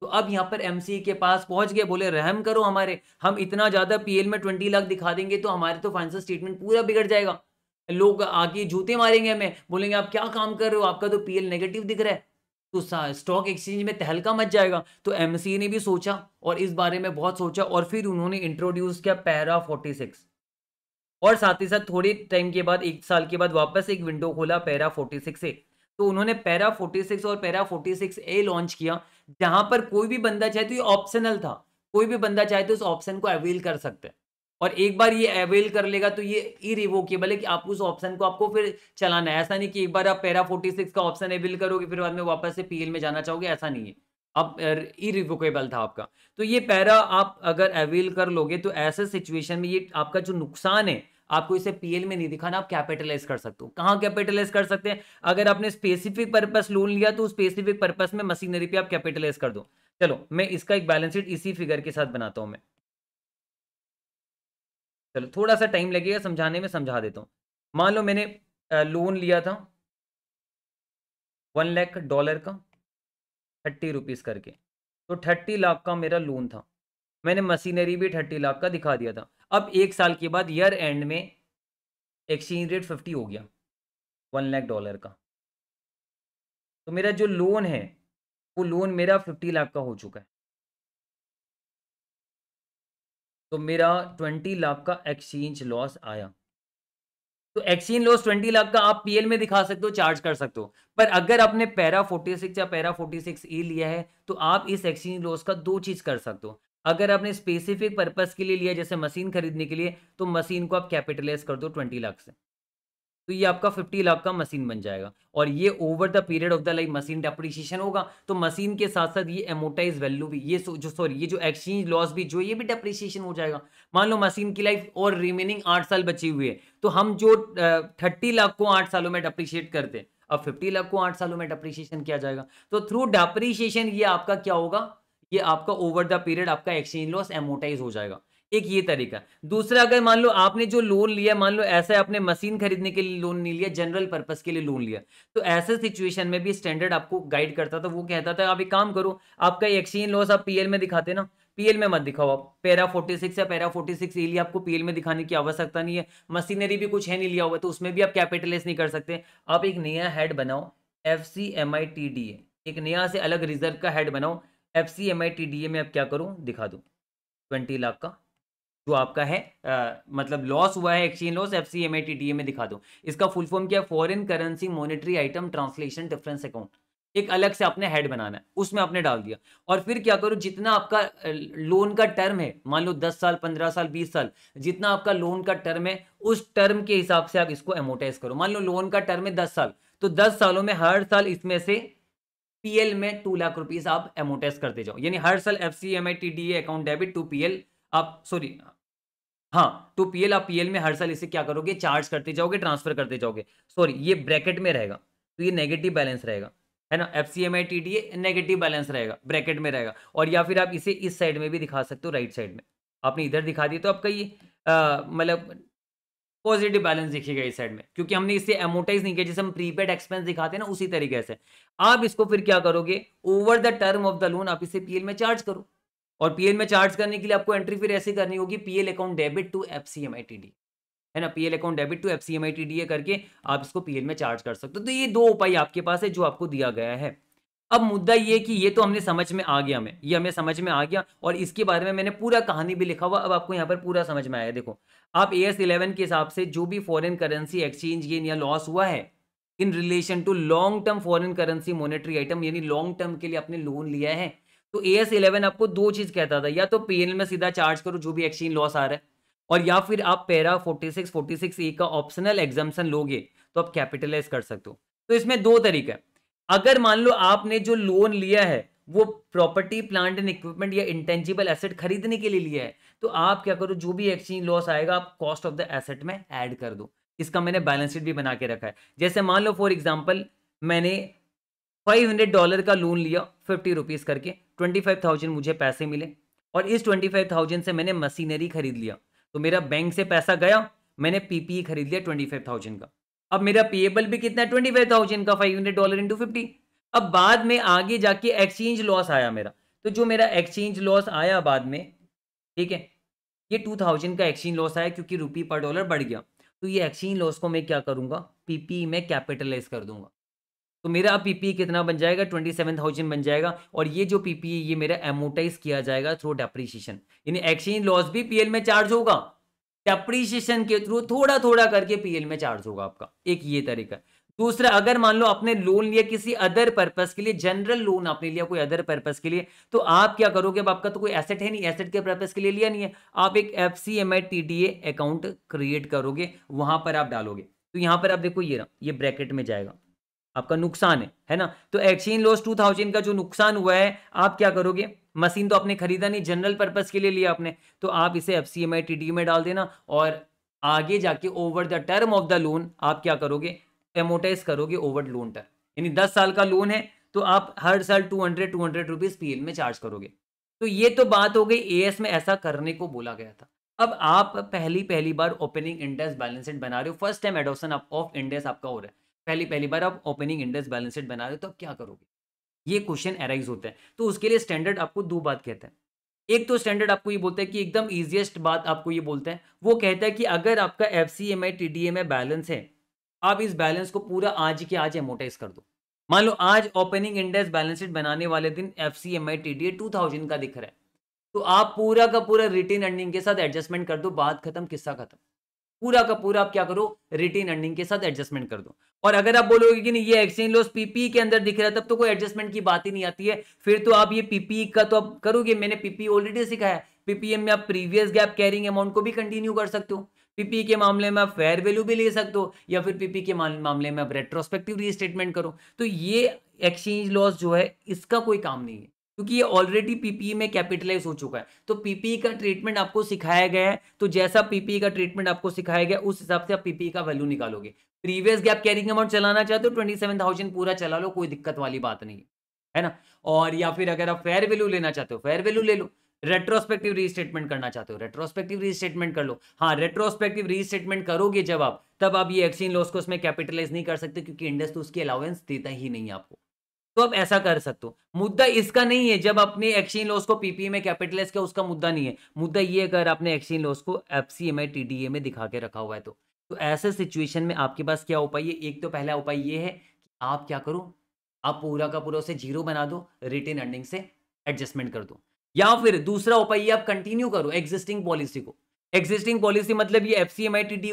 तो अब यहां पर एमसी के पास पहुंच गए बोले रहम करो हमारे हम इतना ज्यादा पीएल में ट्वेंटी लाख दिखा देंगे तो हमारे तो फाइनेंशियल स्टेटमेंट पूरा बिगड़ जाएगा लोग आके जूते मारेंगे हमें बोलेंगे आप क्या काम कर रहे हो आपका तो पीएल नेगेटिव दिख रहा है तो स्टॉक एक्सचेंज में तहलका मच जाएगा तो एम ने भी सोचा और इस बारे में बहुत सोचा और फिर उन्होंने इंट्रोड्यूस किया पैरा फोर्टी सिक्स और साथ ही साथ थोड़े टाइम के बाद एक साल के बाद वापस एक विंडो खोला पैरा फोर्टी सिक्स ए तो उन्होंने पैरा फोर्टी सिक्स और para forty six A launch किया जहां पर कोई भी बंदा चाहे तो ये ऑप्शनल था कोई भी बंदा चाहे तो उस ऑप्शन को अवेल कर सकते हैं और एक बार ये अवेल कर लेगा तो ये इरिवोकेबल है कि आप उस ऑप्शन को आपको फिर चलाना है ऐसा नहीं कि एक बार आप पैरा 46 का ऑप्शन अवेल करोगे फिर बाद में वापस से पीएल में जाना चाहोगे ऐसा नहीं है अब इरिवोकेबल था आपका तो ये पैरा आप अगर अवेल कर लोगे तो ऐसे सिचुएशन में ये आपका जो नुकसान है आपको इसे पीएल में नहीं दिखाना आप कैपिटलाइज कर सकते हो कहाँ कैपिटलाइज कर सकते हैं अगर आपने स्पेसिफिक पर्पस लोन लिया तो स्पेसिफिक पर्पस में मशीनरी पे आप कैपिटलाइज कर दो चलो मैं इसका एक बैलेंस शीट इसी फिगर के साथ बनाता हूँ मैं चलो थोड़ा सा टाइम लगेगा समझाने में समझा देता हूँ मान लो मैंने लोन लिया था वन लाख डॉलर का थर्टी रुपीज़ करके तो थर्टी लाख का मेरा लोन था मैंने मशीनरी भी थर्टी लाख का दिखा दिया था अब एक साल के बाद ईयर एंड में एक्सचेंज रेट फिफ्टी हो गया वन लाख डॉलर का तो मेरा जो लोन है वो लोन मेरा फिफ्टी लाख का हो चुका है तो मेरा ट्वेंटी लाख का एक्सचेंज लॉस आया तो एक्सचेंज लॉस ट्वेंटी लाख का आप पीएल में दिखा सकते हो चार्ज कर सकते हो पर अगर आपने पैरा फोर्टी सिक्स या पैरा फोर्टी सिक्स ए लिया है तो आप इस एक्सचेंज लॉस का दो चीज कर सकते हो अगर आपने स्पेसिफिक पर्पस के लिए लिया जैसे मशीन खरीदने के लिए तो मशीन को आप कैपिटलाइज कर दो ट्वेंटी लाख से तो ये आपका 50 लाख का मशीन बन जाएगा और ये over the period of the life machine depreciation होगा तो मशीन के साथ साथ ये एमोटाइज वैल्यू भी ये जो सॉरी ये जो एक्सचेंज लॉस भी जो ये भी डेप्रिसिएशन हो जाएगा मान लो मशीन की लाइफ और रिमेनिंग आठ साल बची हुई है तो हम जो थर्टी लाख को आठ सालों में डेप्रिशिएट करते हैं अब फिफ्टी लाख को आठ सालों में डेप्रिसिएशन किया जाएगा तो थ्रू डेप्रिशिएशन ये आपका क्या होगा ये आपका ओवर द पीरियड आपका एक्सचेंज लॉस एमोटाइज हो जाएगा एक ये तरीका दूसरा अगर मान लो आपने जो लोन लिया मान लो ऐसा आपने मशीन खरीदने के लिए लोन नहीं लिया जनरल पर्पज के लिए लोन लिया तो ऐसे सिचुएशन में भी स्टैंडर्ड आपको गाइड करता था वो कहता था आप एक काम करो आपका एक्सचेंज लॉस आप पीएल में दिखाते ना पीएल में मत दिखाओ आप पैरा 46 या पैरा 46 ए लिए आपको पीएल में दिखाने की आवश्यकता नहीं है मशीनरी भी कुछ है नहीं लिया हुआ तो उसमें भी आप कैपिटलाइज नहीं कर सकते आप एक नया हेड बनाओ F C M I T D A एक नया से अलग रिजर्व का हेड बनाओ F C M I T D A में आप क्या करो दिखा दो ट्वेंटी लाख का जो आपका है आ, मतलब लॉस हुआ है exchange loss F C M में दिखा दो इसका फुल फॉर्म क्या है foreign currency monetary item translation difference account एक अलग से आपने हेड बनाना है उसमें आपने डाल दिया और फिर क्या करो जितना आपका लोन का टर्म है मान लो दस साल पंद्रह साल बीस साल जितना आपका लोन का टर्म है उस टर्म के हिसाब से आप इसको एमोटाइज करो मान लो लोन का टर्म है दस साल तो दस सालों में हर साल इसमें से पीएल में टू लाख रुपीज आप एमोटाइज करते जाओ यानी हर साल F C M I T D account debit to PL आप सॉरी हाँ तो पीएल आप पीएल में हर साल इसे क्या करोगे चार्ज करते जाओगे ट्रांसफर करते जाओगे सॉरी ये ब्रैकेट में रहेगा तो ये नेगेटिव बैलेंस रहेगा है ना F C M I T D negative balance रहेगा ब्रैकेट में रहेगा और या फिर आप इसे इस साइड में भी दिखा सकते हो राइट साइड में आपने इधर दिखा दिया तो आपका ये मतलब पॉजिटिव बैलेंस दिखेगा इस साइड में क्योंकि हमने इसे एमोटाइज नहीं किया जैसे हम प्रीपेड एक्सपेंस दिखाते हैं ना उसी तरीके से आप इसको फिर क्या करोगे over the term of the loan आप इसे पीएल में चार्ज करो और पीएल में चार्ज करने के लिए आपको एंट्री फिर ऐसी करनी होगी PL account debit to D है ना PL account debit to F FCMITD करके आप इसको पीएल में चार्ज कर सकते हो तो ये दो उपाय आपके पास है जो आपको दिया गया है अब मुद्दा ये कि ये तो हमने समझ में आ गया हमें ये हमें समझ में आ गया और इसके बारे में मैंने पूरा कहानी भी लिखा हुआ अब आपको यहाँ पर पूरा समझ में आया देखो आप ए एस इलेवन के हिसाब से जो भी फॉरेन करेंसी एक्सचेंज गेन या लॉस हुआ है in relation to long term foreign currency monetary item यानी लॉन्ग टर्म के लिए आपने लोन लिया है तो ए एस इलेवन आपको दो चीज कहता था या तो पी में सीधा चार्ज करो जो भी एक्सचेंज लॉस आ रहा है और या फिर आप पैरा 46 46 ए का ऑप्शनल एग्जामेशन लोगे तो आप कैपिटलाइज कर सकते हो तो इसमें दो तरीका हैं अगर मान लो आपने जो लोन लिया है वो प्रॉपर्टी प्लांट एंड इक्विपमेंट या इंटेंजिबल एसेट खरीदने के लिए लिया है तो आप क्या करो जो भी एक्सचेंज लॉस आएगा आप कॉस्ट ऑफ द एसेट में ऐड कर दो इसका मैंने बैलेंस शीट भी बना के रखा है जैसे मान लो फॉर एग्जाम्पल मैंने हंड्रेड डॉलर का लोन लिया फिफ्टी रुपीज़ करके ट्वेंटी फाइव थाउजेंड मुझे पैसे मिले और इस ट्वेंटी फाइव थाउजेंड से मैंने मशीनरी खरीद लिया तो मेरा बैंक से पैसा गया मैंने पीपीई खरीद लिया ट्वेंटी फाइव थाउजेंड का अब मेरा पेएबल भी कितना है ट्वेंटी फाइव थाउजेंड का five hundred dollar into fifty अब बाद में आगे जाके एक्सचेंज लॉस आया मेरा तो जो मेरा एक्सचेंज लॉस आया बाद में ठीक है ये टू थाउजेंड का एक्सचेंज लॉस आया क्योंकि रुपी पर डॉलर बढ़ गया तो ये एक्सचेंज लॉस को मैं क्या करूँगा पीपी में कैपिटलाइज कर दूंगा तो मेरा पीपी e कितना बन जाएगा ट्वेंटी सेवन थाउजेंड बन जाएगा और ये जो पीपी e, ये मेरा एमोटाइज किया जाएगा थ्रू डेप्रीशिएशन यानी एक्सचेंज लॉस भी पीएल में चार्ज होगा डेप्रीशिएशन के थ्रू थोड़ा थोड़ा करके पीएल में चार्ज होगा आपका एक ये तरीका दूसरा अगर मान लो आपने लोन लिया किसी अदर पर्पस के लिए जनरल लोन आपने लिया कोई अदर पर्पस के लिए तो आप क्या करोगे अब आपका तो कोई एसेट है नहीं एसेट के पर्पस के लिए लिया नहीं है आप एक F C M I T D A account create करोगे वहां पर आप डालोगे तो यहां पर आप देखो ये रहा ये ब्रैकेट में जाएगा आपका नुकसान है है ना तो एक्सचेंज लॉस टू थाउजेंड का जो नुकसान हुआ है आप क्या करोगे मशीन तो आपने खरीदा नहीं जनरल पर्पज के लिए लिया आपने तो आप इसे एफ सी में डाल देना और आगे जाके over the term of the loan आप क्या करोगे एमोटाइज करोगे ओवर लोन टर्म यानी दस साल का लोन है तो आप हर साल two hundred two hundred rupees P में चार्ज करोगे तो ये तो बात हो गई ए में ऐसा करने को बोला गया था अब आप पहली पहली बार ओपनिंग इंडेक्स बैलेंस शीट बना रहे हो first time adoption of Ind AS आपका हो रहा है पहली पहली बार आप ओपनिंग इंडेक्स बैलेंसेड बना रहे हो तो आप क्या करोगे ये क्वेश्चन एराइज होता है तो उसके लिए स्टैंडर्ड आपको दो बात कहते हैं एक तो स्टैंडर्ड आपको ये बोलता है कि एकदम ईजिएस्ट बात आपको ये बोलते हैं वो कहता है कि अगर आपका F C M I T D M I balance है आप इस बैलेंस को पूरा आज के आज एमोटाइज कर दो मान लो आज ओपनिंग इंडेक्स बैलेंस शीट बनाने वाले दिन F C M I T D A two thousand का दिख रहा है तो आप पूरा का पूरा रिटेन अर्निंग के साथ एडजस्टमेंट कर दो बात खत्म किस्सा खत्म पूरा का पूरा आप क्या करो रिटेन अर्निंग के साथ एडजस्टमेंट कर दो और अगर आप बोलोगे कि नहीं ये एक्सचेंज लॉस पीपी के अंदर दिख रहा है तब तो कोई एडजस्टमेंट की बात ही नहीं आती है फिर तो आप ये पीपी e का तो आप करोगे मैंने पीपी ऑलरेडी e सिखाया पीपीएम e में आप प्रीवियस गैप कैरिंग अमाउंट को भी कंटिन्यू कर सकते हो पीपी के मामले में आप फेयर वैल्यू भी ले सकते हो या फिर पीपी के मामले में आप रेट्रोस्पेक्टिव रीस्टेटमेंट करो तो ये एक्सचेंज लॉस जो है इसका कोई काम नहीं है क्योंकि ये ऑलरेडी पीपीई e में कैपिटलाइज हो चुका है तो पीपीई e का ट्रीटमेंट आपको सिखाया गया है तो जैसा पीपीई e का ट्रीटमेंट आपको सिखाया गया उस हिसाब से आप पीपीई का वैल्यू निकालोगे प्रीवियस गैप कैरिंग अमाउंट चलाना चाहते हो ट्वेंटी सेवन थाउजेंड पूरा चला लो कोई दिक्कत वाली बात नहीं है ना और या फिर अगर आप फेयर वैल्यू लेना चाहते हो फेयर वैल्यू ले लो रेट्रोस्पेक्टिव रीस्टेटमेंट करना चाहते हो रेट्रोस्पेक्टिव रीस्टेटमेंट कर लो हाँ रेट्रोस्पेक्टिव रीस्टेटमेंट करोगे जब आप तब आप ये एक्सचेंज लॉस को उसमें कैपिटलाइज नहीं कर सकते क्योंकि इंडस्ट तो उसकी अलाउेंस देता ही नहीं आपको तो आप ऐसा कर सकते हो मुद्दा इसका नहीं है जब अपने एक्सचेंज लॉस को पीपीए में कैपिटलाइज किया उसका मुद्दा नहीं है मुद्दा ये अगर आपने एक्सचेंज लॉस को एफसीएम में टीडीए में दिखा के रखा हुआ है तो तो ऐसे सिचुएशन में आपके पास क्या उपाय है एक तो पहला उपाय ये है कि आप क्या करो आप पूरा का पूरा उसे जीरो बना दो रिटेन अर्निंग से एडजस्टमेंट कर दो या फिर दूसरा उपाय ये आप कंटिन्यू करो एग्जिस्टिंग पॉलिसी को एग्जिस्टिंग पॉलिसी मतलब ये एफ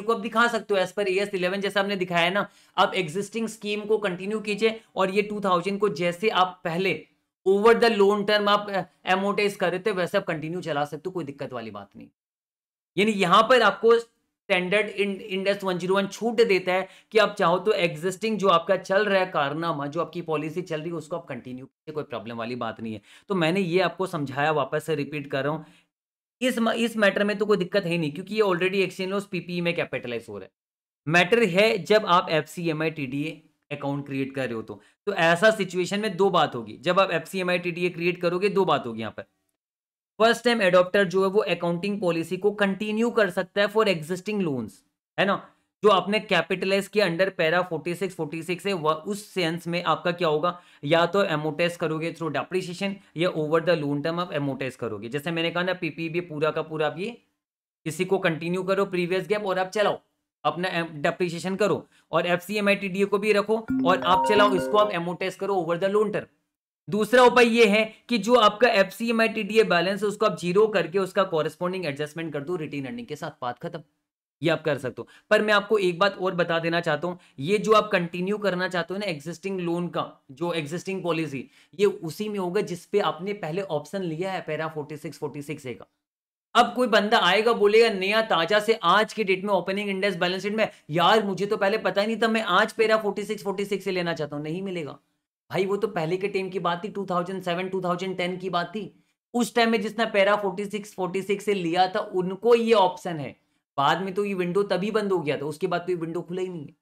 को आप दिखा सकते हो एज पर एस इलेवन जैसा हमने दिखाया ना आप एग्जिस्टिंग स्कीम को कंटिन्यू कीजिए और ये 2000 को जैसे आप पहले ओवर द लोन टर्म आप एमोटाइज कर रहे थे वैसे आप कंटिन्यू चला सकते हो कोई दिक्कत वाली बात नहीं यानी यहाँ पर आपको standard Ind AS one zero one छूट देता है कि आप चाहो तो एग्जिस्टिंग जो आपका चल रहा है कारनामा जो आपकी पॉलिसी चल रही है उसको आप कंटिन्यू कीजिए कोई प्रॉब्लम वाली बात नहीं है तो मैंने ये आपको समझाया वापस से रिपीट कर रहा हूँ इस इस मैटर में तो कोई दिक्कत है नहीं क्योंकि ये ऑलरेडी एक्सचेंज लॉस पीपीई में कैपिटलाइज हो रहा है मैटर है जब आप F C M I T D A account create कर रहे हो तो तो ऐसा सिचुएशन में दो बात होगी जब आप F C M I T D A create करोगे दो बात होगी यहाँ पर फर्स्ट टाइम एडोप्टर जो है वो अकाउंटिंग पॉलिसी को कंटिन्यू कर सकता है फॉर एग्जिस्टिंग लोन्स है ना जो आपने कैपिटलाइज किया अंडर पैरा 46 46 है वह उस सेंस में आपका क्या होगा या तो एमोटाइज करोगे थ्रू डेप्रिशिएशन या ओवर द लोन टर्म आप एमोटाइज करोगे जैसे मैंने कहा ना पीपीबी e पूरा का पूरा भी ये इसी को कंटिन्यू करो प्रीवियस गैप और आप चलाओ अपना डेप्रिशिएशन करो और F C M I T D को भी रखो और आप चलाओ इसको आप एमोटाइज करो ओवर द लोन टर्म दूसरा उपाय यह है कि जो आपका F C M I T D balance है उसको आप जीरो करके उसका कॉरेस्पॉन्डिंग एडजस्टमेंट कर दो रिटेन अर्निंग के साथ बात खत्म ये आप कर सकते हो पर मैं आपको एक बात और बता देना चाहता हूं ये जो आप कंटिन्यू करना चाहते हो ना एग्जिस्टिंग लोन का जो एग्जिस्टिंग पॉलिसी ये उसी में होगा जिसपे आपने पहले ऑप्शन लिया है para forty six forty six का अब कोई बंदा आएगा बोलेगा नया ताजा से आज की डेट में ओपनिंग इंडेक्स बैलेंस शीट में यार मुझे तो पहले पता ही नहीं था मैं आज पेरा फोर्टी सिक्स फोर्टी सिक्स से लेना चाहता हूँ नहीं मिलेगा भाई वो तो पहले के टाइम की बात थी two thousand seven two thousand ten की बात थी उस टाइम में जिसने para forty six forty six से लिया था उनको ये ऑप्शन है बाद में तो ये विंडो तभी बंद हो गया था उसके बाद तो ये विंडो खुला ही नहीं है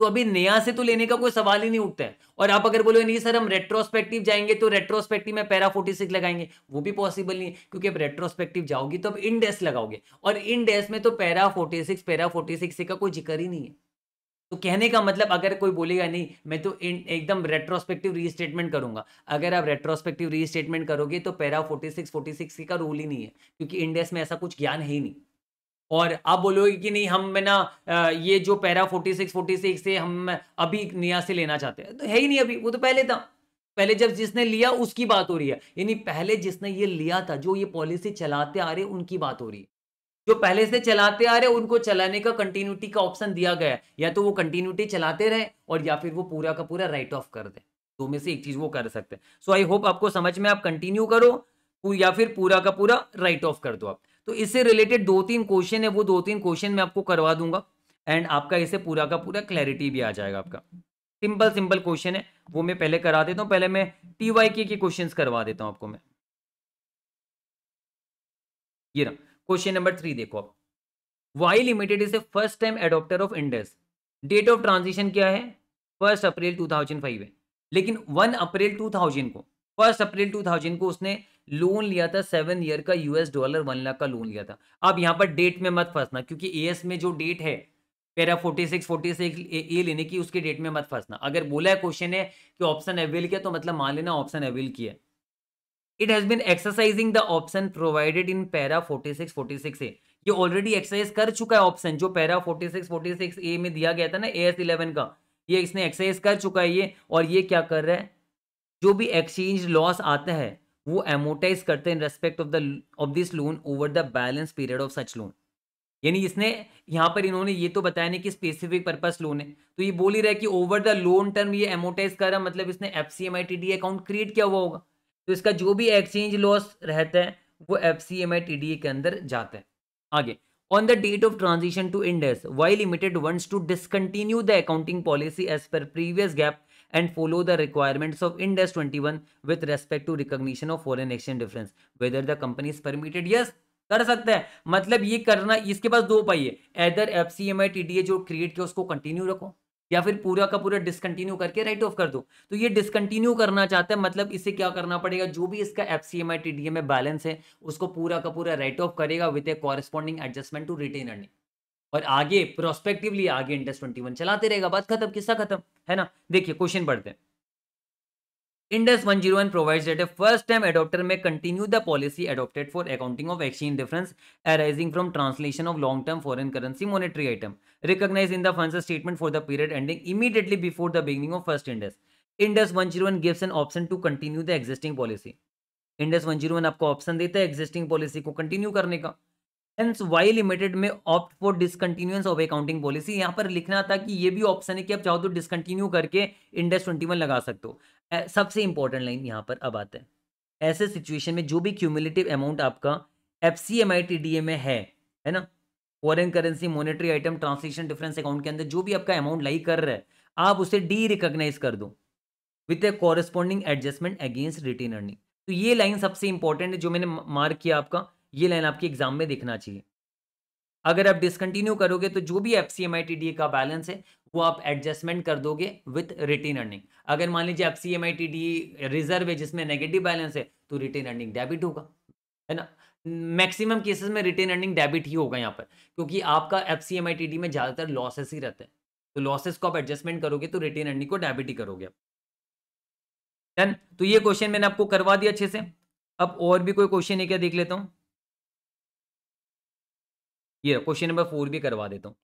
तो अभी नया से तो लेने का कोई सवाल ही नहीं उठता है और आप अगर बोलो नहीं सर हम रेट्रोस्पेक्टिव जाएंगे तो रेट्रोस्पेक्टिव में पैरा फोर्टी सिक्स लगाएंगे वो भी पॉसिबल नहीं है क्योंकि अब रेट्रोस्पेक्टिव जाओगी तो अब इंडेस लगाओगे और इंडेस में तो para forty six para forty six का कोई जिक्र ही नहीं है तो कहने का मतलब अगर कोई बोलेगा नहीं मैं तो एकदम रेट्रोस्पेक्टिव रीस्टेटमेंट करूंगा अगर आप रेट्रोस्पेक्टिव रीस्टेटमेंट करोगे तो para forty six forty six का रोल ही नहीं है क्योंकि इंडेस में ऐसा कुछ ज्ञान है ही नहीं और आप बोलोगे कि नहीं हम ना ये जो पैरा 46 46 से हम अभी नया से लेना चाहते हैं तो है ही नहीं अभी वो तो पहले था पहले जब जिसने लिया उसकी बात हो रही है यानी पहले जिसने ये लिया था जो ये पॉलिसी चलाते आ रहे उनकी बात हो रही है जो पहले से चलाते आ रहे उनको चलाने का कंटिन्यूटी का ऑप्शन दिया गया है या तो वो कंटिन्यूटी चलाते रहे और या फिर वो पूरा का पूरा राइट ऑफ कर दे दो में से एक चीज वो कर सकते हैं सो आई होप आपको समझ में आप कंटिन्यू करो या फिर पूरा का पूरा राइट ऑफ कर दो आप तो इससे रिलेटेड दो तीन क्वेश्चन है वो दो तीन क्वेश्चन मैं आपको करवा दूंगा एंड आपका इसे पूरा का पूरा क्लैरिटी भी आ जाएगा आपका सिंपल सिंपल क्वेश्चन है वो मैं पहले करा देता हूँ पहले मैं टी वाई के क्वेश्चन करवा देता हूँ आपको मैं ये ना क्वेश्चन नंबर थ्री देखो आप Y limited is a first time adopter of Ind AS date of transition क्या है फर्स्ट अप्रैल फाइव है लेकिन वन अप्रैल थाउजेंड को फर्स्ट अप्रैल 2000 को उसने लोन लिया था सेवन ईयर का यूएस डॉलर वन लाख का लोन लिया था अब यहाँ पर डेट में मत फंसना क्योंकि ए में जो डेट है पैरा 46 46 ए लेने की उसके डेट में मत फंसना अगर बोला है क्वेश्चन है कि ऑप्शन अवेल किया तो मतलब मान लेना ऑप्शन अवेल किया it has been exercising the option provided in para forty six A ये ऑलरेडी एक्सरसाइज कर चुका है ऑप्शन जो पैरा फोर्टी सिक्स ए में दिया गया था ना ए एस इलेवन का ये इसने एक्सरसाइज कर चुका है ये और ये क्या कर रहा है जो भी एक्सचेंज लॉस आता है वो एमोटाइज करते हैं respect of the of this loan over the balance period of such loan यानी इसने यहाँ पर इन्होंने ये तो बताया नहीं कि स्पेसिफिक पर्पस लोन है तो ये बोल ही रहा है कि ओवर द लोन टर्म ये एमोटाइज कर रहा मतलब इसने F C M I T D account create किया हुआ होगा तो इसका जो भी एक्सचेंज लॉस रहता है वो F C M I T D के अंदर जाता है आगे on the date of transition to Ind AS Y limited once to discontinue the accounting policy as per previous GAAP and follow the requirement of Indes twenty one respect respect to of of foreign difference. Difference whether the company permitted yes कर सकता है मतलब ये करना इसके पास दो उपाय है either F C M I T D A जो क्रिएट किया उसको कंटिन्यू रखो या फिर पूरा का पूरा डिसकंटिन्यू करके राइट ऑफ कर दो तो ये डिसकंटिन्यू करना चाहता है मतलब इसे क्या करना पड़ेगा जो भी इसका F C M I T D A में बैलेंस है उसको पूरा का पूरा राइट ऑफ करेगा with a corresponding adjustment to retain earning और आगे प्रोस्पेक्टिवली आगे इंडस ट्वेंटी वन चलाते रहेगा बात खत्म किस्सा खत्म है ना देखिए क्वेश्चन पढ़ते हैं Ind AS one zero one provide that a first time adopter may continue the policy adopted for accounting of exchange difference arising from translation of long term foreign currency monetary item recognise in the fund statement for the period ending immediately before the beginning of first Ind AS Ind AS one zero one gives an option to continue the existing policy Ind AS one zero one आपको option देता है existing policy को continue करने का Y limited may opt for discontinues of accounting policy यहाँ पर लिखना था कि ये भी ऑप्शन है कि आप चाहो तो डिसकंटिन्यू करके इंडेक्स ट्वेंटी वन लगा सकते हो सबसे इंपॉर्टेंट लाइन यहाँ पर अब आते हैं ऐसे सिचुएशन में जो भी क्यूमुलेटिव अमाउंट आपका F C M I T D A में है है ना foreign currency monetary item translation difference account के अंदर जो भी आपका अमाउंट लाई कर रहा है आप उसे डी रिकोगनाइज कर दो with a corresponding adjustment against retained earning तो ये लाइन सबसे इंपॉर्टेंट है जो मैंने मार्क किया आपका ये लाइन आपके एग्जाम में देखना चाहिए अगर आप डिसकंटिन्यू करोगे तो जो भी एफ सी का बैलेंस है वो आप एडजस्टमेंट कर दोगे विथ रिटेन अर्निंग अगर मान लीजिए एफ सी रिजर्व है जिसमें नेगेटिव बैलेंस है तो रिटेन अर्निंग डेबिट होगा है ना मैक्सिमम केसेस में रिटेन अर्निंग डेबिट ही होगा यहाँ पर क्योंकि आपका एफ में ज़्यादातर लॉसेस ही रहते हैं तो लॉसेस को आप एडजस्टमेंट करोगे तो रिटेन अर्निंग को डेबिट ही करोगे डन तो ये क्वेश्चन मैंने आपको करवा दिया अच्छे से अब और भी कोई क्वेश्चन है क्या देख लेता हूँ ये क्वेश्चन नंबर फोर भी करवा देता हूँ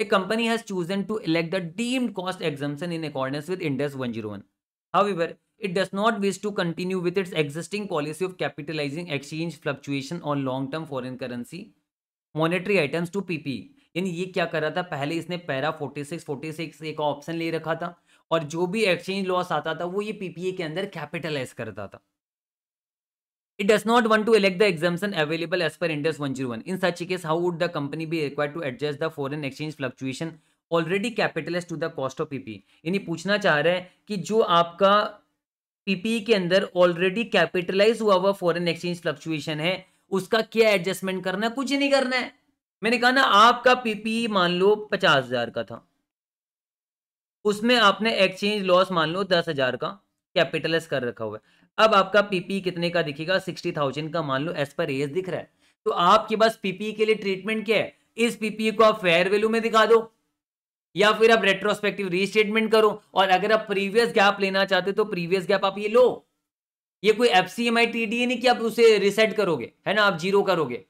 a company has chosen to elect the deemed cost exemption in accordance with Ind AS one zero one however it does not wish to continue with its existing policy of capitalising exchange fluctuation on long term foreign currency monetary items to P P यानी ये क्या कर रहा था पहले इसने para forty six forty six एक option ले रखा था और जो भी एक्सचेंज लॉस आता था वो ये पी पी ए के अंदर कैपिटलाइज करता था It does not want to elect the exemption available as per Indus 101. In such a case, how would the company be required to adjust the foreign exchange fluctuation already capitalized to the cost of P P यानी पूछना चाह रहे हैं कि जो आपका PP के अंदर ऑलरेडी कैपिटलाइज हुआ हुआ फॉरेन एक्सचेंज फ्लक्चुएशन है उसका क्या एडजस्टमेंट करना है कुछ नहीं करना है मैंने कहा ना आपका पीपी मान लो पचास हजार का था उसमें आपने एक्सचेंज लॉस मान लो दस हजार का कैपिटलाइज कर रखा हुआ है अब आपका पीपी कितने का दिखेगा सिक्सटी थाउजेंड का मान लो एज पर एज दिख रहा है तो आपके पास पीपी के लिए ट्रीटमेंट क्या है इस पीपी को आप फेयर वैल्यू में दिखा दो या फिर आप रेट्रोस्पेक्टिव रीस्टेटमेंट करो और अगर आप प्रीवियस गैप लेना चाहते तो प्रीवियस गैप आप ये लो ये कोई F C M I T D नहीं कि आप उसे रिसेट करोगे है ना आप जीरो करोगे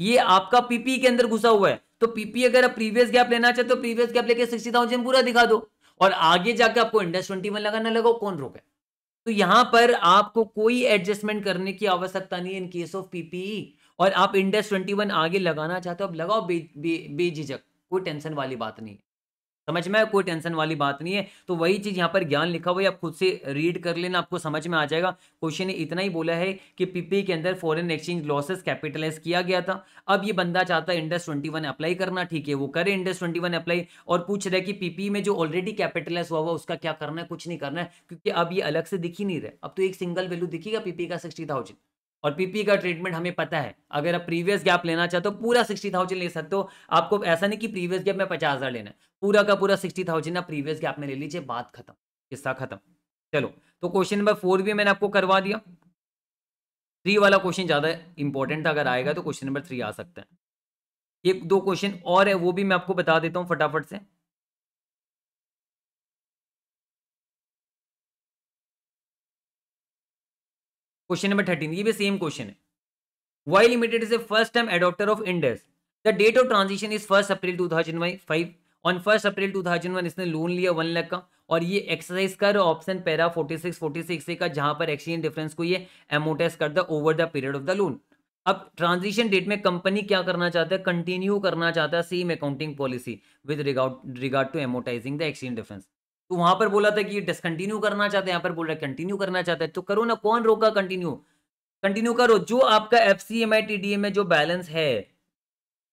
ये आपका पीपी के अंदर घुसा हुआ है तो पीपी अगर आप प्रीवियस गैप लेना चाहते हो प्रीवियस तो गैप लेके सिक्सटी थाउजेंड पूरा दिखा दो और आगे जाके आपको इंडस ट्वेंटी वन लगाना लगाओ कौन रोका है तो यहां पर आपको कोई एडजस्टमेंट करने की आवश्यकता नहीं है इन केस ऑफ पीपीई और आप ट्वेंटी 21 आगे लगाना चाहते हो अब लगाओ बेझिझक बे, बे कोई टेंशन वाली बात नहीं समझ में आया कोई टेंशन वाली बात नहीं है तो वही चीज़ यहाँ पर ज्ञान लिखा हुआ है आप खुद से रीड कर लेना आपको समझ में आ जाएगा क्वेश्चन ने इतना ही बोला है कि पीपी के अंदर फॉरेन एक्सचेंज लॉसेस कैपिटलाइज किया गया था अब ये बंदा चाहता है इंडस ट्वेंटी वन अप्लाई करना ठीक है वो करे इंडस ट्वेंटी वन अप्लाई और पूछ रहे कि पीपी में जो ऑलरेडी कैपिटलाइज हुआ हुआ उसका क्या करना है कुछ नहीं करना है क्योंकि अब ये अलग से दिख ही नहीं रहे अब तो एक सिंगल वैल्यू दिखेगा पीपी का सिक्सटी थाउजेंड और पीपी का ट्रीटमेंट हमें पता है अगर आप प्रीवियस गैप लेना चाहते हो पूरा सिक्सटी थाउजेंड ले सकते हो आपको ऐसा नहीं कि प्रीवियस गैप में पचास हज़ार लेना है पूरा का पूरा सिक्सटी थाउजेंड ना प्रीवियस गैप में ले लीजिए बात खत्म किस्सा खत्म चलो तो क्वेश्चन नंबर फोर भी मैंने आपको करवा दिया थ्री वाला क्वेश्चन ज़्यादा इंपॉर्टेंट अगर आएगा तो क्वेश्चन नंबर थ्री आ सकता है एक दो क्वेश्चन और है वो भी मैं आपको बता देता हूं फटाफट से क्वेश्चन नंबर थर्टीन ये भी सेम क्वेश्चन है Y limited is a first time adopter of Ind AS the date of transition is first April two thousand five on first April 2001 इसने लोन लिया वन लाख का और ये एक्सरसाइज कर ऑप्शन पैरा 46 46 ए का जहां पर एक्सचेंज डिफरेंस को ये एमोटाइज कर the over the period of the loan अब ट्रांजिशन डेट में कंपनी क्या करना चाहता है कंटिन्यू करना चाहता है same accounting policy with regard regard to amortising the exchange difference तो वहां पर बोला था कि डिसकंटिन्यू करना चाहते हैं यहाँ पर बोल रहा है कंटिन्यू करना चाहता है तो करो ना कौन रोका कंटिन्यू कंटिन्यू करो जो आपका F C M I T D M में जो बैलेंस है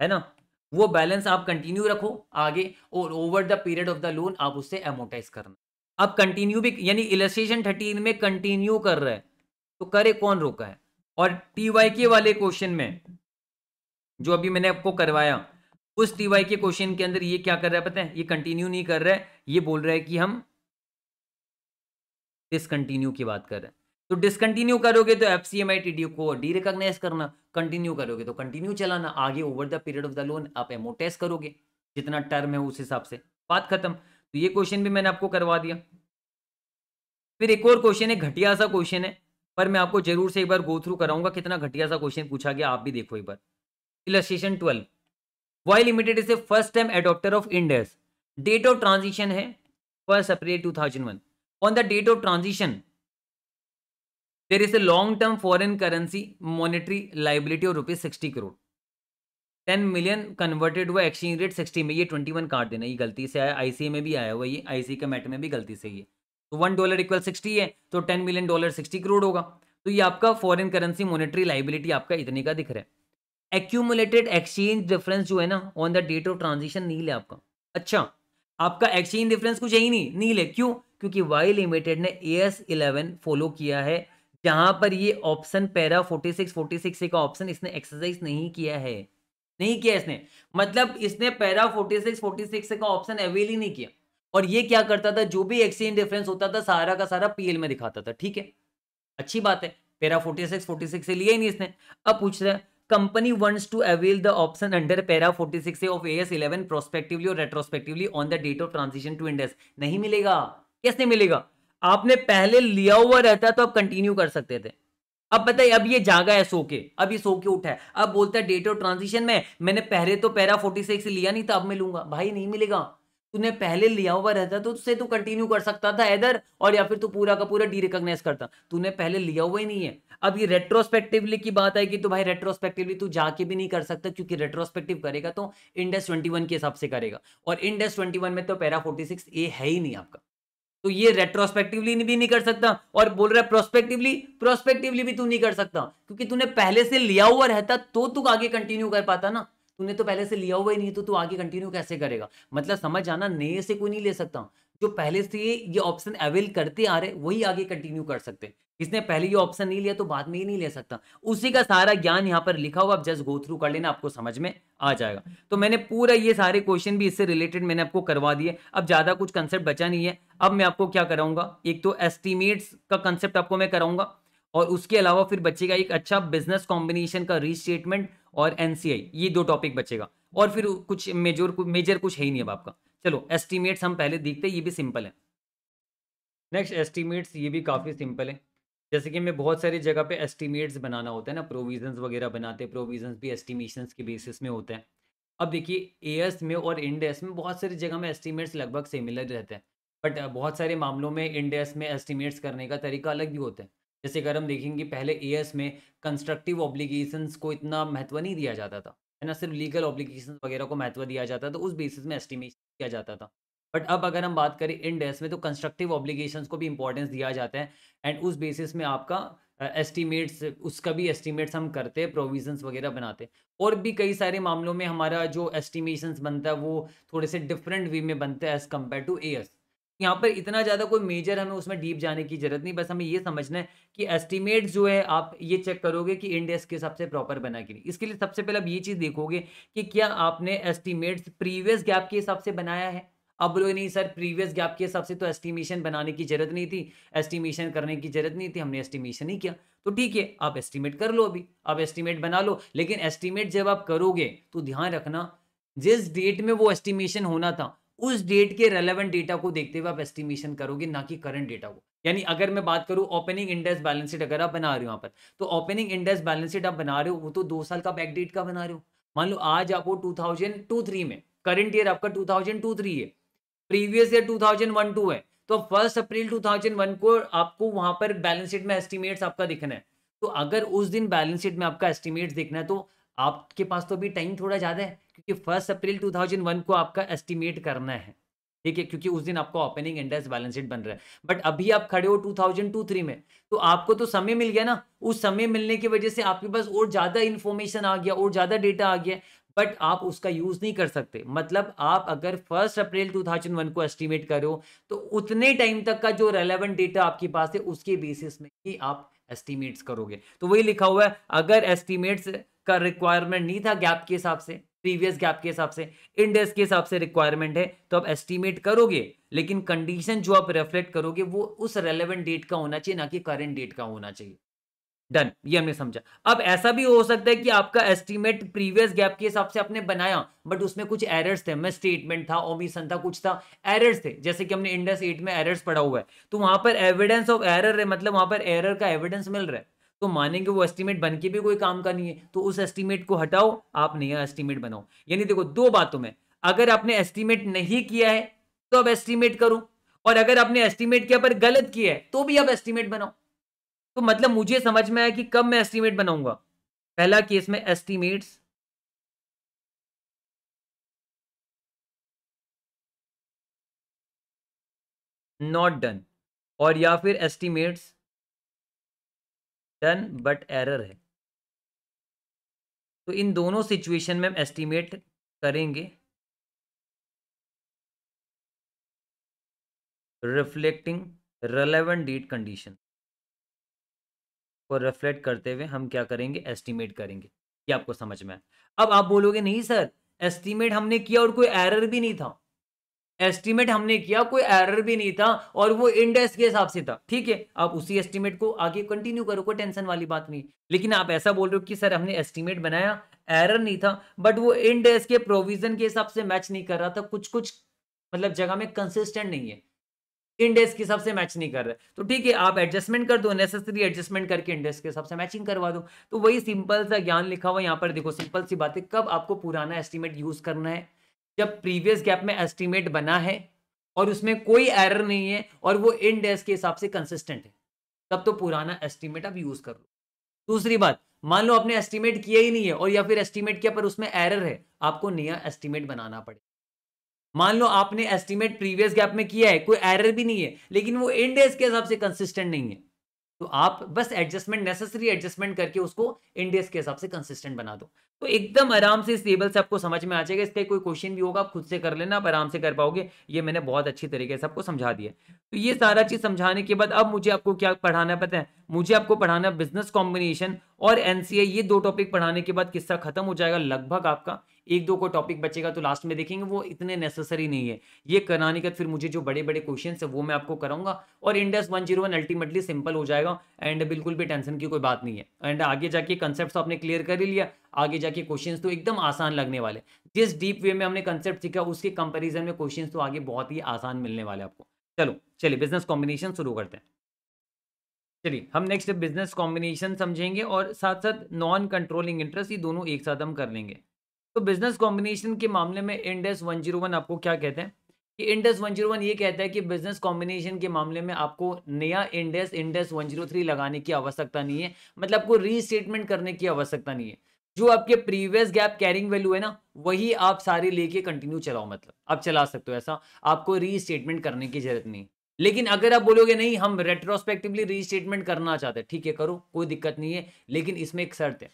है ना वो बैलेंस आप कंटिन्यू रखो आगे और over the period of the loan आप उससे एमोटाइज करना आप कंटिन्यू भी यानी इलस्ट्रेशन थर्टीन में कंटिन्यू कर रहा है तो करे कौन रोका है और टी वाई के वाले क्वेश्चन में जो अभी मैंने आपको करवाया उस टी वाई के क्वेश्चन के अंदर ये क्या कर रहा है पता है ये कंटिन्यू नहीं कर रहा है ये बोल रहा है कि हम डिसकंटिन्यू की बात कर रहे हैं तो डिसकंटिन्यू करोगे तो F C M I T D को डी रिकॉग्नाइज करना कंटिन्यू करोगे तो कंटिन्यू चलाना आगे over the period of the loan आप एमोटेस करोगे जितना टर्म है उस हिसाब से बात खत्म तो ये क्वेश्चन भी मैंने आपको करवा दिया फिर एक और क्वेश्चन है घटिया सा क्वेश्चन है पर मैं आपको जरूर से एक बार गो थ्रू कराऊंगा कितना घटिया सा क्वेश्चन पूछा गया आप भी देखो एक बार illustration twelve Y limited is a first time adopter of Ind AS date of transition है first April two thousand one on the date of transition there is a long term foreign currency monetary liability और rupees sixty crore ten million converted हुआ exchange rate sixty में ये twenty one काट देना ये गलती से आया आईसीए में भी आया हुआ ये आईसी के मैट में भी गलती से ये तो वन डॉलर इक्वल सिक्सटी है तो ten million dollar sixty crore होगा तो ये आपका फॉरेन करेंसी मॉनिटरी लाइबिलिटी आपका इतने का दिख रहा है एक्यूमुलेटेड एक्सचेंज डिफरेंस जो है ना on the date of transaction nil है आपका अच्छा आपका एक्सचेंज डिफरेंस कुछ है ही नहीं नील है क्यों क्योंकि वाई लिमिटेड ने ए एस इलेवन फॉलो किया है जहां पर ये ऑप्शन पैरा 46 46 का ऑप्शन इसने एक्सरसाइज नहीं किया है नहीं किया इसने मतलब इसने पैरा 46 46 का ऑप्शन अवेल ही नहीं किया और ये क्या करता था जो भी एक्सचेंज डिफरेंस होता था सारा का सारा पीएल में दिखाता था ठीक है अच्छी बात है पैरा 46 46 से लिया ही नहीं इसने अब पूछ रहा है company wants to avail the option under para 46a of AS 11 prospectively or retrospectively on the date of transition to Ind AS नहीं मिलेगा कैसे मिलेगा आपने पहले लिया हुआ रहता तो आप कंटिन्यू कर सकते थे अब पता है अब ये जागा है सो के अब ये सो के उठा है अब बोलता है डेट ऑफ ट्रांजिशन में मैंने पहले तो पैरा फोर्टी सिक्स लिया नहीं था अब मैं लूंगा भाई नहीं मिलेगा तूने पहले लिया हुआ रहता तो उससे तू कंटिन्यू कर सकता था इधर और या फिर तू पूरा का पूरा डी करता तूने पहले लिया हुआ ही नहीं है अब ये रेट्रोस्पेक्टिवली की बात है कि तो भाई रेट्रोस्पेक्टिवली तू जाके भी नहीं कर सकता क्योंकि रेट्रोस्पेक्टिव करेगा तो इंडेस वन के हिसाब से करेगा और इंडेस वन में तो पैरा सिक्स ए है ही नहीं आपका तो ये रेट्रोस्पेक्टिवली भी नहीं कर सकता और बोल रहा है प्रोस्पेक्टिवली प्रोस्पेक्टिवली भी तू नहीं कर सकता क्योंकि तूने पहले से लिया हुआ रहता तो तू आगे कंटिन्यू कर पाता ना तूने तो पहले से लिया हुआ ही नहीं तो तू आगे कंटिन्यू कैसे करेगा मतलब समझ आना नए से कोई नहीं ले सकता जो पहले से ये ऑप्शन अवेल करते आ रहे वही आगे कंटिन्यू कर सकते हैं इसने पहले ये ऑप्शन नहीं लिया तो बाद में ही नहीं ले सकता उसी का सारा ज्ञान यहाँ पर लिखा हुआ आप जस्ट गो थ्रू कर लेना आपको समझ में आ जाएगा तो मैंने पूरा ये सारे क्वेश्चन भी इससे रिलेटेड मैंने आपको करवा दिए अब ज़्यादा कुछ कंसेप्ट बचा नहीं है अब मैं आपको क्या कराऊंगा एक तो एस्टिमेट्स का कंसेप्ट आपको मैं कराऊंगा और उसके अलावा फिर बचेगा एक अच्छा बिजनेस कॉम्बिनेशन का रीस्टेटमेंट और एनसीआई ये दो टॉपिक बचेगा और फिर कुछ मेजर मेजर कुछ है ही नहीं अब आपका चलो एस्टिमेट्स हम पहले देखते हैं ये भी सिंपल है नेक्स्ट एस्टिमेट्स ये भी काफ़ी सिंपल है जैसे कि हमें बहुत सारी जगह पे एस्टिमेट्स बनाना होता है ना प्रोविजंस वगैरह बनाते हैं प्रोविजंस भी एस्टिमेशंस के बेसिस में होते हैं अब देखिए एस में और इंडेस में बहुत सारी जगह में एस्टिमेट्स लगभग सिमिलर रहते हैं बट बहुत सारे मामलों में इंडेस में एस्टिमेट्स करने का तरीका अलग भी होता है जैसे अगर हम देखेंगे पहले ए में कंस्ट्रक्टिव ऑब्लिगेशन को इतना महत्व नहीं दिया जाता था है ना सिर्फ लीगल ऑब्लिगेशन वगैरह को महत्व दिया जाता था तो उस बेसिस में एस्टिमेशन किया जाता था बट अब अगर हम बात करें इन डेस में तो कंस्ट्रक्टिव ऑब्लिगेशन को भी इंपॉर्टेंस दिया जाता है एंड उस बेसिस में आपका एस्टिमेट्स उसका भी एस्टिमेट्स हम करते हैं प्रोविजंस वगैरह बनाते हैं और भी कई सारे मामलों में हमारा जो एस्टिमेशंस बनता है वो थोड़े से डिफरेंट वे में बनता है as compare to A S यहाँ पर इतना ज़्यादा कोई मेजर हमें उसमें डीप जाने की जरूरत नहीं बस हमें ये समझना है कि एस्टिमेट जो है आप ये चेक करोगे कि इंडेक्स के हिसाब से प्रॉपर बना कि नहीं इसके लिए सबसे पहले आप ये चीज़ देखोगे कि क्या आपने एस्टिमेट्स प्रीवियस गैप के हिसाब से बनाया है अब बोलोगे नहीं सर प्रीवियस गैप के हिसाब से तो एस्टिमेशन बनाने की जरूरत नहीं थी एस्टिमेशन करने की जरूरत नहीं थी हमने एस्टिमेशन ही किया तो ठीक है आप एस्टिमेट कर लो अभी आप एस्टिमेट बना लो लेकिन एस्टिमेट जब आप करोगे तो ध्यान रखना जिस डेट में वो एस्टिमेशन होना था उस डेट के रेलेवेंट डेटा को देखते हुए आप एस्टिमेशन करोगे ना कि करंट डेटा को यानी अगर मैं बात करूं ओपनिंग इंडेक्स बैलेंस शीट अगर आप बना रहे हो यहाँ पर तो ओपनिंग इंडेक्स बैलेंस शीट आप बना रहे हो वो तो दो साल का बैक डेट का बना रहे हो मान लो आज आपको टू थाउजेंड टू थ्री में करंट ईयर आपका टू थाउजेंड टू थ्री है previous year two thousand one two है तो first April two thousand one को आपको वहां पर बैलेंस शीट में एस्टिमेट्स आपका दिखना है तो अगर उस दिन बैलेंस शीट में आपका एस्टिमेट्स देखना है तो आपके पास तो अभी टाइम थोड़ा ज़्यादा है क्योंकि फर्स्ट अप्रैल 2001 को आपका एस्टिमेट करना है ठीक है क्योंकि उस दिन आपका ओपनिंग इंडेक्स बैलेंस शीट बन रहा है बट अभी आप खड़े हो 2023 में तो आपको तो समय मिल गया ना उस समय मिलने की वजह से आपके पास और ज़्यादा इन्फॉर्मेशन आ गया और ज़्यादा डेटा आ गया बट आप उसका यूज़ नहीं कर सकते मतलब आप अगर फर्स्ट अप्रैल 2001 को एस्टिमेट करो तो उतने टाइम तक का जो रेलेवेंट डेटा आपके पास है उसके बेसिस में ही आप एस्टिमेट्स करोगे तो वही लिखा हुआ है अगर एस्टिमेट्स का रिक्वायरमेंट नहीं था गैप के हिसाब से प्रीवियस गैप के हिसाब से इंडेस के हिसाब से रिक्वायरमेंट है तो आप एस्टिमेट करोगे लेकिन कंडीशन जो आप रेफ्लेक्ट करोगे वो उस रेलेवेंट डेट का होना चाहिए ना कि करेंट डेट का होना चाहिए डन ये हमने समझा अब ऐसा भी हो सकता है कि आपका एस्टिमेट प्रीवियस गैप के हिसाब से आपने बनाया बट उसमें कुछ एरर्स थे मैं स्टेटमेंट था ओमिशन था कुछ था एरर्स थे जैसे कि हमने इंडस एट में एरर्स पड़ा हुआ है तो वहां पर एविडेंस ऑफ एरर है मतलब वहां पर एरर का एविडेंस मिल रहा है तो मानेंगे वो एस्टीमेट बन के भी कोई काम का नहीं है तो उस एस्टीमेट को हटाओ आप नया एस्टीमेट बनाओ यानी देखो दो बातों में अगर आपने एस्टीमेट नहीं किया है तो अब एस्टीमेट करो और अगर आपने एस्टीमेट किया पर गलत किया है तो भी अब एस्टीमेट बनाओ तो मतलब मुझे समझ में आया कि कब मैं एस्टीमेट बनाऊंगा पहला केस में एस्टीमेट्स नॉट डन और या फिर एस्टीमेट्स रिटर्न बट एरर है तो इन दोनों सिचुएशन में हम एस्टिमेट करेंगे रिफ्लेक्टिंग रेलेवेंट डीट कंडीशन को रिफ्लेक्ट करते हुए हम क्या करेंगे एस्टिमेट करेंगे ये आपको समझ में आया अब आप बोलोगे नहीं सर एस्टिमेट हमने किया और कोई एरर भी नहीं था एस्टीमेट हमने किया कोई एरर भी नहीं था और वो इंडेक्स के हिसाब से था ठीक है आप उसी एस्टीमेट को आगे कंटिन्यू करो कोई टेंशन वाली बात नहीं लेकिन आप ऐसा बोल रहे हो कि सर हमने एस्टीमेट बनाया एरर नहीं था बट वो इंडेक्स के प्रोविजन के हिसाब से मैच नहीं कर रहा था कुछ कुछ मतलब जगह में कंसिस्टेंट नहीं है इंडेक्स के हिसाब से मैच नहीं कर रहा तो ठीक है आप एडजस्टमेंट कर दो नेसेसरी एडजस्टमेंट करके इंडेक्स के हिसाब से मैचिंग करवा दो तो वही सिंपल सा ज्ञान लिखा हुआ यहाँ पर देखो सिंपल सी बात है कब आपको पुराना एस्टीमेट यूज करना है जब प्रीवियस गैप में एस्टिमेट बना है और उसमें कोई एरर नहीं है और वो इन डेज के हिसाब से कंसिस्टेंट है तब तो पुराना एस्टिमेट आप यूज कर लो दूसरी बात मान लो आपने एस्टिमेट किया ही नहीं है और या फिर एस्टिमेट किया पर उसमें एरर है आपको नया एस्टिमेट बनाना पड़े मान लो आपने एस्टिमेट प्रीवियस गैप में किया है कोई एरर भी नहीं है लेकिन वो इन डेज के हिसाब से कंसिस्टेंट नहीं है तो आप बस एडजस्टमेंट नेसेसरी एडजस्टमेंट करके उसको इंडेक्स के हिसाब से कंसिस्टेंट बना दो तो एकदम आराम से इस टेबल से आपको समझ में आ जाएगा इसका कोई क्वेश्चन भी होगा आप खुद से कर लेना आप आराम से कर पाओगे ये मैंने बहुत अच्छी तरीके से आपको समझा दिया तो ये सारा चीज़ समझाने के बाद अब मुझे आपको क्या पढ़ाना पता है मुझे आपको पढ़ाना बिजनेस कॉम्बिनेशन और एनसीए ये दो टॉपिक पढ़ाने के बाद किस्सा खत्म हो जाएगा लगभग आपका एक दो को टॉपिक बचेगा तो लास्ट में देखेंगे वो इतने नेसेसरी नहीं है ये कराने के फिर मुझे जो बड़े बड़े क्वेश्चन है वो मैं आपको कराऊंगा और Ind AS one zero one ultimately simple हो जाएगा एंड बिल्कुल भी टेंशन की कोई बात नहीं है एंड आगे जाके कंसेप्ट तो आपने क्लियर कर ही लिया आगे जाके क्वेश्चंस तो एकदम आसान लगने वाले जिस डीप वे में हमने कंसेप्ट सीखा उसके कंपेरिजन में क्वेश्चन तो आगे बहुत ही आसान मिलने वाले आपको चलो चलिए बिजनेस कॉम्बिनेशन शुरू करते हैं चलिए हम नेक्स्ट बिजनेस कॉम्बिनेशन समझेंगे और साथ साथ नॉन कंट्रोलिंग इंटरेस्ट ये दोनों एक साथ हम कर लेंगे तो बिजनेस कॉम्बिनेशन के मामले में इंडेस 101 आपको क्या कहते हैं कि इंडेस 101 ये कहता है कि बिजनेस कॉम्बिनेशन के मामले में आपको नया इंडेस इंडेस 103 लगाने की आवश्यकता नहीं है मतलब आपको रीस्टेटमेंट करने की आवश्यकता नहीं है जो आपके प्रीवियस गैप कैरिंग वैल्यू है ना वही आप सारे लेके कंटिन्यू चलाओ मतलब आप चला सकते हो ऐसा आपको रीस्टेटमेंट करने की जरूरत नहीं लेकिन अगर आप बोलोगे नहीं हम रेट्रोस्पेक्टिवली रीस्टेटमेंट करना चाहते हैं ठीक है करो कोई दिक्कत नहीं है लेकिन इसमें एक शर्त है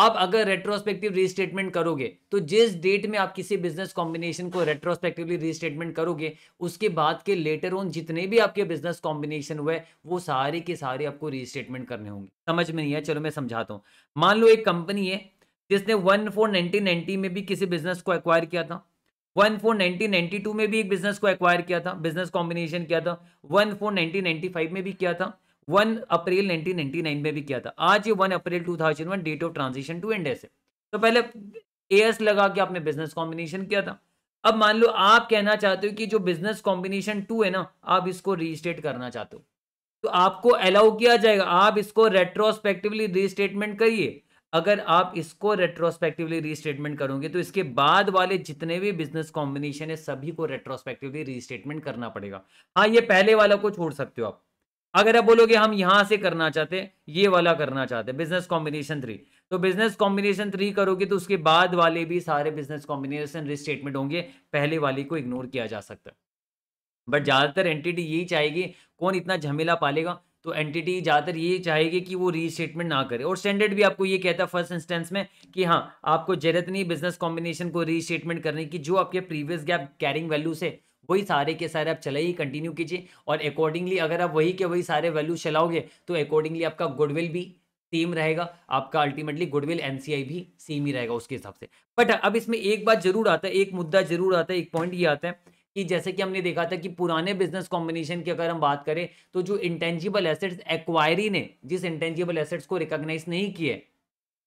आप अगर रेट्रोस्पेक्टिव रीस्टेटमेंट करोगे तो जिस डेट में आप किसी बिजनेस कॉम्बिनेशन को रेट्रोस्पेक्टिवली रीस्टेटमेंट करोगे उसके बाद के लेटर ऑन जितने भी आपके बिजनेस कॉम्बिनेशन हुए वो सारे के सारे आपको रीस्टेटमेंट करने होंगे समझ में नहीं है चलो मैं समझाता हूँ मान लो एक कंपनी है जिसने वन फोर नाइनटीन में भी किसी बिजनेस को एक्वायर किया था वन फोर नाइनटीन टू में भी एक बिजनेस को एक्वायर किया था बिजनेस कॉम्बिनेशन किया था वन फोर नाइनटीन फाइव में भी किया था वन अप्रैल 1999 में भी किया था आज ये one April 2001 date of transition to Ind ऐसे तो पहले ए एस लगा के आपने बिजनेस कॉम्बिनेशन किया था अब मान लो आप कहना चाहते हो कि जो बिजनेस कॉम्बिनेशन टू है ना आप इसको रीस्टेट करना चाहते हो तो आपको अलाउ किया जाएगा आप इसको रेट्रोस्पेक्टिवली रीस्टेटमेंट करिए अगर आप इसको रेट्रोस्पेक्टिवली रीस्टेटमेंट करोगे तो इसके बाद वाले जितने भी बिजनेस कॉम्बिनेशन है सभी को रेट्रोस्पेक्टिवली रीस्टेटमेंट करना पड़ेगा हाँ ये पहले वाला को छोड़ सकते हो आप अगर आप बोलोगे हम यहां से करना चाहते ये वाला करना चाहते बिजनेस कॉम्बिनेशन थ्री तो बिजनेस कॉम्बिनेशन थ्री करोगे तो उसके बाद वाले भी सारे बिजनेस कॉम्बिनेशन रिस्टेटमेंट होंगे पहले वाले को इग्नोर किया जा सकता है बट ज़्यादातर एंटिटी यही चाहेगी कौन इतना झमेला पालेगा तो एंटिटी ज़्यादातर ये चाहेगी कि वो रीस्टेटमेंट ना करे और स्टैंडर्ड भी आपको ये कहता है फर्स्ट इंस्टेंस में कि हाँ आपको जरूरत नहीं बिजनेस कॉम्बिनेशन को रीस्टेटमेंट करने की जो आपके प्रीवियस गैप कैरिंग वैल्यू से वही सारे के सारे आप चलाइए कंटिन्यू कीजिए और अकॉर्डिंगली अगर आप वही के वही सारे वैल्यू चलाओगे तो अकॉर्डिंगली आपका गुडविल भी सेम रहेगा आपका अल्टीमेटली गुडविल एनसीआई भी सेम ही रहेगा उसके हिसाब से बट अब इसमें एक बात जरूर आता है एक मुद्दा जरूर आता है एक पॉइंट ये आता है कि जैसे कि हमने देखा था कि पुराने बिजनेस कॉम्बिनेशन की अगर हम बात करें तो जो इंटेंजिबल एसेट्स एक्वायरी ने जिस इंटेंजिबल एसेट्स को रिकॉग्नाइज नहीं किए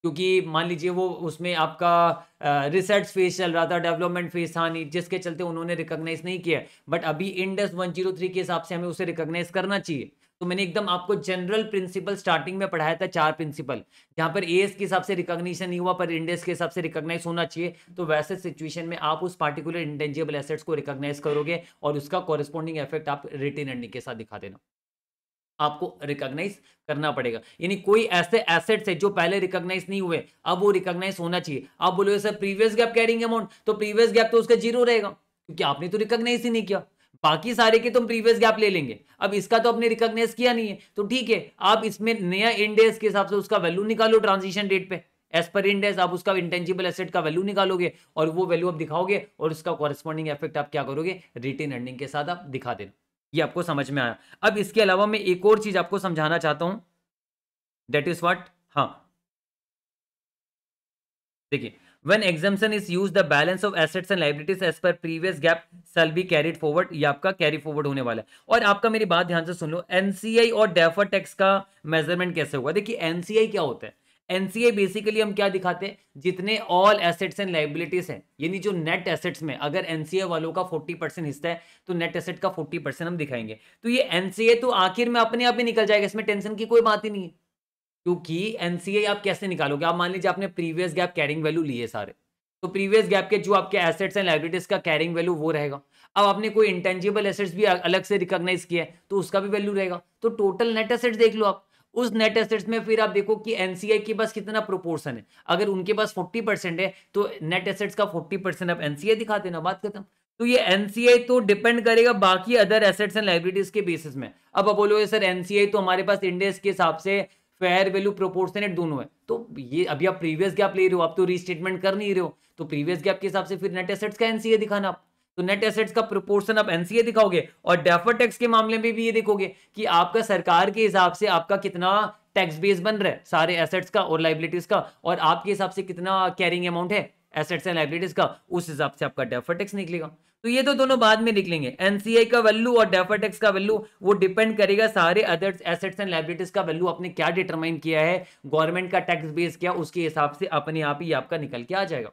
क्योंकि मान लीजिए वो उसमें आपका रिसर्च फेज चल रहा था डेवलपमेंट फेज था नहीं जिसके चलते उन्होंने रिकॉग्नाइज नहीं किया बट अभी इंडस थ्री के हिसाब से हमें उसे रिकॉग्नाइज करना चाहिए तो मैंने एकदम आपको जनरल प्रिंसिपल स्टार्टिंग में पढ़ाया था चार प्रिंसिपल जहां पर एस के हिसाब से रिकॉग्निशन नहीं हुआ पर इंडेस के हिसाब से रिकॉग्नाइज होना चाहिए तो वैसे सिचुएशन में आप उस पार्टिकुलर इंटेंजिबल एसेट्स को रिकॉग्नाइज करोगे और उसका कॉरेस्पॉन्डिंग इफेक्ट आप रिटेन अर्निंग के साथ दिखा देना आपको रिकॉग्नाइज करना पड़ेगा यानी कोई ऐसे एसेट्स है जो पहले रिकॉग्नाइज नहीं हुए अब वो रिकॉग्नाइज होना चाहिए आप बोलोगे sir previous GAAP carrying amount तो प्रीवियस गैप तो उसका जीरो रहेगा क्योंकि आपने तो रिकॉग्नाइज ही नहीं किया बाकी सारे के तुम प्रीवियस गैप ले लेंगे अब इसका तो आपने रिकॉग्नाइज किया नहीं है तो ठीक है आप इसमें नया इंडेस के हिसाब से उसका वैल्यू निकालो ट्रांजिशन डेट पे एस पर इंडेस आप उसका इंटेंजिबल एसेट का वैल्यू निकालोगे और वो वैल्यू आप दिखाओगे और उसका कॉरेस्पॉन्डिंग इफेक्ट आप क्या करोगे रिटेन अर्निंग के साथ आप दिखा देना ये आपको समझ में आया अब इसके अलावा मैं एक और चीज आपको समझाना चाहता हूं दैट इज वॉट हाँ देखिए when exemption is use the balance of assets and liabilities as per previous GAAP shall be carried forward ये आपका कैरी फॉरवर्ड होने वाला है और आपका मेरी बात ध्यान से सुन लो एनसीआई और डेफर टैक्स का मेजरमेंट कैसे होगा देखिए एनसीआई क्या होता है एनसीए बेसिकली हम क्या दिखाते हैं जितने ऑल एसेट्स एंड लाइबिलिटीज हैं यानी जो नेट एसेट्स में अगर एनसीए वालों का 40 परसेंट हिस्सा है तो नेट एसेट का 40 परसेंट हम दिखाएंगे तो ये एनसीए तो आखिर में अपने आप ही निकल जाएगा इसमें टेंशन की कोई बात ही नहीं है क्योंकि एनसीए आप कैसे निकालोगे आप मान लीजिए आपने प्रीवियस गैप कैरिंग वैल्यू लिए सारे तो प्रीवियस गैप के जो आपके एसेट्स एंड लाइबिलिटीज का कैरिंग वैल्यू वो रहेगा अब आपने कोई इंटेंजिबल एसेट्स भी अलग से रिकॉग्नाइज किया है तो उसका भी वैल्यू रहेगा तो टोटल नेट एसेट्स देख लो आप उस नेट एसेट्स में फिर आप देखो कि एनसीआई के पास कितना प्रोपोर्शन है अगर उनके पास फोर्टी परसेंट है तो नेट एसेट्स का फोर्टी परसेंट आप एनसीआई दिखा देना बात खत्म तो ये एनसीआई तो डिपेंड करेगा बाकी अदर एसेट्स एंड लाइब्रेटीज के बेसिस में अब आप बोलोगे सर एनसीआई तो हमारे पास इंडेक्स के हिसाब से फेयर वैल्यू प्रोपोर्शनेट दोनों है तो ये अभी आप प्रीवियस गैप ले रहे हो आप तो रीस्टेटमेंट कर नहीं रहे हो तो प्रीवियस गैप के हिसाब से फिर नेट एसेट्स का एनसीए दिखाना आप तो नेट एसेट्स का प्रोपोर्शन आप एनसीए दिखाओगे और डेफर टैक्स के मामले में भी ये देखोगे कि आपका सरकार के हिसाब से आपका कितना टैक्स बेस बन रहा है सारे एसेट्स का और लाइबिलिटीज का और आपके हिसाब से कितना कैरिंग अमाउंट है एसेट्स एंड लाइबिलिटीज का उस हिसाब से आपका डेफर टैक्स निकलेगा तो ये तो दोनों बाद में निकलेंगे एनसीआई का वैल्यू और डेफर टैक्स का वैल्यू वो डिपेंड करेगा सारे अदर एसेट्स एंड लाइबिलिटीज का वैल्यू आपने क्या डिटरमाइन किया है गवर्नमेंट का टैक्स बेस क्या उसके हिसाब से अपने आप ही आपका निकल के आ जाएगा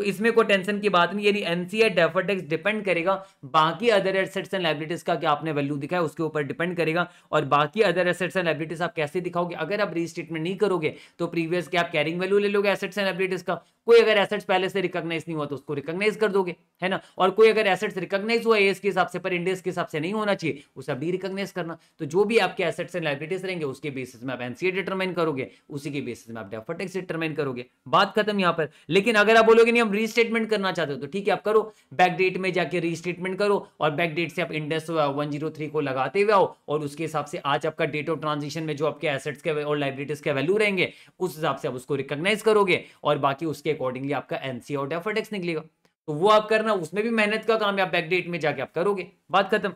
तो इसमें कोई टेंशन की बात नहीं यानी एनसीए डेफर टैक्स डिपेंड करेगा बाकी अदर एसेट्स एंड लाइबिलिटीज का क्या आपने वैल्यू दिखाया उसके ऊपर डिपेंड करेगा और बाकी अदर एसेट्स एंड लाइबिलिटीज आप कैसे दिखाओगे अगर आप रीस्टेटमेंट नहीं करोगे तो प्रीवियस के आप कैरिंग वैल्यू ले लोगे एसेट्स एंड लाइबिलिटीज का कोई अगर एसेट्स पहले से रिकॉग्नाइज नहीं हुआ तो उसको रिकॉग्नाइज कर दोगे है ना और कोई अगर एसेट्स रिकॉग्नाइज हुआ एस के हिसाब से पर इंडेस के हिसाब से नहीं होना चाहिए उसे अभी रिकॉग्नाइज करना तो जो भी आपके एसेट्स एंड लाइब्रेटीज रहेंगे उसके बेसिस में आप एनसीए डिटरमाइन करोगे उसी के बेसिस में आप डेफर टैक्स डिटरमाइन करोगे बात खत्म यहाँ पर लेकिन अगर आप बोलोगे नहीं हम रीस्टेटमेंट करना चाहते हो तो ठीक है आप करो बैक डेट में जाके रीस्टेटमेंट करो और बैक डेट से आप इंडेस वन को लगाते हुए आओ और उसके हिसाब से आज आपका डेट ऑफ ट्रांजेक्शन में जो आपके एसेट्स के और लाइब्रेटीज के वैल्यू रहेंगे उस हिसाब से आप उसको रिकॉग्नाइज करोगे और बाकी उसके अकॉर्डिंगली आपका एनसी आउट या फटेक्स निकलेगा तो वो आप करना उसमें भी मेहनत का काम आप बैकडेट में जाके आप करोगे बात खत्म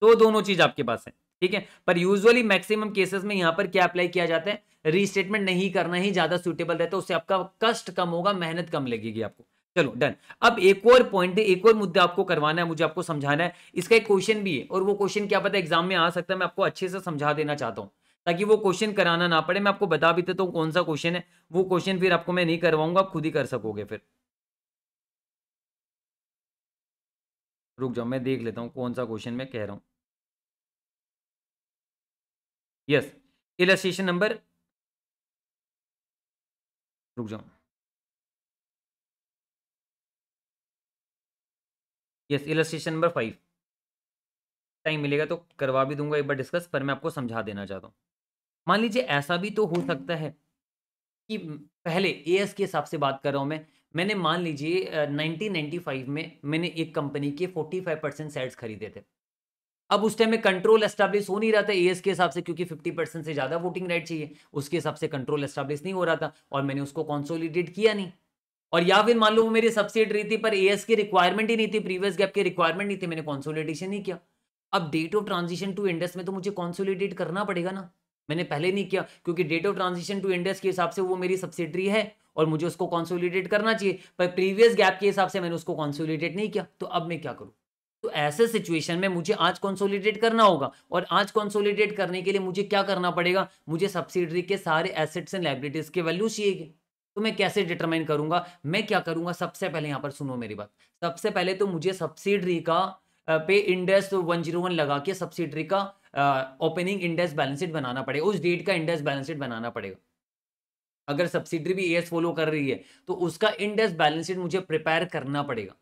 तो दोनों चीज आपके पास है ठीक है पर यूजुअली मैक्सिमम केसेस में यहां पर क्या अप्लाई किया जाता है रीस्टेटमेंट नहीं करना ही ज्यादा सुटेबल रहता है उससे आपका कष्ट कम होगा मेहनत कम लगेगी आपको चलो डन अब एक और पॉइंट एक और मुद्दा आपको करवाना है मुझे आपको समझाना है इसका एक क्वेश्चन भी है और वो क्वेश्चन क्या पता एग्जाम में आ सकता है मैं आपको अच्छे से समझा देना चाहता हूं ताकि वो क्वेश्चन कराना ना पड़े मैं आपको बता भी देता हूँ कौन सा क्वेश्चन है वो क्वेश्चन फिर आपको मैं नहीं करवाऊंगा आप खुद ही कर सकोगे फिर रुक जाओ मैं देख लेता हूँ कौन सा क्वेश्चन मैं कह रहा हूँ यस इलस्ट्रेशन नंबर रुक जाओ yes illustration number five time मिलेगा तो करवा भी दूंगा एक बार डिस्कस पर मैं आपको समझा देना चाहता हूँ मान लीजिए ऐसा भी तो हो सकता है कि पहले ए एस के हिसाब से बात कर रहा हूँ मैं मैंने मान लीजिए 1995 में मैंने एक कंपनी के 45 परसेंट सेट्स खरीदे थे अब उस टाइम में कंट्रोल एस्टेब्लिश हो नहीं रहा था ए एस के हिसाब से क्योंकि 50 परसेंट से ज़्यादा वोटिंग राइट चाहिए उसके हिसाब से कंट्रोल एस्टेब्लिश नहीं हो रहा था और मैंने उसको कॉन्सोलीडेट किया नहीं और या फिर मान लो वो मेरी सब्सिडरी थी पर ए एस की रिक्वायरमेंट ही नहीं थी प्रीवियस गैप की रिक्वायरमेंट नहीं थी मैंने कॉन्सोलीडेशन नहीं किया अब date of transition to Ind AS में तो मुझे कॉन्सोलीडेट करना पड़ेगा ना मैंने पहले नहीं किया क्योंकि date of transition to Ind AS के हिसाब से वो मेरी सब्सिडरी है और मुझे उसको कॉन्सोलिडेट करना चाहिए पर प्रीवियस गैप के हिसाब से मैंने उसको कॉन्सोलिडेट नहीं किया तो अब मैं क्या करूँ तो ऐसे सिचुएशन में मुझे आज कॉन्सोलिडेट करना होगा और आज कॉन्सोलिडेट करने के लिए मुझे क्या करना पड़ेगा मुझे सब्सिडरी के सारे एसेट्स एंड लाइबिलिटीज के वैल्यू चाहिए तो मैं कैसे डिटरमाइन करूंगा मैं क्या करूंगा सबसे पहले यहां पर सुनो मेरी बात सबसे पहले तो मुझे सब्सिडरी का पे इंडेस वन जीरो वन लगा के सब्सिडरी का ओपनिंग इंडेक्स बैलेंस शीट बनाना पड़ेगा उस डेट का इंडेक्स बैलेंस शीट बनाना पड़ेगा अगर सब्सिडी भी एस फॉलो कर रही है तो उसका इंडेक्स बैलेंस शीट मुझे प्रिपेयर करना पड़ेगा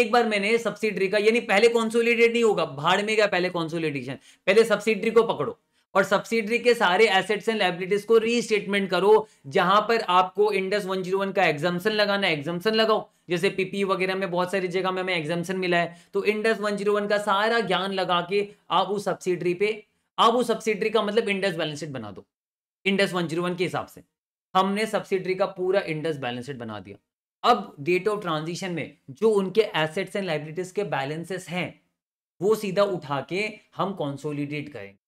एक बार मैंने सब्सिडरी का यानी पहले कॉन्सोलिडेट नहीं होगा भाड़ में गया पहले कॉन्सोलिडेशन पहले सब्सिडरी को पकड़ो और सब्सिडरी के सारे एसेट्स एंड लाइबिलिटीज को रीस्टेटमेंट करो जहां पर आपको इंडस 101 का एग्जाम्सन लगाना है एग्जाम्सन लगाओ जैसे पीपी e वगैरह में बहुत सारी जगह में हमें एग्जाम्सन मिला है तो इंडस 101 का सारा ज्ञान लगा के आप उस सब्सिडरी पे आप उस सब्सिडरी का मतलब इंडस बैलेंस शीट बना दो इंडस वन के हिसाब से हमने सब्सिडरी का पूरा इंडस बैलेंस शीट बना दिया अब डेट ऑफ ट्रांजिशन में जो उनके एसेट्स एंड लाइबिलिटीज के बैलेंसेस हैं वो सीधा उठा के हम कॉन्सोलिडेट करेंगे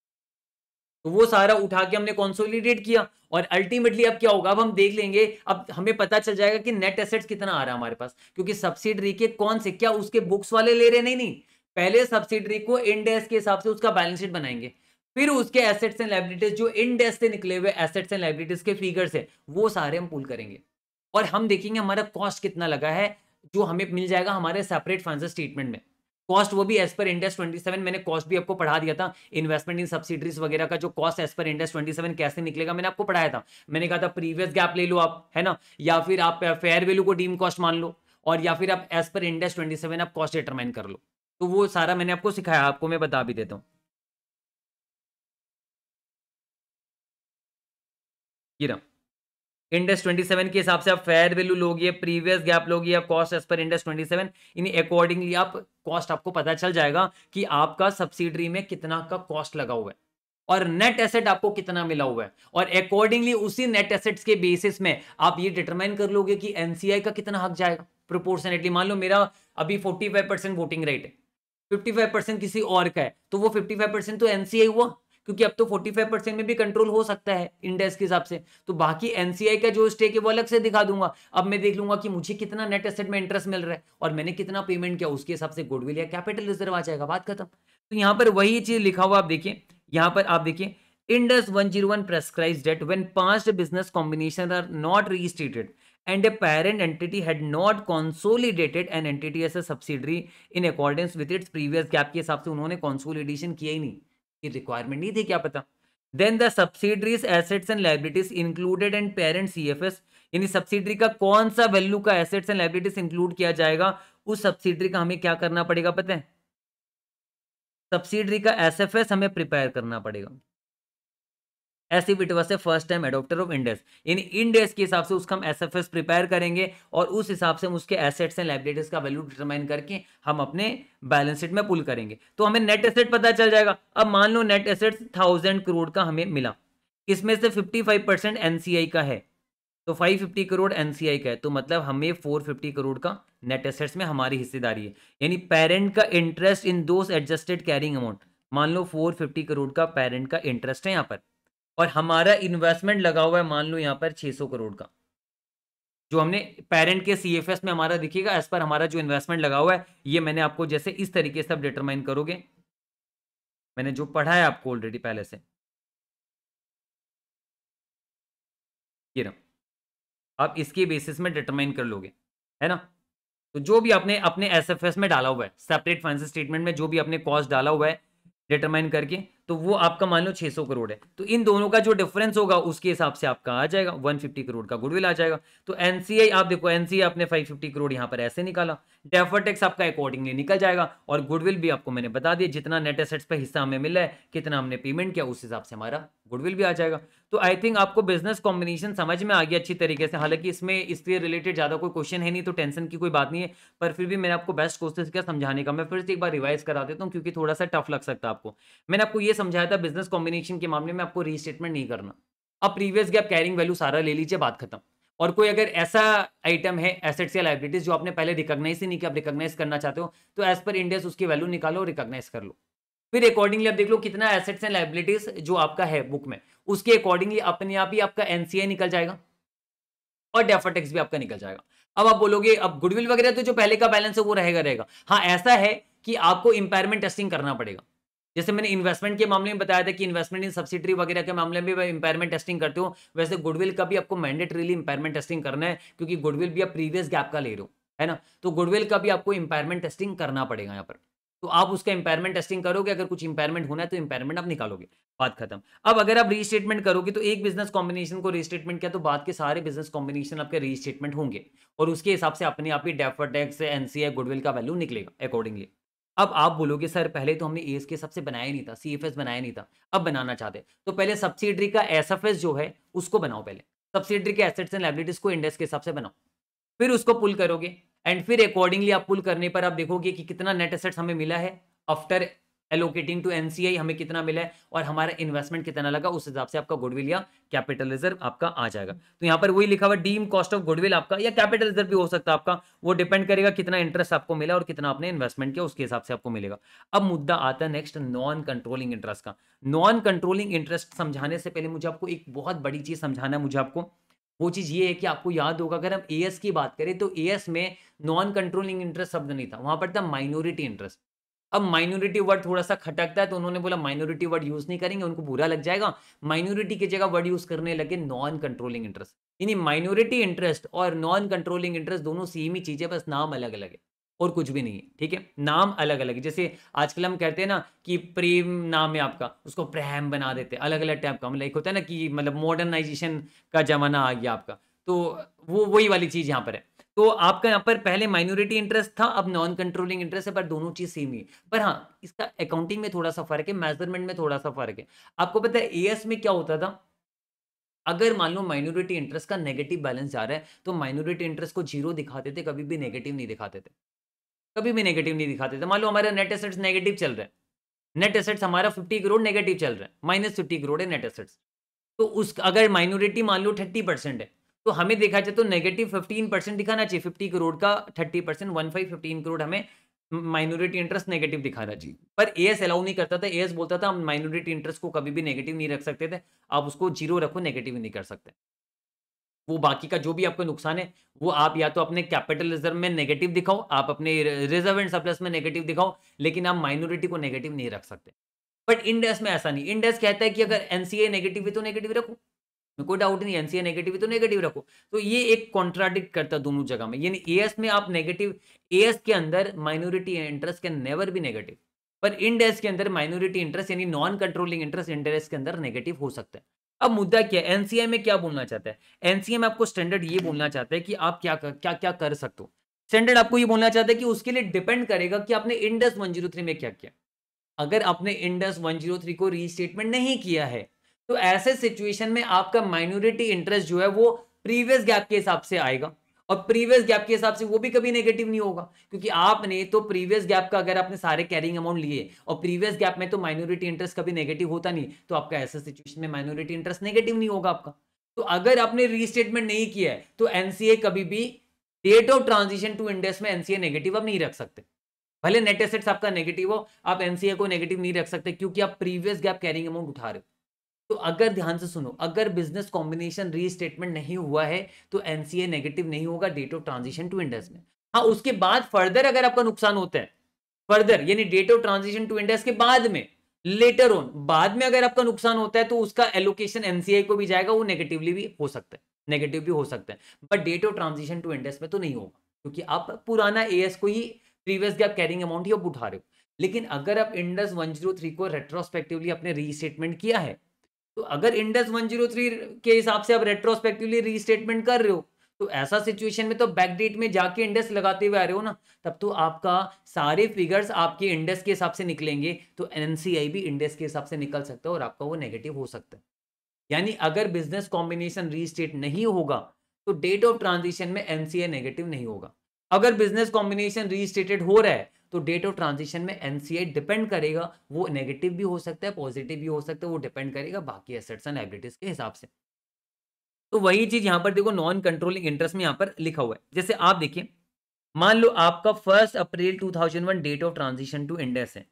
तो वो सारा उठा के हमने कॉन्सोलिडेट किया और अल्टीमेटली अब क्या होगा अब हम देख लेंगे अब हमें पता चल जाएगा कि नेट एसेट्स कितना आ रहा है हमारे पास क्योंकि सब्सिडरी के कौन से क्या उसके बुक्स वाले ले रहे नहीं नहीं पहले सब्सिडरी को इंडेस के हिसाब से उसका बैलेंस शीट बनाएंगे फिर उसके एसेट्स एंड लाइब्रिटीज जो इंडेस से निकले हुए एसेट्स एंड लाइब्रिटीज के फिगर्स है वो सारे हम पुल करेंगे और हम देखेंगे हमारा कॉस्ट कितना लगा है जो हमें मिल जाएगा हमारे सेपरेट फाइनेंस स्टेटमेंट में कॉस्ट वो भी एज पर ट्वेंटी 27 मैंने कॉस्ट भी आपको पढ़ा दिया था इन्वेस्टमेंट इन सब्सिडीज वगैरह का जो कॉस्ट एज पर इंडेस 27 कैसे निकलेगा मैंने आपको पढ़ाया था मैंने कहा था प्रीवियस गैप ले लो आप है ना या फिर आप फेयर वैल्यू को डीम कॉस्ट मान लो और या फिर आप एज पर इंडेस सेवन आप कॉस्ट डिटरमाइन कर लो तो वो सारा मैंने आपको सिखाया आपको मैं बता भी देता हूँ इंडेक्स 27 के हिसाब से आप फेयर वैल्यू लोगे प्रीवियस गैप लोगे या cost as per Ind AS 27 in accordingly आप कॉस्ट आपको पता चल जाएगा कि आपका सब्सिडरी में कितना का कॉस्ट लगा हुआ है और नेट एसेट आपको कितना मिला हुआ है और अकॉर्डिंगली उसी नेट एसेट्स के बेसिस में आप ये डिटरमाइन कर लोगे कि एनसीआई का कितना हक जाएगा प्रोपोर्शनेटली मान लो मेरा अभी 45 परसेंट वोटिंग रेट है 55 परसेंट किसी और का है तो वो 55 परसेंट तो एनसीआई हुआ क्योंकि अब तो 45 परसेंट में भी कंट्रोल हो सकता है इंडेक्स के हिसाब से तो बाकी एनसीआई का जो स्टेक है वो अलग से दिखा दूंगा अब मैं देख लूंगा कि मुझे कितना नेट एसेट में इंटरेस्ट मिल रहा है और मैंने कितना पेमेंट किया उसके हिसाब से गुडविल या कैपिटल रिजर्व आ जाएगा बात खत्म तो यहाँ पर वही चीज लिखा हुआ आप देखिए यहाँ पर आप देखिए zero one prescribes that when past business combination are not restated and a parent entity had not consolidated an entity as a subsidiary in accordance with its previous GAAP के हिसाब से उन्होंने कॉन्सोलिडेशन किया ही नहीं की रिक्वायरमेंट नहीं थी क्या पता then the subsidiaries assets and liabilities included and parent as यानी सब्सिडरी का कौन सा वैल्यू का एसेट्स एंड लाइब्रिटीज इंक्लूड किया जाएगा उस सब्सिडरी का हमें क्या करना पड़ेगा पता है सब्सिडरी का एस एफ एस हमें प्रिपेयर करना पड़ेगा ऐसी it was a first time adopter of Ind AS in Ind AS के हिसाब से उसका हम एस एफ एस प्रिपेयर करेंगे और उस हिसाब से हम उसके एसेट्स एंड लाइबिलिटीज का वैल्यू डिटरमाइन करके हम अपने बैलेंस शीट में पुल करेंगे तो हमें नेट एसेट पता चल जाएगा अब मान लो नेट एसेट थाउजेंड करोड़ का हमें मिला इसमें से फिफ्टी फाइव परसेंट एनसीआई का है तो फाइव फिफ्टी करोड़ एनसीआई का है तो मतलब हमें फोर फिफ्टी करोड़ का नेट एसेट्स में हमारी हिस्सेदारी है यानी पेरेंट का interest in those adjusted carrying amount मान लो फोर फिफ्टी करोड़ का पेरेंट का इंटरेस्ट है यहाँ पर और हमारा इन्वेस्टमेंट लगा हुआ है मान लो यहाँ पर 600 करोड़ का जो हमने पेरेंट के सीएफएस में हमारा दिखेगा एज पर हमारा जो इन्वेस्टमेंट लगा हुआ है ये मैंने आपको जैसे इस तरीके से आप डिटरमाइन करोगे मैंने जो पढ़ा है आपको ऑलरेडी पहले से ये ना आप इसके बेसिस में डिटरमाइन कर लोगे है ना तो जो भी आपने अपने एस में डाला हुआ है सेपरेट फाइनेंस स्टेटमेंट में जो भी आपने कॉस्ट डाला हुआ है डिटरमाइन करके तो वो आपका मान लो 600 करोड़ है तो इन दोनों का जो डिफरेंस होगा उसके हिसाब से आपका आ जाएगा 150 करोड़ का गुडविल आ जाएगा तो एनसीआई आप देखो एनसीआई आपने 550 करोड़ यहां पर ऐसे निकाला डेफर टैक्स आपका अकॉर्डिंगली निकल जाएगा और गुडविल भी आपको मैंने बता दिया जितना नेट एसेट्स पर हिस्सा हमें मिला है कितना हमने पेमेंट किया उस हिसाब से हमारा गुडविल भी आ जाएगा तो आई थिंक आपको बिजनेस कॉम्बिनेशन समझ में आ गया अच्छी तरीके से हालांकि इसमें इससे रिलेटेड ज़्यादा कोई क्वेश्चन है नहीं तो टेंशन की कोई बात नहीं है पर फिर भी मैंने आपको बेस्ट कोशिश किया समझाने का मैं फिर से एक बार रिवाइज करा देता हूँ क्योंकि थोड़ा सा टफ लग सकता है आपको मैंने आपको ये ये समझाया था बिजनेस कॉम्बिनेशन के मामले में आपको रीस्टेटमेंट नहीं करना अब प्रीवियस गैप कैरिंग वैल्यू सारा ले लीजिए बात खत्म और कोई अगर ऐसा आइटम है एसेट्स या लाइब्रेटीज जो आपने पहले रिकॉग्नाइज ही नहीं किया आप रिकॉग्नाइज करना चाहते हो तो एज पर इंडियस उसकी वैल्यू निकालो और रिकॉग्नाइज कर लो फिर अकॉर्डिंगली आप देख लो कितना एसेट्स एंड लाइब्रेटीज जो आपका है बुक में उसके अकॉर्डिंगली अपने आप ही आपका एनसीए निकल जाएगा और डेफर टैक्स भी आपका निकल जाएगा अब आप बोलोगे अब गुडविल वगैरह तो जो पहले का बैलेंस है वो रहेगा रहेगा हाँ ऐसा है कि आपको इंपायरमेंट टेस्टिंग करना पड़ेगा जैसे मैंने इन्वेस्टमेंट के मामले में बताया था कि इन्वेस्टमेंट इन सब्सिडी वगैरह के मामले में इंपायरमेंट टेस्टिंग करते हो वैसे गुडविल का भी आपको मैंडेटरीली इंपायरमेंट टेस्टिंग करना है क्योंकि गुडविल भी आप प्रीवियस गैप का ले रहे हो है ना तो गुडविल का भी आपको इंपायरमेंट टेस्टिंग करना पड़ेगा यहाँ पर तो आप उसका इंपायरमेंट टेस्टिंग करोगे अगर कुछ इंपायरमेंट होना है तो इंपायरमेंट आप निकालोगे बात खत्म अब अगर आप रीस्टेटमेंट करोगे तो एक बिजनेस कॉम्बिनेशन को रीस्टेटमेंट किया तो बाद के सारे बिजनेस कॉम्बिनेशन आपके रीस्टेटमेंट होंगे और उसके हिसाब से अपने आप ही डेफर टैक्स एनसीआई गुडविल का वैल्यू निकलेगा अकॉर्डिंगली अब आप बोलोगे सर पहले तो हमने ए के सबसे बनाया नहीं था सी एफ एस बनाया नहीं था अब बनाना चाहते तो पहले सब्सिडरी का एस जो है उसको बनाओ पहले सब्सिडरी के एसेट्स एंड लाइबिलिटीज को इंडेक्स के हिसाब से बनाओ फिर उसको पुल करोगे एंड फिर अकॉर्डिंगली आप पुल करने पर आप देखोगे कि कितना नेट एसेट्स हमें मिला है आफ्टर एलोकेटिंग टू एनसीआई हमें कितना मिला है और हमारा इन्वेस्टमेंट कितना लगा उस हिसाब से आपका गुडविल या कैपिटल रिजर्व आपका आ जाएगा तो यहाँ पर वही लिखा हुआ डीम कॉस्ट ऑफ गुडविल आपका या कैपिटल रिजर्व भी हो सकता है आपका वो डिपेंड करेगा कितना इंटरेस्ट आपको मिला और कितना आपने इन्वेस्टमेंट किया उसके हिसाब से आपको मिलेगा अब मुद्दा आता है नेक्स्ट नॉन कंट्रोलिंग इंटरेस्ट का नॉन कंट्रोलिंग इंटरेस्ट समझाने से पहले मुझे आपको एक बहुत बड़ी चीज समझाना है मुझे आपको वो चीज़ ये है कि आपको याद होगा अगर हम एएस की बात करें तो एएस में नॉन कंट्रोलिंग इंटरेस्ट शब्द नहीं था वहां पर था माइनॉरिटी इंटरेस्ट अब माइनॉरिटी वर्ड थोड़ा सा खटकता है तो उन्होंने बोला माइनॉरिटी वर्ड यूज नहीं करेंगे उनको बुरा लग जाएगा माइनॉरिटी की जगह वर्ड यूज करने लगे नॉन कंट्रोलिंग इंटरेस्ट यानी माइनॉरिटी इंटरेस्ट और नॉन कंट्रोलिंग इंटरेस्ट दोनों सेम ही चीजें बस नाम अलग अलग है और कुछ भी नहीं है ठीक है नाम अलग अलग है जैसे आजकल हम कहते हैं ना कि प्रेम नाम है आपका उसको प्रेम बना देते हैं अलग अलग टाइप का मतलब एक होता है ना कि मतलब मॉडर्नाइजेशन का जमाना आ गया आपका तो वो वही वाली चीज़ यहाँ पर है तो आपका यहाँ पर पहले माइनॉरिटी इंटरेस्ट था अब नॉन कंट्रोलिंग इंटरेस्ट है पर दोनों चीज सेम ही पर हाँ इसका अकाउंटिंग में थोड़ा सा फर्क है मेजरमेंट में थोड़ा सा फर्क है आपको पता है एएस में क्या होता था अगर मान लो माइनॉरिटी इंटरेस्ट का नेगेटिव बैलेंस जा रहा है तो माइनॉरिटी इंटरेस्ट को जीरो दिखाते थे कभी भी नेगेटिव नहीं दिखाते थे कभी भी नेगेटिव नहीं दिखाते थे मान लो हमारे नेट एसेट्स नेगेटिव चल रहे हैं नेट एसेट्स हमारा फिफ्टी करोड़ नेगेटिव चल रहा है माइनस फिफ्टी करोड़ है नेट एसेट्स तो उस अगर माइनॉरिटी मान लो थर्टी परसेंट है तो हमें देखा जाए तो नेगेटिव फिफ्टीन परसेंट दिखाना चाहिए फिफ्टी करोड़ का thirty percent one five fifteen crore हमें माइनॉरिटी इंटरेस्ट नेगेटिव दिखाना चाहिए पर एएस अलाउ नहीं करता था एएस बोलता था हम माइनॉरिटी इंटरेस्ट को कभी भी नेगेटिव नहीं रख सकते थे आप उसको जीरो रखो नेगेटिव नहीं कर सकते वो बाकी का जो भी आपका नुकसान है वो आप या तो अपने कैपिटल रिजर्व में नेगेटिव दिखाओ आप अपने रिजर्व एंड सरप्लस में नेगेटिव दिखाओ लेकिन आप माइनॉरिटी को नेगेटिव नहीं रख सकते बट इंडेस में ऐसा नहीं इंडेस कहता है कि अगर एनसीए नेगेटिव है तो नेगेटिव रखो में कोई डाउट नहीं एनसीए नेगेटिव तो नेगेटिव रखो तो ये एक कॉन्ट्राडिक्ट करता दोनों जगह में यानी एएस में आप नेगेटिव एएस के अंदर माइनॉरिटी इंटरेस्ट कैन नेवर भी नेगेटिव पर इंडेस के अंदर माइनॉरिटी इंटरेस्ट यानी नॉन कंट्रोलिंग इंटरेस्ट इंटरेस्ट के अंदर नेगेटिव हो सकता है अब मुद्दा क्या है एनसीए में क्या बोलना चाहता है एनसीए में आपको स्टैंडर्ड ये बोलना चाहता है कि आप क्या क्या क्या कर सकते हो स्टैंडर्ड आपको ये बोलना चाहता है कि उसके लिए डिपेंड करेगा कि आपने इंडस थ्री में क्या किया अगर आपने इंडस 103 को रीस्टेटमेंट नहीं किया है तो ऐसे सिचुएशन में आपका माइनॉरिटी इंटरेस्ट जो है वो प्रीवियस गैप के हिसाब से आएगा और प्रीवियस गैप के हिसाब से वो भी कभी नेगेटिव नहीं होगा क्योंकि आपने तो प्रीवियस गैप का अगर आपने सारे कैरिंग अमाउंट लिए और प्रीवियस गैप में तो माइनॉरिटी इंटरेस्ट कभी नेगेटिव होता नहीं तो आपका ऐसे सिचुएशन में माइनॉरिटी इंटरेस्ट नेगेटिव नहीं होगा आपका तो अगर आपने रीस्टेटमेंट नहीं किया है तो एनसीए कभी भी date of transition to Ind AS में एनसीए नेगेटिव आप नहीं रख सकते भले नेट एसेट्स आपका नेगेटिव हो आप एनसीए को नेगेटिव नहीं रख सकते क्योंकि आप प्रीवियस गैप कैरिंग अमाउंट उठा रहे हो तो अगर ध्यान से सुनो अगर बिजनेस कॉम्बिनेशन रीस्टेटमेंट नहीं हुआ है तो एनसीए नेगेटिव नहीं होगा date of transition to Ind AS में हाँ उसके बाद फर्दर अगर आपका नुकसान होता है फर्दर यानी date of transition to Ind AS के बाद में लेटर ऑन बाद में अगर आपका नुकसान होता है तो उसका एलोकेशन एनसीआई को भी जाएगा वो नेगेटिवली भी हो सकता है नेगेटिव भी हो सकता है but date of transition to Ind AS में तो नहीं होगा क्योंकि आप पुराना ए को ही प्रीवियस गैप कैरिंग अमाउंट ही आप उठा रहे हो लेकिन अगर आप इंडस 103 को रेट्रोस्पेक्टिवली अपने रीस्टेटमेंट किया है तो अगर इंडस 103 के हिसाब से आप रेट्रोस्पेक्टिवली रीस्टेटमेंट कर रहे हो तो ऐसा सिचुएशन में तो बैकडेट में जाके इंडेक्स लगाते हुए आ रहे हो ना तब तो आपका सारे फिगर्स आपके इंडेक्स के हिसाब से निकलेंगे तो एनसीआई भी इंडेक्स के हिसाब से निकल सकता है और आपका वो नेगेटिव हो सकता है यानी अगर बिजनेस कॉम्बिनेशन रीस्टेट नहीं होगा तो डेट ऑफ ट्रांजिशन में एनसीए नेगेटिव नहीं होगा अगर बिजनेस कॉम्बिनेशन रीस्टेटेड हो रहा है तो डेट ऑफ ट्रांजिशन में एनसीआई डिपेंड करेगा वो नेगेटिव भी हो सकता है पॉजिटिव भी हो सकता है वो डिपेंड करेगा बाकी एसेट्स एंड लाइब्रेटीज के हिसाब से तो वही चीज यहां पर देखो नॉन कंट्रोलिंग इंटरेस्ट में यहां पर लिखा हुआ है जैसे आप देखिए मान लो आपका first April 2001 date of transition to Ind AS है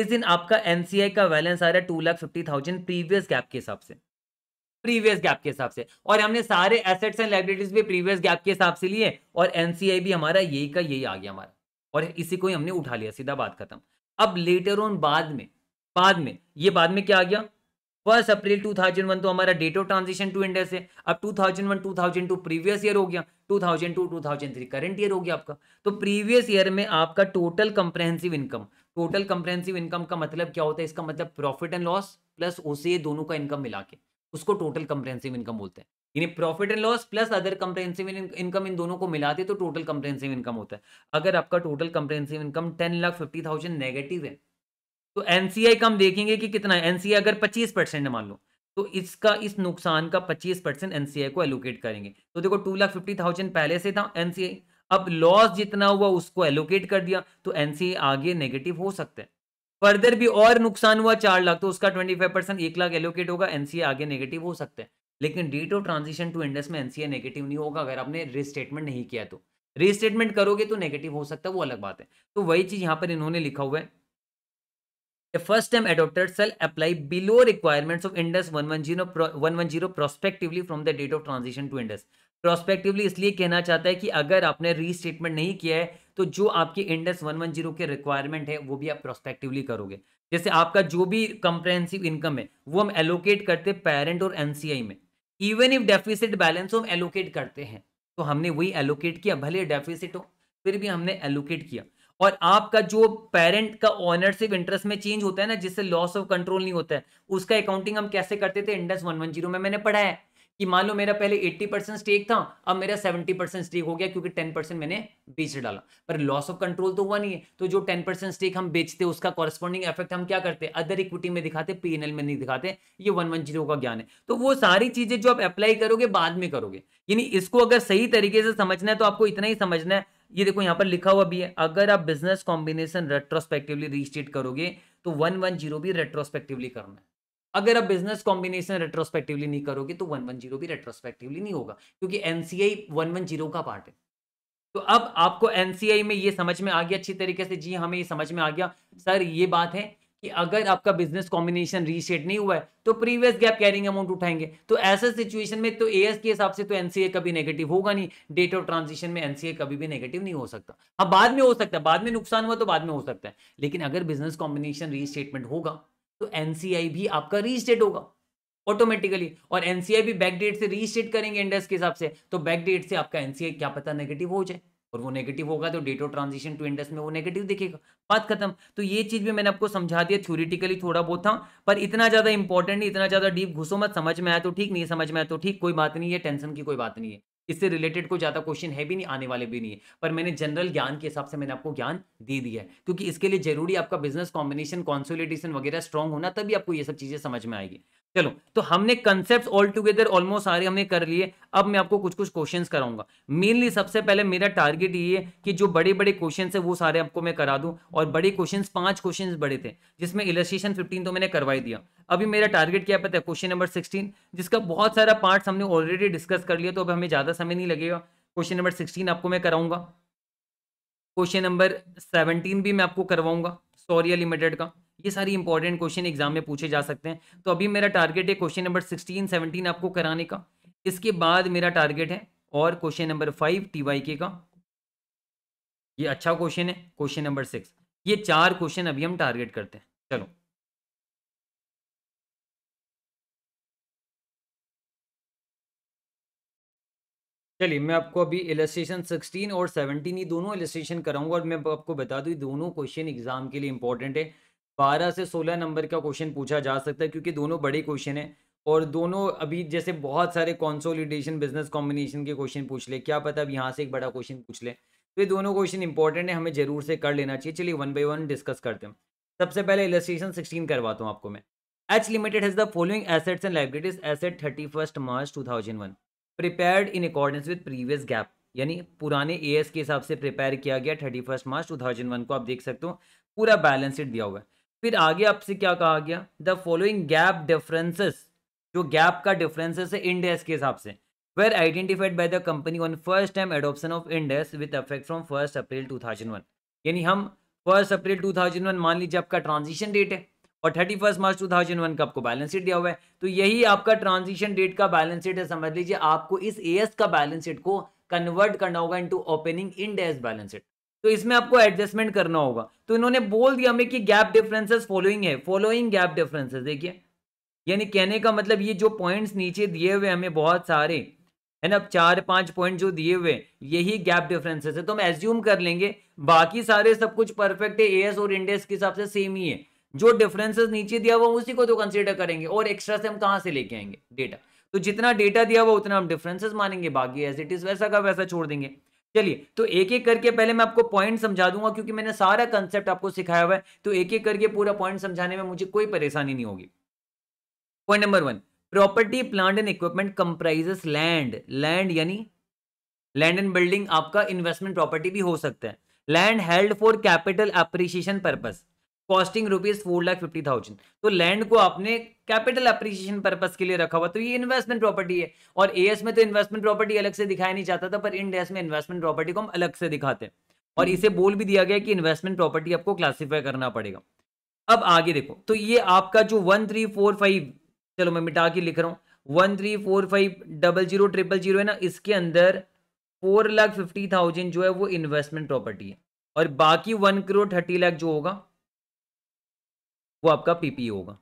इस दिन आपका एनसीआई का बैलेंस आ रहा है two lakh fifty thousand previous GAAP के हिसाब से प्रीवियस गैप के हिसाब से और हमने सारे एसेट्स एंड लाइब्रेटीज भी प्रीवियस गैप के हिसाब से लिए और एनसीआई भी हमारा यही का यही आ गया हमारा और इसी को ही हमने उठा लिया सीधा बात खत्म अब लेटर ऑन बाद में बाद में ये बाद में क्या आ गया फर्स्ट अप्रैल 2001 तो हमारा date of transition to Ind AS से अब 2001 2002 प्रीवियस ईयर हो गया 2002 2003 करंट ईयर हो गया आपका तो प्रीवियस ईयर में आपका total comprehensive income total comprehensive income का मतलब क्या होता है इसका मतलब profit and loss plus OCI दोनों का इनकम मिला के उसको टोटल कंप्रेहेंसिव इनकम बोलते हैं यानी profit and loss plus other comprehensive income इन दोनों को मिलाते तो टोटल कंप्रेहेंसिव इनकम होता है अगर आपका total comprehensive income ten lakh fifty thousand negative है तो एनसीआई का हम देखेंगे कि कितना है एनसीआई अगर पच्चीस परसेंट मान लो तो इसका इस नुकसान का पच्चीस परसेंट एनसीआई को एलोकेट करेंगे तो देखो टू लाख फिफ्टी थाउजेंड पहले से था एनसीआई अब लॉस जितना हुआ उसको एलोकेट कर दिया तो एनसीआई आगे नेगेटिव हो सकता है फर्दर भी और नुकसान हुआ चार लाख तो उसका ट्वेंटी फाइव परसेंट एक लाख एलोकेट होगा एनसीए आगे नेगेटिव हो सकता है लेकिन date of transition to Ind AS में एनसीए नेगेटिव नहीं होगा अगर आपने रिस्टेटमेंट नहीं किया तो रिस्टेटमेंट करोगे तो नेगेटिव हो सकता है वो अलग बात है तो वही चीज यहाँ पर इन्होंने लिखा हुआ है shall apply below requirements of Ind AS one one zero one one zero prospectively from the date of transition to Ind AS prospectively इसलिए कहना चाहता है कि अगर आपने रीस्टेटमेंट नहीं किया है तो जो आपके इंडस जीरो के रिक्वायरमेंट है वो भी आप प्रोस्पेक्टिवली करोगे जैसे आपका जो भी कंप्रहेंसिव इनकम है वो हम एलोकेट करते पेरेंट और एनसीआई में इवन इफ डेफिसिट बैलेंस हम एलोकेट करते हैं तो हमने वही एलोकेट किया भले डेफिसिट हो फिर भी हमने एलोकेट किया और आपका जो पेरेंट का ऑनरशिप इंटरेस्ट में चेंज होता है ना जिससे लॉस ऑफ कंट्रोल नहीं होता है उसका अकाउंटिंग हम कैसे करते थे इंडस 110 में मैंने पढ़ा है कि मान लो मेरा पहले 80 परसेंट स्टेक था अब मेरा 70 परसेंट स्टेक हो गया क्योंकि 10 परसेंट मैंने बेच डाला पर लॉस ऑफ कंट्रोल तो हुआ नहीं है तो जो 10 परसेंट स्टेक हम बेचते उसका कॉरेस्पॉन्डिंग इफेक्ट हम क्या करते अदर इक्विटी में दिखाते पीएनएल में नहीं दिखाते ये वन वन जीरो का ज्ञान है तो वो सारी चीजें जो आप अप्लाई करोगे बाद में करोगे यानी इसको अगर सही तरीके से समझना है तो आपको इतना ही समझना है ये देखो यहाँ पर लिखा हुआ भी है अगर आप बिजनेस कॉम्बिनेशन रेट्रोस्पेक्टिवली रिस्टेट करोगे तो वन वन जीरो भी रेट्रोस्पेक्टिवली करना है अगर आप बिजनेस कॉम्बिनेशन रेट्रोस्पेक्टिवली नहीं करोगे तो वन वन जीरो भी रेट्रोस्पेक्टिवली नहीं होगा क्योंकि एनसीआई वन वन जीरो का पार्ट है तो अब आपको एनसीआई में ये समझ में आ गया अच्छी तरीके से जी हाँ, हमें ये समझ में आ गया सर ये बात है कि अगर आपका बिजनेस कॉम्बिनेशन रीसेट नहीं हुआ है तो प्रीवियस गैप कैरिंग अमाउंट उठाएंगे तो ऐसे सिचुएशन में तो एएस के हिसाब से तो एनसीए कभी नेगेटिव होगा नहीं डेट ऑफ ट्रांजिशन में एनसीए कभी भी नेगेटिव नहीं हो सकता हाँ बाद में हो सकता है बाद में नुकसान हुआ तो बाद में हो सकता है लेकिन अगर बिजनेस कॉम्बिनेशन रीस्टेटमेंट होगा तो एनसीआई भी आपका रीस्टेट होगा ऑटोमेटिकली और एनसीआई भी बैकडेट से रीस्टेट करेंगे इंडेक्स के हिसाब से तो बैकडेट से आपका एनसीआई क्या पता नेगेटिव हो जाए और वो नेगेटिव होगा तो date of transition to Ind AS में वो नेगेटिव दिखेगा बात खत्म तो ये चीज भी मैंने आपको समझा दिया थ्योरिटिकली थोड़ा बहुत था पर इतना ज्यादा इंपॉर्टेंट नहीं इतना ज्यादा डीप घुसो मत समझ में आया तो ठीक नहीं समझ में आया तो ठीक कोई बात नहीं है टेंशन की कोई बात नहीं है इससे रिलेटेड कोई ज़्यादा क्वेश्चन है भी नहीं आने वाले भी नहीं है पर मैंने जनरल ज्ञान के हिसाब से मैंने आपको ज्ञान दे दिया है क्योंकि इसके लिए जरूरी आपका बिजनेस कॉम्बिनेशन कॉन्सोलिडेशन वगैरह स्ट्रॉन्ग होना तभी आपको ये सब चीज़ें समझ में आएगी चलो तो हमने कंसेप्ट ऑल टुगेदर ऑलमोस्ट सारे हमने कर लिए अब मैं आपको कुछ कुछ क्वेश्चंस कराऊंगा मेनली सबसे पहले मेरा टारगेट ये है कि जो बड़े बड़े क्वेश्चन है वो सारे आपको मैं करा दूं और बड़े क्वेश्चंस पांच क्वेश्चंस बड़े थे जिसमें इलस्ट्रेशन 15 तो मैंने करवाई दिया अभी मेरा टारगेट क्या पता है क्वेश्चन नंबर सिक्सटीन जिसका बहुत सारा पार्ट हमने ऑलरेडी डिस्कस कर लिया तो अब हमें ज़्यादा समय नहीं लगेगा क्वेश्चन नंबर सिक्सटीन आपको मैं कराऊंगा क्वेश्चन नंबर सेवनटीन भी मैं आपको करवाऊंगा सोरिया लिमिटेड का ये सारी इंपॉर्टेंट क्वेश्चन एग्जाम में पूछे जा सकते हैं तो अभी मेरा टारगेट है क्वेश्चन नंबर सिक्सटीन सेवनटीन आपको कराने का इसके बाद मेरा टारगेट है और question number five T Y के का ये अच्छा क्वेश्चन है क्वेश्चन नंबर सिक्स ये चार क्वेश्चन अभी हम टारगेट करते हैं चलो चलिए मैं आपको अभी इलस्ट्रेशन 16 और 17 ये दोनों इलस्ट्रेशन कराऊंगा और मैं आपको बता दूं दोनों क्वेश्चन एग्जाम के लिए इंपॉर्टेंट है बारह से सोलह नंबर का क्वेश्चन पूछा जा सकता है क्योंकि दोनों बड़े क्वेश्चन हैं और दोनों अभी जैसे बहुत सारे कॉन्सोलिडेशन बिजनेस कॉम्बिनेशन के क्वेश्चन पूछ ले क्या पता अब यहाँ से एक बड़ा क्वेश्चन पूछ ले तो ये दोनों क्वेश्चन इंपॉर्टेंट है हमें जरूर से कर लेना चाहिए चलिए वन बाई वन डिस्कस करते हैं सबसे पहले इलेस्ट्रेशन सिक्सटीन करवाता हूँ आपको मैं H limited has the following assets and liabilities as at thirty March two thousand in accordance with previous GAAP यानी पुराने ए के हिसाब से प्रिपेयर किया गया thirty first March two thousand one को आप देख सकते हो पूरा बैलेंस शीट दिया हुआ है फिर आगे आपसे क्या कहा गया द फॉलोइंग गैप डिफरेंसेस जो गैप का डिफरेंसेस है इंडेस के हिसाब से were identified by the company on first time adoption of Ind AS with effect from first April two यानी हम फर्स्ट अप्रैल टू मान लीजिए आपका ट्रांजिशन डेट है और थर्टी फर्स्ट मार्च टू का आपको बैलेंस शीट दिया हुआ है तो यही आपका ट्रांजिशन डेट का बैलेंस शीट है समझ लीजिए आपको इस एस का बैलेंस शीट को कन्वर्ट करना होगा into opening Ind AS balance sheet तो इसमें आपको एडजस्टमेंट करना होगा तो इन्होंने बोल दिया हमें कि गैप डिफरेंसेस फॉलोइंग है फॉलोइंग गैप डिफरेंसेस देखिए यानी कहने का मतलब ये जो पॉइंट्स नीचे दिए हुए हमें बहुत सारे है ना चार पांच पॉइंट जो दिए हुए यही गैप डिफरेंसेस है तो हम एज्यूम कर लेंगे बाकी सारे सब कुछ परफेक्ट है एएस और इंडेक्स के हिसाब से सेम ही है जो डिफरेंसेस नीचे दिया हुआ उसी को तो कंसिडर करेंगे और एक्स्ट्रा से हम कहाँ से लेके आएंगे डेटा तो जितना डेटा दिया हुआ उतना हम डिफरेंसेस मानेंगे बाकी एज इट इज वैसा का वैसा छोड़ देंगे चलिए तो एक एक करके पहले मैं आपको पॉइंट समझा दूंगा क्योंकि मैंने सारा कंसेप्ट आपको सिखाया हुआ है तो एक एक करके पूरा पॉइंट समझाने में मुझे कोई परेशानी नहीं होगी point number one property plant and equipment comprises land land यानी लैंड एंड बिल्डिंग आपका इन्वेस्टमेंट प्रॉपर्टी भी हो सकता है land held for capital appreciation purpose costing rupees four lakh fifty thousand तो लैंड को आपने कैपिटल अप्रिसिएशन पर्पज के लिए रखा हुआ तो ये इन्वेस्टमेंट प्रॉपर्टी है और एएस में तो इन्वेस्टमेंट प्रॉपर्टी अलग से दिखाया नहीं चाहता था पर इन डेस में इन्वेस्टमेंट प्रॉपर्टी को हम अलग से दिखाते हैं और हम्म। इसे बोल भी दिया गया कि इन्वेस्टमेंट प्रॉपर्टी आपको क्लासीफाई करना पड़ेगा अब आगे देखो तो ये आपका जो वन थ्री फोर फाइव चलो मैं मिटा के लिख रहा हूँ one three four five double zero triple zero है ना इसके अंदर फोर लाख फिफ्टी थाउजेंड जो है वो इन्वेस्टमेंट प्रॉपर्टी है और बाकी वन करोड़ थर्टी लाख जो होगा वो आपका पीपी होगा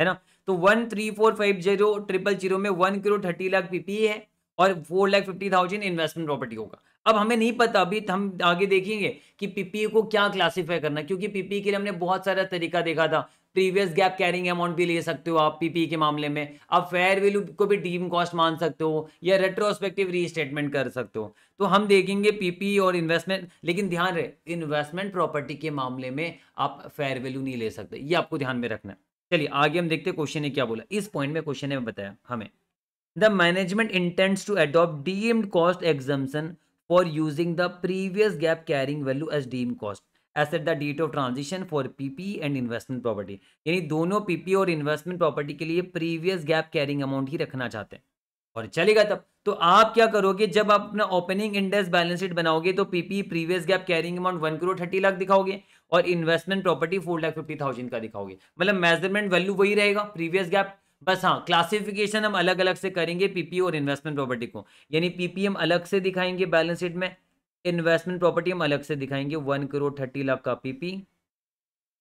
है ना तो one three four five zero triple zero में one crore thirty lakh PP है और four lakh fifty thousand investment property होगा अब हमें नहीं पता अभी तो हम आगे देखेंगे कि पीपीए e को क्या क्लासिफाई करना क्योंकि पीपीए e के लिए हमने बहुत सारा तरीका देखा था प्रीवियस गैप कैरिंग अमाउंट भी ले सकते हो आप पीपी e के मामले में आप फेयर वैल्यू को भी डीम कॉस्ट मान सकते हो या रेट्रोस्पेक्टिव रीस्टेटमेंट कर सकते हो तो हम देखेंगे पीपी e और इन्वेस्टमेंट लेकिन ध्यान रहे इन्वेस्टमेंट प्रॉपर्टी के मामले में आप फेयर वैल्यू नहीं ले सकते ये आपको ध्यान में रखना है चलिए आगे हम देखते क्वेश्चन ने क्या बोला इस पॉइंट में क्वेश्चन ने बताया हमें the management intends to adopt deemed cost exemption for using the previous GAAP carrying value as deem cost as at the date of transition for PP and investment property यानी दोनों पीपी और investment property के लिए previous GAAP carrying amount ही रखना चाहते हैं और चलेगा तब तो आप क्या करोगे जब आप अपना ओपनिंग इंडेक्स बैलेंस शीट बनाओगे तो PP previous GAAP carrying amount one crore thirty lakh दिखाओगे और investment property four lakh fifty thousand का दिखाओगे मतलब मेजरमेंट वैल्यू वही रहेगा प्रीवियस गैप बस हाँ क्लासिफिकेशन हम अलग अलग से करेंगे पीपी और इन्वेस्टमेंट प्रॉपर्टी को यानी पीपी हम अलग से दिखाएंगे बैलेंस शीट में इन्वेस्टमेंट प्रॉपर्टी हम अलग से दिखाएंगे वन करोड़ थर्टी लाख का P P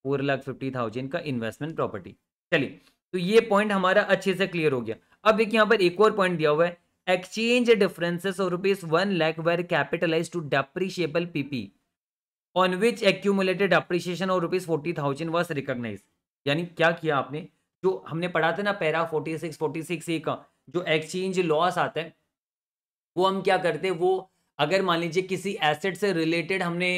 four lakh fifty thousand का इन्वेस्टमेंट प्रॉपर्टी चलिए तो ये पॉइंट हमारा अच्छे से क्लियर हो गया अब एक यहाँ पर एक और पॉइंट दिया हुआ है एक्सचेंज डिफरेंसेस और rupees one lakh were capitalise to depreciable PP on which accumulated appreciation और rupees forty thousand was recognise यानी क्या किया आपने जो हमने पढ़ा था ना para forty six forty six A का जो एक्सचेंज लॉस आता है वो हम क्या करते हैं वो अगर मान लीजिए किसी एसेट से रिलेटेड हमने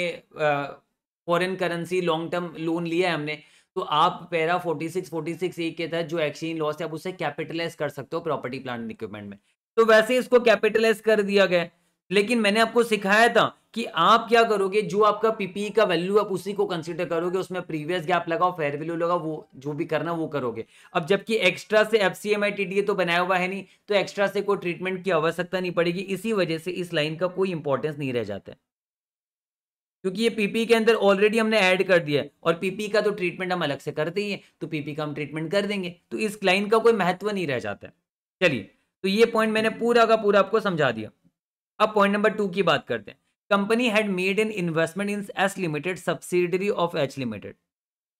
foreign currency long term loan लिया है हमने तो आप पैरा 46 46 ए के तहत जो एक्सचेंज लॉस है आप उसे कैपिटलाइज कर सकते हो प्रॉपर्टी प्लांट इक्विपमेंट में तो वैसे इसको कैपिटलाइज कर दिया गया लेकिन मैंने आपको सिखाया था कि आप क्या करोगे जो आपका पीपी e का वैल्यू आप उसी को कंसिडर करोगे उसमें प्रीवियस गैप लगाओ फेयर वैल्यू लगाओ वो जो भी करना वो करोगे अब जबकि एक्स्ट्रा से एफ सी e तो बनाया हुआ है नहीं तो एक्स्ट्रा से कोई ट्रीटमेंट की आवश्यकता नहीं पड़ेगी इसी वजह से इस लाइन का कोई इंपॉर्टेंस नहीं रह जाता क्योंकि ये पीपी e के अंदर ऑलरेडी हमने ऐड कर दिया है और पीपी का तो ट्रीटमेंट हम अलग से करते ही हैं तो पीपी का हम ट्रीटमेंट कर देंगे तो इस क्लाइन का कोई महत्व नहीं रह जाता है चलिए तो ये पॉइंट मैंने पूरा का पूरा आपको समझा दिया अब पॉइंट नंबर टू की बात करते हैं company had made an investment in S limited subsidiary of H limited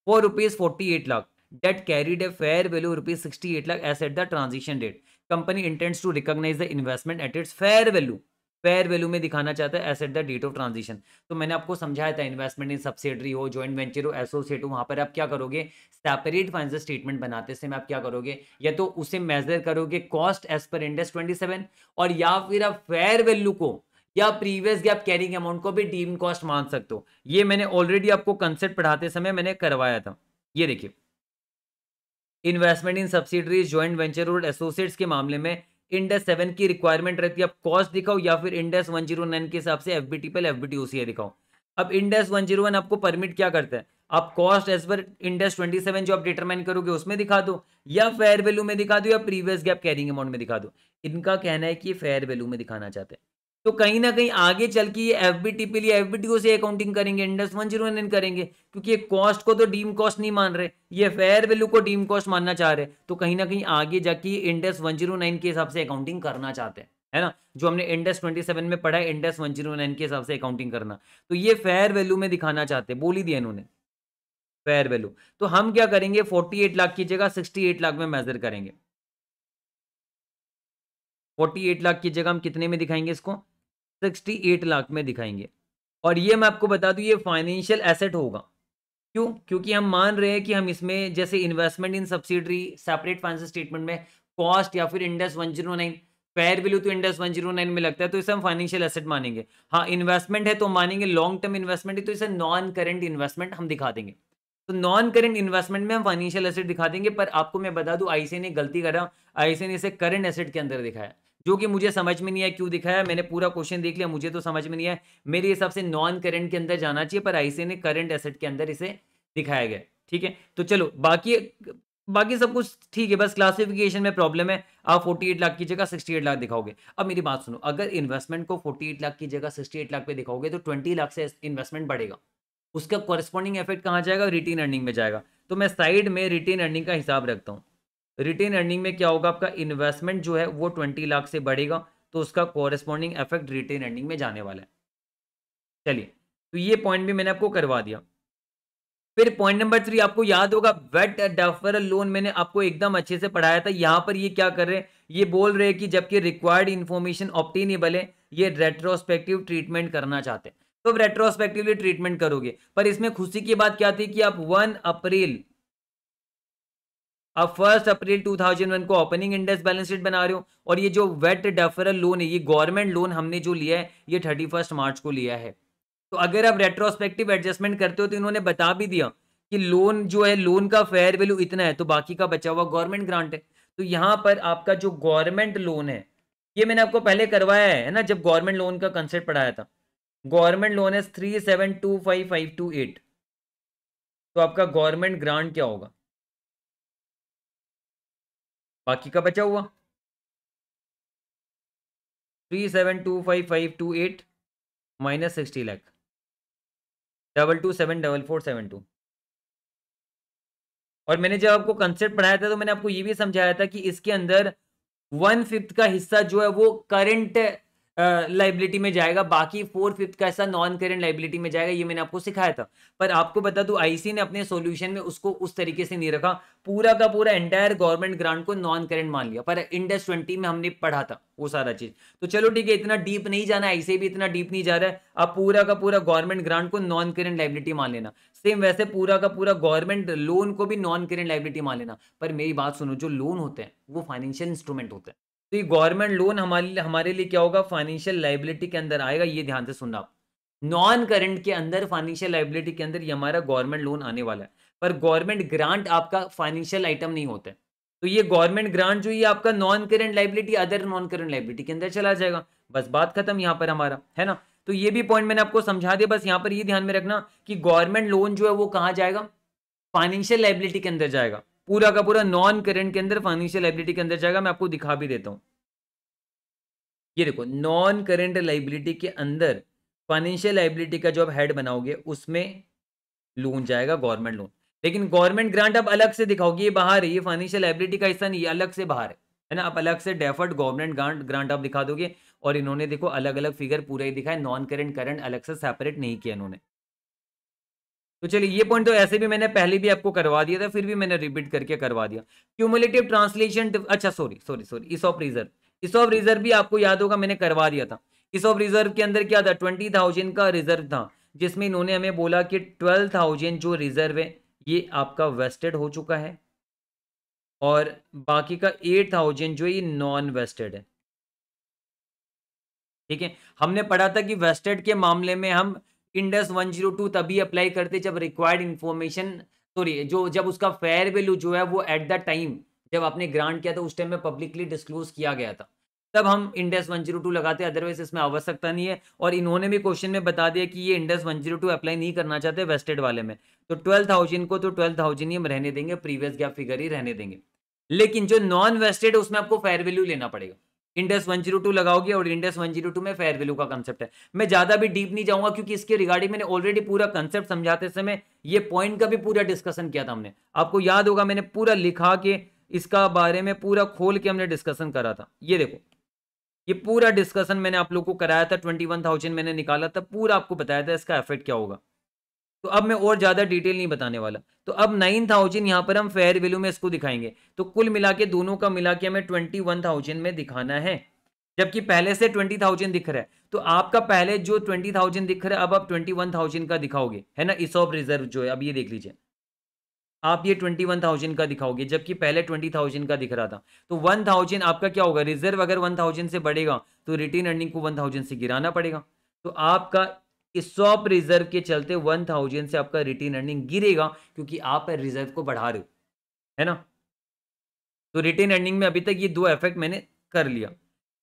for rupees forty eight lakh that carried a fair value rupees sixty eight lakh as at the transaction date company intends to recognise the investment at its fair value fair value में दिखाना चाहता है as at the date of transition तो मैंने आपको समझाया था investment in subsidiary हो ज्वाइंट वेंचर हो एसोसिएट हो वहाँ पर आप क्या करोगे सेपरेट फाइनेंशियल स्टेटमेंट बनाते समय आप क्या करोगे या तो उसे मेजर करोगे cost as per Ind AS twenty seven और या फिर आप फेयर वैल्यू को या प्रीवियस गैप कैरिंग अमाउंट को भी डीम कॉस्ट मान सकते हो ये मैंने ऑलरेडी आपको कंसेप्ट पढ़ाते समय मैंने करवाया था ये देखिए investment in subsidiaries joint venture और एसोसिएट्स के मामले में इंडेस सेवन की रिक्वायरमेंट रहती है आप कॉस्ट दिखाओ या फिर इंडेस वन जीरो नाइन के हिसाब से एफ बी टी पे एफ बी टी ओसी दिखाओ अब इंडेस वन जीरो वन आपको परमिट क्या करते हैं आप cost as per Ind AS twenty seven जो आप डिटरमाइन करोगे उसमें दिखा दो या फेयर वैल्यू में दिखा दो या प्रीवियस गैप कैरिंग अमाउंट में दिखा दो इनका कहना है कि फेयर वैल्यू में दिखाना चाहते हैं तो कहीं ना कहीं आगे चल के ये F V T P F V T O से अकाउंटिंग करेंगे इंडस वन जीरो नाइन करेंगे क्योंकि ये कॉस्ट को तो डीम कॉस्ट नहीं मान रहे ये फेयर वैल्यू को डीम कॉस्ट मानना चाह रहे तो कहीं ना कहीं आगे जाके इंडस वन जीरो नाइन के हिसाब से अकाउंटिंग करना चाहते हैं है ना जो हमने इंडस ट्वेंटी सेवन में पढ़ा है इंडस वन जीरो नाइन के हिसाब से अकाउंटिंग करना तो ये फेयर वैल्यू में दिखाना चाहते हैं बोल ही दिया इन्होंने फेयर वैल्यू तो हम क्या करेंगे फोर्टी एट लाख की जगह सिक्सटी एट लाख में मेजर करेंगे 48 लाख की जगह हम कितने में दिखाएंगे इसको सिक्सटी एट लाख में दिखाएंगे और ये मैं आपको बता दूं ये फाइनेंशियल एसेट होगा क्यों क्योंकि हम मान रहे हैं कि हम इसमें जैसे investment in subsidiary separate financial statement में कॉस्ट या फिर Ind AS one zero nine fair value तो इंडेस वन जीरो नाइन में लगता है तो इसे हम फाइनेंशियल एसेट मानेंगे हाँ इन्वेस्टमेंट है तो मानेंगे लॉन्ग टर्म इन्वेस्टमेंट है तो इसे नॉन करेंट इन्वेस्टमेंट हम दिखा देंगे तो नॉन करेंट इन्वेस्टमेंट में हम फाइनेंशियल एसेट दिखा देंगे पर आपको मैं बता दूं आईसीए ने e गलती करा आईसीए ने इसे करेंट एसेट के अंदर दिखाया जो कि मुझे समझ में नहीं आया क्यों दिखाया मैंने पूरा क्वेश्चन देख लिया मुझे तो समझ में नहीं आया मेरे हिसाब से नॉन करंट के अंदर जाना चाहिए पर आईसीए ने करंट एसेट के अंदर इसे दिखाया गया ठीक है तो चलो बाकी बाकी सब कुछ ठीक है बस क्लासिफिकेशन में प्रॉब्लम है आप 48 लाख की जगह 68 लाख दिखाओगे अब मेरी बात सुनो अगर इन्वेस्टमेंट को 48 लाख की जगह 68 लाख पे दिखाओगे तो 20 लाख से इन्वेस्टमेंट बढ़ेगा उसका कॉरेस्पॉन्डिंग इफेक्ट कहाँ जाएगा रिटेन अर्निंग में जाएगा तो मैं साइड में रिटेन अर्निंग का हिसाब रखता हूँ रिटेन अर्निंग में क्या होगा आपका इन्वेस्टमेंट जो है वो ट्वेंटी लाख से बढ़ेगा तो उसका कॉरेस्पॉन्डिंग इफेक्ट रिटेन अर्निंग में जाने वाला है चलिए तो ये पॉइंट भी मैंने आपको करवा दिया फिर पॉइंट नंबर थ्री आपको याद होगा वेट डेफर लोन मैंने आपको एकदम अच्छे से पढ़ाया था यहां पर ये क्या कर रहे हैं ये बोल रहे हैं कि जबकि रिक्वायर्ड इन्फॉर्मेशन ऑप्टेनेबल है ये रेट्रोस्पेक्टिव ट्रीटमेंट करना चाहते हैं तो रेट्रोस्पेक्टिवली ट्रीटमेंट करोगे पर इसमें खुशी की बात क्या थी कि आप वन अप्रैल अब फर्स्ट अप्रैल 2001 को ओपनिंग इंडेक्स बैलेंस शीट बना रहे हो और ये जो वेट डेफरल लोन है ये गवर्नमेंट लोन हमने जो लिया है ये थर्टी फर्स्ट मार्च को लिया है तो अगर आप रेट्रोस्पेक्टिव एडजस्टमेंट करते हो तो इन्होंने बता भी दिया कि लोन जो है लोन का फेयर वैल्यू इतना है तो बाकी का बचा हुआ गवर्नमेंट ग्रांट है तो यहाँ पर आपका जो गवर्नमेंट लोन है ये मैंने आपको पहले करवाया है ना जब गवर्नमेंट लोन का कंसेप्ट पढ़ाया था गवर्नमेंट लोन है three seven two five five two eight तो आपका गवर्नमेंट ग्रांट क्या होगा बाकी का बचा हुआ three seven two five five two eight minus sixty lakh double two seven double four seven two और मैंने जब आपको कंसेप्ट पढ़ाया था तो मैंने आपको ये भी समझाया था कि इसके अंदर वन फिफ्थ का हिस्सा जो है वो करंट लाइबिलिटी में जाएगा बाकी फोर फिफ्थ का ऐसा नॉन करेंट लाइबिलिटी में जाएगा ये मैंने आपको सिखाया था पर आपको बता दू आईसी ने अपने सोल्यूशन में उसको उस तरीके से नहीं रखा पूरा का पूरा एंटायर गवर्नमेंट ग्रांट को नॉन करेंट मान लिया पर इंडस ट्वेंटी में हमने पढ़ा था वो सारा चीज तो चलो ठीक है इतना डीप नहीं जाना ऐसे भी इतना डीप नहीं जा रहा है आप पूरा का पूरा गवर्नमेंट ग्रांट को नॉन करेंट लाइबिलिटी मान लेना सेम वैसे पूरा का पूरा गवर्नमेंट लोन को भी नॉन करेंट लाइबिलिटी मान लेना पर मेरी बात सुनो जो लोन होते हैं वो फाइनेंशियल इंस्ट्रूमेंट होते हैं तो ये गवर्नमेंट लोन हमारे लिए हमारे लिए क्या होगा फाइनेंशियल लाइबिलिटी के अंदर आएगा ये ध्यान से सुनना आप नॉन करंट के अंदर फाइनेंशियल लाइबिलिटी के अंदर ये हमारा गवर्नमेंट लोन आने वाला है पर गवर्नमेंट ग्रांट आपका फाइनेंशियल आइटम नहीं होता है तो ये गवर्नमेंट ग्रांट जो ये आपका non current liability other non current liability के अंदर चला जाएगा बस बात खत्म यहाँ पर हमारा है ना तो ये भी पॉइंट मैंने आपको समझा दिया बस यहाँ पर ये ध्यान में रखना कि गवर्नमेंट लोन जो है वो कहाँ जाएगा फाइनेंशियल लाइबिलिटी के अंदर जाएगा पूरा का पूरा नॉन करेंट के अंदर फाइनेंशियल लाइबिलिटी के अंदर जाएगा मैं आपको दिखा भी देता हूं ये देखो नॉन करेंट लाइबिलिटी के अंदर फाइनेंशियल लाइबिलिटी का जो आप हेड बनाओगे उसमें लोन जाएगा गवर्नमेंट लोन लेकिन गवर्नमेंट ग्रांट आप अलग से दिखाओगे ये बाहर है ये फाइनेंशियल लाइबिलिटी का हिस्सा नहीं अलग से बाहर है है ना आप अलग से डेफर्ड गवर्नमेंट ग्रांट ग्रांट आप दिखा दोगे और इन्होंने देखो अलग अलग फिगर पूरा ही दिखाया नॉन करेंट करंट अलग से सेपरेट नहीं किया इन्होंने तो चलिए ये पॉइंट तो ऐसे भी मैंने पहले भी आपको करवा दिया था फिर भी मैंने रिपीट करके करवा दिया क्यूमुलेटिव ट्रांसलेशन अच्छा sorry sorry sorry ESOP reserve ESOP reserve भी आपको याद होगा मैंने करवा दिया था इस ऑफ रिजर्व के अंदर क्या था ट्वेंटी थाउजेंड का रिजर्व था जिसमें इन्होंने हमें बोला कि ट्वेल्व थाउजेंड जो रिजर्व है ये आपका वेस्टेड हो चुका है और बाकी का एट थाउजेंड जो ये नॉन वेस्टेड है ठीक है हमने पढ़ा था कि वेस्टेड के मामले में हम इंडस 102 तभी अप्लाई करते जब रिक्वायर्ड इन्फॉर्मेशन सॉरी जो जब उसका फेयर वैल्यू जो है वो एट द टाइम जब आपने ग्रांट किया था उस टाइम में पब्लिकली डिस्क्लोज किया गया था तब हम जीरो 102 लगाते हैं अदरवाइज इसमें आवश्यकता नहीं है और इन्होंने भी क्वेश्चन में बता दिया कि ये इंडेस 102 अप्लाई नहीं करना चाहते वेस्टेड वाले में तो 12,000 को तो 12,000 ही हम रहने देंगे प्रीवियस गैप फिगर ही रहने देंगे लेकिन जो नॉन वेस्टेड उसमें आपको फेयर वैल्यू लेना पड़ेगा इंडेस 102 लगाओगे और इंडेस 102 में फेयर वैल्यू का कंसेप्ट है मैं ज़्यादा भी डीप नहीं जाऊंगा क्योंकि इसके रिगार्डिंग मैंने ऑलरेडी पूरा कंसेप्ट समझाते समय ये पॉइंट का भी पूरा डिस्कशन किया था हमने आपको याद होगा मैंने पूरा लिखा के इसका बारे में पूरा खोल के हमने डिस्कशन करा था ये देखो ये पूरा डिस्कशन मैंने आप लोग को कराया था ट्वेंटी मैंने निकाला था पूरा आपको बताया था इसका इफेक्ट क्या होगा तो अब मैं और ज़्यादा डिटेल नहीं बताने वाला तो अब नाइन थाउजेंड यहाँ पर हम फेयर वैल्यू में इसको दिखाएंगे तो कुल मिला के दोनों का मिला के हमें ट्वेंटी वन थाउजेंड में दिखाना है जबकि पहले से ट्वेंटी थाउजेंड दिख रहा है तो आपका पहले जो ट्वेंटी थाउजेंड दिख रहा है अब आप ट्वेंटी वन थाउजेंड का दिखाओगे है ना इस ऑफ रिजर्व जो है अब ये देख लीजिए आप ये ट्वेंटी वन थाउजेंड का दिखाओगे जबकि पहले ट्वेंटी थाउजेंड का दिख रहा था तो वन थाउजेंड आपका क्या होगा रिजर्व अगर वन थाउजेंड से बढ़ेगा तो रिटेन अर्निंग को वन थाउजेंड से गिराना पड़ेगा तो आपका कि रिजर्व के चलते वन थाउजेंड से आपका रिटेन अर्निंग गिरेगा क्योंकि आप रिजर्व को बढ़ा रहे हो है ना तो रिटेन अर्निंग में अभी तक ये दो इफेक्ट मैंने कर लिया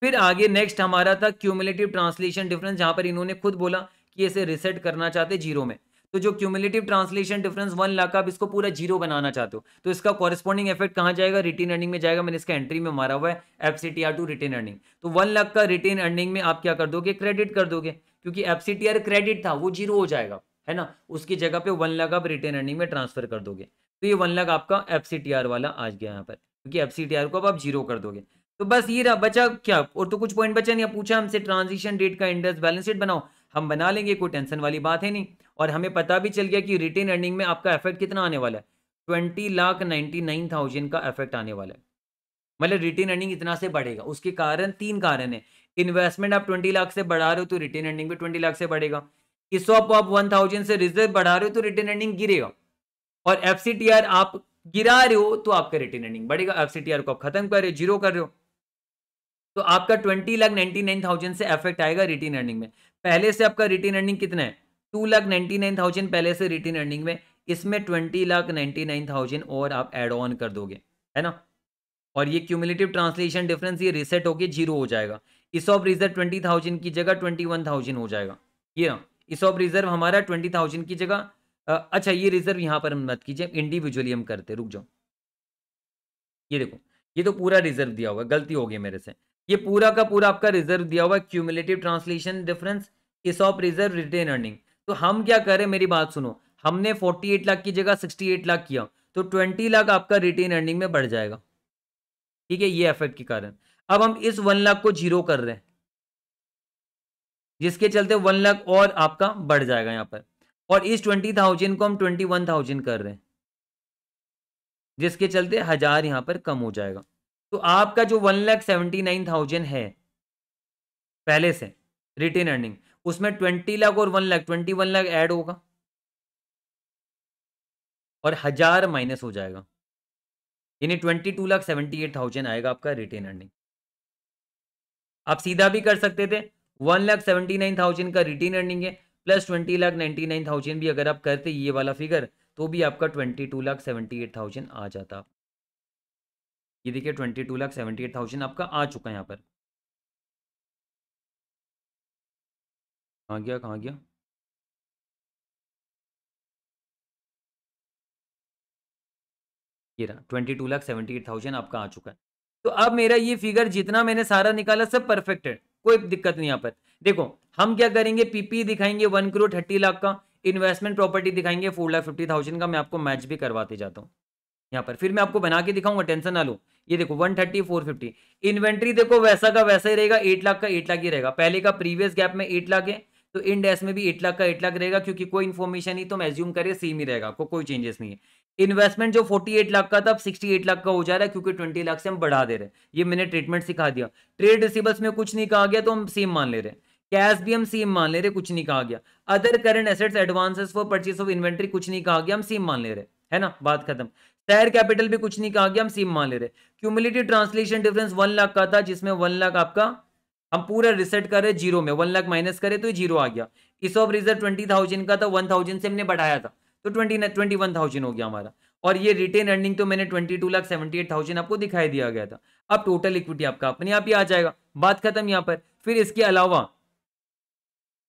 फिर आगे नेक्स्ट हमारा था क्यूमुलेटिव ट्रांसलेशन डिफरेंस जहां पर इन्होंने खुद बोला कि इसे रिसेट करना चाहते जीरो में तो जो cumulative translation difference one lakh आप इसको पूरा जीरो बनाना चाहते हो तो इसका कॉरेस्पॉन्डिंग इफेक्ट कहां जाएगा रिटेन अर्निंग में जाएगा मैंने इसका एंट्री में मारा हुआ है F C T R to retain earning तो वन लाख का रिटेन अर्निंग में आप क्या कर दोगे क्रेडिट कर दोगे क्योंकि आर क्रेडिट था वो जीरो हो जाएगा है ना उसकी जगह पे वन लाख आप रिटेन अर्निंग में ट्रांसफर कर दोगे तो ये वन लाख आपका एफसीटीआर वाला आज गया यहाँ पर क्योंकि आर को अब आप जीरो कर दोगे तो बस ये रहा बचा क्या और तो कुछ पॉइंट बचा नहीं पूछा हमसे ट्रांजिशन डेट का इंडेक्स बैलेंस शीट बनाओ हम बना लेंगे कोई टेंशन वाली बात है नहीं और हमें पता भी चल गया कि रिटेन अर्निंग में आपका इफेक्ट कितना आने वाला है twenty lakh ninety nine thousand का इफेक्ट आने वाला है मतलब रिटेन अर्निंग इतना से बढ़ेगा उसके कारण तीन कारण है इन्वेस्टमेंट आप ट्वेंटी लाख से बढ़ा रहे हो तो रिटेन अर्निंग भी ट्वेंटी लाख से बढ़ेगा इसोप आप वन थाउजेंड से रिजर्व बढ़ा रहे हो तो रिटेन अर्निंग गिरेगा और एफ आप गिरा रहे हो तो आपका रिटेन अर्निंग बढ़ेगा एफ को आप खत्म कर रहे हो जीरो कर रहे हो तो आपका twenty lakh ninety nine thousand से इफेक्ट आएगा रिटेन अर्निंग में पहले से आपका रिटेन अर्निंग कितना है two lakh ninety nine thousand पहले से रिटेन अर्निंग में इसमें twenty lakh ninety nine thousand और आप एड ऑन कर दोगे है ना और ये क्यूमुलेटिव ट्रांसलेशन डिफरेंस ये रिसेट होके जीरो हो जाएगा इसॉप रिजर्व ट्वेंटी थाउजेंड की जगह ट्वेंटी वन थाउजेंड हो जाएगा ये इसॉप हाँ, रिजर्व हमारा ट्वेंटी थाउजेंड की जगह अच्छा ये रिजर्व यहाँ पर मत कीजिए इंडिविजुअली हम करते रुक जाओ ये देखो ये तो पूरा रिजर्व दिया हुआ गलती हो गई मेरे से ये पूरा का पूरा आपका रिजर्व दिया हुआ cumulative translation difference ESOP reserve retained earning तो हम क्या करें मेरी बात सुनो हमने 48 लाख की जगह 68 लाख किया तो ट्वेंटी लाख आपका रिटेन अर्निंग में बढ़ जाएगा ठीक है ये इफेक्ट के कारण अब हम इस वन लाख को जीरो कर रहे हैं जिसके चलते वन लाख और आपका बढ़ जाएगा यहां पर और इस ट्वेंटी थाउजेंड को हम ट्वेंटी वन थाउजेंड कर रहे हैं जिसके चलते हजार यहां पर कम हो जाएगा तो आपका जो one lakh seventy nine thousand है पहले से रिटेन अर्निंग उसमें ट्वेंटी लाख और one lakh twenty one lakh add होगा और हजार माइनस हो जाएगा यानी twenty two lakh seventy eight thousand आएगा आपका रिटेन अर्निंग आप सीधा भी कर सकते थे one lakh seventy nine thousand का रिटेन अर्निंग है plus twenty lakh ninety nine thousand भी अगर आप करते ये वाला फिगर तो भी आपका twenty two lakh seventy eight thousand आ जाता ये देखिए twenty two lakh seventy eight thousand आपका आ चुका है यहाँ पर कहाँ गया कहाँ गया ये रहा twenty two lakh seventy eight thousand आपका आ चुका है तो अब मेरा ये फिगर जितना मैंने सारा निकाला सब परफेक्ट है कोई दिक्कत नहीं यहाँ पर देखो हम क्या करेंगे पीपी दिखाएंगे वन करोड़ थर्टी लाख का इन्वेस्टमेंट प्रॉपर्टी दिखाएंगे फोर लाख फिफ्टी थाउजेंड का मैं आपको मैच भी करवाते जाता हूँ यहाँ पर फिर मैं आपको बना के दिखाऊंगा टेंशन ना लो ये देखो one thirty four fifty inventory देखो वैसा का वैसा ही रहेगा एट लाख का एट लाख ही रहेगा पहले का प्रीवियस गैप में एट लाख है तो इन डैश में भी एट लाख का एट लाख रहेगा क्योंकि कोई इन्फॉर्मेशन ही तो एज्यूम करे सेम ही रहेगा आपको कोई चेंजेस नहीं है इन्वेस्टमेंट जो 48 लाख का था अब 68 लाख का हो जा रहा है क्योंकि 20 लाख से हम बढ़ा दे रहे हैं ये मैंने ट्रीटमेंट सिखा दिया ट्रेड रिसीबल्स में कुछ नहीं कहा गया तो हम सेम मान ले रहे हैं कैश भी हम सेम मान ले रहे कुछ नहीं कहा गया other current assets advances for purchase of inventory कुछ नहीं कहा गया हम सेम मान ले रहे है ना बात खत्म शेयर कैपिटल भी कुछ नहीं कहा गया हम सेम मान ले रहे cumulative translation difference one lakh का था जिसमें वन लाख आपका हम पूरा रिसेट कर रहे जीरो में वन लाख माइनस करे तो जीरो आ गया इस ऑफ रिजर्व ट्वेंटी थाउजेंड का था वन थाउजेंड से हमने बढ़ाया था तो ट्वेंटी ट्वेंटी वन थाउजेंड हो गया हमारा और ये रिटेन अर्निंग तो मैंने twenty two lakh seventy eight thousand आपको दिखाई दिया गया था अब टोटल इक्विटी आपका अपने आप ही आ जाएगा बात खत्म यहाँ पर फिर इसके अलावा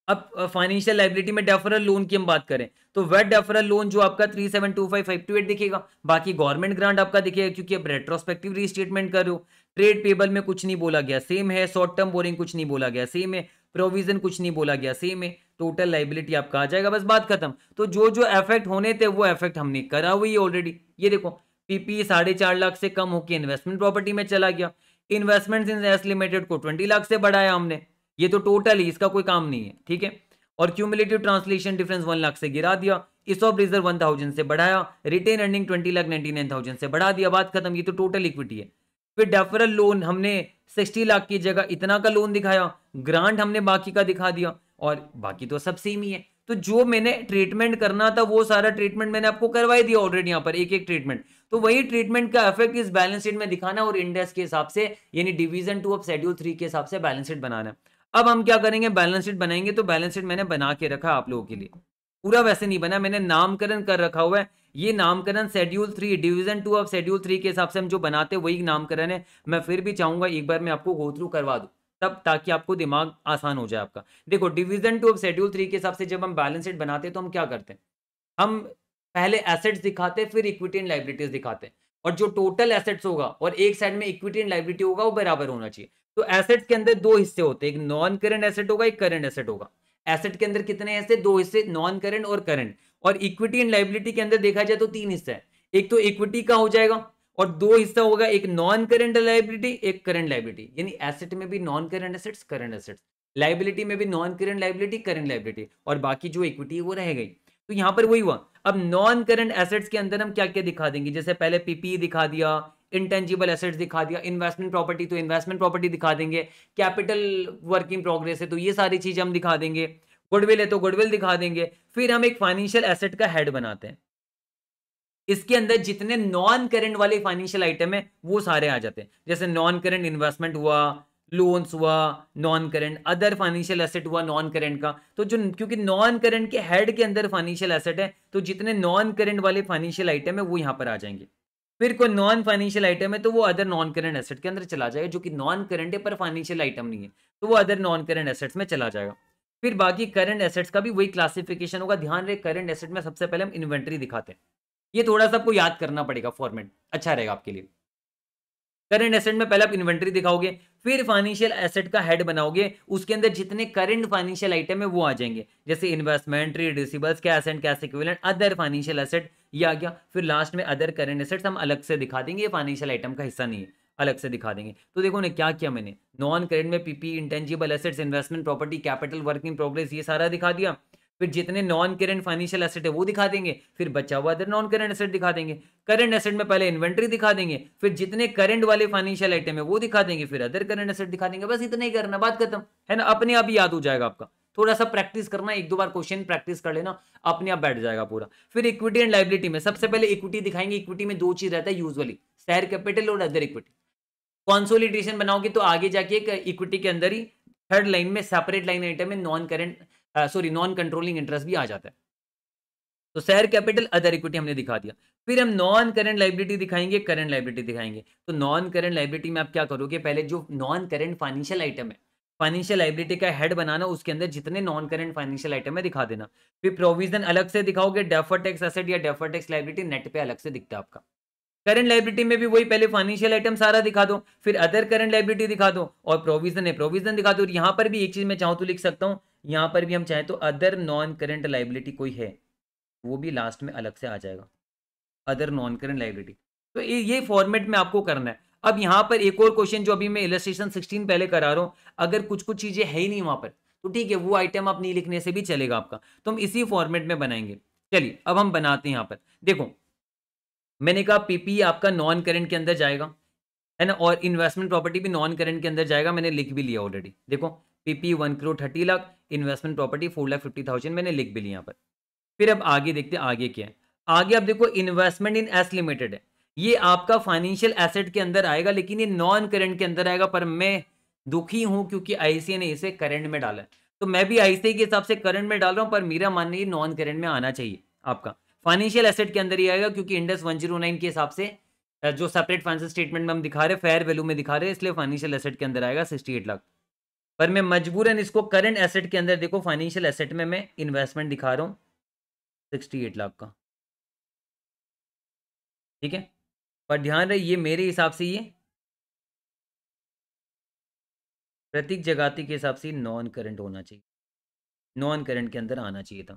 अब फाइनेंशियल लाइबिलिटी में डेफरल लोन की हम बात करें तो वेट डेफरल लोन जो आपका three seven two five five two eight दिखेगा बाकी गवर्नमेंट ग्रांट आपका दिखेगा क्योंकि अब रेट्रोस्पेक्टिव रिस्टेटमेंट कर रहे हो ट्रेड पेबल में कुछ नहीं बोला गया सेम है शॉर्ट टर्म बोरिंग कुछ नहीं बोला गया सेम है प्रोविजन कुछ नहीं बोला गया सेम है टोटल लाइबिलिटी आपका आ जाएगा बस बात खत्म तो जो जो एफेक्ट होने थे वो एफेक्ट हमने करा हुई है ऑलरेडी ये देखो पीपी e साढ़े चार लाख से कम होकर इन्वेस्टमेंट प्रॉपर्टी में चला गया इन्वेस्टमेंट इन एस लिमिटेड को ट्वेंटी लाख से बढ़ाया हमने ये तो टोटल ही इसका कोई काम नहीं है ठीक है और cumulative translation difference one lakh से गिरा दिया इस ऑफ रिजर्व वन थाउजेंड से बढ़ाया retained earning twenty lakh ninety nine thousand से बढ़ा दिया बात खत्म ये तो टोटल इक्विटी है फिर डेफरल लोन हमने सिक्सटी लाख की जगह इतना का लोन दिखाया ग्रांट हमने बाकी का दिखा दिया और बाकी तो सब सेम ही है तो जो मैंने ट्रीटमेंट करना था वो सारा ट्रीटमेंट मैंने आपको करवाई दिया ऑलरेडी यहाँ पर एक एक ट्रीटमेंट तो वही ट्रीटमेंट का इफेक्ट इस बैलेंस शीट में दिखाना और इंडेक्स के हिसाब से यानी division two of schedule three के हिसाब से बैलेंस शीट बनाना अब हम क्या करेंगे बैलेंस शीट बनाएंगे तो बैलेंस शीट मैंने बना के रखा आप लोगों के लिए पूरा वैसे नहीं बना मैंने नामकरण कर रखा हुआ है ये नामकरण schedule three division two of schedule three के हिसाब से हम जो बनाते हैं वही नामकरण है मैं फिर भी चाहूंगा एक बार मैं आपको गो थ्रू करवा दू तब ताकि आपको दिमाग आसान हो जाए आपका देखो division two of schedule three के हिसाब से जब हम बैलेंस शीट बनाते हैं तो हम क्या करते हैं हम पहले एसेट्स दिखाते फिर इक्विटी एंड लाइब्रिटीज दिखाते और जो टोटल एसेट्स होगा और एक साइड में इक्विटी एंड लाइब्रिटी होगा वो बराबर होना चाहिए तो एसेट्स के अंदर दो हिस्से होते हैं एक नॉन करेंट एसेट होगा एक करेंट एसेट होगा एसेट के अंदर कितने हिस्से दो हिस्से नॉन करेंट और करंट और इक्विटी एंड लाइबिलिटी के अंदर देखा जाए तो तीन हिस्से हैं एक तो इक्विटी का हो जाएगा और दो हिस्सा होगा एक नॉन करेंट लाइबिलिटी एक करेंट लाइबिलिटी यानी एसेट में भी non current assets current assets liability में भी non current liability current liability और बाकी जो इक्विटी वो रह गई तो यहां पर वही हुआ अब नॉन करेंट एसेट्स के अंदर हम क्या क्या दिखा देंगे जैसे पहले पीपी e दिखा दिया इंटेंजिबल एसेट्स दिखा दिया इन्वेस्टमेंट प्रॉपर्टी तो इन्वेस्टमेंट प्रॉपर्टी दिखा देंगे कैपिटल वर्किंग प्रोग्रेस है तो ये सारी चीजें हम दिखा देंगे गुडविल है तो गुडविल दिखा देंगे फिर हम एक फाइनेंशियल एसेट का हेड बनाते हैं इसके अंदर जितने नॉन करेंट वाले फाइनेंशियल आइटम है वो सारे आ जाते हैं जैसे नॉन करेंट इन्वेस्टमेंट हुआ लोन्स हुआ non current other financial asset हुआ नॉन करेंट का तो जो क्योंकि नॉन करेंट के हेड के अंदर फाइनेंशियल एसेट है तो जितने नॉन करेंट वाले फाइनेंशियल आइटम है वो यहां पर आ जाएंगे फिर कोई नॉन फाइनेंशियल आइटम है तो वो अदर नॉन करेंट एसेट के अंदर चला जाएगा जो कि नॉन करेंट है पर फाइनेंशियल आइटम नहीं है तो वो अदर नॉन करेंट एसेट्स में चला जाएगा फिर बाकी करंट एसेट्स का भी वही क्लासिफिकेशन होगा ध्यान रहे करंट एसेट में सबसे पहले हम इन्वेंट्री दिखाते हैं ये थोड़ा सा आपको याद करना पड़ेगा फॉर्मेट अच्छा रहेगा आपके लिए करंट एसेट में पहले आप इन्वेंट्री दिखाओगे फिर फाइनेंशियल एसेट का हेड बनाओगे उसके अंदर जितने करंट फाइनेंशियल आइटम है वो आ जाएंगे जैसे investment trade cash and cash equivalent other financial asset ये आ गया फिर लास्ट में अदर करंट एसेट्स हम अलग से दिखा देंगे ये फाइनेंशियल आइटम का हिस्सा नहीं है अलग से दिखा देंगे तो देखो ने क्या किया मैंने नॉन करेंट में P P intangible assets investment property capital working progress ये सारा दिखा दिया फिर जितने नॉन करेंट फाइनेंशियल एसेट है वो दिखा देंगे फिर बचा हुआ अदर नॉन करेंट एसेट दिखा देंगे करंट एसेट में पहले इन्वेंट्री दिखा देंगे फिर जितने करंट वाले फाइनेंशियल आइटम है वो दिखा देंगे फिर अदर करंट एसेट दिखा देंगे बस इतना ही करना बात खत्म है ना अपने आप ही याद हो जाएगा आपका थोड़ा सा प्रैक्टिस करना एक दो बार क्वेश्चन प्रैक्टिस कर लेना अपने आप बैठ जाएगा पूरा फिर इक्विटी एंड लाइबिलिटी में सबसे पहले इक्विटी दिखाएंगे इक्विटी में दो चीज रहता है यूजली शेयर कैपिटल और अदर इक्विटी कॉन्सोलिडेशन बनाओगे तो आगे जाके इक्विटी के अंदर ही थर्ड लाइन में सेपरेट लाइन आइटम में non current sorry non controlling interest भी आ जाता है तो शेयर कैपिटल अदर इक्विटी हमने दिखा दिया फिर हम नॉन करेंट लाइबिलिटी दिखाएंगे करंट लाइबिलिटी दिखाएंगे तो नॉन करेंट लाइबिलिटी में आप क्या करोगे पहले जो नॉन करेंट फाइनेंशियल आइटम है फाइनेंशियल लाइबिलिटी का हेड बनाना उसके अंदर जितने नॉन करंट फाइनेंशियल आइटम है दिखा देना फिर प्रोविजन अलग से दिखाओगे डेफर टैक्स असेट या डेफर टैक्स लाइबिलिटी नेट पे अलग से दिखता है आपका करंट लाइबिलिटी में भी वही पहले फाइनेंशियल आइटम सारा दिखा दो फिर अदर करंट लाइबिलिटी दिखा दो और प्रोविजन है प्रोविजन दिखा दो और यहाँ पर भी एक चीज मैं चाहूँ तो लिख सकता हूँ यहाँ पर भी हम चाहें तो अदर नॉन करेंट लाइबिलिटी कोई है वो भी लास्ट में अलग से आ जाएगा अदर नॉन करेंट लाइबिलिटी तो ये फॉर्मेट में आपको करना है अब यहाँ पर एक और क्वेश्चन जो अभी मैं इलस्ट्रेशन सिक्सटीन पहले करा रहा हूँ अगर कुछ कुछ चीज़ें है ही नहीं वहाँ पर तो ठीक है वो आइटम आप नहीं लिखने से भी चलेगा आपका तो हम इसी फॉर्मेट में बनाएंगे चलिए अब हम बनाते हैं यहाँ पर देखो मैंने कहा पीपी e आपका नॉन करेंट के अंदर जाएगा है ना और इन्वेस्टमेंट प्रॉपर्टी भी नॉन करेंट के अंदर जाएगा मैंने लिख भी लिया ऑलरेडी देखो P P one crore thirty lakh investment property four lakh fifty thousand मैंने लिख भी लिया यहाँ पर फिर अब आगे देखते हैं आगे क्या है आगे आप देखो इन्वेस्टमेंट इन एस लिमिटेड है ये आपका फाइनेंशियल एसेट के अंदर आएगा लेकिन ये नॉन करेंट के अंदर आएगा पर मैं दुखी हूं क्योंकि आईसीए ने इसे करेंट में डाला है तो मैं भी आईसीए के हिसाब से करंट में डाल रहा हूं पर मेरा मानना ये नॉन करेंट में आना चाहिए आपका फाइनेंशियल एसेट के अंदर ही आएगा क्योंकि इंडस नाइन के हिसाब से जो सेपरेट फाइनेंशियल स्टेटमेंट में हम दिखा रहे हैं फेयर वैल्यू में दिखा रहे हैं इसलिए फाइनेंशियल एसेट के अंदर आएगा सिक्सटी एट लाख पर मैं मजबूरन इसको करंट एसेट के अंदर देखो फाइनेंशियल एसेट में मैं इन्वेस्टमेंट दिखा रहा हूँ सिक्सटी एट लाख का ठीक है पर ध्यान रहे ये मेरे हिसाब से ये प्रतीक जगाती के हिसाब से नॉन करंट होना चाहिए नॉन करंट के अंदर आना चाहिए था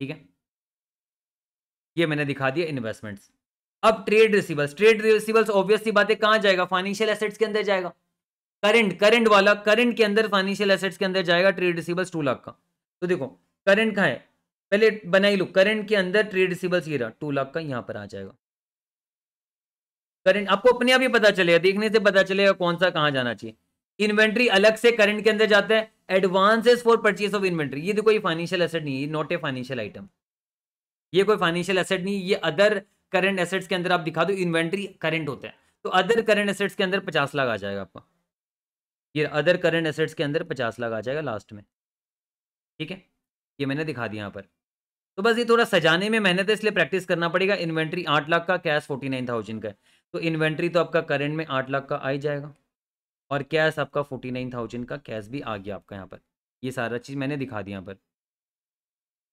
ठीक है ये मैंने दिखा दिया इन्वेस्टमेंट्स अब trade receivables trade receivables obviously बातें कहाँ जाएगा फाइनेंशियल एसेट्स के अंदर जाएगा करंट करंट वाला करंट के अंदर फाइनेंशियल एसेट्स के अंदर जाएगा ट्रेड रिसीबल्स टू लाख का तो देखो करंट का है पहले बनाई लो करंट के अंदर ट्रेड रिसीबल्स ये रहा टू लाख का यहाँ पर आ जाएगा करंट आपको अपने आप ही पता चलेगा देखने से पता चलेगा कौन सा कहाँ जाना चाहिए इन्वेंट्री अलग से करंट के अंदर जाता है advances for purchase of inventory ये देखो ये फाइनेंशियल एसेट नहीं है नॉट ए फाइनेंशियल आइटम ये कोई फाइनेंशियल एसेट नहीं ये अदर करंट एसेट्स के अंदर आप दिखा दो इन्वेंट्री करंट होता है तो अदर करंट एसेट्स के अंदर पचास लाख आ जाएगा आपका ये अदर करंट एसेट्स के अंदर पचास लाख आ जाएगा लास्ट में ठीक है ये मैंने दिखा दिया यहाँ पर तो बस ये थोड़ा सजाने में मेहनत है इसलिए प्रैक्टिस करना पड़ेगा इन्वेंट्री आठ लाख का कैश फोर्टी नाइन थाउजेंड का तो इन्वेंट्री तो आपका करंट में आठ लाख का आ ही जाएगा और कैश आपका फोर्टी नाइन थाउजेंड का कैश भी आ गया आपका यहाँ पर ये सारा चीज़ मैंने दिखा दी यहाँ पर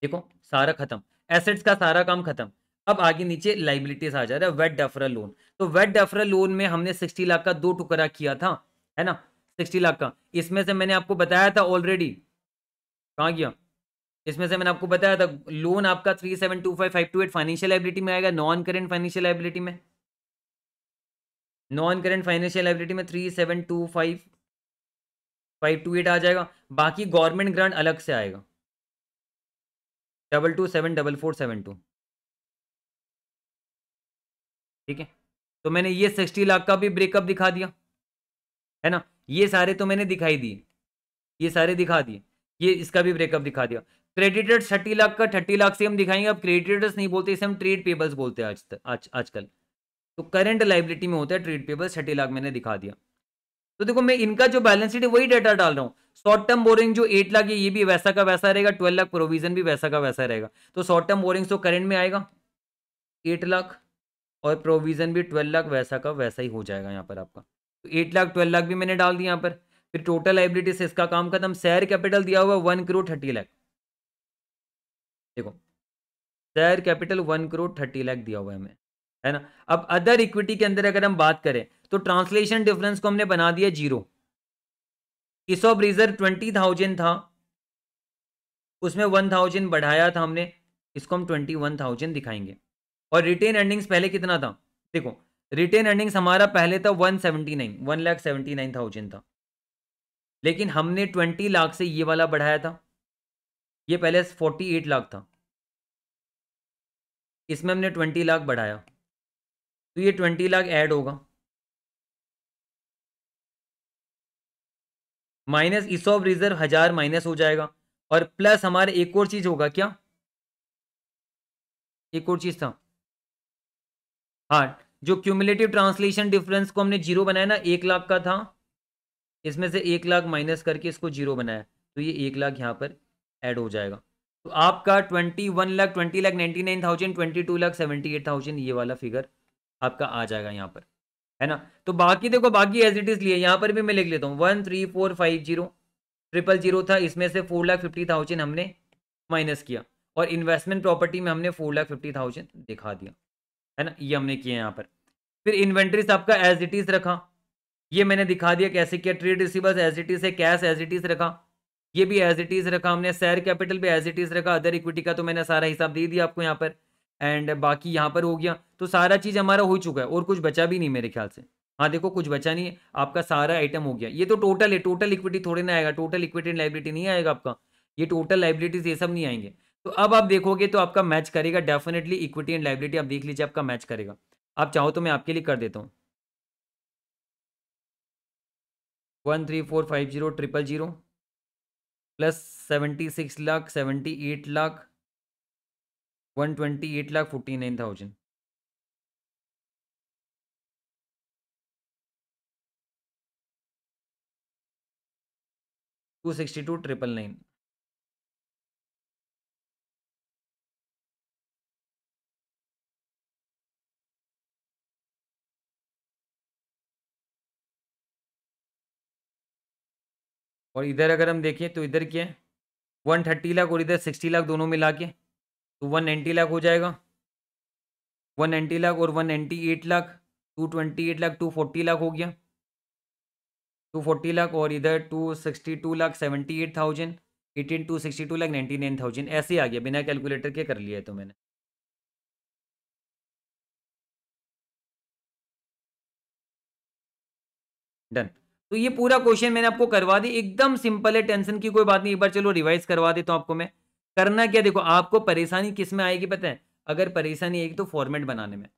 देखो सारा खत्म एसेट्स का सारा काम खत्म अब आगे नीचे लाइबिलिटीज आ जा रहा है वेट डेफरल लोन तो वेट डेफरल लोन में हमने सिक्सटी लाख का दो टुकड़ा किया था है ना सिक्सटी लाख का इसमें से मैंने आपको बताया था ऑलरेडी कहाँ गया इसमें से मैंने आपको बताया था लोन आपका three seven two five five two eight financial liability में आएगा नॉन करेंट फाइनेंशियल लाइबिलिटी में नॉन करेंट फाइनेंशियल लाइबिलिटी में three seven two five five two eight आ जाएगा बाकी गवर्नमेंट ग्रांट अलग से आएगा double two seven double four seven two ठीक है तो मैंने ये सिक्सटी लाख का भी ब्रेकअप दिखा दिया है ना ये सारे तो मैंने दिखाई दिए ये सारे दिखा दिए ये इसका भी ब्रेकअप दिखा दिया क्रेडिटर्स थर्टी लाख का थर्टी लाख से हम दिखाएंगे अब क्रेडिटर्स नहीं बोलते इसे हम ट्रेड पेबल्स बोलते हैं आज आज आजकल तो करंट लाइबिलिटी में होता है ट्रेड पेबल्स थर्टी लाख मैंने दिखा दिया तो देखो मैं इनका जो बैलेंस शीट है वही डाटा डाल रहा हूँ शॉर्ट टर्म बोरिंग जो एट लाख है ये भी वैसा का वैसा रहेगा ट्वेल्व लाख प्रोविजन भी वैसा का वैसा रहेगा तो शॉर्ट टर्म बोरिंग तो करंट में आएगा एट लाख और प्रोविजन भी ट्वेल्व लाख वैसा का वैसा ही हो जाएगा यहाँ पर आपका एट लाख ट्वेल्व लाख भी मैंने डाल दिया यहाँ पर फिर टोटल लाइबिलिटी से इसका काम खत्म शेयर कैपिटल दिया हुआ वन करोड़ थर्टी लाख देखो share capital one crore thirty lakh दिया हुआ है हमें है ना अब अदर इक्विटी के अंदर अगर हम बात करें तो ट्रांसलेशन डिफरेंस को हमने बना दिया zero of reserve twenty thousand था उसमें वन थाउजेंड बढ़ाया था हमने इसको हम ट्वेंटी वन थाउजेंड दिखाएंगे और रिटेन अर्निंग्स पहले कितना था देखो रिटेन अर्निंग्स हमारा पहले था one seventy nine one lakh seventy nine thousand था लेकिन हमने ट्वेंटी लाख से ये वाला बढ़ाया था ये पहले फोर्टी एट लाख था इसमें हमने ट्वेंटी लाख बढ़ाया तो ये ट्वेंटी लाख ऐड होगा माइनस ऑफ रिजर्व हजार माइनस हो जाएगा और प्लस हमारे एक और चीज होगा क्या एक और चीज था हाँ जो क्यूमुलेटिव ट्रांसलेशन डिफरेंस को हमने जीरो बनाया ना एक लाख का था इसमें से एक लाख माइनस करके इसको जीरो बनाया तो ये एक लाख यहाँ पर ऐड हो जाएगा तो आपका twenty one lakh twenty lakh ninety nine thousand twenty two lakh seventy eight thousand ये वाला फिगर आपका आ जाएगा यहाँ पर है ना तो बाकी देखो बाकी एज इट इज लिए यहाँ पर भी मैं लिख लेता हूँ one three four five zero triple zero था इसमें से फोर लाख फिफ्टी थाउजेंड हमने माइनस किया और इन्वेस्टमेंट प्रॉपर्टी में हमने फोर लाख फिफ्टी थाउजेंड दिखा दिया है ना ये हमने किया यहाँ पर फिर इन्वेंट्रीज आपका एज इट इज रखा ये मैंने दिखा दिया कैसे किया trade receivers as it is है कैश एज इट इज रखा ये भी एज इट इज रखा हमने शेयर कैपिटल भी एज इट इज रखा अदर इक्विटी का तो मैंने सारा हिसाब दे दिया आपको यहाँ पर एंड बाकी यहाँ पर हो गया तो सारा चीज़ हमारा हो चुका है और कुछ बचा भी नहीं मेरे ख्याल से हाँ देखो कुछ बचा नहीं है आपका सारा आइटम हो गया ये तो टोटल है टोटल इक्विटी थोड़ी ना आएगा टोटल इक्विटी लाइबिलिटी नहीं आएगा आपका ये टोटल लाइबिलिटीज ये सब नहीं आएंगे तो अब आप देखोगे तो आपका मैच करेगा डेफिनेटली इक्विटी एंड लाइबिलिटी आप देख लीजिए आपका मैच करेगा आप चाहो तो मैं आपके लिए कर देता हूँ one three four five zero triple zero plus seventy six lakh seventy eight lakh one twenty eight lakh forty nine thousand two sixty two triple nine और इधर अगर हम देखें तो इधर क्या है वन थर्टी लाख और इधर सिक्सटी लाख दोनों मिला के तो वन नाइन्टी लाख हो जाएगा वन नाइन्टी लाख और one ninety eight lakh two twenty eight lakh two forty lakh हो गया टू फोर्टी लाख और इधर two sixty two lakh seventy eight thousand eighteen two sixty two lakh ninety nine thousand ऐसे आ गया बिना कैलकुलेटर के कर लिया है तो मैंने डन तो ये पूरा क्वेश्चन मैंने आपको करवा दी एकदम सिंपल है टेंशन की कोई बात नहीं एक बार चलो रिवाइज करवा देता हूँ आपको मैं करना क्या देखो आपको परेशानी किस में आएगी पता है अगर परेशानी आएगी तो फॉर्मेट बनाने में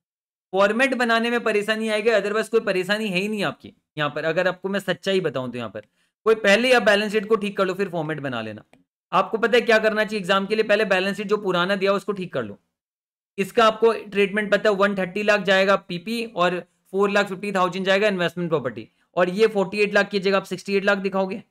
फॉर्मेट बनाने में परेशानी आएगी अदरवाइज कोई परेशानी है ही नहीं आपकी यहाँ पर अगर आपको मैं सच्चाई बताऊँ तो यहाँ पर कोई पहले आप बैलेंस शीट को ठीक कर लो फिर फॉर्मेट बना लेना आपको पता है क्या करना चाहिए एग्जाम के लिए पहले बैलेंस शीट जो पुराना दिया उसको ठीक कर लो इसका आपको ट्रीटमेंट पता है वन थर्टी लाख जाएगा पीपी और फोर लाख फिफ्टी थाउजेंड जाएगा इन्वेस्टमेंट प्रॉपर्टी और ये 48 लाख की जगह आप 68 लाख दिखाओगे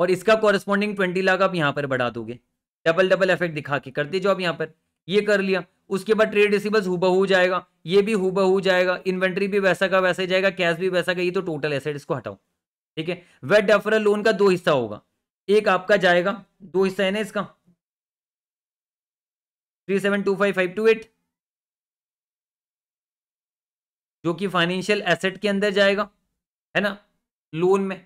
और इसका कॉरेस्पॉन्डिंग 20 लाख आप यहाँ पर बढ़ा दोगे डबल डबल इफेक्ट दिखा के करते जो आप यहाँ पर ये कर लिया उसके बाद ट्रेड रिसीवर्स हुबहू जाएगा ये भी हुबहू जाएगा इन्वेंट्री भी वैसा का वैसा ही जाएगा कैश भी वैसा का ये तो टोटल एसेट इसको हटाओ ठीक है वेट डेफरल लोन का दो हिस्सा होगा एक आपका जाएगा दो हिस्सा है ना इसका three seven two five five two eight जो कि फाइनेंशियल एसेट के अंदर जाएगा है ना लोन में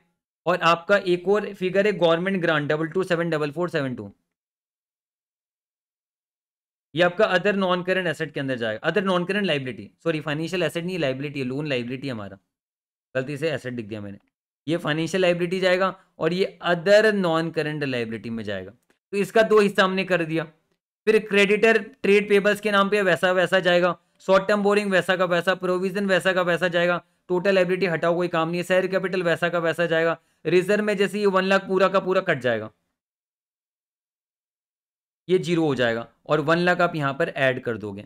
और आपका एक और फिगर है government grant double two seven double four seven two ये आपका अदर नॉन करेंट एसेट के अंदर जाएगा other non current liability sorry financial asset नहीं लाइबिलिटी है लोन लाइबिलिटी हमारा गलती से एसेट दिख दिया मैंने ये फाइनेंशियल लाइबिलिटी जाएगा और ये अदर नॉन करेंट लाइबिलिटी में जाएगा तो इसका दो हिस्सा हमने कर दिया फिर क्रेडिटर ट्रेड पेबल्स के नाम पे वैसा वैसा जाएगा शॉर्ट टर्म बोरिंग वैसा का वैसा प्रोविजन वैसा का वैसा जाएगा टोटल एबिलिटी हटाओ कोई काम नहीं है शेयर कैपिटल वैसा का वैसा जाएगा रिजर्व में जैसे ये वन लाख पूरा का पूरा कट जाएगा ये जीरो हो जाएगा और वन लाख आप यहाँ पर ऐड कर दोगे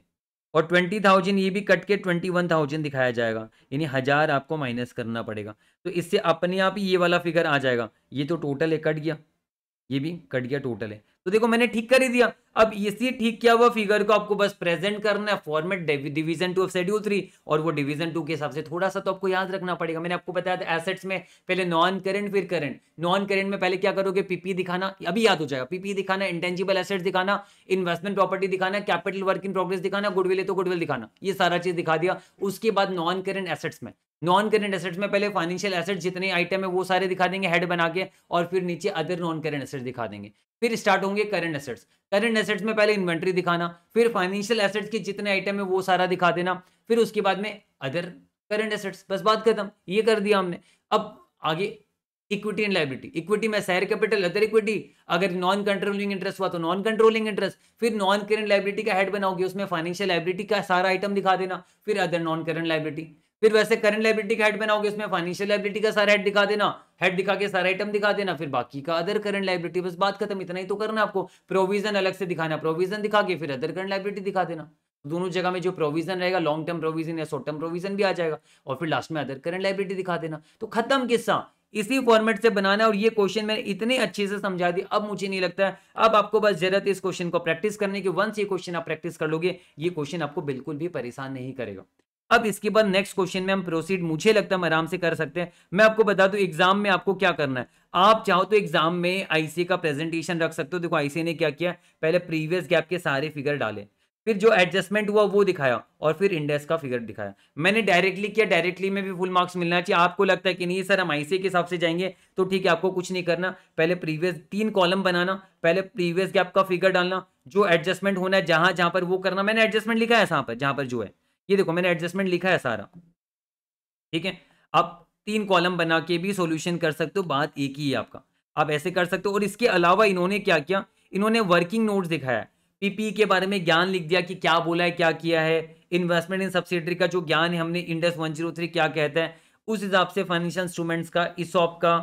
और ट्वेंटी थाउजेंड ये भी कट के ट्वेंटी वन थाउजेंड दिखाया जाएगा यानी हज़ार आपको माइनस करना पड़ेगा तो इससे अपने आप ही ये वाला फिगर आ जाएगा ये तो टोटल है कट गया ये भी कट गया टोटल है तो देखो मैंने ठीक कर ही दिया अब इसी ठीक किया हुआ फिगर को आपको बस प्रेजेंट करना है format division two of schedule three और वो डिवीजन टू के हिसाब से थोड़ा सा तो आपको याद रखना पड़ेगा मैंने आपको बताया था एसेट्स में पहले नॉन करेंट फिर करंट नॉन करेंट में पहले क्या करोगे पीपी दिखाना अभी याद हो जाएगा पीपी दिखाना इंटेंजिबल एसेट दिखाना इन्वेस्टमेंट प्रॉपर्टी दिखाना कैपिटल वर्क इन प्रोग्रेस दिखाना गुडविल तो गुडविल दिखाना ये सारा चीज दिखा दिया उसके बाद नॉन करेंट एसेट्स में नॉन करेंट एसेट्स में पहले फाइनेंशियल एसेट्स जितने आइटम है वो सारे दिखा देंगे हेड बना के और फिर नीचे अदर नॉन करेंट एसेट दिखा देंगे फिर स्टार्ट होंगे करंट एसेट्स करंट एसेट्स में पहले इन्वेंट्री दिखाना फिर फाइनेंशियल एसेट्स के जितने आइटम है वो सारा दिखा देना फिर उसके बाद में अदर करंट एसेट्स बस बात खत्म ये कर दिया हमने अब आगे इक्विटी एंड लाइबिलिटी इक्विटी में शेयर कैपिटल अदर इक्विटी अगर नॉन कंट्रोलिंग इंटरेस्ट हुआ तो नॉन कंट्रोलिंग इंटरेस्ट फिर नॉन करंट लाइबिलिटी का हेड बनाओगे उसमें फाइनेंशियल लाइबिलिटी का सारा आइटम दिखा देना फिर अदर नॉन करंट लाइबिलिटी फिर वैसे करंट लाइबिलिटी का हेड बनाओगे उसमें फाइनेंशियल लाइबिलिटी का सारा हेड दिखा देना हेड दिखा के सारा आइटम दिखा देना फिर बाकी का अदर करंट लाइब्रिटी बस बात खत्म इतना ही तो करना आपको प्रोविजन अलग से दिखाना प्रोविजन दिखा के फिर अदर करंट लाइब्रिटी दिखा देना तो दोनों जगह में जो प्रोविजन रहेगा लॉन्ग टर्म प्रोविजन या शॉर्ट टर्म प्रोविजन भी आ जाएगा और फिर लास्ट में अदर करंट लाइब्रिटी दिखा देना तो खत्म किस्सा इसी फॉर्मेट से बनाना और ये क्वेश्चन मैंने इतने अच्छे से समझा दी अब मुझे नहीं लगता है अब आपको बस जरूरत इस क्वेश्चन को प्रैक्टिस करने की वंस ये क्वेश्चन आप प्रैक्टिस कर लोगे ये क्वेश्चन आपको बिल्कुल भी परेशान नहीं करेगा अब इसके बाद नेक्स्ट क्वेश्चन में हम प्रोसीड मुझे लगता है आराम से कर सकते हैं मैं आपको बता दूं एग्जाम में आपको क्या करना है आप चाहो तो एग्जाम में आईसीए का प्रेजेंटेशन रख सकते हो देखो आईसीए ने क्या किया पहले प्रीवियस गैप के सारे फिगर डाले फिर जो एडजस्टमेंट हुआ वो दिखाया और फिर इंडेक्स का फिगर दिखाया मैंने डायरेक्टली किया डायरेक्टली में भी फुल मार्क्स मिलना चाहिए आपको लगता है कि नहीं सर हम आईसीए के हिसाब से जाएंगे तो ठीक है आपको कुछ नहीं करना पहले प्रीवियस तीन कॉलम बनाना पहले प्रीवियस गैप का फिगर डालना जो एडजस्टमेंट होना है जहां जहां पर वो करना मैंने एडजस्टमेंट लिखा है पर जहां पर जो है ये देखो मैंने एडजस्टमेंट लिखा है सारा ठीक है आप तीन कॉलम बना के भी सॉल्यूशन कर सकते हो बात एक ही है आपका आप ऐसे कर सकते हो और इसके अलावा इन्होंने क्या किया इन्होंने वर्किंग नोट्स दिखाया पीपी e के बारे में ज्ञान लिख दिया कि क्या बोला है क्या किया है इन्वेस्टमेंट इन सब्सिडरी का जो ज्ञान है हमने जीरो थ्री क्या कहता है उस हिसाब से फाइनेंशियल इंस्ट्रूमेंट्स का इसॉप का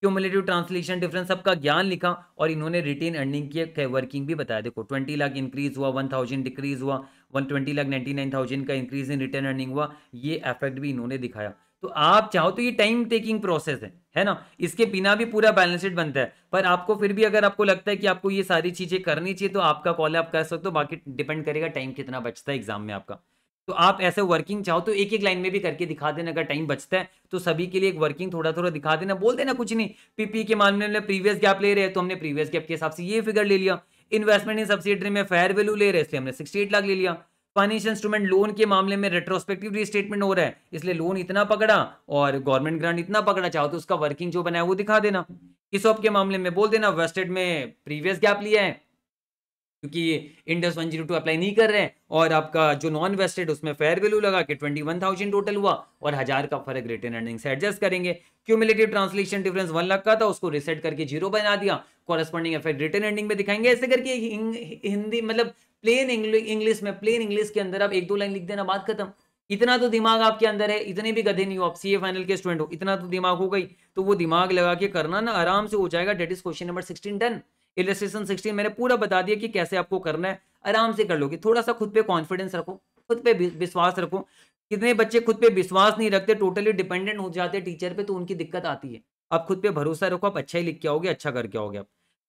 क्यूमलेटिव ट्रांसलेशन डिफरेंस सबका ज्ञान लिखा और इन्होंने रिटेन अर्निंग की वर्किंग भी बताया देखो ट्वेंटी लाख इंक्रीज हुआ वन थाउजेंड डिक्रीज हुआ one twenty lakh ninety nine thousand का इंक्रीज इन रिटर्न अर्निंग हुआ ये इफेक्ट भी इन्होंने दिखाया तो आप चाहो तो ये टाइम टेकिंग प्रोसेस है है ना इसके बिना भी पूरा बैलेंस शीट बनता है पर आपको फिर भी अगर आपको लगता है कि आपको ये सारी चीज़ें करनी चाहिए तो आपका कॉल आप कर सकते हो बाकी डिपेंड करेगा टाइम कितना बचता है एग्जाम में आपका तो आप ऐसे वर्किंग चाहो तो एक एक लाइन में भी करके दिखा देना अगर टाइम बचता है तो सभी के लिए एक वर्किंग थोड़ा थोड़ा दिखा देना बोल देना कुछ नहीं पीपी के मामले में प्रीवियस गैप ले रहे हैं तो हमने प्रीवियस गैप के हिसाब से ये फिगर ले लिया इन्वेस्टमेंट इन सब्सिडरी में फेयर वैल्यू ले रहे इसलिए हमने सिक्सटी लाख ले लिया फाइनेंशियल इंस्ट्रूमेंट लोन के मामले में रेट्रोस्पेक्टिव रिस्टेटमेंट हो रहा है इसलिए लोन इतना पकड़ा और गवर्नमेंट ग्रांट इतना पकड़ा चाहो तो उसका वर्किंग जो बनाया वो दिखा देना इस के मामले में बोल देना वेस्टेड में प्रीवियस गैप लिया है क्योंकि Ind AS one zero two apply नहीं कर रहे हैं और आपका जो नॉन वेस्टेड उसमें फेयर वैल्यू लगा के ट्वेंटी वन थाउजेंड टोटल हुआ और हजार का फर्क रिटर्न अर्निंग से एडजस्ट करेंगे cumulative translation difference one lakh का था उसको रिसेट करके जीरो बना दिया कॉरेस्पॉन्डिंग इफेक्ट रिटर्न एंडिंग में दिखाएंगे ऐसे करके हिंदी मतलब प्लेन इंग्लिश में प्लेन इंग्लिश के अंदर आप एक दो लाइन लिख देना बात खत्म इतना तो दिमाग आपके अंदर है इतने भी गधे नहीं हो आप सीए फाइनल के स्टूडेंट हो इतना तो दिमाग हो गई तो वो दिमाग लगा के करना ना आराम से हो जाएगा that is question number sixteen done illustration sixteen मैंने पूरा बता दिया कि कैसे आपको करना है आराम से कर लोगे थोड़ा सा खुद पे कॉन्फिडेंस रखो खुद पे विश्वास रखो कितने बच्चे खुद पे विश्वास नहीं रखते टोटली डिपेंडेंट हो जाते टीचर पे तो उनकी दिक्कत आती है आप खुद पे भरोसा रखो आप अच्छा ही लिख के आओगे अच्छा करके आओगे आप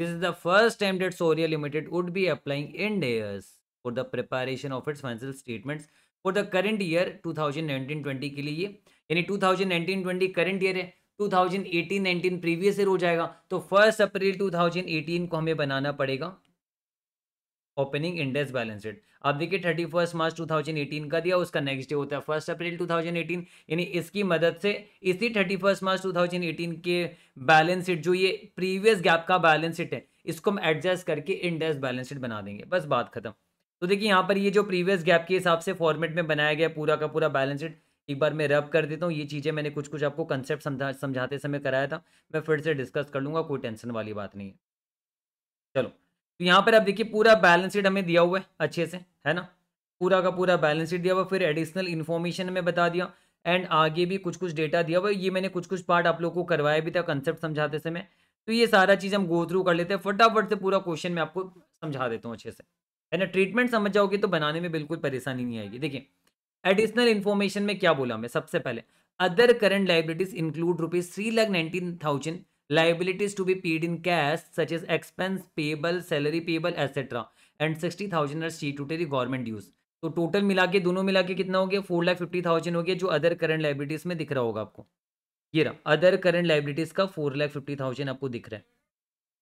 This is the first time that Soria Limited would be applying Ind AS for the preparation of its financial statements for the current year 2019-20 के लिए यानी 2019-20 करंट ईयर है 2018-19 प्रीवियस ईयर हो जाएगा तो फर्स्ट अप्रैल 2018 को हमें बनाना पड़ेगा ओपनिंग इंडेक्स बैलेंस बैलेंसड अब देखिए thirty first March two thousand eighteen का दिया उसका नेक्स्ट डे होता है first April two thousand eighteen यानी इसकी मदद से इसी thirty first March two thousand eighteen के बैलेंस शीट जो ये प्रीवियस गैप का बैलेंस शीट है इसको हम एडजस्ट करके इंडेक्स बैलेंस शीट बना देंगे बस बात खत्म तो देखिए यहाँ पर ये जो प्रीवियस गैप के हिसाब से फॉर्मेट में बनाया गया पूरा का पूरा बैलेंस शीट एक बार मैं रब कर देता हूँ ये चीज़ें मैंने कुछ कुछ आपको कंसेप्ट समझा समझाते समय कराया था मैं फिर से डिस्कस कर लूँगा कोई टेंशन वाली बात नहीं है चलो तो यहाँ पर आप देखिए पूरा बैलेंस शीट हमें दिया हुआ है अच्छे से है ना पूरा का पूरा बैलेंस शीट दिया हुआ फिर एडिशनल इन्फॉर्मेशन हमें बता दिया एंड आगे भी कुछ कुछ डेटा दिया हुआ ये मैंने कुछ कुछ पार्ट आप लोग को करवाया भी था कंसेप्ट समझाते समय तो ये सारा चीज़ हम गो थ्रू कर लेते हैं फटाफट से पूरा क्वेश्चन मैं आपको समझा देता हूँ अच्छे से है ना ट्रीटमेंट समझ जाओगे तो बनाने में बिल्कुल परेशानी नहीं आएगी देखिए एडिशनल इन्फॉर्मेशन में क्या बोला मैं सबसे पहले other current liabilities include rupees three lakh nineteen thousand liabilities to be paid in cash such as expense payable salary payable etc and 60000 are statutory government dues तो टोटल मिला के दोनों मिला के कितना हो गया फोर लाख फिफ्टी थाउजेंड हो गया जो अदर करंट लाइबिलिटीज में दिख रहा होगा आपको ये रहा अदर करंट लाइबिलिटीज का फोर लाख फिफ्टी थाउजेंड आपको दिख रहा है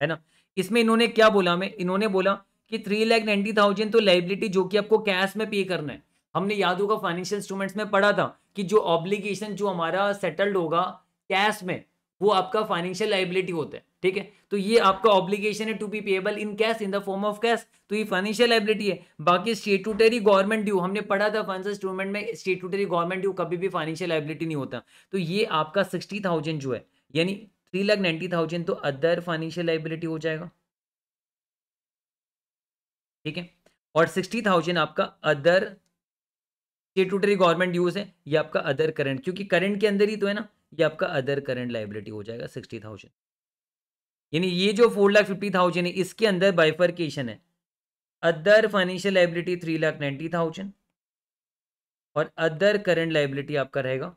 है ना इसमें इन्होंने क्या बोला हमें इन्होंने बोला कि थ्री लाख नाइन्टी थाउजेंड तो लाइबिलिटी जो कि आपको कैश में पे करना है हमने याद होगा फाइनेंशियल इंस्ट्रूमेंट्स में पढ़ा था कि जो ऑब्लिगेशन जो हमारा सेटल्ड होगा कैश में वो आपका फाइनेंशियल लाइबिलिटी होता है ठीक है तो ये आपका ऑब्लिगेशन है to be payable in cash in the form of cash तो ये फाइनेंशियल लाइबिलिटी है बाकी स्टेटूटरी गवर्नमेंट ड्यू हमने पढ़ा था फाइनेंस इंस्ट्रूमेंट में स्टेटूटरी गवर्नमेंट ड्यू कभी भी फाइनेंशियल लाइबिलिटी नहीं होता तो ये आपका सिक्सटी थाउजेंड जो है यानी थ्री लाख नाइन्टी थाउजेंड तो अदर फाइनेंशियल लाइबिलिटी हो जाएगा ठीक है और सिक्सटी थाउजेंड आपका अदर स्टेटूटरी गवर्नमेंट ड्यूज है ये आपका अदर करंट क्योंकि करंट के अंदर ही तो है ना ये आपका अदर करंट लाइबिलिटी हो जाएगा सिक्सटी थाउजेंड यानी ये जो फोर लाख फिफ्टी थाउजेंड है इसके अंदर बाइफर्केशन है other financial liability three lakh ninety thousand और अदर करंट लाइबिलिटी आपका रहेगा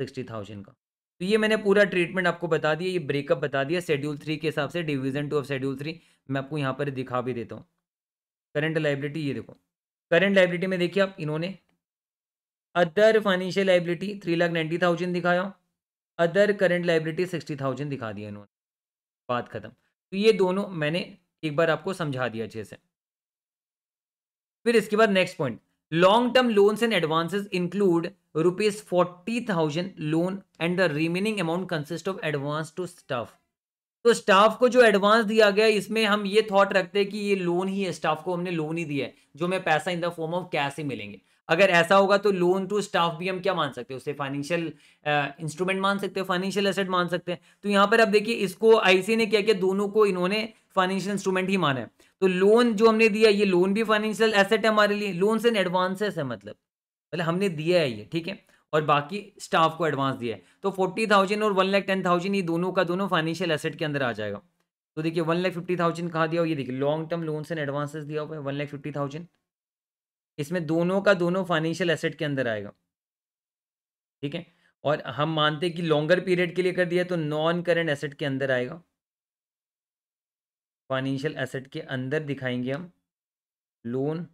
सिक्सटी थाउजेंड का तो ये मैंने पूरा ट्रीटमेंट आपको बता दिया ये ब्रेकअप बता दिया शेड्यूल थ्री के हिसाब से division two of schedule three मैं आपको यहाँ पर दिखा भी देता हूँ करंट लाइबिलिटी ये देखो करंट लाइबिलिटी में देखिए आप इन्होंने other financial liability three lakh ninety thousand दिखाया other current liability sixty thousand दिखा दिया इन्होंने बात खत्म तो ये दोनों मैंने एक बार आपको समझा दिया अच्छे से फिर इसके बाद next point long term loans and advances include rupees forty thousand loan and the remaining amount consist of advance to staff तो स्टाफ को जो एडवांस दिया गया इसमें हम ये थॉट रखते हैं कि ये लोन ही है स्टाफ को हमने लोन ही दिया है जो मैं पैसा in the form of cash ही मिलेंगे अगर ऐसा होगा तो लोन टू स्टाफ भी हम क्या मान सकते हैं उसे फाइनेंशियल इंस्ट्रूमेंट मान सकते हैं फाइनेंशियल एसेट मान सकते हैं तो यहाँ पर अब देखिए इसको आईसी ने क्या किया दोनों को इन्होंने फाइनेंशियल इंस्ट्रूमेंट ही माना है तो लोन जो हमने दिया ये लोन भी फाइनेंशियल एसेट है हमारे लिए लोन एंड एडवांसेस है मतलब मतलब हमने दिया है ये ठीक है और बाकी स्टाफ को एडवांस दिया है तो फोर्टी थाउजेंड और वन लाख टेन थाउजेंड ये दोनों का दोनों फाइनेंशियल एसेट के अंदर आ जाएगा तो देखिए वन लाख फिफ्टी थाउजेंड कहा दिया और ये देखिए long term loans and advances दिया हुआ है वन लाख फिफ्टी थाउजेंड इसमें दोनों का दोनों फाइनेंशियल एसेट के अंदर आएगा ठीक है और हम मानते हैं कि लॉन्गर पीरियड के लिए कर दिया तो नॉन करेंट एसेट के अंदर आएगा फाइनेंशियल एसेट के अंदर दिखाएंगे हम लोन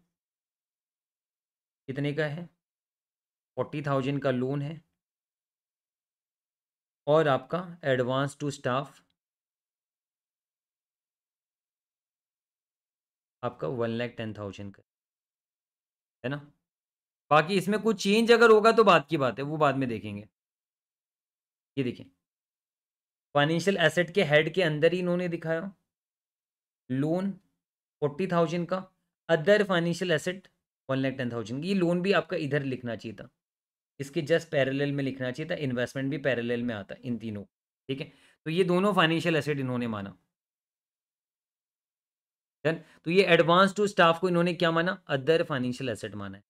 कितने का है फोर्टी थाउजेंड का लोन है और आपका एडवांस टू स्टाफ आपका वन लैख टेन थाउजेंड का है ना बाकी इसमें कुछ चेंज अगर होगा तो बाद की बात है वो बाद में देखेंगे ये देखिए फाइनेंशियल एसेट के हेड के अंदर ही इन्होंने दिखाया लोन फोर्टी थाउजेंड का other financial asset one lakh ten thousand ये लोन भी आपका इधर लिखना चाहिए था इसके जस्ट पैरेलल में लिखना चाहिए था इन्वेस्टमेंट भी पैरेलल में आता इन तीनों ठीक है तो ये दोनों फाइनेंशियल एसेट इन्होंने माना डन तो ये एडवांस टू स्टाफ को इन्होंने क्या माना अदर फाइनेंशियल एसेट माना है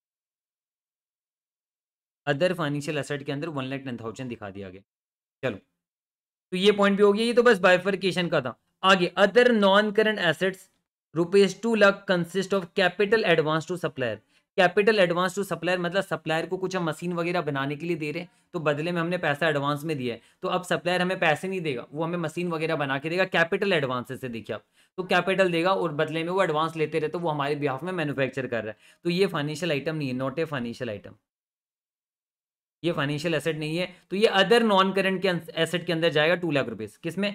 अदर फाइनेंशियल एसेट के अंदर वन लाख टेन थाउजेंड दिखा दिया गया चलो तो ये पॉइंट भी हो गया ये तो बस बाइफर्केशन का था आगे other non current assets rupees two lakh consist of capital advance to supplier capital advance to supplier मतलब सप्लायर को कुछ हम मशीन वगैरह बनाने के लिए दे रहे हैं तो बदले में हमने पैसा एडवांस में दिया है तो अब सप्लायर हमें पैसे नहीं देगा वो हमें मशीन वगैरह बना के देगा कैपिटल एडवांस से देखिए आप तो कैपिटल देगा और बदले में वो एडवांस लेते रहे तो वो हमारे बिहाफ में मैनुफैक्चर कर रहा है तो ये फाइनेंशियल आइटम नहीं है नॉट ए फाइनेंशियल आइटम ये फाइनेंशियल एसेट नहीं है तो ये अदर नॉन करेंट के एसेट के अंदर जाएगा टू लाख रुपीज़ किस में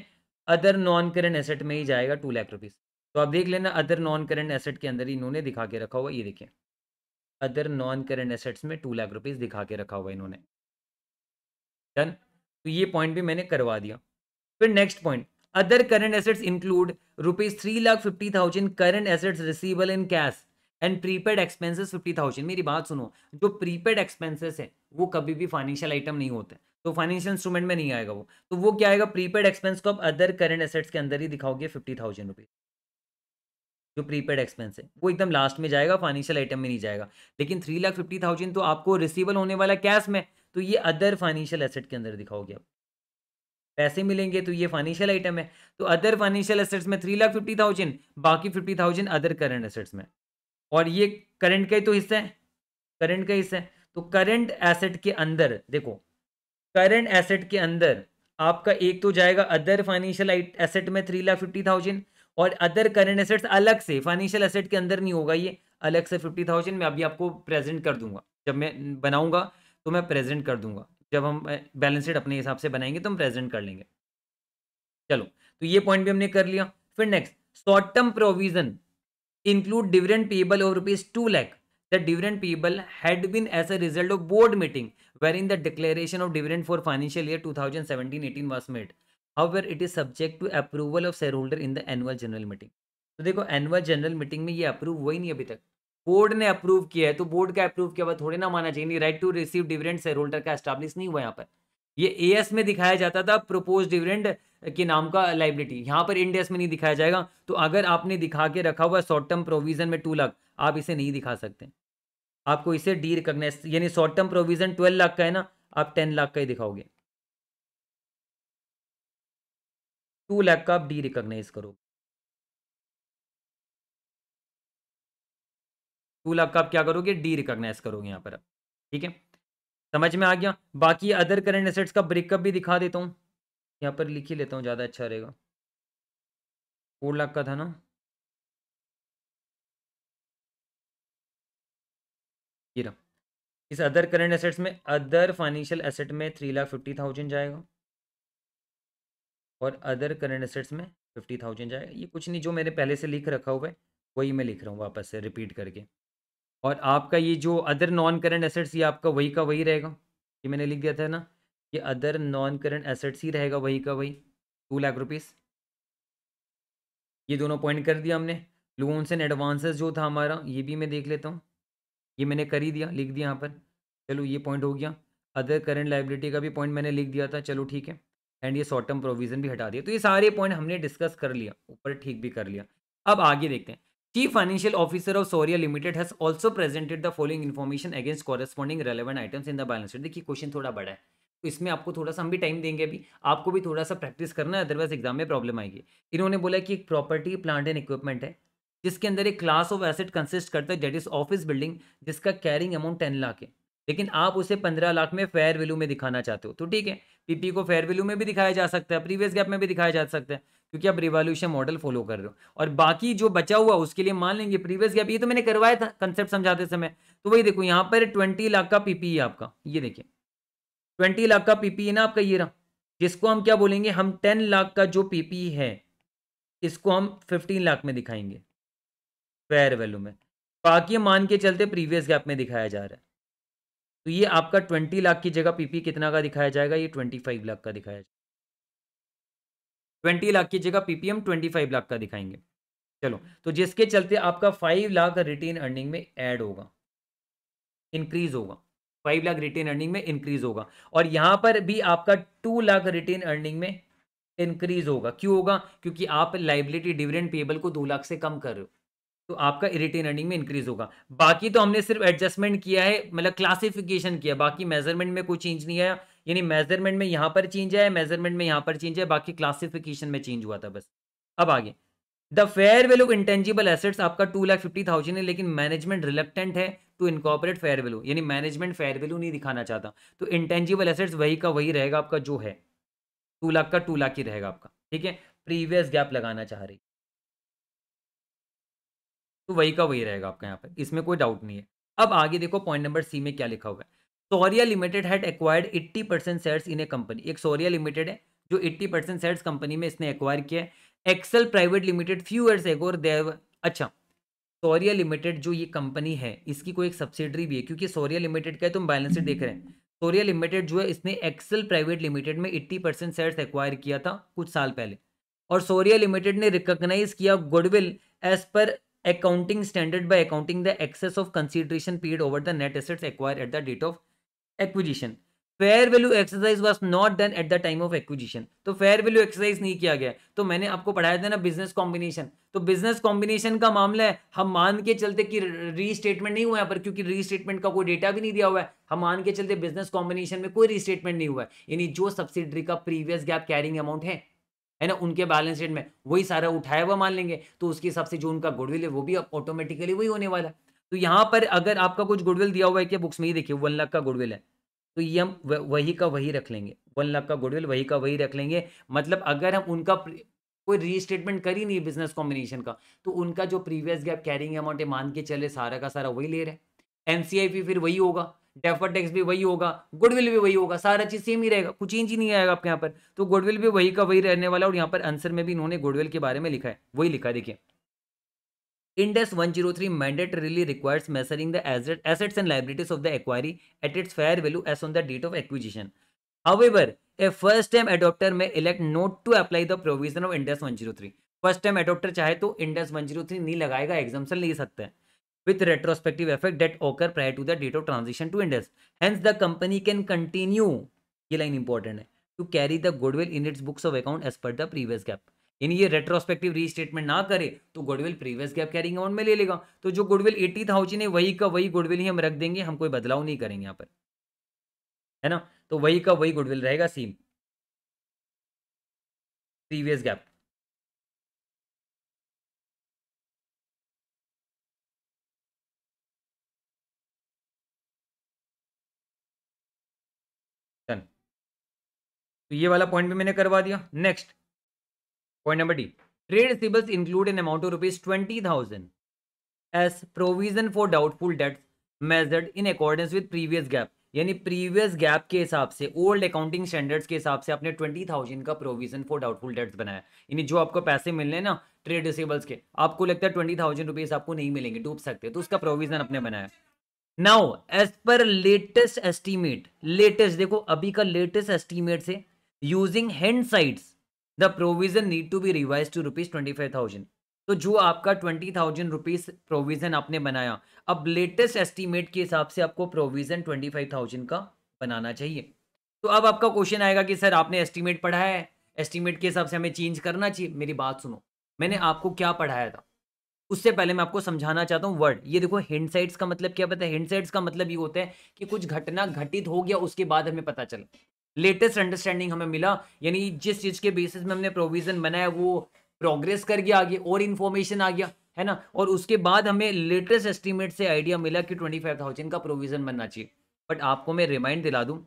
अदर नॉन करेंट एसेट में ही जाएगा टू लाख रुपीज़ तो आप देख लेना अदर नॉन करेंट एसेट के अंदर इन्होंने दिखा के रखा हुआ ये देखें अदर नॉन करेंट एसेट्स में टू लाख रुपीज़ दिखा के रखा हुआ इन्होंने डन तो ये पॉइंट भी मैंने करवा दिया फिर next point other current assets include rupees three lakh fifty thousand current assets receivable in cash and prepaid expenses fifty thousand मेरी बात सुनो जो प्रीपेड एक्सपेंसेस है वो कभी भी फाइनेंशियल आइटम नहीं होते तो फाइनेंशियल इंस्ट्रूमेंट में नहीं आएगा वो तो वो क्या आएगा प्रीपेड एक्सपेंस को आप अदर करेंट एसेट्स के अंदर ही दिखाओगे फिफ्टी थाउजेंड रुपीज जो प्रीपेड एक्सपेंस है वो एकदम लास्ट में जाएगा फाइनेंशियल आइटम में नहीं जाएगा लेकिन थ्री लाख फिफ्टी थाउजेंड तो आपको रिसीवल होने वाला कैश में तो ये अदर फाइनेंशियल एसेट के अंदर दिखाओगे आप पैसे मिलेंगे तो ये फाइनेंशियल आइटम है तो अदर फाइनेंशियल एसेट्स में थ्री लाख फिफ्टी थाउजेंड बाकी fifty thousand other current assets में और ये करंट का ही तो हिस्सा है करंट का हिस्सा है तो करंट एसेट के अंदर देखो करंट एसेट के अंदर आपका एक तो जाएगा अदर फाइनेंशियल एसेट में थ्री लाख फिफ्टी थाउजेंड और अदर करेंट असेट्स अलग से फाइनेंशियल एसेट के अंदर नहीं होगा ये अलग से फिफ्टी थाउजेंड मैं अभी आपको प्रेजेंट कर दूंगा जब मैं बनाऊंगा तो मैं प्रेजेंट कर दूंगा जब हम बैलेंस शीट अपने हिसाब से बनाएंगे तो हम प्रेजेंट कर लेंगे चलो तो ये पॉइंट भी हमने कर लिया फिर next short term provision include dividend payable of rupees two lakh had dividend as a result of board meeting wherein the declaration of declaration for financial year two thousand seventeen eighteen was made however it is subject to approval of shareholder in the annual general meeting तो देखो annual general meeting में ये approve हुआ ही नहीं अभी तक board ने approve किया है तो बोर्ड का अप्रूव किया हुआ थोड़ी ना माना चाहिए नहीं right to receive dividend shareholder का एस्टाब्लिश नहीं हुआ यहाँ पर ये एएस में दिखाया जाता था प्रपोज डिविडेंड के नाम का लाइबिलिटी यहाँ पर इंडेस में नहीं दिखाया जाएगा तो अगर आपने दिखा के रखा हुआ शॉर्ट टर्म प्रोविजन में टू लाख आप इसे नहीं दिखा सकते आपको इसे डी रिकॉग्नाइज यानी short term provision twelve lakh का है ना आप टेन लाख का ही दिखाओगे टू लैख का आप डी रिकॉग्नाइज करोगे टू लाख का आप क्या करोगे डी रिकॉग्नाइज करोगे यहां पर आप ठीक है समझ में आ गया बाकी अदर करंट एसेट्स का ब्रेकअप भी दिखा देता हूँ यहाँ पर लिख ही लेता हूँ ज़्यादा अच्छा रहेगा फोर लाख का था ना ये रहा इस अदर करंट एसेट्स में अदर फाइनेंशियल एसेट में थ्री लाख फिफ्टी थाउजेंड जाएगा और अदर करंट असेट्स में फिफ्टी थाउजेंड जाएगा ये कुछ नहीं जो मैंने पहले से लिख रखा हुआ है वही मैं लिख रहा हूँ वापस से रिपीट करके और आपका ये जो अदर नॉन करेंट एसेट्स ये आपका वही का वही रहेगा ये मैंने लिख दिया था ना ये अदर नॉन करेंट एसेट्स ही रहेगा वही का वही टू लाख रुपीज़ ये दोनों पॉइंट कर दिया हमने लोन्स एंड एडवांसेस जो था हमारा ये भी मैं देख लेता हूँ ये मैंने कर ही दिया लिख दिया यहाँ पर चलो ये पॉइंट हो गया अदर करंट लाइबिलिटी का भी पॉइंट मैंने लिख दिया था चलो ठीक है एंड ये शॉर्ट टर्म प्रोविजन भी हटा दिया तो ये सारे पॉइंट हमने डिस्कस कर लिया ऊपर ठीक भी कर लिया अब आगे देखते हैं chief financial officer of Sauriya limited has also presented the following information against corresponding relevant items in the balance sheet देखिए क्वेश्चन थोड़ा बड़ा है तो इसमें आपको थोड़ा सा हम भी टाइम देंगे अभी आपको भी थोड़ा सा प्रैक्टिस करना है अदरवाइज एग्जाम में प्रॉब्लम आएगी इन्होंने बोला कि एक प्रॉपर्टी प्लांट एंड इक्विपमेंट है जिसके अंदर एक क्लास ऑफ एसेट कंसिस्ट करता है दैट इज ऑफिस बिल्डिंग जिसका कैरिंग अमाउंट टेन लाख है लेकिन आप उसे पंद्रह लाख में फेयर वैल्यू में दिखाना चाहते हो तो ठीक है पीपी को फेयर वैल्यू में भी दिखाया जा सकता है प्रीवियस गैप में भी दिखाया जा सकता है क्योंकि आप रिवॉल्यूशन मॉडल फॉलो कर रहे हो और बाकी जो बचा हुआ उसके लिए मान लेंगे प्रीवियस गैप ये तो मैंने करवाया था कंसेप्ट समझाते समय तो वही देखो यहाँ पर ट्वेंटी लाख का पीपी e आपका ये देखिए ट्वेंटी लाख का पीपी e है ना आपका ये रहा जिसको हम क्या बोलेंगे हम टेन लाख का जो पीपी e है इसको हम फिफ्टीन लाख में दिखाएंगे फेयर वैल्यू में बाकी मान के चलते प्रीवियस गैप में दिखाया जा रहा है तो ये आपका ट्वेंटी लाख की जगह पीपी कितना का दिखाया जाएगा ये ट्वेंटी फाइव लाख का दिखाया जाएगा ट्वेंटी लाख की जगह पीपीएम ट्वेंटी फाइव लाख का दिखाएंगे चलो तो जिसके चलते आपका फाइव लाख रिटेन अर्निंग में ऐड होगा इंक्रीज होगा फाइव लाख रिटेन अर्निंग में इंक्रीज होगा और यहां पर भी आपका टू लाख रिटेन अर्निंग में इंक्रीज होगा क्यों होगा क्योंकि आप लाइबिलिटी डिविडेंड पेबल को दो लाख से कम कर रहे हो तो आपका इरिटेन अर्निंग में इंक्रीज होगा बाकी तो हमने सिर्फ एडजस्टमेंट किया है मतलब क्लासिफिकेशन किया बाकी मेजरमेंट में कोई चेंज नहीं आया यानी मेजरमेंट में यहां पर चेंज आया मेजरमेंट में यहां पर चेंज है बाकी क्लासिफिकेशन में चेंज हुआ था बस अब आगे the fair value intangible assets आपका टू लाख फिफ्टी थाउजेंड है लेकिन मैनेजमेंट रिलेक्टेंट है टू इनकॉपरेट फेयर वैल्यू यानी मैनेजमेंट फेयर वैल्यू नहीं दिखाना चाहता तो इंटेंजिबल एसेट्स वही का वही रहेगा आपका जो है टू लाख का टू लाख ही रहेगा आपका ठीक है प्रीवियस गैप लगाना चाह रही तो वही का वही रहेगा आपका यहाँ पर इसमें कोई डाउट नहीं है अब आगे देखो पॉइंट नंबर सी में क्या लिखा हुआ है Sauriya limited had acquired 80 percent shares in a company एक सोरिया लिमिटेड है जो 80 परसेंट शेयर्स कंपनी में इसने एक्वायर किया है Excel private limited few years ago और देव अच्छा सोरिया लिमिटेड जो ये कंपनी है इसकी कोई एक सब्सिडरी भी है क्योंकि सोरिया लिमिटेड का है तुम तो बैलेंस देख रहे हैं सोरिया लिमिटेड जो है इसने एक्सेल प्राइवेट लिमिटेड में एट्टी परसेंट शेयर्स एक्वायर किया था कुछ साल पहले और सोरिया लिमिटेड ने रिकोगनाइज किया goodwill as per accounting standard by accounting the excess of consideration paid over the net assets acquire at the date of acquisition fair value exercise was not done at the time of acquisition तो fair value exercise नहीं किया गया तो मैंने आपको पढ़ाया था ना बिजनेस कॉम्बिनेशन तो बिजनेस कॉम्बिनेशन का मामला है हम मान के चलते कि रीस्टेटमेंट नहीं हुआ है पर क्योंकि रीस्टेटमेंट का कोई डेटा भी नहीं दिया हुआ है हम मान के चलते बिजनेस कॉम्बिनेशन में कोई रीस्टेटमेंट नहीं हुआ है यानी जो सब्सिडरी का प्रीवियस गैप कैरिंग अमाउंट है है ना उनके बैलेंस शीट में वही सारा उठाया हुआ मान लेंगे तो उसके हिसाब से जो उनका गुडविल है वो भी ऑटोमेटिकली वही होने वाला है तो यहाँ पर अगर आपका कुछ गुडविल दिया हुआ है क्या बुक्स में ही देखिए वन लाख का गुडविल है तो ये हम वही का वही रख लेंगे वन लाख का गुडविल वही का वही रख लेंगे मतलब अगर हम उनका कोई रीस्टेटमेंट कर ही नहीं बिजनेस कॉम्बिनेशन का तो उनका जो प्रीवियस गैप कैरिंग अमाउंट है मान के चले सारा का सारा वही ले रहे हैं एम फिर वही होगा डेफर टैक्स भी वही होगा गुडविल भी वही होगा सारा चीज सेम ही रहेगा कुछ चेंज ही नहीं आएगा आपके यहाँ पर तो गुडविल भी वही का वही रहने वाला और यहाँ पर आंसर में भी इन्होंने गुडविल के बारे में लिखा है वही लिखा है देखिए Ind AS one zero three mandatorily requires measuring the asset assets and liabilities of the acquiree at its fair value as on the date of acquisition however a first time adopter may elect not to apply the provision of Ind AS 103 first time adopter चाहे तो Ind AS one zero नहीं लगाएगा एग्जामसन ले सकते हैं with retrospective effect that occur prior to the date of transition to Indus. Hence, the company can continue. ये line important है to carry the goodwill in its books of account as per the previous GAAP यानी ये retrospective restatement ना करे तो goodwill previous GAAP carrying amount में ले लेगा तो जो गुडविल एटी थाउजेंड है वही का वही गुडविल ही हम रख देंगे हम कोई बदलाव नहीं करेंगे यहाँ पर है ना तो वही का वही गुडविल रहेगा सेम प्रीवियस गैप तो ये वाला पॉइंट भी मैंने करवा दिया next point number D trade receivables include in amount of rupees twenty thousand as provision for doubtful debts measured in accordance with previous GAAP यानी प्रीवियस गैप के हिसाब से ओल्ड अकाउंटिंग स्टैंडर्ड्स के हिसाब से आपने ट्वेंटी थाउजेंड का provision for doubtful debts बनाया यानी जो आपको पैसे मिलने ना ट्रेड रिसीबल्स के आपको लगता है ट्वेंटी थाउजेंड रुपीज आपको नहीं मिलेंगे डूब सकते तो उसका प्रोविजन आपने बनाया now as per latest estimate latest देखो अभी का लेटेस्ट एस्टीमेट से using hindsight the provision need to be revise to rupees twenty five thousand तो जो आपका ट्वेंटी थाउजेंड रुपीज प्रोविजन आपने बनाया अब लेटेस्ट एस्टिमेट के हिसाब से आपको प्रोविजन ट्वेंटी फाइव थाउजेंड का बनाना चाहिए तो अब आपका क्वेश्चन आएगा कि सर आपने एस्टिमेट पढ़ा है एस्टिमेट के हिसाब से हमें चेंज करना चाहिए मेरी बात सुनो मैंने आपको क्या पढ़ाया था उससे पहले मैं आपको समझाना चाहता हूँ वर्ड ये देखो हिंड साइड्स का मतलब क्या पता है हिंड साइड्स का मतलब ये होता है कि कुछ घटना घटित हो गया उसके बाद हमें पता चला लेटेस्ट अंडरस्टैंडिंग हमें मिला यानी जिस चीज के बेसिस में हमने प्रोविजन बनाया वो प्रोग्रेस कर गया आगे और इन्फॉर्मेशन आ गया है ना और उसके बाद हमें लेटेस्ट एस्टिमेट से आइडिया मिला कि ट्वेंटी फाइव थाउजेंड का प्रोविजन बनना चाहिए बट आपको मैं रिमाइंड दिला दूँ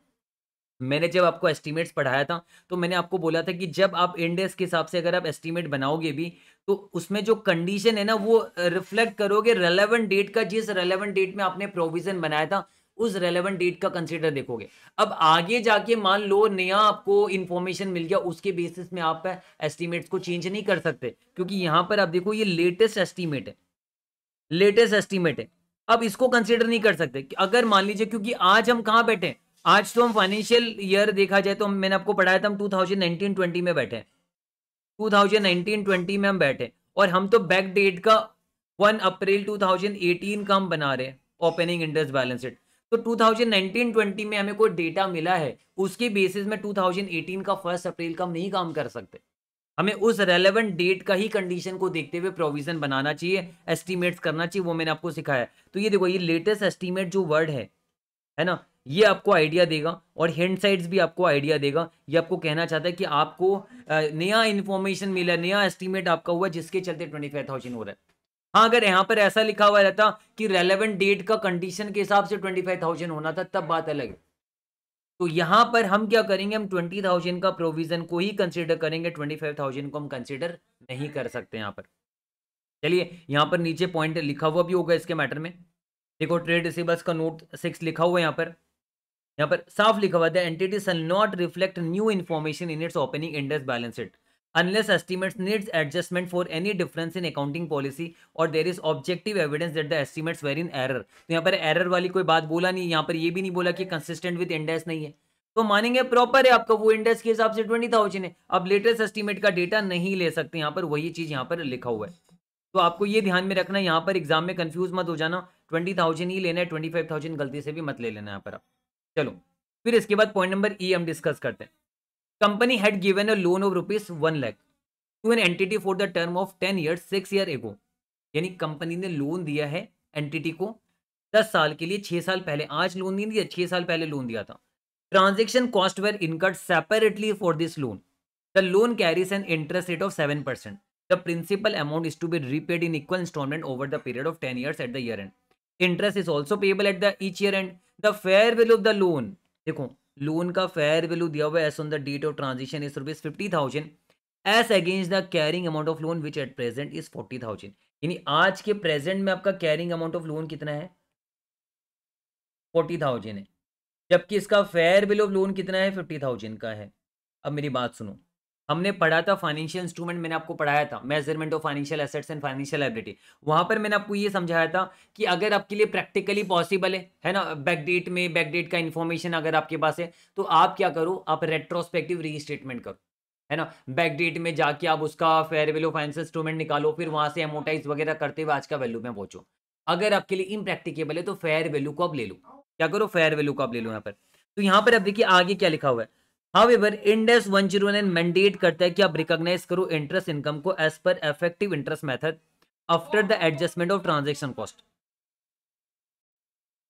मैंने जब आपको एस्टिमेट्स पढ़ाया था तो मैंने आपको बोला था कि जब आप इंडेक्स के हिसाब से अगर आप एस्टिमेट बनाओगे भी तो उसमें जो कंडीशन है ना वो रिफ्लेक्ट करोगे रेलेवेंट डेट का जिस रेलेवेंट डेट में आपने प्रोविजन बनाया था उस रेलेवेंट डेट का कंसिडर देखोगे अब आगे जाके मान लो नया आपको इन्फॉर्मेशन मिल गया उसके बेसिस में आप एस्टिमेट्स को चेंज नहीं कर सकते क्योंकि यहां पर आप देखो ये लेटेस्ट एस्टिमेट है लेटेस्ट एस्टिमेट है अब इसको कंसिडर नहीं कर सकते अगर मान लीजिए क्योंकि आज हम कहाँ बैठे आज तो हम फाइनेंशियल ईयर देखा जाए तो हम मैंने आपको पढ़ाया था हम टू थाउजेंड में बैठे टू थाउजेंड में हम बैठे और हम तो बैक डेट का 1 अप्रैल 2018 का हम बना रहे हैं ओपनिंग इंटरेस्ट बैलेंस डेट तो 2019-20 में हमें कोई डेटा मिला है उसके बेसिस में 2018 का फर्स्ट अप्रैल का हम नहीं काम कर सकते हमें उस रेलेवेंट डेट का ही कंडीशन को देखते हुए प्रोविजन बनाना चाहिए एस्टिमेट करना चाहिए वो मैंने आपको सिखाया तो ये देखो ये लेटेस्ट एस्टिमेट जो वर्ड है है ना ये आपको आइडिया देगा और हैंड साइड्स भी आपको आइडिया देगा ये आपको कहना चाहता है कि आपको नया इन्फॉर्मेशन मिला नया एस्टिमेट आपका हुआ जिसके चलते ट्वेंटी फाइव थाउजेंड हो रहा है हाँ अगर यहाँ पर ऐसा लिखा हुआ रहता कि रेलेवेंट डेट का कंडीशन के हिसाब से ट्वेंटी फाइव थाउजेंड होना था तब बात अलग है तो यहाँ पर हम क्या करेंगे हम ट्वेंटी थाउजेंड का प्रोविजन को ही कंसिडर करेंगे ट्वेंटी फाइव थाउजेंड को हम कंसिडर नहीं कर सकते यहाँ पर चलिए यहाँ पर नीचे पॉइंट लिखा हुआ भी होगा इसके मैटर में देखो ट्रेड रिसीबल्स का नोट सिक्स लिखा हुआ है यहाँ पर यहाँ पर साफ लिखा हुआ है entity shall not reflect new information in its opening Ind AS balance it unless estimates needs adjustment for any difference in accounting policy और there is objective evidence that the estimates were in error तो यहाँ पर error वाली कोई बात बोला नहीं यहाँ पर ये भी नहीं बोला कि consistent with index नहीं है तो मानेंगे प्रॉपर है आपका वो इंडेक्स के हिसाब से ट्वेंटी थाउजेंड है आप लेटेस्ट एस्टिमेट का डेटा नहीं ले सकते यहाँ पर वही चीज यहाँ पर लिखा हुआ है तो आपको ये ध्यान में रखना यहाँ पर एग्जाम में कंफ्यूज मत हो जाना ट्वेंटी थाउजेंड ही लेना है ट्वेंटी फाइव थाउजेंड गलती से भी मत ले लेना यहाँ पर आप चलो फिर इसके बाद पॉइंट नंबर ई हम डिस्कस करते हैं company had given a loan of rupees one lakh to an entity for the term of ten year six year ago यानी कंपनी ने लोन दिया है एंटिटी को दस साल के लिए 6 साल पहले आज लोन नहीं दिया 6 साल पहले लोन दिया था transaction cost were incurred separately for this loan the loan carries an interest rate of seven percent the principal amount is to be repaid in equal instalment over the period of ten years at the year end interest is also payable at the each year end the fair value of the loan देखो loan का fair value दिया हुआ है as on the date of transaction is rupees fifty thousand as against the carrying amount of loan which at present is forty thousand यानी आज के present में आपका कैरिंग अमाउंट ऑफ लोन कितना है फोर्टी थाउजेंड है जबकि इसका फेयर वैल्यू ऑफ लोन कितना है फिफ्टी थाउजेंड का है अब मेरी बात सुनो हमने पढ़ा था फाइनेंशियल इंस्ट्रूमेंट मैंने आपको पढ़ाया था measurement of financial assets and financial liability वहां पर मैंने आपको ये समझाया था कि अगर आपके लिए प्रैक्टिकली पॉसिबल है है ना बैकडेट में बैकडेट का इन्फॉर्मेशन अगर आपके पास है तो आप क्या करो आप रेट्रोस्पेक्टिव रीस्टेटमेंट करो है ना बैकडेट में जाके आप उसका फेयर वैल्यू फाइनेंशियल इंस्ट्रूमेंट निकालो फिर वहां से एमोटाइज वगैरह करते हुए आज का वैल्यू में पहुंचो अगर आपके लिए इम्प्रैक्टिकेबल है तो फेयर वैल्यू को आप ले लो क्या करो फेयर वैल्यू को आप ले लो यहाँ पर तो यहाँ पर अब देखिए आगे क्या लिखा हुआ है However, इंडेस 109 mandate करता है कि आप रिकॉग्नाइज करो इंटरेस्ट इनकम को as per effective interest method after the adjustment of transaction cost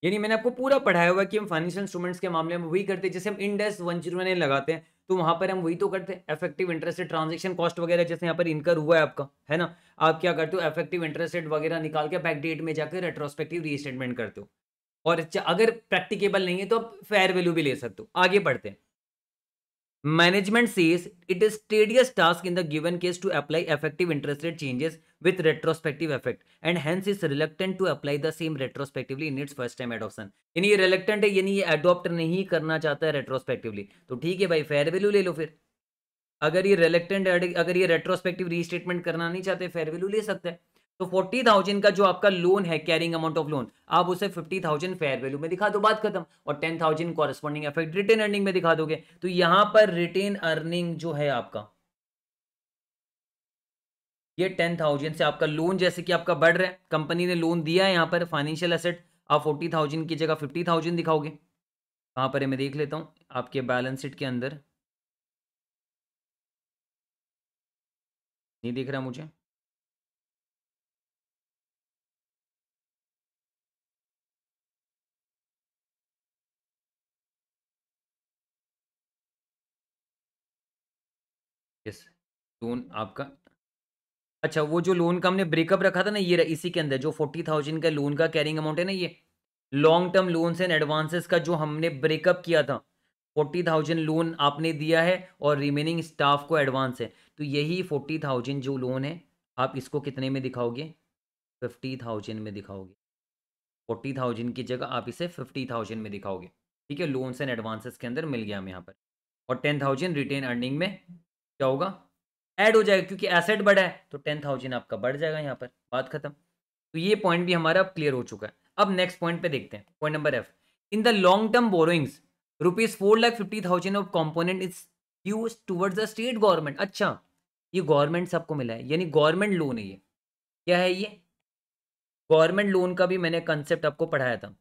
यानी मैंने आपको पूरा पढ़ाया हुआ कि हम फाइनेंशियल इंस्ट्रूमेंट्स के मामले में वही करते हैं जैसे हम इंडेस वन जीरो लगाते हैं तो वहां पर हम वही तो करते हैं effective interest rate transaction cost वगैरह जैसे यहाँ पर इनकर हुआ है आपका है ना आप क्या करते हो इफेक्टिव इंटरेस्ट रेट वगैरह निकाल के बैक डेट में जाकर रेट्रोस्पेक्टिव रीस्टेटमेंट करते हो और अच्छा, अगर प्रैक्टिकेबल नहीं है तो आप फेयर वैल्यू भी ले सकते हो आगे बढ़ते हैं management sees it is tedious task in the given case to apply effective interest rate changes with retrospective effect and hence is reluctant to apply the same retrospectively in its first time adoption यानी ये reluctant है यानी ये adopt नहीं करना चाहता है retrospectively तो ठीक है भाई फेयर वैल्यू ले लो फिर अगर ये रिलेक्टेंट अगर ये रेट्रोस्पेक्टिव रीस्टेटमेंट करना नहीं चाहते फेयर वैल्यू ले सकते हैं तो फोर्टी थाउजेंड का जो आपका लोन है कैरिंग अमाउंट ऑफ लोन आप उसे फिफ्टी थाउजेंड फेयर वैल्यू में दिखा दो बात खत्म और ten thousand corresponding effect retain earning में दिखा दोगे तो यहां पर रिटेन अर्निंग जो है आपका ये टेन थाउजेंड से आपका लोन जैसे कि आपका बढ़ रहा है कंपनी ने लोन दिया है यहां पर फाइनेंशियल एसेट आप फोर्टी थाउजेंड की जगह फिफ्टी थाउजेंड दिखाओगे कहां पर है मैं देख लेता हूं आपके बैलेंस शीट के अंदर नहीं दिख रहा मुझे यस लोन आपका अच्छा वो जो लोन का हमने ब्रेकअप रखा था ना ये इसी के अंदर जो फोर्टी थाउजेंड का लोन का कैरिंग अमाउंट है ना ये long term loans and advances का जो हमने ब्रेकअप किया था फोर्टी थाउजेंड लोन आपने दिया है और रिमेनिंग स्टाफ को एडवांस है तो यही फोर्टी थाउजेंड जो लोन है आप इसको कितने में दिखाओगे फिफ्टी थाउजेंड में दिखाओगे फोर्टी थाउजेंड की जगह आप इसे फिफ्टी थाउजेंड में दिखाओगे ठीक है लोन्स एंड एडवांसेस के अंदर मिल गया हमें यहाँ पर और टेन थाउजेंड रिटेन अर्निंग में क्या होगा ऐड हो जाएगा क्योंकि एसेट बढ़ा है तो टेन थाउजेंड आपका बढ़ जाएगा यहाँ पर बात खत्म तो ये पॉइंट भी हमारा क्लियर हो चुका है अब नेक्स्ट पॉइंट पे देखते हैं point number F in the long term borrowings rupees four lakh fifty thousand of component is use towards the state government अच्छा ये गवर्नमेंट सबको मिला है यानी गवर्नमेंट लोन है ये क्या है ये गवर्नमेंट लोन का भी मैंने कंसेप्ट आपको पढ़ाया था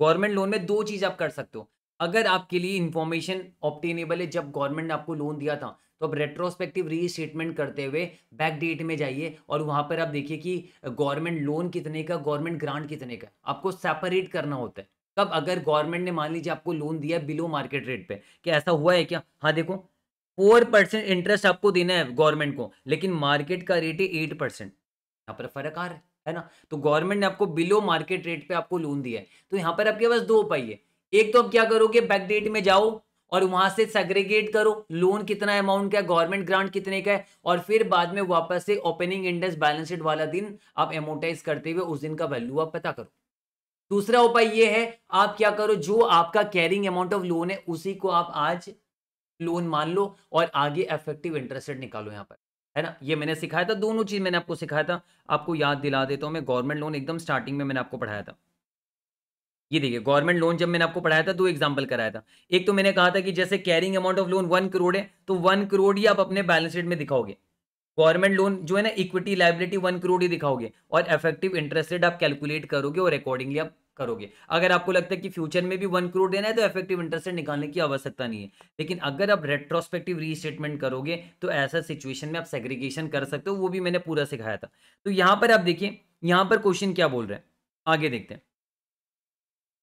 गवर्नमेंट लोन में दो चीज आप कर सकते हो अगर आपके लिए इन्फॉर्मेशन ऑप्टेनेबल है जब गवर्नमेंट ने आपको लोन दिया था तो आप रेट्रोस्पेक्टिव रीस्टेटमेंट करते हुए बैक डेट में जाइए और वहाँ पर आप देखिए कि गवर्नमेंट लोन कितने का गवर्नमेंट ग्रांट कितने का आपको सेपरेट करना होता है कब अगर गवर्नमेंट ने मान लीजिए आपको लोन दिया बिलो मार्केट रेट पर क्या ऐसा हुआ है क्या हाँ देखो फोर परसेंट इंटरेस्ट आपको देना है गवर्नमेंट को लेकिन मार्केट का रेट है एट परसेंट यहाँ पर फर्क आ रहा है है ना तो गवर्नमेंट ने आपको बिलो मार्केट रेट पे आपको लोन दिया है तो यहाँ पर आपके पास दो उपाय है एक तो आप क्या करोगे बैकडेट में जाओ और वहां से सेग्रीगेट करो लोन कितना अमाउंट का है गवर्नमेंट ग्रांट कितने का है और फिर बाद में वापस से ओपनिंग इंडेक्स बैलेंस शीट वाला दिन आप एमोटाइज करते हुए उस दिन का वैल्यू आप पता करो दूसरा उपाय ये है आप क्या करो जो आपका कैरिंग अमाउंट ऑफ लोन है उसी को आप आज लोन मान लो और आगे एफेक्टिव इंटरेस्ट रेट निकालो यहाँ पर है ना ये मैंने सिखाया था दोनों चीज मैंने आपको सिखाया था आपको याद दिला देता हूँ मैं गवर्नमेंट लोन एकदम स्टार्टिंग में मैंने आपको पढ़ाया था ये देखिए गवर्नमेंट लोन जब मैंने आपको पढ़ाया था दो एग्जाम्पल कराया था एक तो मैंने कहा था कि जैसे carrying amount of loan one crore है तो वन करोड़ ही आप अपने बैलेंस शीट में दिखाओगे गवर्नमेंट लोन जो है ना इक्विटी लाइबिलिटी वन करोड़ ही दिखाओगे और इफेक्टिव इंटरेस्ट रेट आप कैलकुलेट करोगे और अकॉर्डिंगली आप करोगे अगर आपको लगता है कि फ्यूचर में भी वन करोड़ देना है तो इफेक्टिव इंटरेस्ट रेट निकालने की आवश्यकता नहीं है लेकिन अगर आप रेट्रोस्पेक्टिव रीस्टेटमेंट करोगे तो ऐसा सिचुएशन में आप सेग्रीगेशन कर सकते हो वो भी मैंने पूरा सिखाया था तो यहाँ पर आप देखिए यहाँ पर क्वेश्चन क्या बोल रहे हैं आगे देखते हैं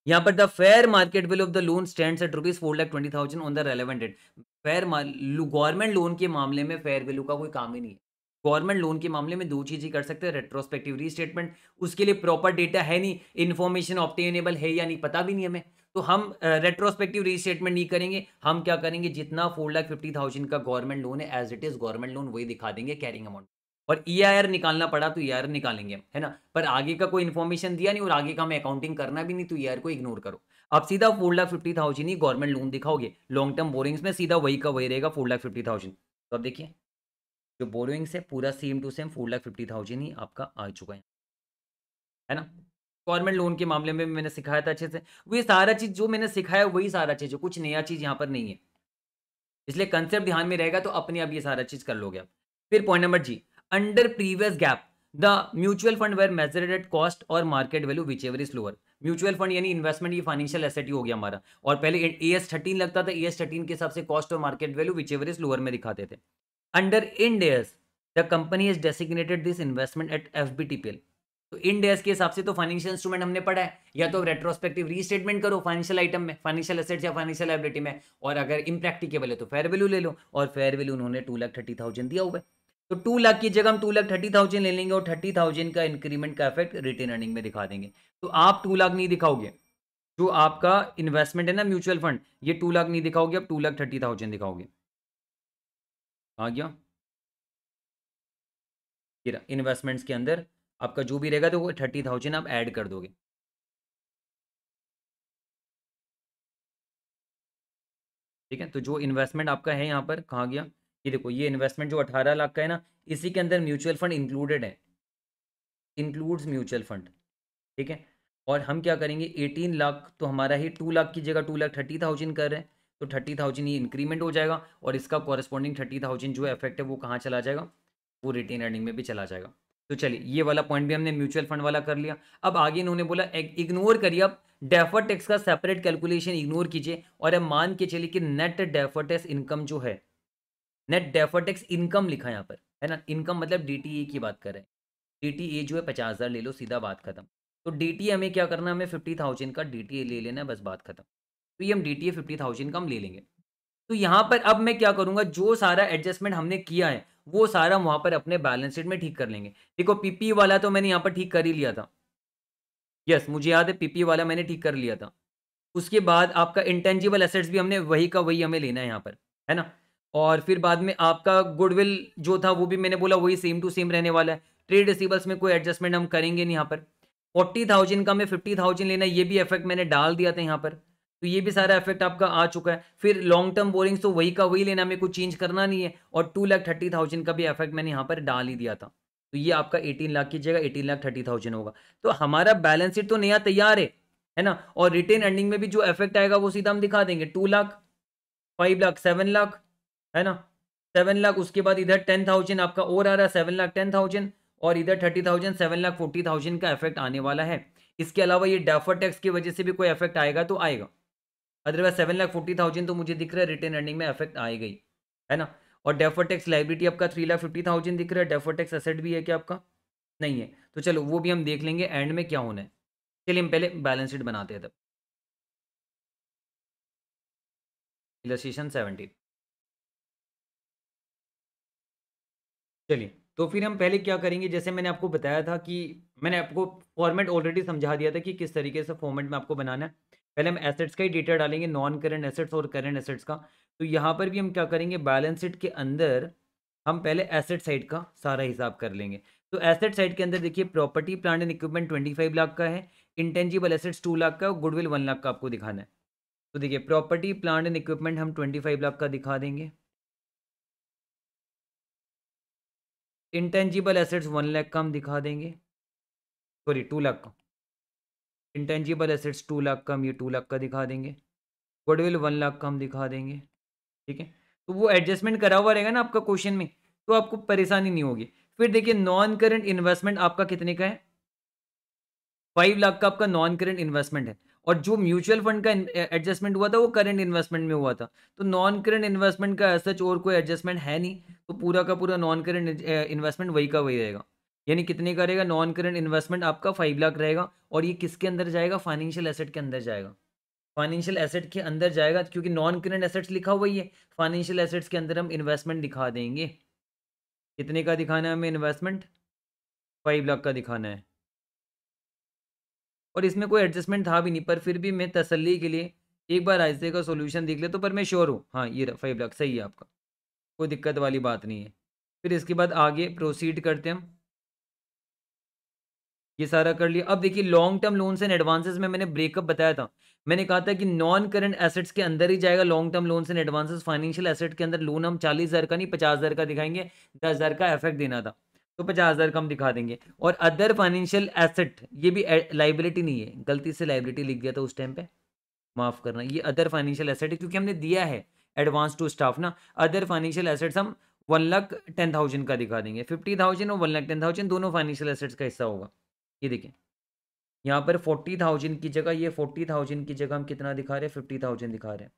यहाँ पर the fair market value of the loan stand at rupees four lakh twenty thousand on the relevant date fair government loan के मामले में फेयर वैल्यू का कोई काम ही नहीं है गवर्नमेंट लोन के मामले में दो चीज़ ही कर सकते हैं रेट्रोस्पेक्टिव रीस्टेटमेंट उसके लिए प्रॉपर डेटा है नहीं इन्फॉर्मेशन ऑप्टेनेबल है या नहीं पता भी नहीं हमें तो हम रेट्रोस्पेक्टिव uh, रीस्टेटमेंट नहीं करेंगे हम क्या करेंगे जितना फोर लाख फिफ्टी थाउजेंड का गवर्नमेंट लोन है as it is government loan वही दिखा देंगे कैरिंग अमाउंट और ई आर निकालना पड़ा तो ई e आर निकालेंगे है ना पर आगे का कोई इन्फॉर्मेशन दिया नहीं और आगे का हमें अकाउंटिंग करना भी नहीं तो ई e आर को इग्नोर करो अब सीधा फोर लाख फिफ्टी थाउजेंड ही गवर्नमेंट लोन दिखाओगे लॉन्ग टर्म बोरिंग्स में सीधा वही का वही रहेगा फोर लाख फिफ्टी थाउजेंड तो अब देखिए जो बोरिंग्स है पूरा same to same four lakh fifty thousand ही आपका आ चुका है है ना गवर्नमेंट लोन के मामले में मैंने सिखाया था अच्छे से वो ये सारा चीज़ जो मैंने सिखाया वही सारा चीज़ है कुछ नया चीज़ यहाँ पर नहीं है इसलिए कंसेप्ट ध्यान में रहेगा तो अपने आप ये सारा चीज़ कर लोगे आप फिर point number G previous GAAP the mutual fund were measured at cost और market value whichever is lower mutual fund यानी इन्वेस्टमेंट ये फाइनेंशियल एसेट ही हो गया हमारा और पहले ए एस थर्टीन लगता था ए एस थर्टीन के हिसाब से कॉस्ट और market value whichever is lower में दिखाते थे under Ind AS the company is designated this investment at F V T P L तो इन डेज के हिसाब से तो फाइनेंशियल इंस्ट्रूमेंट हमने पढ़ा है या तो रेट्रोस्पेक्टिव रीस्टेटमेंट करो फाइनेंशियल आइटम में फाइनेंशियल एसेट या फाइनेंशियल लाइबिलिटी में और अगर इम्प्रैक्टिकेबल है तो फेयर वैल्यू ले लो और फेयर वैल्यू उन्होंने टू लाख थर्टी थाउजेंड दिया हुआ है तो टू लाख की जगह हम टू लाख थर्टी थाउजेंड ले लेंगे और थर्टी थाउजेंड का इंक्रीमेंट का इफेक्ट रिटेन अर्निंग में दिखा देंगे तो आप टू लाख नहीं दिखाओगे जो आपका इन्वेस्टमेंट है ना म्यूचुअल फंड ये टू लाख नहीं दिखाओगे आप टू लाख थर्टी थाउजेंड दिखाओगे आ गया इन्वेस्टमेंट्स के अंदर आपका जो भी रहेगा तो वो थर्टी थाउजेंड आप ऐड कर दोगे ठीक है तो जो इन्वेस्टमेंट आपका है यहां पर कहा गया ये देखो ये इन्वेस्टमेंट जो अठारह लाख का है ना इसी के अंदर म्यूचुअल फंड इंक्लूडेड है इंक्लूड्स म्यूचुअल फंड ठीक है और हम क्या करेंगे एटीन लाख तो हमारा ही टू लाख की जगह टू लाख थर्टी थाउजेंड कर रहे हैं तो थर्टी थाउजेंड ये इंक्रीमेंट हो जाएगा और इसका कॉरेस्पॉन्डिंग थर्टी थाउजेंड जो इफेक्ट है वो कहाँ चला जाएगा वो रिटेन अर्निंग में भी चला जाएगा तो चलिए ये वाला पॉइंट भी हमने म्यूचुअल फंड वाला कर लिया अब आगे इन्होंने बोला इग्नोर करिए अब डेफर टैक्स का सेपरेट कैलकुलेशन इग्नोर कीजिए और अब मान के चलिए कि नेट डेफर टैक्स इनकम जो है नेट डेफर टैक्स इनकम लिखा यहाँ पर है ना इनकम मतलब डी e की बात कर रहे हैं डी e जो है पचास हज़ार ले लो सीधा बात खत्म तो डी e हमें क्या करना है हमें फिफ्टी थाउजेंड का डी ले लेना है बस बात खत्म तो ये हम डी टी फिफ्टी थाउजेंड का हम ले लेंगे तो यहाँ पर अब मैं क्या करूँगा जो सारा एडजस्टमेंट हमने किया है वो सारा हम वहाँ पर अपने बैलेंस शीट में ठीक कर लेंगे देखो पीपी वाला तो मैंने यहाँ पर ठीक कर ही लिया था यस मुझे याद है पीपी वाला मैंने ठीक कर लिया था उसके बाद आपका इंटेंजिबल एसेट्स भी हमने वही का वही हमें लेना है यहाँ पर है ना और फिर बाद में आपका गुडविल जो था वो भी मैंने बोला वही सेम टू सेम रहने वाला है ट्रेड रिसीवल्स में कोई एडजस्टमेंट हम करेंगे नहीं यहाँ पर फोर्टी थाउजेंड का मैं फिफ्टी थाउजेंड लेना ये भी इफेक्ट मैंने डाल दिया था यहाँ पर तो ये भी सारा इफेक्ट आपका आ चुका है फिर लॉन्ग टर्म बोरिंग्स तो वही का वही लेना मेरे को चेंज करना नहीं है और टू लाख थर्टी थाउजेंड का भी इफेक्ट मैंने यहाँ पर डाल ही दिया था तो ये आपका एटीन लाख की जगह एटीन लाख थर्टी थाउजेंड होगा तो हमारा बैलेंस शीट तो नया तैयार है है ना और रिटेन अर्निंग में भी जो इफेक्ट आएगा वो सीधा हम दिखा देंगे two lakh five lakh seven lakh है ना सेवन लाख उसके बाद इधर टेन थाउजेंड आपका और आ रहा है सेवन लाख टेन थाउजेंड और इधर thirty thousand seven lakh forty thousand का इफेक्ट आने वाला है इसके अलावा ये डेफर टैक्स की वजह से भी कोई इफेक्ट आएगा तो आएगा otherwise seven lakh forty thousand तो मुझे दिख रहा है रिटर्न अर्निंग में इफेक्ट आएगा ही है ना और डेफर टैक्स लाइबिलिटी आपका थ्री लाख फिफ्टी थाउजेंड दिख रहा है डेफर टैक्स असेट भी है क्या आपका नहीं है तो चलो वो भी हम देख लेंगे एंड में क्या होना है चलिए हम पहले बैलेंस शीट बनाते हैं तब इलास्ट्रेशन सेवनटीन चलिए तो फिर हम पहले क्या करेंगे जैसे मैंने आपको बताया था कि मैंने आपको फॉर्मेट ऑलरेडी समझा दिया था कि किस तरीके से फॉर्मेट में आपको बनाना है पहले हम एसेट्स का ही डेटा डालेंगे नॉन करेंट एसेट्स और करेंट एसेट्स का तो यहाँ पर भी हम क्या करेंगे बैलेंस शीट के अंदर हम पहले एसेट साइड का सारा हिसाब कर लेंगे तो एसेट साइड के अंदर देखिए property plant and equipment twenty five lakh का है इंटेंजिबल एसेट्स टू लाख का और गुडविल वन लाख का आपको दिखाना है तो देखिए प्रॉपर्टी प्लांट एंड इक्विपमेंट हम ट्वेंटी फाइव लाख का दिखा देंगे इंटेंजिबल एसेट्स वन लाख हम दिखा देंगे सॉरी टू लाख का इंटेंजिबल एसेट्स टू लाख हम ये टू लाख का दिखा देंगे गुडविल वन लाख कम दिखा देंगे ठीक है तो वो एडजस्टमेंट करा हुआ रहेगा ना आपका क्वेश्चन में तो आपको परेशानी नहीं होगी फिर देखिए नॉन करंट इन्वेस्टमेंट आपका कितने का है फाइव लाख का आपका नॉन करंट इन्वेस्टमेंट है और जो म्यूचुअल फंड का एडजस्टमेंट हुआ था वो करंट इन्वेस्टमेंट में हुआ था तो नॉन करंट इन्वेस्टमेंट का सच और कोई एडजस्टमेंट है नहीं तो पूरा का पूरा नॉन करंट इन्वेस्टमेंट वही का वही रहेगा यानी कितने का रहेगा नॉन करंट इन्वेस्टमेंट आपका फाइव लाख रहेगा और ये किसके अंदर जाएगा फाइनेंशियल एसेट के अंदर जाएगा फाइनेंशियल एसेट के अंदर जाएगा क्योंकि नॉन करंट एसेट्स लिखा हुआ ही है फाइनेंशियल एसेट्स के अंदर हम इन्वेस्टमेंट दिखा देंगे कितने का दिखाना है हमें इन्वेस्टमेंट फाइव लाख का दिखाना है और इसमें कोई एडजस्टमेंट था भी नहीं पर फिर भी मैं तसली के लिए एक बार आइजे का सोल्यूशन देख ले तो पर मैं श्योर हूँ हाँ ये फाइव लाख सही है आपका कोई दिक्कत वाली बात नहीं है फिर इसके बाद आगे प्रोसीड करते हम ये सारा कर लिया अब देखिए long term loans and advances में मैंने ब्रेकअप बताया था मैंने कहा था कि नॉन करंट एसेट्स के अंदर ही जाएगा long term loans and advances financial asset के अंदर लोन हम चालीस हज़ार का नहीं पचास हज़ार का दिखाएंगे दस हज़ार का इफेक्ट देना था तो पचास हज़ार कम दिखा देंगे और अदर फाइनेंशियल एसेट ये भी लाइबिलिटी नहीं है गलती से लाइबिलिटी लिख दिया था उस टाइम पे माफ़ करना ये अदर फाइनेंशियल एसेट है क्योंकि हमने दिया है एडवांस टू स्टाफ ना अदर फाइनेंशियल एसेट्स हम वन लाख टेन थाउजेंड का दिखा देंगे फिफ्टी थाउजेंड और वन लाख टेन थाउजेंड दोनों फाइनेंशियल एसेट्स का हिस्सा होगा ये देखें यहाँ पर फोर्टी थाउजेंड की जगह ये फोर्टी थाउजेंड की जगह हम कितना दिखा रहे हैं फिफ्टी थाउजेंड दिखा रहे हैं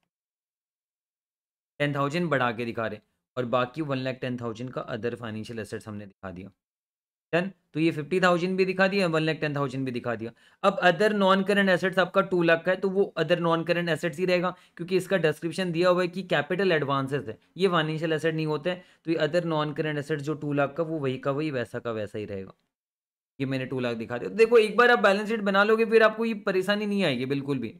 टेन थाउजेंड बढ़ा के दिखा रहे हैं और बाकी वन लाख टेन थाउजेंड का अदर फाइनेंशियल एसेट्स हमने दिखा दिया डन तो ये फिफ्टी थाउजेंड भी दिखा दिया वन लाख टेन थाउजेंड भी दिखा दिया अब अदर नॉन करंट एसेट्स आपका टू लाख का है तो वो अदर नॉन करंट एसेट्स ही रहेगा क्योंकि इसका डिस्क्रिप्शन दिया हुआ है कि कैपिटल एडवांसेस है ये फाइनेंशियल एसेट नहीं होते हैं तो ये अदर नॉन करंट एसेट्स जो टू लाख का वो वही का वही वैसा का वैसा ही रहेगा ये मैंने टू लाख दिखा दिया देखो एक बार आप बैलेंस शीट बना लोगे फिर आपको ये परेशानी नहीं आएगी बिल्कुल भी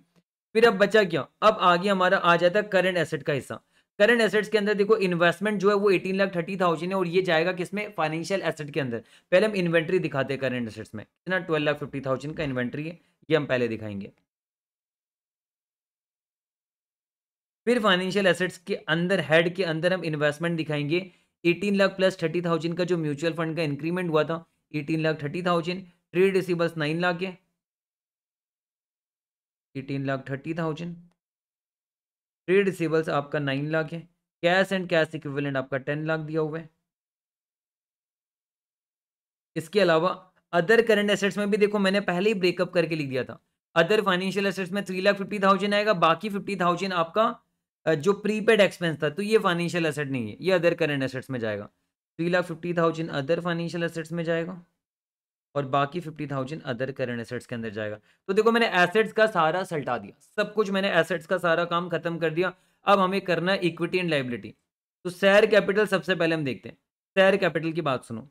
फिर अब बचा क्या अब आगे हमारा आ जाता है करंट एसेट का हिस्सा करंट एसेट्स के अंदर देखो इन्वेस्टमेंट जो है वो एटीन लाख थर्टी थाउजेंड है और ये जाएगा किसमें फाइनेंशियल एसेट के अंदर पहले हम इन्वेंट्री दिखाते हैं करंट एसेट्स में कितना ट्वेल्व लाख फिफ्टी थाउजेंड का इन्वेंट्री है ये हम पहले दिखाएंगे फिर फाइनेंशियल एसेट्स के अंदर हेड के अंदर हम इन्वेस्टमेंट दिखाएंगे eighteen lakh plus thirty thousand का जो म्यूचुअल फंड का इंक्रीमेंट हुआ था eighteen lakh thirty thousand trade receivables nine lakh है eighteen lakh thirty thousand trade receivables आपका नाइन लाख है कैश एंड कैश इक्विवेलेंट आपका टेन लाख दिया हुआ है इसके अलावा अदर करंट एसेट्स में भी देखो मैंने पहले ही ब्रेकअप करके लिख दिया था अदर फाइनेंशियल एसेट्स में थ्री लाख फिफ्टी थाउजेंड आएगा बाकी फिफ्टी थाउजेंड आपका जो प्रीपेड एक्सपेंस था तो ये फाइनेंशियल एसेट नहीं है ये अदर करंट एसेट्स में जाएगा three lakh fifty thousand other financial assets में जाएगा और बाकी fifty thousand other current assets के अंदर जाएगा तो देखो मैंने एसेट्स का सारा सल्टा दिया सब कुछ मैंने एसेट्स का सारा काम खत्म कर दिया अब हमें करना है इक्विटी एंड लाइबिलिटी तो सैर कैपिटल सबसे पहले हम देखते हैं सैर कैपिटल की बात सुनो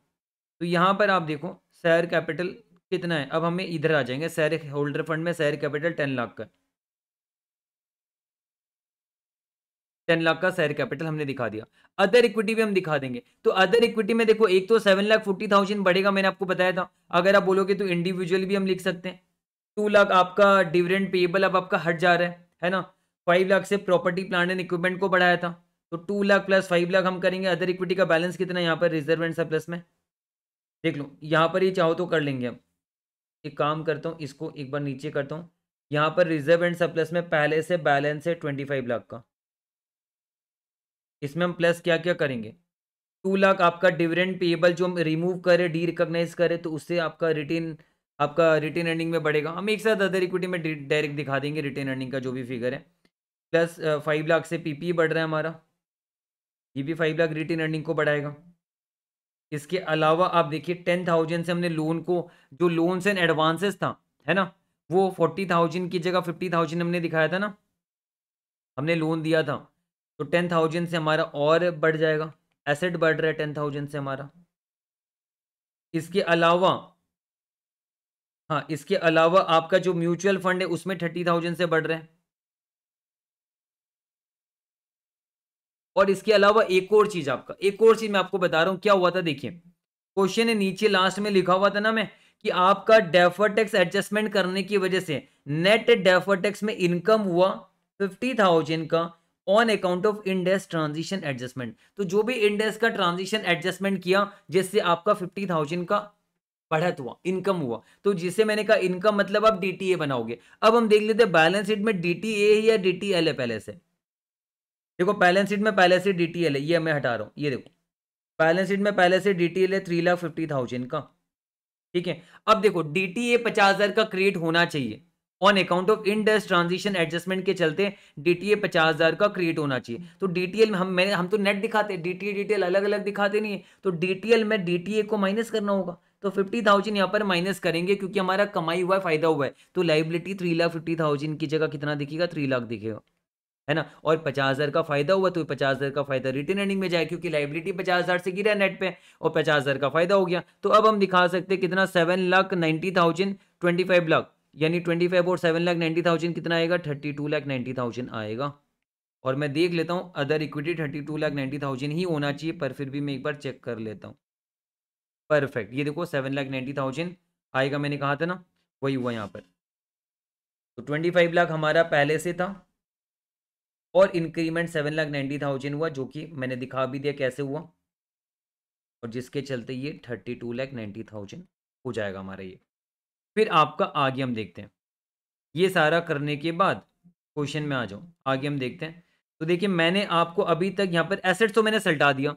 तो यहाँ पर आप देखो सैर कैपिटल कितना है अब हमें इधर आ जाएंगे सैर होल्डर फंड में सैर कैपिटल टेन लाख का टेन लाख का शेयर कैपिटल हमने दिखा दिया अदर इक्विटी भी हम दिखा देंगे तो अदर इक्विटी में देखो एक तो सेवन लाख फोर्टी थाउजेंड बढ़ेगा मैंने आपको बताया था अगर आप बोलोगे तो इंडिविजुअल भी हम लिख सकते हैं टू लाख आपका डिविडेंड पेएबल अब आपका हट जा रहा है है ना फाइव लाख से प्रॉपर्टी प्लान एंड इक्विपमेंट को बढ़ाया था तो two lakh plus five lakh हम करेंगे अदर इक्विटी का बैलेंस कितना यहाँ पर रिजर्व एंड सर में देख लो यहाँ पर ये चाहो तो कर लेंगे हम एक काम करता हूँ इसको एक बार नीचे करता हूँ यहाँ पर रिजर्व एंड सप्लस में पहले से बैलेंस है ट्वेंटी फाइव लाख का इसमें हम प्लस क्या क्या करेंगे टू लाख आपका डिविडेंड पेएबल जो हम रिमूव करें डी रिकोगनाइज करें तो उससे आपका रिटेन आपका रिटेन अर्निंग में बढ़ेगा हम एक साथ अदर इक्विटी में डायरेक्ट दिखा देंगे रिटेन अर्निंग का जो भी फिगर है प्लस फाइव लाख से पीपी e बढ़ रहा है हमारा ये भी फाइव लाख रिटेन अर्निंग को बढ़ाएगा इसके अलावा आप देखिए टेन थाउजेंड से हमने लोन को जो लोन्स एंड एडवांसेस था है ना वो फोर्टी थाउजेंड की जगह फिफ्टी थाउजेंड हमने दिखाया था ना हमने लोन दिया था तो टेन थाउजेंड से हमारा और बढ़ जाएगा एसेट बढ़ रहा है टेन थाउजेंड से हमारा इसके अलावा हाँ इसके अलावा आपका जो म्यूचुअल फंड है उसमें थर्टी थाउजेंड से बढ़ रहे हैं और इसके अलावा एक और चीज आपका एक और चीज मैं आपको बता रहा हूं क्या हुआ था देखिए क्वेश्चन है नीचे लास्ट में लिखा हुआ था ना मैं कि आपका डेफर टैक्स एडजस्टमेंट करने की वजह से नेट डेफर टैक्स में इनकम हुआ फिफ्टी थाउजेंड का on account of Ind AS transition adjustment तो जो भी इंडेस का ट्रांजिशन एडजस्टमेंट किया जिससे आपका फिफ्टी थाउजेंड का बढ़त हुआ इनकम हुआ तो जिसे मैंने कहा इनकम मतलब आप डीटीए बनाओगे अब हम देख लेते हैं बैलेंस शीट में डीटीए है या डीटीएल है पहले से देखो बैलेंस शीट में पहले से डीटीएल है ये मैं हटा रहा हूँ ये देखो बैलेंस शीट में पहले से डीटीएल है थ्री लाख फिफ्टी थाउजेंड का ठीक है अब देखो डीटीए पचास हजार का क्रिएट होना चाहिए on account of Ind AS transition adjustment के चलते डीटीए पचास हजार का क्रिएट होना चाहिए तो डीटीएल में हम मैंने हम तो नेट दिखाते हैं डीटीए डीटीएल अलग अलग दिखाते नहीं है तो डीटीएल में डीटीए को माइनस करना होगा तो फिफ्टी थाउजेंड यहाँ पर माइनस करेंगे क्योंकि हमारा कमाई हुआ है फायदा हुआ है तो liability three lakh fifty thousand की जगह कितना दिखेगा थ्री लाख दिखेगा है ना और पचास हज़ार का फायदा हुआ तो पचास हज़ार का फायदा रिटर्न अर्निंग में जाए क्योंकि लाइबिलिटी पचास हज़ार से गिरा नेट पे और पचास हज़ार का फायदा हो गया तो अब हम दिखा सकते हैं कितना seven lakh ninety thousand twenty five lakh यानी ट्वेंटी फाइव और सेवन लाख नाइन्टी थाउजेंड कितना आएगा thirty two lakh ninety thousand आएगा और मैं देख लेता हूँ other equity thirty two lakh ninety thousand ही होना चाहिए पर फिर भी मैं एक बार चेक कर लेता हूँ परफेक्ट ये देखो सेवन लाख नाइन्टी थाउजेंड आएगा मैंने कहा था ना वही हुआ यहाँ पर तो ट्वेंटी फाइव लाख हमारा पहले से था और increment seven lakh ninety thousand हुआ जो कि मैंने दिखा भी दिया कैसे हुआ और जिसके चलते ये thirty two lakh ninety thousand हो जाएगा हमारा ये फिर आपका आगे हम देखते हैं ये सारा करने के बाद क्वेश्चन में आ जाओ आगे हम देखते हैं तो देखिए मैंने आपको अभी तक यहाँ पर एसेट्स तो मैंने सल्टा दिया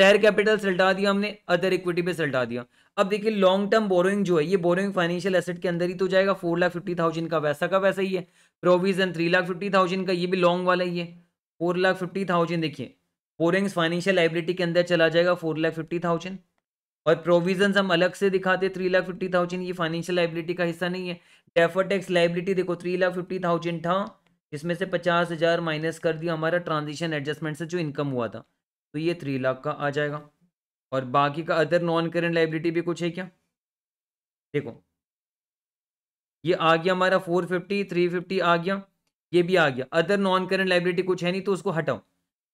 शेयर कैपिटल सल्टा दिया हमने अदर इक्विटी पे सल्टा दिया अब देखिए लॉन्ग टर्म बोरोइंग जो है ये बोरोइंग फाइनेंशियल एसेट के अंदर ही तो जाएगा फोर लाख फिफ्टी थाउजेंड का वैसा का वैसा ही है provision three lakh fifty thousand का ये भी लॉन्ग वाला ही है फोर लाख फिफ्टी थाउजेंड देखिए बोरिंग्स फाइनेंशियल लाइबिलिटी के अंदर चला जाएगा फोर लाख फिफ्टी थाउजेंड और प्रोविजन हम अलग से दिखाते थ्री लाख फिफ्टी थाउजेंड ये फाइनेंशियल लाइबिलिटी का हिस्सा नहीं है डेफर टैक्स लाइबिलिटी देखो थ्री लाख फिफ्टी थाउजेंड था इसमें से पचास हज़ार माइनस कर दिया हमारा ट्रांजिशन एडजस्टमेंट से जो इनकम हुआ था तो ये थ्री लाख का आ जाएगा और बाकी का अदर नॉन करेंट लाइबिलिटी भी कुछ है क्या देखो ये आ गया हमारा फोर फिफ्टी थ्री फिफ्टी आ गया ये भी आ गया अदर नॉन करेंट लाइबिलिटी कुछ है नहीं तो उसको हटाओ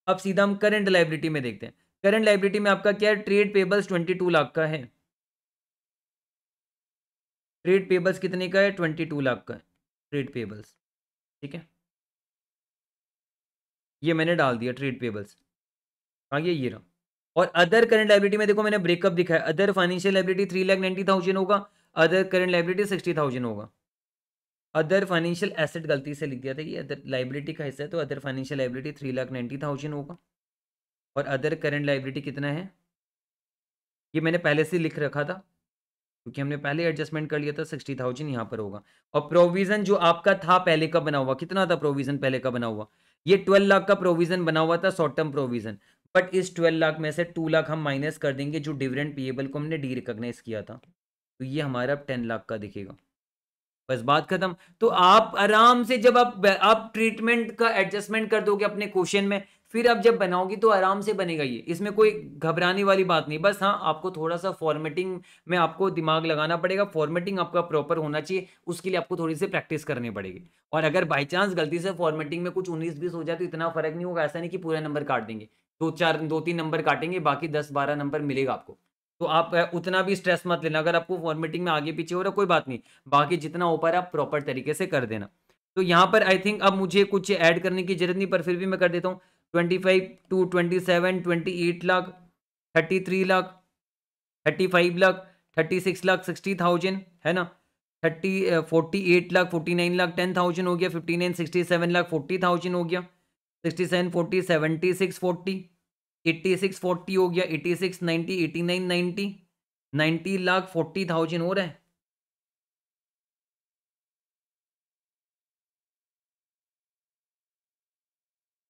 अब सीधा हम करेंट लाइबिलिटी में देखते हैं करंट लाइब्रेटी में आपका क्या है trade payables twenty two lakh का है ट्रेड पेबल्स कितने का है ट्वेंटी टू लाख का है ट्रेड पेबल्स ठीक है ये मैंने डाल दिया ट्रेड पेबल्स हाँ ये ये रहा और अदर करंट लाइब्रेटी में देखो मैंने ब्रेकअप दिखा है other financial liability three lakh ninety thousand होगा other current liability sixty thousand होगा अदर फाइनेंशियल एसेट गलती से लिख दिया था ये अदर लाइब्रेटी का हिस्सा है तो other financial liability three lakh ninety thousand होगा और अदर करेंट लाइबिलिटी कितना है ये मैंने पहले से लिख रखा था क्योंकि हमने पहले एडजस्टमेंट कर लिया था सिक्सटी थाउजेंड यहाँ पर होगा और प्रोविजन जो आपका था पहले का बना हुआ कितना था प्रोविजन पहले का बना हुआ ये ट्वेल्व लाख का प्रोविजन बना हुआ था शॉर्ट टर्म प्रोविजन बट इस ट्वेल्व लाख में से टू लाख हम माइनस कर देंगे जो डिविडेंट पीएबल को हमने डी रिकोगनाइज किया था तो ये हमारा अब टेन लाख का दिखेगा बस बात खत्म तो आप आराम से जब आप आप ट्रीटमेंट का एडजस्टमेंट कर दोगे अपने क्वेश्चन में फिर आप जब बनाओगी तो आराम से बनेगा ये इसमें कोई घबराने वाली बात नहीं बस हाँ आपको थोड़ा सा फॉर्मेटिंग में आपको दिमाग लगाना पड़ेगा फॉर्मेटिंग आपका प्रॉपर होना चाहिए उसके लिए आपको थोड़ी सी प्रैक्टिस करनी पड़ेगी और अगर बाई चांस गलती से फॉर्मेटिंग में कुछ उन्नीस बीस हो जाए तो इतना फर्क नहीं होगा ऐसा नहीं कि पूरा नंबर काट देंगे दो चार दो तीन नंबर काटेंगे बाकी दस बारह नंबर मिलेगा आपको तो आप उतना भी स्ट्रेस मत लेना अगर आपको फॉर्मेटिंग में आगे पीछे हो रहा कोई बात नहीं बाकी जितना हो पा रहा आप प्रॉपर तरीके से कर देना तो यहाँ पर आई थिंक अब मुझे कुछ ऐड करने की जरूरत नहीं पर फिर भी मैं कर देता हूँ twenty five to twenty seven twenty eight lakh thirty three lakh thirty five lakh thirty six lakh sixty thousand है ना thirty forty eight lakh forty nine lakh ten thousand हो गया fifty nine sixty seven lakh forty thousand हो गया sixty seven forty seventy six forty eighty six forty हो गया eighty six ninety eighty nine ninety ninety lakh forty thousand हो रहा है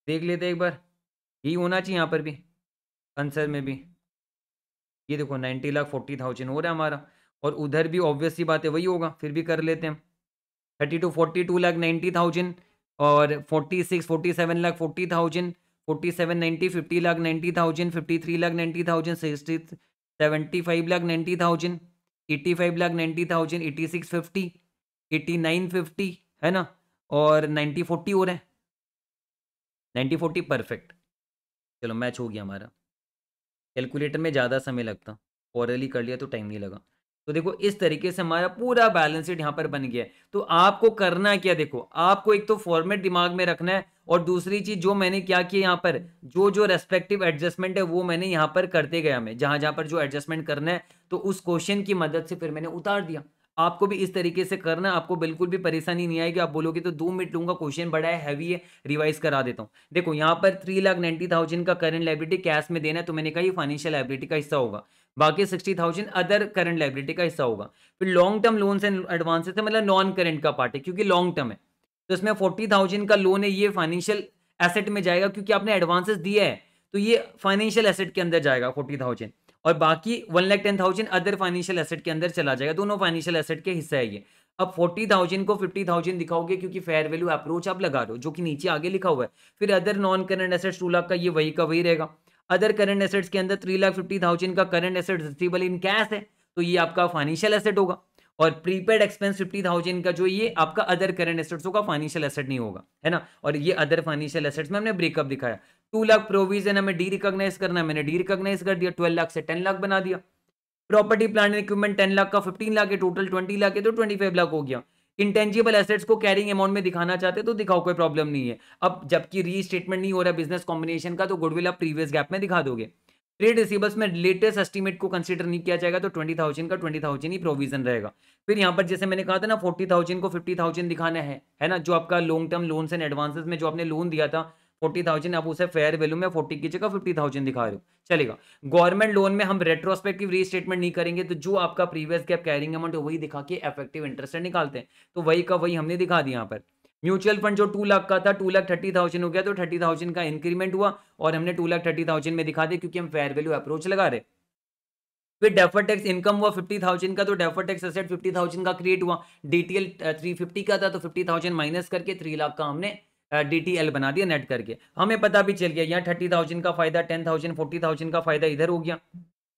देख लेते एक बार यही होना चाहिए यहाँ पर भी आंसर में भी ये देखो नाइन्टी लाख फोर्टी थाउजेंड हो रहा है हमारा और उधर भी ऑब्वियस बात है वही होगा फिर भी कर लेते हैं thirty two forty two lakh ninety thousand और forty six forty seven lakh forty thousand forty seven ninety fifty lakh ninety thousand fifty three lakh ninety thousand sixty seventy five lakh ninety thousand eighty five lakh ninety thousand eighty six fifty eighty nine fifty है ना और ninety forty हो रहा है ninety forty perfect चलो match हो गया हमारा कैलकुलेटर में ज़्यादा समय लगता ऑरली कर लिया तो टाइम नहीं लगा तो देखो इस तरीके से हमारा पूरा बैलेंस शीट यहाँ पर बन गया है तो आपको करना क्या देखो आपको एक तो फॉर्मेट दिमाग में रखना है और दूसरी चीज जो मैंने क्या किया यहाँ पर जो जो रेस्पेक्टिव एडजस्टमेंट है वो मैंने यहाँ पर करते गया मैं जहां जहां पर जो एडजस्टमेंट करना है तो उस क्वेश्चन की मदद से फिर मैंने उतार दिया आपको भी इस तरीके से करना आपको बिल्कुल भी परेशानी नहीं आएगी आप बोलोगे तो दो मिनट लूंगा क्वेश्चन बड़ा है हैवी है रिवाइज करा देता हूँ देखो यहाँ पर थ्री लाख नाइन्टी थाउजेंड का करंट लाइब्रेटी कैश में देना है तो मैंने कहा ये फाइनेंशियल लाइब्रेटी का हिस्सा होगा बाकी sixty thousand other current liability का हिस्सा होगा फिर long term loan and advances है मतलब नॉन करंट का पार्ट है क्योंकि लॉन्ग टर्म है तो इसमें फोर्टी थाउजेंड का लोन है ये फाइनेंशियल एसेट में जाएगा क्योंकि आपने एडवांसेस दिया है तो ये फाइनेंशियल एसेट के अंदर जाएगा फोर्टी थाउजेंड और बाकी one lakh ten thousand other financial asset के अंदर चला जाएगा दोनों फाइनेंशियल एसेट के हिस्सा है ये अब फोर्टी थाउजेंड को फिफ्टी थाउजेंड दिखाओगे क्योंकि फेयर वैल्यू अप्रोच आप लगा रहे हो जो कि नीचे आगे लिखा हुआ है फिर other non current assets two lakh का ये वही का वही रहेगा अदर करंट एसेट्स के अंदर थ्री लाख फिफ्टी थाउजेंड का current asset receivable in cash है तो ये आपका फाइनेंशियल एसेट होगा और प्रीपेड एक्सपेंस फिफ्टी थाउजेंड का जो ये आपका अदर करंट एसेट्स होगा फाइनेंशियल एसेट नहीं होगा है ना और ये अदर फाइनेंशियल एसेट्स में हमने ब्रेकअप दिखाया टू लाख प्रोविजन हमें डी रिकॉग्नाइज करना है मैंने डी रिकॉग्नाइज कर दिया ट्वेल्व लाख से टेन लाख बना दिया property plan and equipment ten lakh का फिफ्टीन लाख है टोटल ट्वेंटी लाख है तो ट्वेंटी फाइव लाख हो गया इंटेंजिबल एसेट्स को कैरिंग अमाउंट में दिखाना चाहते तो दिखाओ कोई प्रॉब्लम नहीं है अब जबकि री स्टेटमेंट नहीं हो रहा बिजनेस कॉम्बिनेशन का तो गुडविल आप प्रीवियस गैप में दिखा दोगे ट्रेड रिसीवर्स में लेटेस्ट एस्टिमेट को कंसिडर नहीं किया जाएगा तो ट्वेंटी थाउजेंड का ट्वेंटी थाउजेंड ही प्रोविजन रहेगा फिर यहाँ पर जैसे मैंने कहा था ना फोर्टी थाउजेंड को फिफ्टी थाउजेंड दिखाना है है ना जो आपका long term loans and advances में जो आपने लोन दिया था फोर्टी थाउजेंड आप उसे फेयर वैल्यू में फोर्टी की जगह फिफ्टी थाउजेंड दिखा रहे हो चलेगा गवर्नमेंट लोन में हम रेट्रोस्पेक्टिव रीस्टेटमेंट नहीं करेंगे तो जो आपका प्रीवियस गैप कैरिंग अमाउंट है वही दिखा के इफेक्टिव इंटरेस्ट निकालते हैं तो वही का वही हमने दिखा दिया यहाँ पर म्यूचुअल फंड जो टू लाख का था टू लाख थर्टी थाउजेंड हो गया तो थर्टी थाउजेंड का इंक्रीमेंट हुआ और हमने टू लाख थर्टी थाउजेंड में दिखा दिया क्योंकि हम फेयर वैल्यू अप्रोच लगा रहे फिर डेफर टैक्स इनकम हुआ फिफ्टी थाउजेंड का तो defer tax asset fifty thousand का क्रिएट हुआ डीटीएल थ्री फिफ्टी का था तो फिफ्टी थाउजेंड माइनस करके थ्री लाख का हमने डी टी एल बना दिया नेट करके हमें पता भी चल गया यहाँ थर्टी थाउजेंड का फायदा टेन थाउजेंड फोर्टी थाउजेंड का फायदा इधर हो गया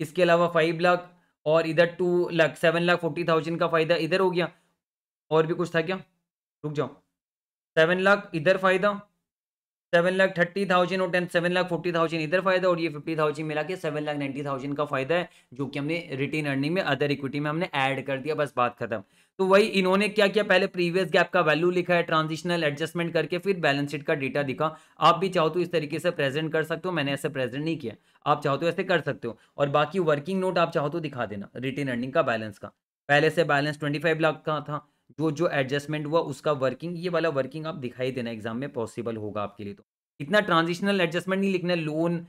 इसके अलावा फाइव लाख और इधर two lakh seven lakh forty thousand का फायदा इधर हो गया और भी कुछ था क्या रुक जाओ सेवन लाख इधर फायदा सेवन लाख थर्टी थाउजेंड और ten seven lakh forty thousand इधर फायदा और ये फिफ्टी थाउजेंड मिला के सेवन लाख नाइन्टी थाउजेंड का फायदा है जो कि हमने रिटेन अर्निंग में अदर इक्विटी में हमने ऐड कर दिया बस बात खत्म तो वही इन्होंने क्या किया पहले प्रीवियस गैप का वैल्यू लिखा है ट्रांजिशनल एडजस्टमेंट करके फिर बैलेंस शीट का डेटा दिखा आप भी चाहो तो इस तरीके से प्रेजेंट कर सकते हो मैंने ऐसे प्रेजेंट नहीं किया आप चाहो तो ऐसे कर सकते हो और बाकी वर्किंग नोट आप चाहो तो दिखा देना रिटेन अर्निंग का बैलेंस का पहले से बैलेंस ट्वेंटी फाइव लाख का था जो जो एडजस्टमेंट हुआ उसका वर्किंग ये वाला वर्किंग आप दिखाई देना एग्जाम में पॉसिबल होगा आपके लिए तो इतना ट्रांजिशनल एडजस्टमेंट नहीं लिखना लोन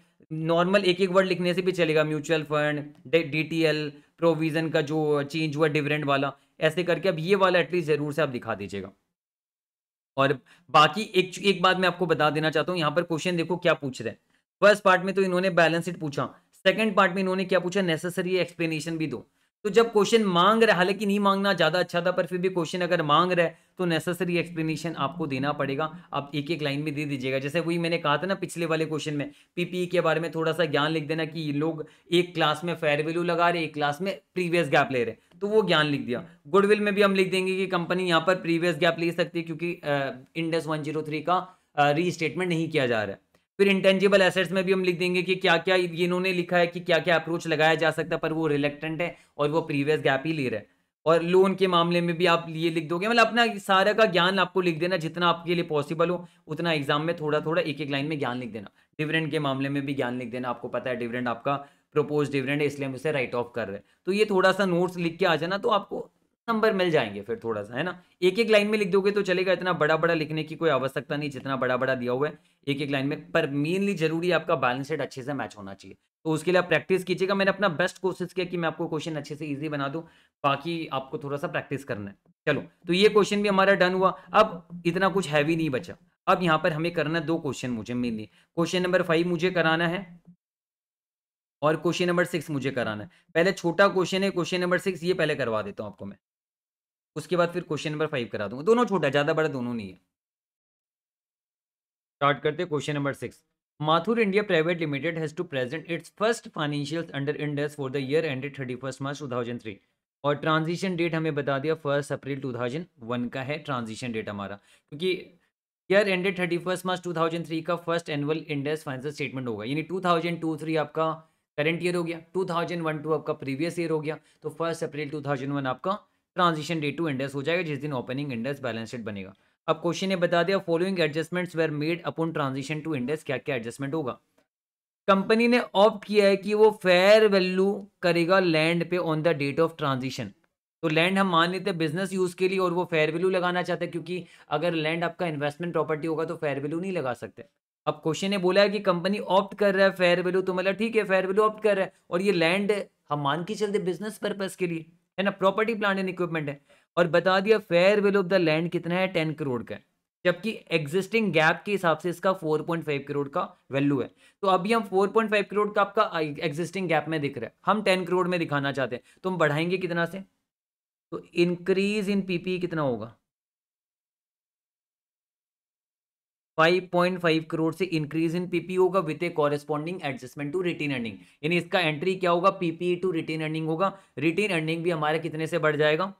नॉर्मल एक एक वर्ड लिखने से भी चलेगा म्यूचुअल फंड डी प्रोविजन का जो चेंज हुआ डिविडेंड वाला ऐसे करके अब ये वाला एटलीस्ट ज़रूर से आप दिखा दीजिएगा और बाकी एक एक बात मैं आपको बता देना चाहता हूँ यहाँ पर क्वेश्चन देखो क्या पूछ रहे हैं फर्स्ट पार्ट में तो इन्होंने बैलेंस शीट पूछा सेकंड पार्ट में इन्होंने क्या पूछा नेसेसरी एक्सप्लेनेशन भी दो तो जब क्वेश्चन मांग रहा है हालांकि नहीं मांगना ज़्यादा अच्छा था पर फिर भी क्वेश्चन अगर मांग रहा है तो नेसेसरी एक्सप्लेनेशन आपको देना पड़ेगा आप एक एक लाइन में दे दीजिएगा जैसे वही मैंने कहा था ना पिछले वाले क्वेश्चन में पीपीई e के बारे में थोड़ा सा ज्ञान लिख देना कि लोग एक क्लास में फेयर वैल्यू लगा रहे एक क्लास में प्रीवियस गैप ले रहे तो वो ज्ञान लिख दिया गुडविल में भी हम लिख देंगे कि कंपनी यहाँ पर प्रीवियस गैप ले सकती है क्योंकि इंडेस वन जीरो थ्री का री स्टेटमेंट नहीं किया जा रहा है फिर इंटेंजिबल एसेट्स में भी हम लिख देंगे कि क्या क्या इन्होंने लिखा है कि क्या क्या अप्रोच लगाया जा सकता है पर वो रिलेक्टेंट है और वो प्रीवियस गैप ही ले रहा है और लोन के मामले में भी आप ये लिख दोगे मतलब अपना सारा का ज्ञान आपको लिख देना जितना आपके लिए पॉसिबल हो उतना एग्जाम में थोड़ा थोड़ा एक एक लाइन में ज्ञान लिख देना डिविडेंड के मामले में भी ज्ञान लिख देना आपको पता है डिविडेंड आपका प्रपोज डिविडेंड इसलिए हम उसे राइट ऑफ कर रहे हैं तो ये थोड़ा सा नोट्स लिख के आ जाना तो आपको नंबर मिल जाएंगे फिर थोड़ा सा है ना एक एक लाइन में लिख दोगे तो चलेगा इतना बड़ा बड़ा लिखने की कोई आवश्यकता नहीं जितना बड़ा बड़ा दिया हुआ है एक एक लाइन में पर मेनली जरूरी आपका बैलेंस शीट अच्छे से मैच होना चाहिए तो उसके लिए आप प्रैक्टिस कीजिएगा मैंने अपना बेस्ट कोशिश किया कि मैं आपको क्वेश्चन अच्छे से ईजी बना दूँ बाकी आपको थोड़ा सा प्रैक्टिस करना है चलो तो ये क्वेश्चन भी हमारा डन हुआ अब इतना कुछ हैवी नहीं बचा अब यहाँ पर हमें करना है दो क्वेश्चन मुझे मेनली क्वेश्चन नंबर फाइव मुझे कराना है और क्वेश्चन नंबर सिक्स मुझे कराना है पहले छोटा क्वेश्चन है क्वेश्चन नंबर सिक्स ये पहले करवा देता हूँ आपको मैं उसके बाद फिर क्वेश्चन नंबर फाइव करा दूंगा दोनों छोटा ज़्यादा बड़ा दोनों नहीं है स्टार्ट करते question number six Mathur India Private Limited has to present its first financials under Indus for the year ended 31st March two और ट्रांजिशन डेट हमें बता दिया फर्स्ट अप्रैल 2001 का है ट्रांजिशन डेट हमारा क्योंकि year ended thirty first March 2003 का first annual Ind AS financial statement होगा यानी 2002 थ्री आपका करंट ईयर हो गया टू आपका प्रीवियस ईयर हो गया तो फर्स्ट अप्रैल 2001 आपका ट्रांजिशन डे टू इंडेस हो जाएगा जिस दिन ओपनिंग इंडेस बैलेंसड बनेगा अब क्वेश्चन ने बता दिया following adjustments were made upon transition to Ind AS क्या क्या एडजस्टमेंट होगा कंपनी ने ऑप्ट किया है कि वो फेयर वैल्यू करेगा लैंड पे on the date of transition तो लैंड हम मान लेते हैं बिजनेस यूज के लिए और वो फेयर वैल्यू लगाना चाहते हैं क्योंकि अगर लैंड आपका इन्वेस्टमेंट प्रॉपर्टी होगा तो फेयर वैल्यू नहीं लगा सकते अब क्वेश्चन ने बोला है कि कंपनी ऑप्ट कर रहा है फेयर वैल्यू तो मतलब ठीक है फेयर वैल्यू ऑप्ट कर रहा है और ये लैंड हम मान के चलते बिजनेस पर्पज के लिए है ना प्रॉपर्टी प्लांट एंड इक्विपमेंट है और बता दिया fair value of the land कितना है टेन करोड़ का जबकि एग्जिस्टिंग गैप के हिसाब से इसका 4.5 करोड़ का वैल्यू है तो अभी हम 4.5 करोड़ का आपका एग्जिस्टिंग गैप में दिख रहा है हम 10 करोड़ में दिखाना चाहते हैं तो हम बढ़ाएंगे कितना से तो इंक्रीज इन पीपी कितना होगा 5.5 करोड़ से इंक्रीज इन पीपी होगा with a corresponding adjustment to retain earning यानी इसका एंट्री क्या होगा पीपीई टू रिटेन अर्निंग होगा रिटेन अर्निंग भी हमारे कितने से बढ़ जाएगा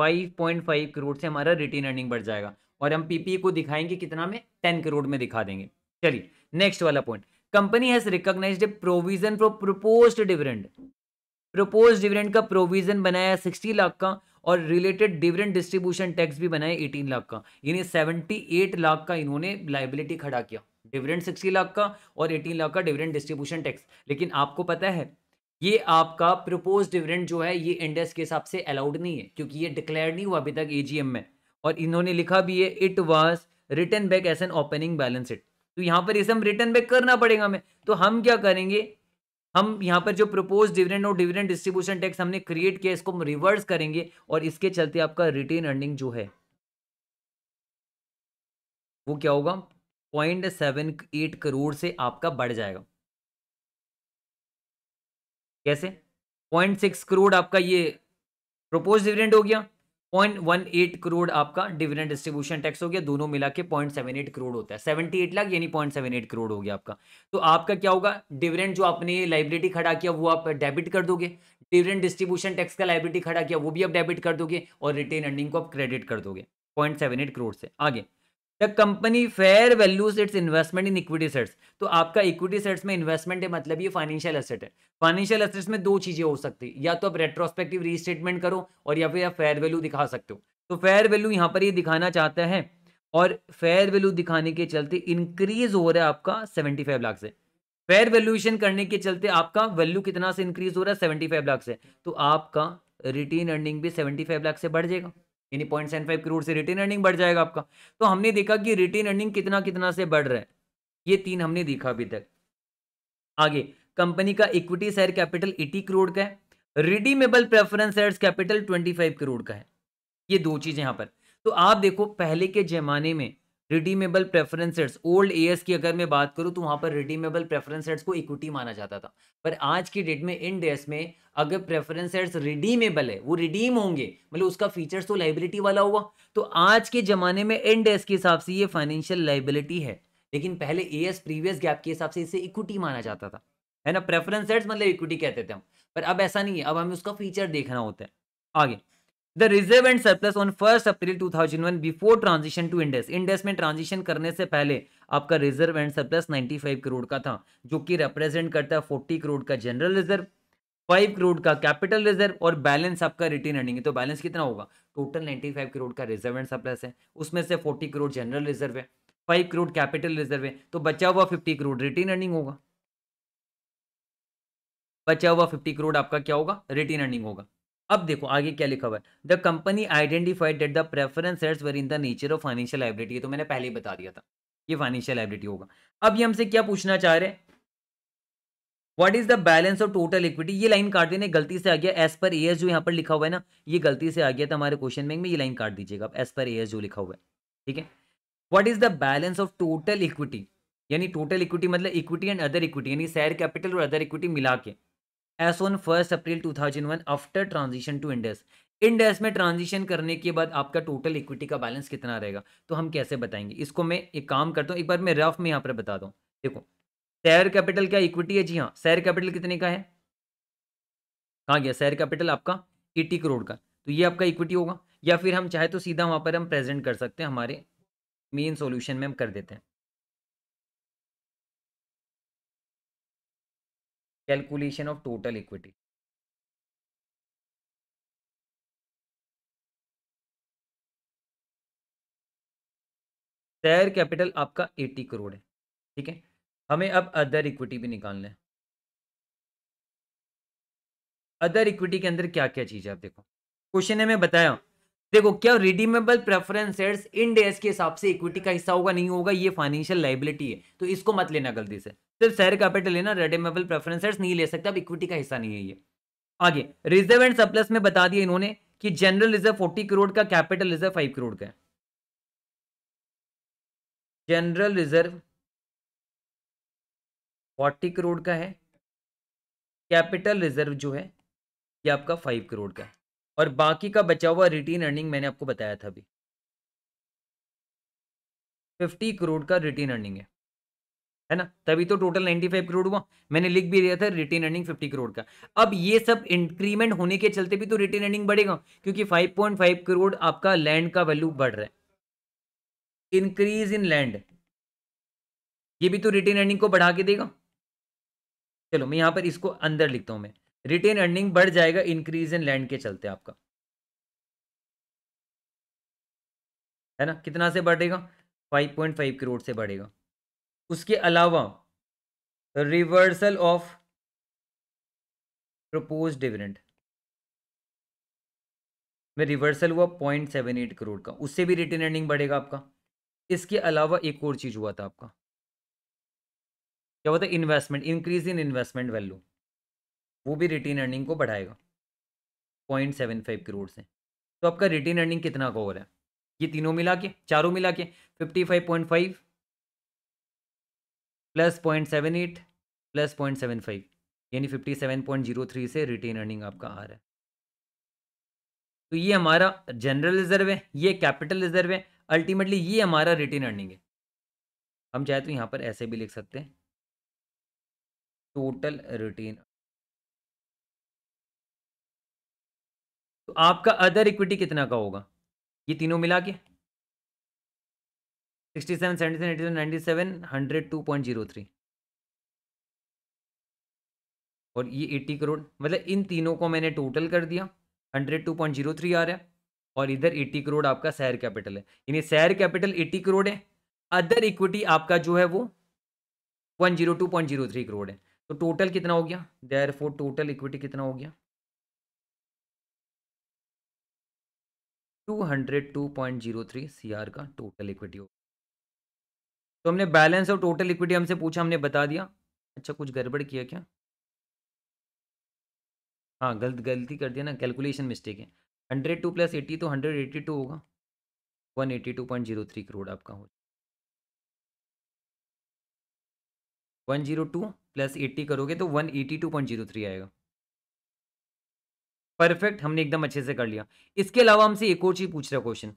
5.5 करोड़ से हमारा रिटेन अर्निंग बढ़ जाएगा और हम पीपीई e को दिखाएंगे कितना में 10 करोड़ में दिखा देंगे चलिए नेक्स्ट वाला point company has recognised a provision for proposed dividend propose dividend का प्रोविजन बनाया सिक्सटी लाख का और रिलेटेड डिविडेंड डिस्ट्रीब्यूशन टैक्स भी बनाए एटीन लाख का यानी सेवेंटी एट लाख का इन्होंने लाइबिलिटी खड़ा किया डिविडेंड सिक्सटी लाख का और एटीन लाख का डिविडेंड डिस्ट्रीब्यूशन टैक्स लेकिन आपको पता है ये आपका प्रपोज डिविडेंड जो है ये इंडेक्स के हिसाब से अलाउड नहीं है क्योंकि ये डिक्लेयर नहीं हुआ अभी तक ए में और इन्होंने लिखा भी है it was written back as an opening balance it तो यहाँ पर इसे हम रिटर्न बैक करना पड़ेगा हमें तो हम क्या करेंगे हम यहाँ पर जो प्रपोज डिविडेंड और डिविडेंड डिस्ट्रीब्यूशन टैक्स हमने क्रिएट किया इसको हम रिवर्स करेंगे और इसके चलते आपका रिटेन अर्निंग जो है वो क्या होगा पॉइंट सेवन एट करोड़ से आपका बढ़ जाएगा कैसे पॉइंट सिक्स करोड़ आपका ये प्रपोज डिविडेंड हो गया पॉइंट वन एट करोड़ आपका डिविडेंड डिस्ट्रीब्यूशन टैक्स हो गया दोनों मिला के पॉइंट सेवन एट करोड़ होता है सेवेंटी एट लाख यानी पॉइंट सेवन एट करोड़ हो गया आपका तो आपका क्या होगा डिविडेंड जो आपने लाइब्रेटी खड़ा किया वो आप डेबिट कर दोगे डिविडेंड डिस्ट्रीब्यूशन टैक्स का लाइब्रेटी खड़ा किया वो भी आप डेबिट कर दोगे और रिटेन अर्निंग को आप क्रेडिट कर दोगे पॉइंट सेवन एट करोड़ से आगे the company fair values its investment in equity shares तो आपका इक्विटी सेट्स में इन्वेस्टमेंट है मतलब ये फाइनेंशियल एसेट है फाइनेंशियल एसेट्स में दो चीजें हो सकती है या तो आप रेट्रोस्पेक्टिव रीस्टेटमेंट करो और या फिर आप फेयर वैल्यू दिखा सकते हो तो फेयर वैल्यू यहाँ पर ये दिखाना चाहता है और फेयर वैल्यू दिखाने के चलते इंक्रीज हो रहा है आपका सेवेंटी फाइव लाख से फेयर वैल्यूएशन करने के चलते आपका वैल्यू कितना से इंक्रीज हो रहा है सेवेंटी फाइव लाख से तो आपका रिटेन अर्निंग भी सेवेंटी फाइव लाख से बढ़ जाएगा यानी पॉइंट सेवन फाइव करोड़ से रिटेन अर्निंग बढ़ जाएगा आपका तो हमने देखा कि रिटेन अर्निंग कितना कितना से बढ़ रहा है ये तीन हमने देखा अभी तक आगे कंपनी का equity share capital eighty crore का है redeemable preference share capital twenty five crore का है ये दो चीज़ें यहां पर तो आप देखो पहले के जमाने में redeemable preference shares old years की अगर मैं बात करूं तो वहां पर रिडीमेबल प्रेफरेंस सेट्स को इक्विटी माना जाता था पर आज की डेट में इन डेयर्स में अगर प्रेफरेंस सेट्स रिडीमेबल है वो रिडीम होंगे मतलब उसका फीचर्स तो लाइबिलिटी वाला होगा तो आज के जमाने में इन डेयर्स के हिसाब से ये फाइनेंशियल लाइबिलिटी है लेकिन पहले ए प्रीवियस गैप के हिसाब से इसे इक्विटी माना जाता था है ना प्रेफरेंस सेट्स मतलब इक्विटी कहते थे हम पर अब ऐसा नहीं है अब हमें उसका फीचर देखना होता है आगे the reserve and surplus on first April 2001 before transition to Ind AS Ind AS में ट्रांजिशन करने से पहले आपका रिजर्व एंड सरप्लस 95 करोड़ का था जो कि रिप्रेजेंट करता है 40 करोड़ का जनरल रिजर्व 5 करोड़ का कैपिटल रिजर्व और बैलेंस आपका रिटेन अर्निंग है तो बैलेंस कितना होगा टोटल 95 करोड़ का रिजर्व एंड सरप्लस है उसमें से 40 करोड़ जनरल रिजर्व है 5 करोड़ कैपिटल रिजर्व है तो बचा हुआ 50 करोड़ रिटेन अर्निंग होगा बचा हुआ 50 करोड़ आपका क्या होगा रिटेन अर्निंग होगा अब देखो आगे क्या लिखा हुआ है the company identified that the preference shares were in the nature of financial liability तो मैंने पहले ही बता दिया था ये फाइनेंशियल लाइब्रिटी होगा अब ये हमसे क्या पूछना चाह रहे हैं what is the balance of total equity ये लाइन काट देने गलती से आ गया एस पर एस जो यहाँ पर लिखा हुआ है ना ये गलती से आ गया था हमारे क्वेश्चन बैंक में ये लाइन काट दीजिएगा आप एस पर एस जो लिखा हुआ है ठीक है what is the balance of total equity यानी टोटल इक्विटी मतलब इक्विटी एंड अदर इक्विटी यानी शेयर कैपिटल और अदर इक्विटी मिला के as on first April 2001 after transition to Ind AS Ind AS में ट्रांजिशन करने के बाद आपका टोटल इक्विटी का बैलेंस कितना रहेगा तो हम कैसे बताएंगे इसको मैं एक काम करता हूँ एक बार मैं रफ में यहाँ पर बता दूँ देखो शेयर कैपिटल क्या इक्विटी है जी हाँ शेयर कैपिटल कितने का है कहा गया शेयर कैपिटल आपका एटी करोड़ का तो ये आपका इक्विटी होगा या फिर हम चाहे तो सीधा वहाँ पर हम प्रेजेंट कर सकते हैं हमारे मेन सॉल्यूशन में हम कर देते हैं calculation of total equity share capital आपका 80 करोड़ है ठीक है हमें अब अदर इक्विटी भी निकालना है अदर इक्विटी के अंदर क्या क्या चीज है आप देखो क्वेश्चन है मैं बताया देखो क्या रिडीमेबल प्रेफरेंस इन डेज के हिसाब से इक्विटी का हिस्सा होगा नहीं होगा ये फाइनेंशियल लाइबिलिटी है तो इसको मत लेना गलती से सिर्फ शेयर कैपिटल है ना रेडेमेबल प्रेफरेंसेस नहीं ले सकते अब इक्विटी का हिस्सा नहीं है ये आगे रिजर्व एंड सप्लस में बता दिया इन्होंने कि जनरल रिजर्व फोर्टी करोड़ का कैपिटल रिजर्व फाइव करोड़ का जनरल रिजर्व फोर्टी करोड़ का है कैपिटल रिजर्व जो है ये आपका फाइव करोड़ का और बाकी का बचा हुआ रिटेन अर्निंग मैंने आपको बताया था अभी फिफ्टी करोड़ का रिटेन अर्निंग है है ना तभी तो टोटल 95 करोड़ हुआ मैंने लिख भी दिया था रिटेन अर्निंग 50 करोड़ का अब ये सब इंक्रीमेंट होने के चलते भी तो रिटेन अर्निंग बढ़ेगा क्योंकि 5.5 करोड़ आपका लैंड का वैल्यू बढ़ रहा है इंक्रीज इन लैंड ये भी तो रिटेन अर्निंग को बढ़ा के देगा चलो मैं यहां पर इसको अंदर लिखता हूं मैं रिटेन अर्निंग बढ़ जाएगा इंक्रीज इन लैंड के चलते आपका है ना कितना से बढ़ेगा फाइव करोड़ से बढ़ेगा उसके अलावा रिवर्सल ऑफ प्रपोज डिविडेंड में रिवर्सल हुआ पॉइंट सेवन एट करोड़ का उससे भी रिटर्न अर्निंग बढ़ेगा आपका इसके अलावा एक और चीज हुआ था आपका क्या हुआ था investment increase in investment value वो भी रिटर्न अर्निंग को बढ़ाएगा पॉइंट सेवन फाइव करोड़ से तो आपका रिटर्न अर्निंग कितना का हो रहा है ये तीनों मिला के चारों मिला के fifty five point five plus point seven eight plus point seven five यानी fifty seven point zero three से रिटेन अर्निंग आपका आ रहा है तो ये हमारा जनरल रिजर्व है ये कैपिटल रिजर्व है अल्टीमेटली ये हमारा रिटेन अर्निंग है हम चाहे तो यहाँ पर ऐसे भी लिख सकते हैं टोटल रिटेन तो आपका अदर इक्विटी कितना का होगा ये तीनों मिला के sixty seven seventy seven eighty seven ninety seven hundred two point zero three और ये एट्टी करोड़ मतलब इन तीनों को मैंने टोटल कर दिया hundred two point zero three आ रहा है और इधर एट्टी करोड़ आपका शेयर कैपिटल है यानी शेयर कैपिटल एट्टी करोड़ है अदर इक्विटी आपका जो है वो one zero two point zero three crore है तो टोटल कितना हो गया देयर फोर टोटल इक्विटी कितना हो गया two hundred two point zero three C R का टोटल इक्विटी हो तो हमने बैलेंस और टोटल इक्विटी हमसे पूछा हमने बता दिया अच्छा कुछ गड़बड़ किया क्या हाँ गलत गलती कर दिया ना कैलकुलेशन मिस्टेक है हंड्रेड टू प्लस एटी तो हंड्रेड एटी टू होगा one eighty two point zero three crore आपका हो one zero two plus eighty करोगे तो one eighty two point zero three आएगा परफेक्ट हमने एकदम अच्छे से कर लिया इसके अलावा हमसे एक और चीज़ पूछ रहा क्वेश्चन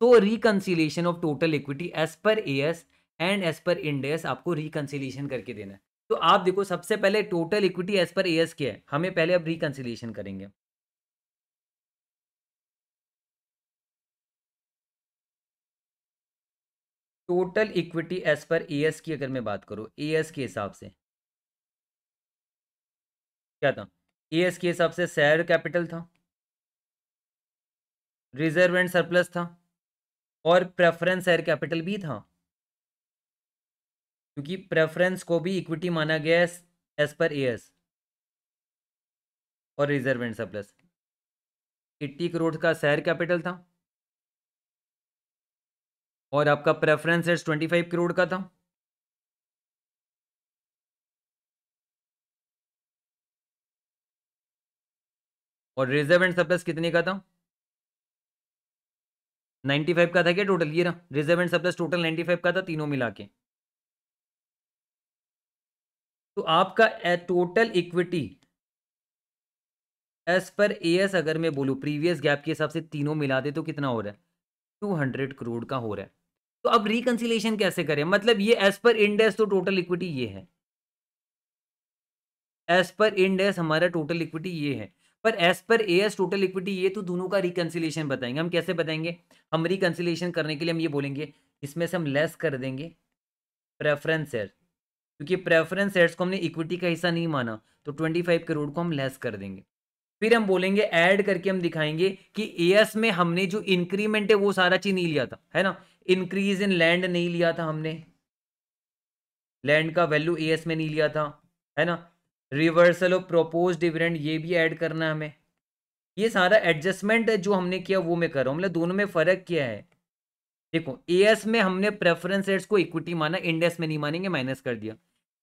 तो reconciliation of total equity as per A S and as per इंडेस आपको रिकन्सिलेशन करके देना है तो आप देखो सबसे पहले total equity as per AS की है हमें पहले अब रिकन्सिलेशन करेंगे total equity as per AS की अगर मैं बात करूँ एस के हिसाब से क्या था एस के हिसाब से शेयर कैपिटल था रिजर्व एंड सरप्लस था और प्रेफरेंस शेयर कैपिटल भी था क्योंकि प्रेफरेंस को भी इक्विटी माना गया है एज पर एस और reserve and surplus eighty crore का शेयर कैपिटल था और आपका प्रेफरेंस है ट्वेंटी फाइव करोड़ का था और रिजर्व एंड सरप्लस कितने का था नाइन्टी फाइव का था क्या टोटल ये रहा reserve and surplus total ninety five का था तीनों मिला के तो आपका टोटल इक्विटी एस पर ए एस अगर मैं बोलूँ प्रीवियस गैप के हिसाब से तीनों मिला दे तो कितना हो रहा है टू हंड्रेड करोड़ का हो रहा है तो अब रिकंसिलेशन कैसे करें मतलब ये एस पर इंडेस तो टोटल इक्विटी ये है एस पर इंडेस हमारा टोटल इक्विटी ये है पर एस पर ए एस टोटल इक्विटी ये तो दोनों का रिकंसिलेशन बताएंगे हम कैसे बताएंगे हम रिकन्सिलेशन करने के लिए हम ये बोलेंगे इसमें से हम लेस कर देंगे प्रेफरेंस शेयर क्योंकि प्रेफरेंस एड्स को हमने इक्विटी का हिस्सा नहीं माना तो ट्वेंटी फाइव करोड़ को हम लेस कर देंगे फिर हम बोलेंगे ऐड करके हम दिखाएंगे कि एएस में हमने जो इंक्रीमेंट है वो सारा चीज नहीं लिया था है ना इंक्रीज इन लैंड नहीं लिया था हमने लैंड का वैल्यू एएस में नहीं लिया था है ना रिवर्सल ऑफ प्रोपोज डिविडेंड ये भी ऐड करना हमें ये सारा एडजस्टमेंट जो हमने किया वो मैं कर रहा हूँ मतलब दोनों में फर्क क्या है देखो एएस में हमने प्रेफरेंस रेट्स को इक्विटी माना इंडेक्स में नहीं मानेंगे माइनस कर दिया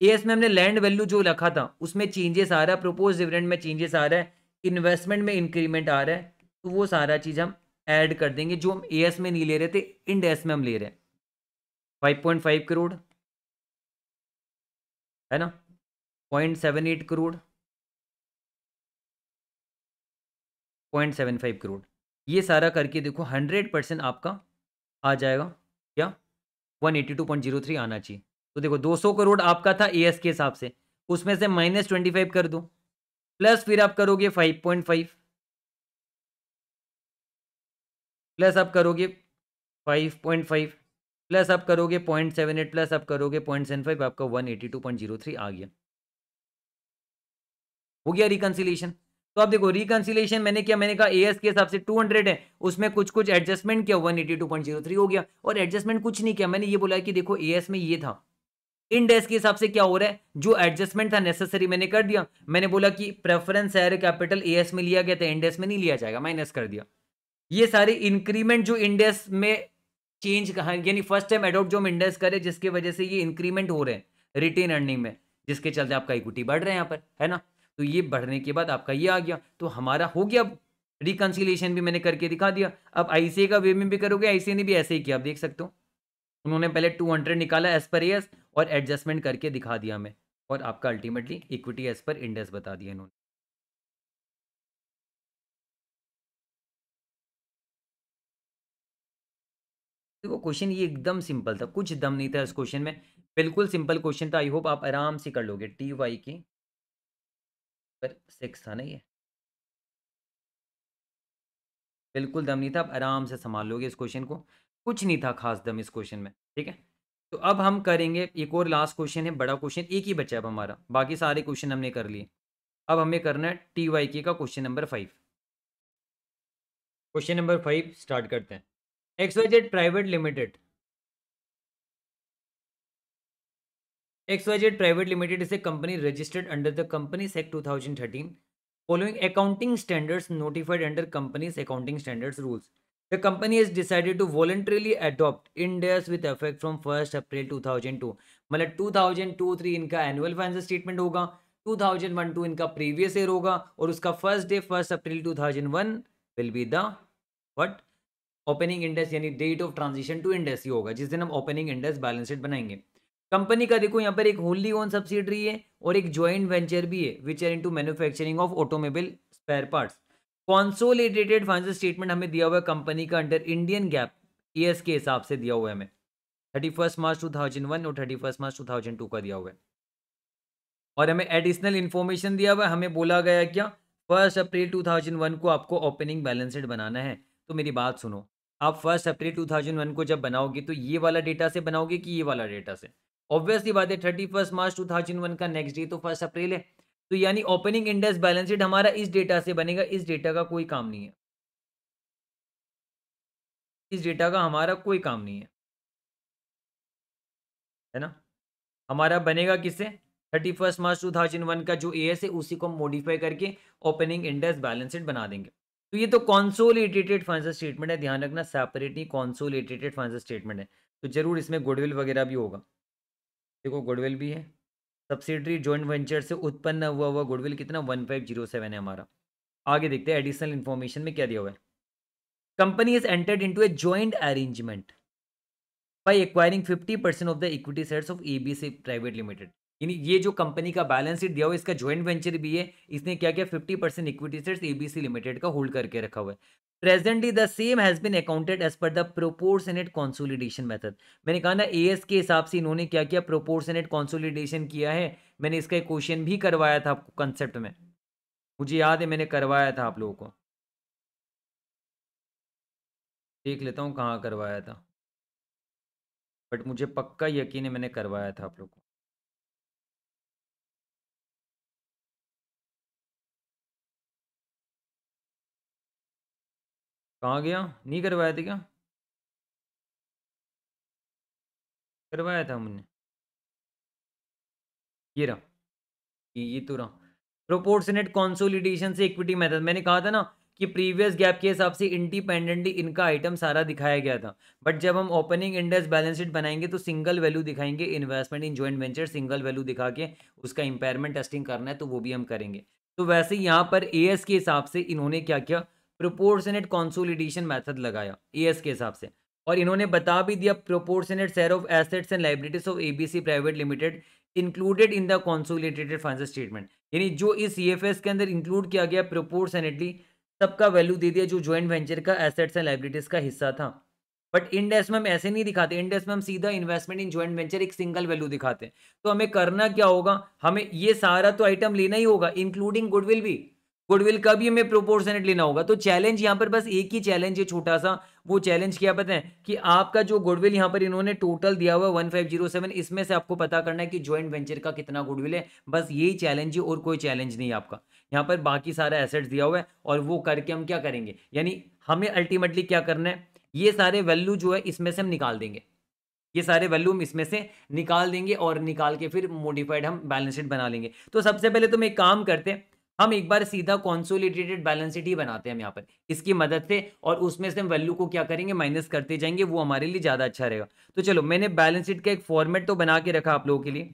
एस में हमने लैंड वैल्यू जो रखा था उसमें चेंजेस आ रहा है प्रोपोज डिविडेंड में चेंजेस आ रहा है इन्वेस्टमेंट में इंक्रीमेंट आ रहा है तो वो सारा चीज़ हम ऐड कर देंगे जो हम ए में नहीं ले रहे थे इंड एस में हम ले रहे हैं फाइव पॉइंट फाइव करोड़ है ना point seven eight crore point seven five crore ये सारा करके देखो हंड्रेड परसेंट आपका आ जाएगा क्या one eighty two point zero three आना चाहिए तो देखो 200 करोड़ आपका था ए के हिसाब से उसमें से माइनस ट्वेंटी फाइव कर दो प्लस फिर आप करोगे फाइव पॉइंट फाइव प्लस आप करोगे फाइव पॉइंट फाइव प्लस आप करोगे पॉइंट सेवन एट प्लस आप करोगे पॉइंट सेवन फाइव आपका one eighty two point zero three आ गया हो गया रिकन्सिलेशन तो आप देखो रिकन्सिलेशन मैंने किया मैंने कहा एएस के हिसाब से 200 है उसमें कुछ कुछ एडजस्टमेंट किया 182.03 हो गया और एडजस्टमेंट कुछ नहीं किया मैंने ये बोला कि देखो एएस में ये था इन डेज के हिसाब से क्या हो रहा है जो एडजस्टमेंट था नेसेसरी मैंने कर दिया मैंने बोला कि प्रेफरेंस शेयर कैपिटल ए में लिया गया था इंडेस में नहीं लिया जाएगा माइनस कर दिया ये सारे इंक्रीमेंट जो इंडेस में चेंज कहा यानी फर्स्ट टाइम एडोप्ट जो हम इंडेस करें जिसकी वजह से ये इंक्रीमेंट हो रहे हैं रिटेन अर्निंग में जिसके चलते आपका इक्विटी बढ़ रहा है यहाँ पर है ना तो ये बढ़ने के बाद आपका ये आ गया तो हमारा हो गया अब रिकन्सिलेशन भी मैंने करके दिखा दिया अब आईसीए का वे में भी करोगे आईसीए ने भी ऐसे ही किया आप देख सकते हो उन्होंने पहले 200 निकाला एज पर एस और एडजस्टमेंट करके दिखा दिया हमें और आपका ultimately equity as per index बता दिया इन्होंने देखो क्वेश्चन ये एकदम सिंपल था कुछ दम नहीं था इस क्वेश्चन में बिल्कुल सिंपल क्वेश्चन था आई होप आप आराम से कर लोगे टी वाई की पर सिक्स था ना ये बिल्कुल दम नहीं था आप आराम से संभाल लोगे इस क्वेश्चन को कुछ नहीं था खास दम इस क्वेश्चन में ठीक है तो अब हम करेंगे एक और लास्ट क्वेश्चन है बड़ा क्वेश्चन एक ही बचा अब हमारा बाकी सारे क्वेश्चन हमने कर लिए अब हमें करना है टी वाई के का question number five question number five start करते हैं X Y Z private limited limited is a company registered under the companies act two thousand thirteen following accounting standards notified under companies accounting standards rules The company has decided to voluntarily adopt India's with effect from 1st April 2002 मतलब 2002-3 इनका annual financial statement होगा 2001-2 इनका previous year होगा और उसका first day 1st April 2001 will be the what opening index यानी date of transition to index ही होगा जिस दिन हम opening इंडेक्स balance sheet बनाएंगे कंपनी का देखो यहाँ पर एक होली ओन सब्सिडरी है और एक ज्वाइंट वेंचर भी है which are into manufacturing of automobile spare parts consolidated financial statement हमें दिया हुआ है कंपनी का अंडर इंडियन गैप ईएस के हिसाब से दिया हुआ है हमें thirty first March two thousand one और thirty first March two thousand two का दिया हुआ है और हमें एडिशनल इन्फॉर्मेशन दिया हुआ है हमें बोला गया क्या first April two thousand one को आपको ओपनिंग बैलेंस शीट बनाना है तो मेरी बात सुनो आप first April two thousand one को जब बनाओगे तो ये वाला डेटा से बनाओगे कि ये वाला डेटा से ऑब्वियसली बात है thirty first March two thousand one का नेक्स्ट डे तो फर्स्ट अप्रैल है तो यानी ओपनिंग इंडेक्स बैलेंस शीट हमारा इस डेटा से बनेगा इस डेटा का कोई काम नहीं है इस डेटा का हमारा कोई काम नहीं है है ना हमारा बनेगा किससे thirty first March two thousand one का जो ए एस है उसी को हम मोडिफाई करके ओपनिंग इंडेक्स बैलेंस शीट बना देंगे तो ये तो कॉन्सोलिडेटेड फाइनेंशियल स्टेटमेंट है ध्यान रखना सेपरेट नहीं कॉन्सोलिडेटेड फाइनेंशियल स्टेटमेंट है तो जरूर इसमें गुडविल वगैरह भी होगा देखो गुडविल भी है सब्सिडरी जॉइंट वेंचर से उत्पन्न हुआ हुआ गुडविल कितना वन फाइव जीरो सेवन है हमारा आगे देखते हैं एडिशनल इन्फॉर्मेशन में क्या दिया हुआ है company is entered into a joint arrangement acquiring fifty percent of the equity shares of ABC private limited यानी ये जो कंपनी का बैलेंस शीट दिया हुआ है इसका ज्वाइंट वेंचर भी है इसने क्या किया fifty percent equity shares ABC limited का होल्ड करके रखा हुआ है presently the same has been accounted as per the proportionate consolidation method मैंने कहा ना ए के हिसाब से इन्होंने क्या किया प्रोपोर्शनेट कॉन्सोलिडेशन किया है मैंने इसका एक क्वेश्चन भी करवाया था आपको कंसेप्ट में मुझे याद है मैंने करवाया था आप लोगों को देख लेता हूँ कहाँ करवाया था बट मुझे पक्का यकीन है मैंने करवाया था आप लोगों को कहाँ गया नहीं करवाया थे क्या करवाया था हमने ये रहा ये, ये तो रहा प्रोपोर्शनेट कॉन्सोलिडेशन से इक्विटी मेथड मैंने कहा था ना कि प्रीवियस गैप के हिसाब से इंडिपेंडेंटली इनका आइटम सारा दिखाया गया था बट जब हम ओपनिंग इंडेक्स बैलेंस शीट बनाएंगे तो सिंगल वैल्यू दिखाएंगे investment in joint venture single value दिखा के उसका इंपेयरमेंट टेस्टिंग करना है तो वो भी हम करेंगे तो वैसे यहाँ पर ए के हिसाब से इन्होंने क्या किया प्रोपोर्शनेट कॉन्सोलिडेशन मैथड लगाया ए के हिसाब से और इन्होंने बता भी दिया proportionate share of assets and liabilities of ABC private limited included in the consolidated finance statement यानी जो इस ई के अंदर इंक्लूड किया गया प्रोपोर्शनेटली सबका वैल्यू दे दिया जो ज्वाइंट वेंचर का एसेट्स एंड लाइब्रेटीज का हिस्सा था बट इंडेस में हम ऐसे नहीं दिखाते इंडेस में हम सीधा इन्वेस्टमेंट इन ज्वाइंट वेंचर एक सिंगल वैल्यू दिखाते हैं तो हमें करना क्या होगा हमें ये सारा तो आइटम लेना ही होगा इंक्लूडिंग गुडविल भी गुडविल कब ये हमें प्रोपोर्शनेट लेना होगा तो चैलेंज यहाँ पर बस एक ही चैलेंज है छोटा सा वो चैलेंज क्या पता है कि आपका जो गुडविल यहाँ पर इन्होंने टोटल दिया हुआ वन फाइव जीरो सेवन इसमें से आपको पता करना है कि ज्वाइंट वेंचर का कितना गुडविल है बस यही चैलेंज है और कोई चैलेंज नहीं आपका यहाँ पर बाकी सारा एसेट्स दिया हुआ है और वो करके हम क्या करेंगे यानी हमें अल्टीमेटली क्या करना है ये सारे वैल्यू जो है इसमें से हम निकाल देंगे ये सारे वैल्यू हम इसमें से निकाल देंगे और निकाल के फिर मोडिफाइड हम बैलेंस शीट बना लेंगे तो सबसे पहले तो हम एक काम करते हैं हम एक बार सीधा कॉन्सोलिडेटेड बैलेंस शीट ही बनाते हैं हम यहाँ पर इसकी मदद से और उसमें से हम वैल्यू को क्या करेंगे माइनस करते जाएंगे वो हमारे लिए ज़्यादा अच्छा रहेगा तो चलो मैंने बैलेंस शीट का एक फॉर्मेट तो बना के रखा आप लोगों के लिए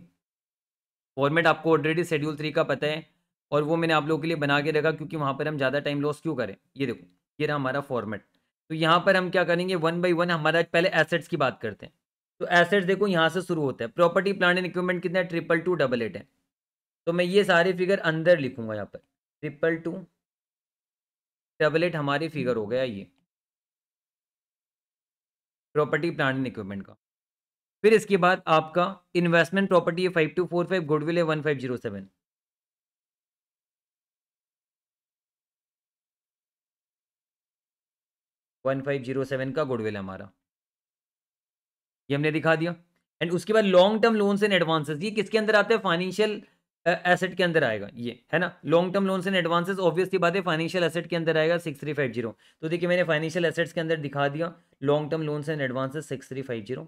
फॉर्मेट आपको ऑलरेडी शेड्यूल थ्री का पता है और वो मैंने आप लोगों के लिए बना के रखा क्योंकि वहाँ पर हम ज़्यादा टाइम लॉस क्यों करें ये देखो ये रहा हमारा फॉर्मेट तो यहाँ पर हम क्या करेंगे वन बाई वन हमारा पहले एसेट्स की बात करते हैं तो एसेट्स देखो यहाँ से शुरू होता है प्रॉपर्टी प्लान एंड इक्विपमेंट कितना है ट्रिपल टू डबल एट है तो मैं ये सारे फिगर अंदर लिखूंगा यहाँ पर ट्रिपल टू डबल एट हमारी फिगर हो गया ये प्रॉपर्टी प्लांट एंड इक्विपमेंट का फिर इसके बाद आपका इन्वेस्टमेंट प्रॉपर्टी है five two four five goodwill है one five zero seven one five zero seven का गुडविल हमारा ये हमने दिखा दिया एंड उसके बाद long term loans and advances ये किसके अंदर आते हैं फाइनेंशियल एसेट के अंदर आएगा ये है ना long term loans and advances obviously बात है फाइनेंशियल एसेट के अंदर आएगा सिक्स थ्री फाइव जीरो तो देखिए मैंने फाइनेंशियल एसेट्स के अंदर दिखा दिया long term loans and advances six three five zero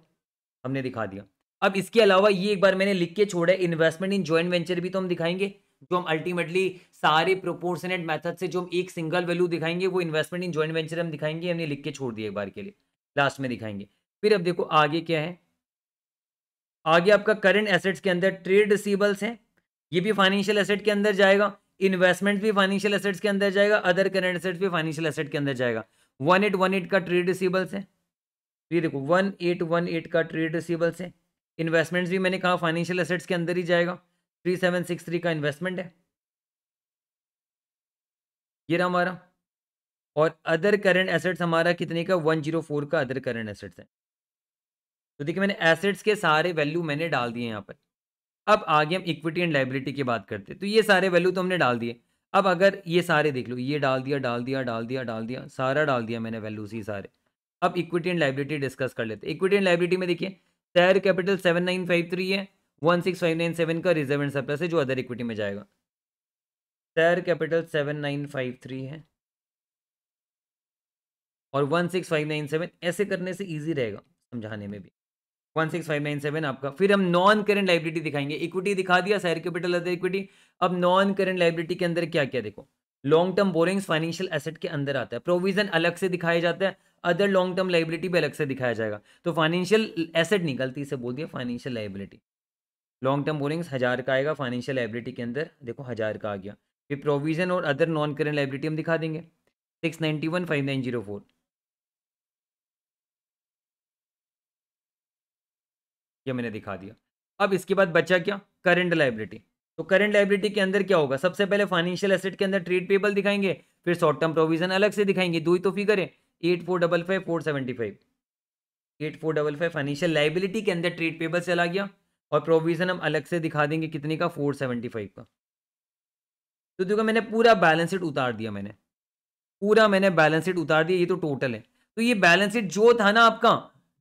हमने दिखा दिया अब इसके अलावा ये एक बार मैंने लिख के छोड़ा है इन्वेस्टमेंट इन ज्वाइंट वेंचर भी तो हम दिखाएंगे जो हम अल्टीमेटली सारे प्रोपोर्शनेट मेथड से जो हम एक सिंगल वैल्यू दिखाएंगे वो इन्वेस्टमेंट इन ज्वाइंट वेंचर हम दिखाएंगे हमने लिख के छोड़ दिया एक बार के लिए लास्ट में दिखाएंगे फिर अब देखो आगे क्या है आगे आपका करंट एसेट्स के अंदर ट्रेड रिसीबल्स हैं ये भी फाइनेंशियल एसेट के अंदर जाएगा इन्वेस्टमेंट भी फाइनेंशियल एसेट्स के अंदर जाएगा अदर करेंट एसेट भी फाइनेंशियल एसेट के अंदर जाएगा वन एट वन एट का ट्रेड रिसीबल्स है ये देखो वन एट वन एट का ट्रेड रिसीबल्स है इन्वेस्टमेंट्स भी मैंने कहा फाइनेंशियल एसेट्स के अंदर ही जाएगा थ्री सेवन सिक्स थ्री का इन्वेस्टमेंट है ये रहा हमारा और अदर करेंट एसेट्स हमारा कितने का वन जीरो फोर का अदर करेंट एसेट्स है तो देखिए मैंने एसेट्स के सारे वैल्यू मैंने डाल दिए यहाँ पर अब आगे हम इक्विटी एंड लाइबिलिटी की बात करते हैं तो ये सारे वैल्यू तो हमने डाल दिए अब अगर ये सारे देख लो ये डाल दिया डाल दिया डाल दिया डाल दिया सारा डाल दिया मैंने वैल्यूज ही सारे अब इक्विटी एंड लाइबिलिटी डिस्कस कर लेते हैं इक्विटी एंड लाइबिलिटी में देखिए share capital seven nine five three है one six five nine seven का रिजर्व एंड सरप्लस है जो अदर इक्विटी में जाएगा share capital seven nine five three है और one six five nine seven ऐसे करने से ईजी रहेगा समझाने में भी one six five nine seven आपका फिर हम नॉन करेंट लाइब्रिटी दिखाएंगे इक्विटी दिखा दिया सैर कैपिटल अदर इक्विटी अब नॉन करेंट लाइब्रिटी के अंदर क्या क्या देखो long term borrowings financial asset के अंदर आता है प्रोविजन अलग से दिखाया जाता है अदर लॉन्ग टर्म लाइबिलिटी भी अलग से दिखाया जाएगा तो फाइनेंशियल एसेट निकलती इसे बोल दिया financial liability long term borrowings हज़ार का आएगा फाइनेंशियल लाइबिलिटी के अंदर देखो हज़ार का आ गया फिर प्रोविजन और अदर नॉन करेंट लाइबिलिटी हम दिखा देंगे six ninety one five nine zero four ये मैंने दिखा दिया अब इसके बाद बचा क्या करेंट लाइबिलिटी तो करंट लाइबिलिटी के अंदर क्या होगा सबसे पहले फाइनेंशियल एसेट के अंदर ट्रेड पेबल दिखाएंगे फिर शॉर्ट टर्म प्रोविजन अलग से दिखाएंगे दो ही तो फिगर है eight four double five four seventy five eight four double five financial liability के अंदर ट्रेड पेबल चला गया और प्रोविजन हम अलग से दिखा देंगे कितने का फोर सेवेंटी फाइव का तो देखो मैंने पूरा बैलेंस शीट उतार दिया मैंने पूरा मैंने बैलेंस शीट उतार दिया ये तो टोटल है तो ये बैलेंस शीट जो था ना आपका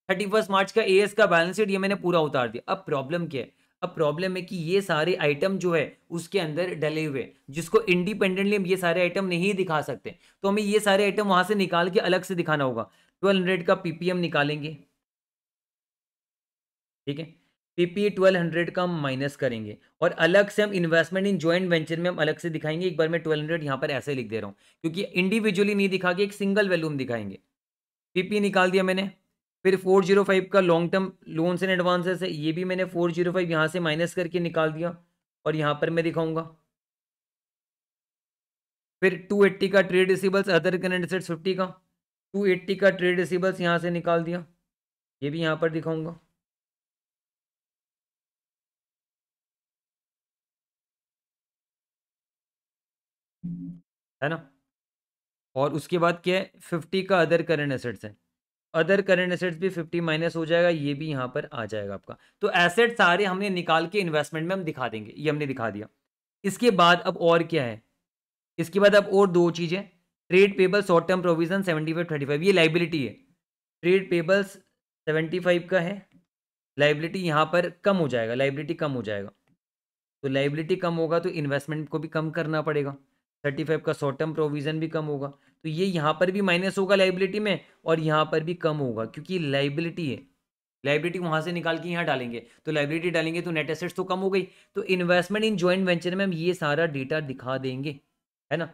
थर्टी फर्स्ट मार्च का ए का बैलेंस शीट ये मैंने पूरा उतार दिया अब प्रॉब्लम क्या है अब प्रॉब्लम है कि ये सारे आइटम जो है उसके अंदर डले हुए जिसको इंडिपेंडेंटली हम ये सारे आइटम नहीं दिखा सकते तो हमें ये सारे आइटम वहां से निकाल के अलग से दिखाना होगा ट्वेल्व हंड्रेड का पीपीएम निकालेंगे ठीक है पीपी ट्वेल्व हंड्रेड का हम माइनस करेंगे और अलग से हम इन्वेस्टमेंट इन ज्वाइंट वेंचर में हम अलग से दिखाएंगे एक बार मैं ट्वेल्व हंड्रेड यहाँ पर ऐसे लिख दे रहा हूँ क्योंकि इंडिविजुअली नहीं दिखा के एक सिंगल वैल्यूम दिखाएंगे पीपी निकाल दिया मैंने फिर 405 का long term loans and advances है ये भी मैंने 405 यहाँ से माइनस करके निकाल दिया और यहाँ पर मैं दिखाऊंगा फिर 280 का trade receivables other current asset fifty का 280 का ट्रेड रिसीबल्स यहाँ से निकाल दिया ये भी यहाँ पर दिखाऊंगा है ना और उसके बाद क्या है 50 का अदर करेंट एसेट्स है अदर करेंट एसेट्स भी फिफ्टी माइनस हो जाएगा ये भी यहाँ पर आ जाएगा आपका तो एसेट सारे हमने निकाल के इन्वेस्टमेंट में हम दिखा देंगे ये हमने दिखा दिया इसके बाद अब और क्या है इसके बाद अब और दो चीज़ें trade payable short term provision seventy five thirty five ये लाइबिलिटी है ट्रेड पेबल्स सेवेंटी फाइव का है लाइबिलिटी यहाँ पर कम हो जाएगा लाइबिलिटी कम हो जाएगा तो लाइबिलिटी कम होगा तो इन्वेस्टमेंट को भी कम करना पड़ेगा थर्टी फाइव का शॉर्ट टर्म प्रोविजन भी कम होगा तो ये यहाँ पर भी माइनस होगा लाइबिलिटी में और यहाँ पर भी कम होगा क्योंकि लाइबिलिटी है लाइबिलिटी वहां से निकाल के यहाँ डालेंगे तो लाइबिलिटी डालेंगे तो नेट एसेट्स तो कम हो गई तो इन्वेस्टमेंट इन ज्वाइंट वेंचर में हम ये सारा डेटा दिखा देंगे है ना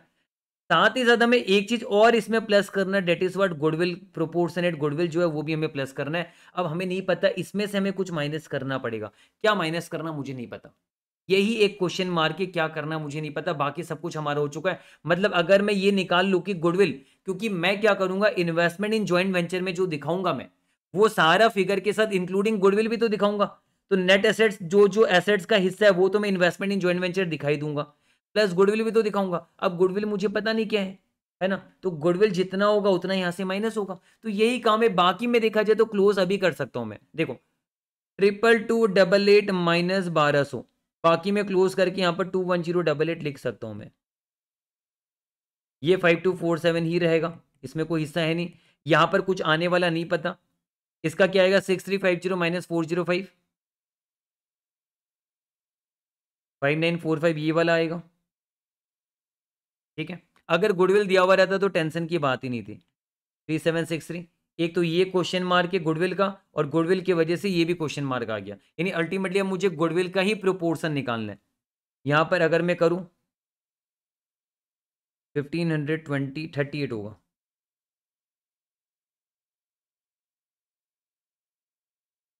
साथ ही साथ हमें एक चीज और इसमें प्लस करना है that is what goodwill proportionate goodwill जो है वो भी हमें प्लस करना है अब हमें नहीं पता इसमें से हमें कुछ माइनस करना पड़ेगा क्या माइनस करना मुझे नहीं पता यही एक क्वेश्चन मार के क्या करना मुझे नहीं पता बाकी सब कुछ हमारा हो चुका है मतलब अगर मैं ये निकाल लू कि गुडविल क्योंकि मैं क्या करूंगा इन्वेस्टमेंट इन ज्वाइंट वेंचर में जो दिखाऊंगा मैं वो सारा फिगर के साथ इंक्लूडिंग गुडविल भी तो दिखाऊंगा तो नेट एसेट्स जो जो एसेट्स का हिस्सा है वो तो मैं इन्वेस्टमेंट इन ज्वाइंट वेंचर दिखाई दूंगा प्लस गुडविल भी तो दिखाऊंगा अब गुडविल मुझे पता नहीं क्या है है ना तो गुडविल जितना होगा उतना यहाँ से माइनस होगा तो यही काम है बाकी में देखा जाए तो क्लोज अभी कर सकता हूँ मैं देखो triple two double eight minus बारह सौ बाकी मैं क्लोज करके यहाँ पर two one zero double eight लिख सकता हूँ मैं ये फाइव टू फोर सेवन ही रहेगा इसमें कोई हिस्सा है नहीं यहाँ पर कुछ आने वाला नहीं पता इसका क्या आएगा six three five zero minus four zero five five nine four five ये वाला आएगा ठीक है अगर गुडविल दिया हुआ रहता तो टेंशन की बात ही नहीं थी थ्री सेवन सिक्स थ्री एक तो ये क्वेश्चन मार्क है गुडविल का और गुडविल की वजह से ये भी क्वेश्चन मार्क आ गया यानी अल्टीमेटली अब मुझे गुडविल का ही प्रोपोर्शन निकालना है यहाँ पर अगर मैं करूँ fifteen hundred twenty thirty eight होगा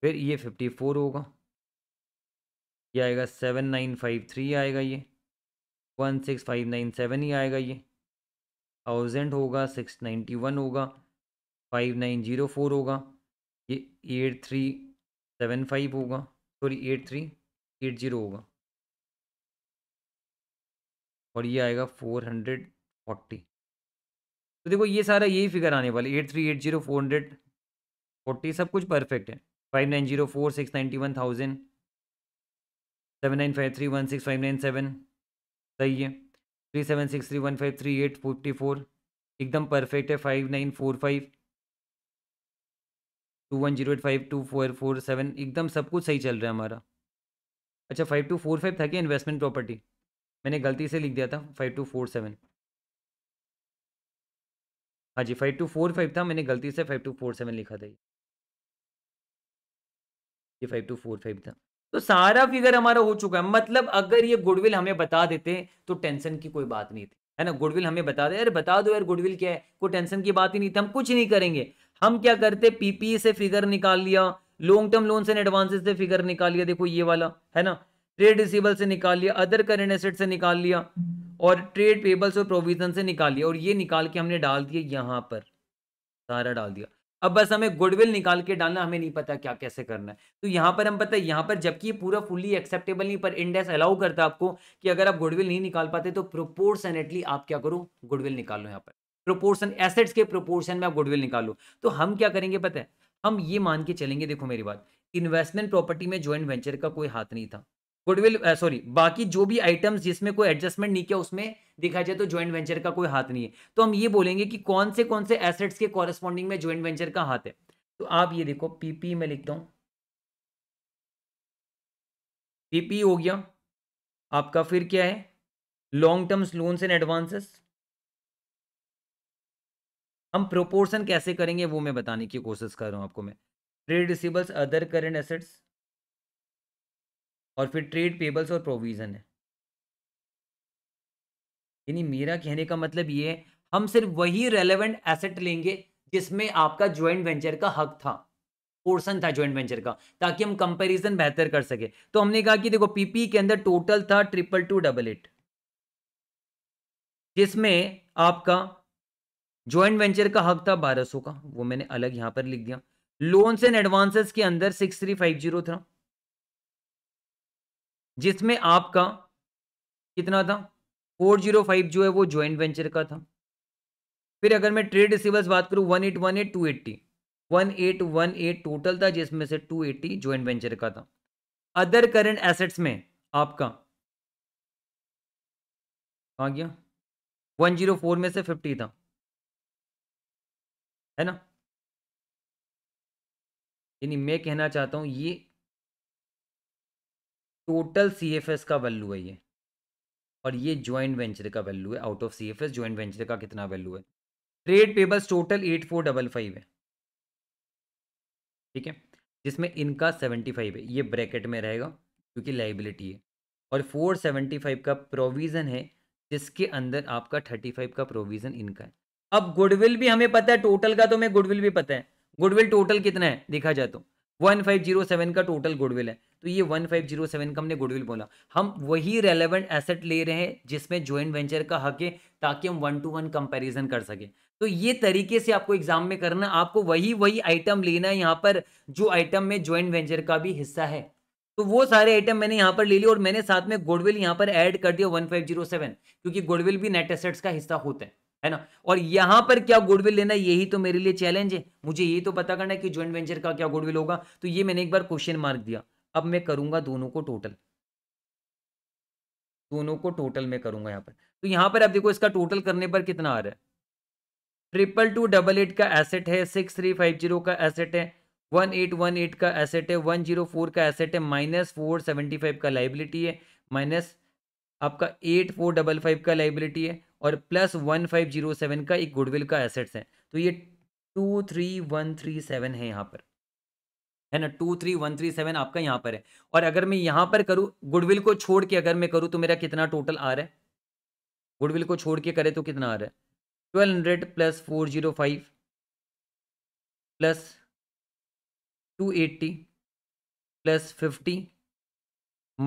फिर ये फिफ्टी फोर होगा ये आएगा सेवन नाइन फाइव थ्री आएगा ये one six five nine seven ही आएगा ये थाउजेंड होगा सिक्स नाइन्टी वन होगा फाइव नाइन जीरो फोर होगा ये एट थ्री सेवन फाइव होगा sorry eight three eight zero होगा और ये आएगा फोर हंड्रेड फोर्टी तो देखो ये सारा यही फिगर आने वाला eight three eight zero four hundred forty सब कुछ परफेक्ट है five nine zero four six ninety one thousand seven nine five three one six five nine seven सही है three seven six three one five three eight fifty four एकदम perfect है five nine four five two one zero eight five two four four seven एकदम सब कुछ सही चल रहा है हमारा अच्छा फाइव टू फोर फाइव था क्या इन्वेस्टमेंट प्रॉपर्टी मैंने गलती से लिख दिया था फाइव टू फोर सेवन हाँ जी फाइव टू फोर फाइव था मैंने गलती से फाइव टू फोर सेवन लिखा था ये फाइव टू फोर फाइव था तो सारा फिगर हमारा हो चुका है मतलब अगर ये गुडविल हमें बता देते तो टेंशन की कोई बात नहीं थी है ना गुडविल हमें बता दे अरे बता दो यार गुडविल क्या है कोई टेंशन की बात ही नहीं थी हम कुछ नहीं करेंगे हम क्या करते पीपीई e से फिगर निकाल लिया लॉन्ग टर्म लोन से एडवांसेस से फिगर निकाल लिया देखो ये वाला है ना ट्रेड रिसीबल से निकाल लिया अदर करेंट एसेट से निकाल लिया और ट्रेड पेबल्स और प्रोविजन से निकाल लिया और ये निकाल के हमने डाल दिए यहाँ पर सारा डाल दिया अब बस हमें गुडविल निकाल के डालना हमें नहीं पता क्या कैसे करना है तो यहाँ पर हम पता है यहाँ पर जबकि ये पूरा फुल्ली एक्सेप्टेबल नहीं पर इंडेक्स अलाउ करता है आपको कि अगर आप गुडविल नहीं निकाल पाते तो प्रोपोर्सनेटली आप क्या करो गुडविल निकाल लो यहाँ पर प्रोपोर्शन एसेट्स के प्रोपोर्शन में आप गुडविल निकालो तो हम क्या करेंगे पता है हम ये मान के चलेंगे देखो मेरी बात इन्वेस्टमेंट प्रॉपर्टी में ज्वाइंट वेंचर का कोई हाथ नहीं था गुडविल सॉरी बाकी जो भी आइटम्स जिसमें कोई एडजस्टमेंट नहीं किया उसमें देखा जाए तो ज्वाइंट वेंचर का कोई हाथ नहीं है तो हम ये बोलेंगे कि कौन से कौन से एसेट्स के कॉरेस्पॉन्डिंग में ज्वाइंट वेंचर का हाथ है तो आप ये देखो पीपी में लिखता हूं पीपी हो गया आपका फिर क्या है long terms loans and advances हम प्रोपोर्शन कैसे करेंगे वो मैं बताने की कोशिश कर रहा हूँ आपको मैं trade receivables other current assets और फिर ट्रेड पेबल्स और प्रोविज़न है यानी मेरा कहने का मतलब ये है हम सिर्फ वही रेलेवेंट एसेट लेंगे जिसमें आपका ज्वाइंट वेंचर का हक था पोर्सन था ज्वाइंट वेंचर का ताकि हम कंपैरिजन बेहतर कर सके तो हमने कहा कि देखो पीपी e के अंदर टोटल था ट्रिपल टू डबल एट जिसमें आपका ज्वाइंट वेंचर का हक था सौ का वो मैंने अलग यहां पर लिख दिया लोन्स एंड एडवांसेस के अंदर सिक्स थ्री फाइव जीरो था जिसमें आपका कितना था फोर जीरो फाइव जो है वो ज्वाइंट वेंचर का था फिर अगर मैं ट्रेड रिसीवर्स बात करूं एट वन एट टोटल था जिसमें से टू एट्टी ज्वाइंट वेंचर का था अदर करेंट एसेट्स में आपका कहा गया वन जीरो फोर में से फिफ्टी था है ना यानी मैं कहना चाहता हूं ये टोटल सी एफ एस का वैल्यू है ये और ये ज्वाइंट वेंचर का वैल्यू है out of C F S joint venture का कितना वैल्यू है trade payables total eight four double five है ठीक है जिसमें इनका सेवेंटी फाइव है ये ब्रैकेट में रहेगा क्योंकि लाइबिलिटी है और फोर सेवेंटी फाइव का प्रोविज़न है जिसके अंदर आपका थर्टी फाइव का प्रोविज़न इनका है अब गुडविल भी हमें पता है टोटल का तो हमें गुडविल भी पता है गुडविल टोटल कितना है देखा जाए तो वन फाइव जीरो सेवन का टोटल गुडविल है तो ये वन फाइव जीरो सेवन का हमने गुडविल बोला हम वही रेलेवेंट एसेट ले रहे हैं जिसमें ज्वाइंट वेंचर का हक है ताकि हम वन टू वन कंपैरिजन कर सकें तो ये तरीके से आपको एग्जाम में करना आपको वही वही आइटम लेना है यहाँ पर जो आइटम में ज्वाइंट वेंचर का भी हिस्सा है तो वो सारे आइटम मैंने यहाँ पर ले लिया और मैंने साथ में गुडविल यहाँ पर एड कर दिया वन फाइव जीरो सेवन क्योंकि गुडविल भी नेट एसेट्स का हिस्सा होता है है ना और यहां पर क्या गुडविल लेना यही तो मेरे लिए चैलेंज है मुझे ये तो पता करना है कि ज्वाइंट वेंचर का क्या गुडविल होगा तो ये मैंने एक बार क्वेश्चन मार्क दिया अब मैं करूंगा दोनों को टोटल दोनों को टोटल में करूंगा यहाँ पर तो यहां पर आप देखो इसका टोटल करने पर कितना आ रहा है ट्रिपल टू डबल एट का एसेट है सिक्स थ्री फाइव जीरो का एसेट है वन एट वन एट का एसेट है वन जीरो फोर का एसेट है माइनस फोर सेवेंटी फाइव का लाइबिलिटी है माइनस आपका एट फोर डबल फाइव का लाइबिलिटी है और plus one five zero seven का एक गुडविल का एसेट्स है तो ये two three one three seven है यहाँ पर है ना two three one three seven आपका यहाँ पर है और अगर मैं यहाँ पर करूँ गुडविल को छोड़ के अगर मैं करूँ तो मेरा कितना टोटल आ रहा है गुडविल को छोड़ के करे तो कितना आ रहा है twelve hundred plus four zero five plus two eighty plus fifty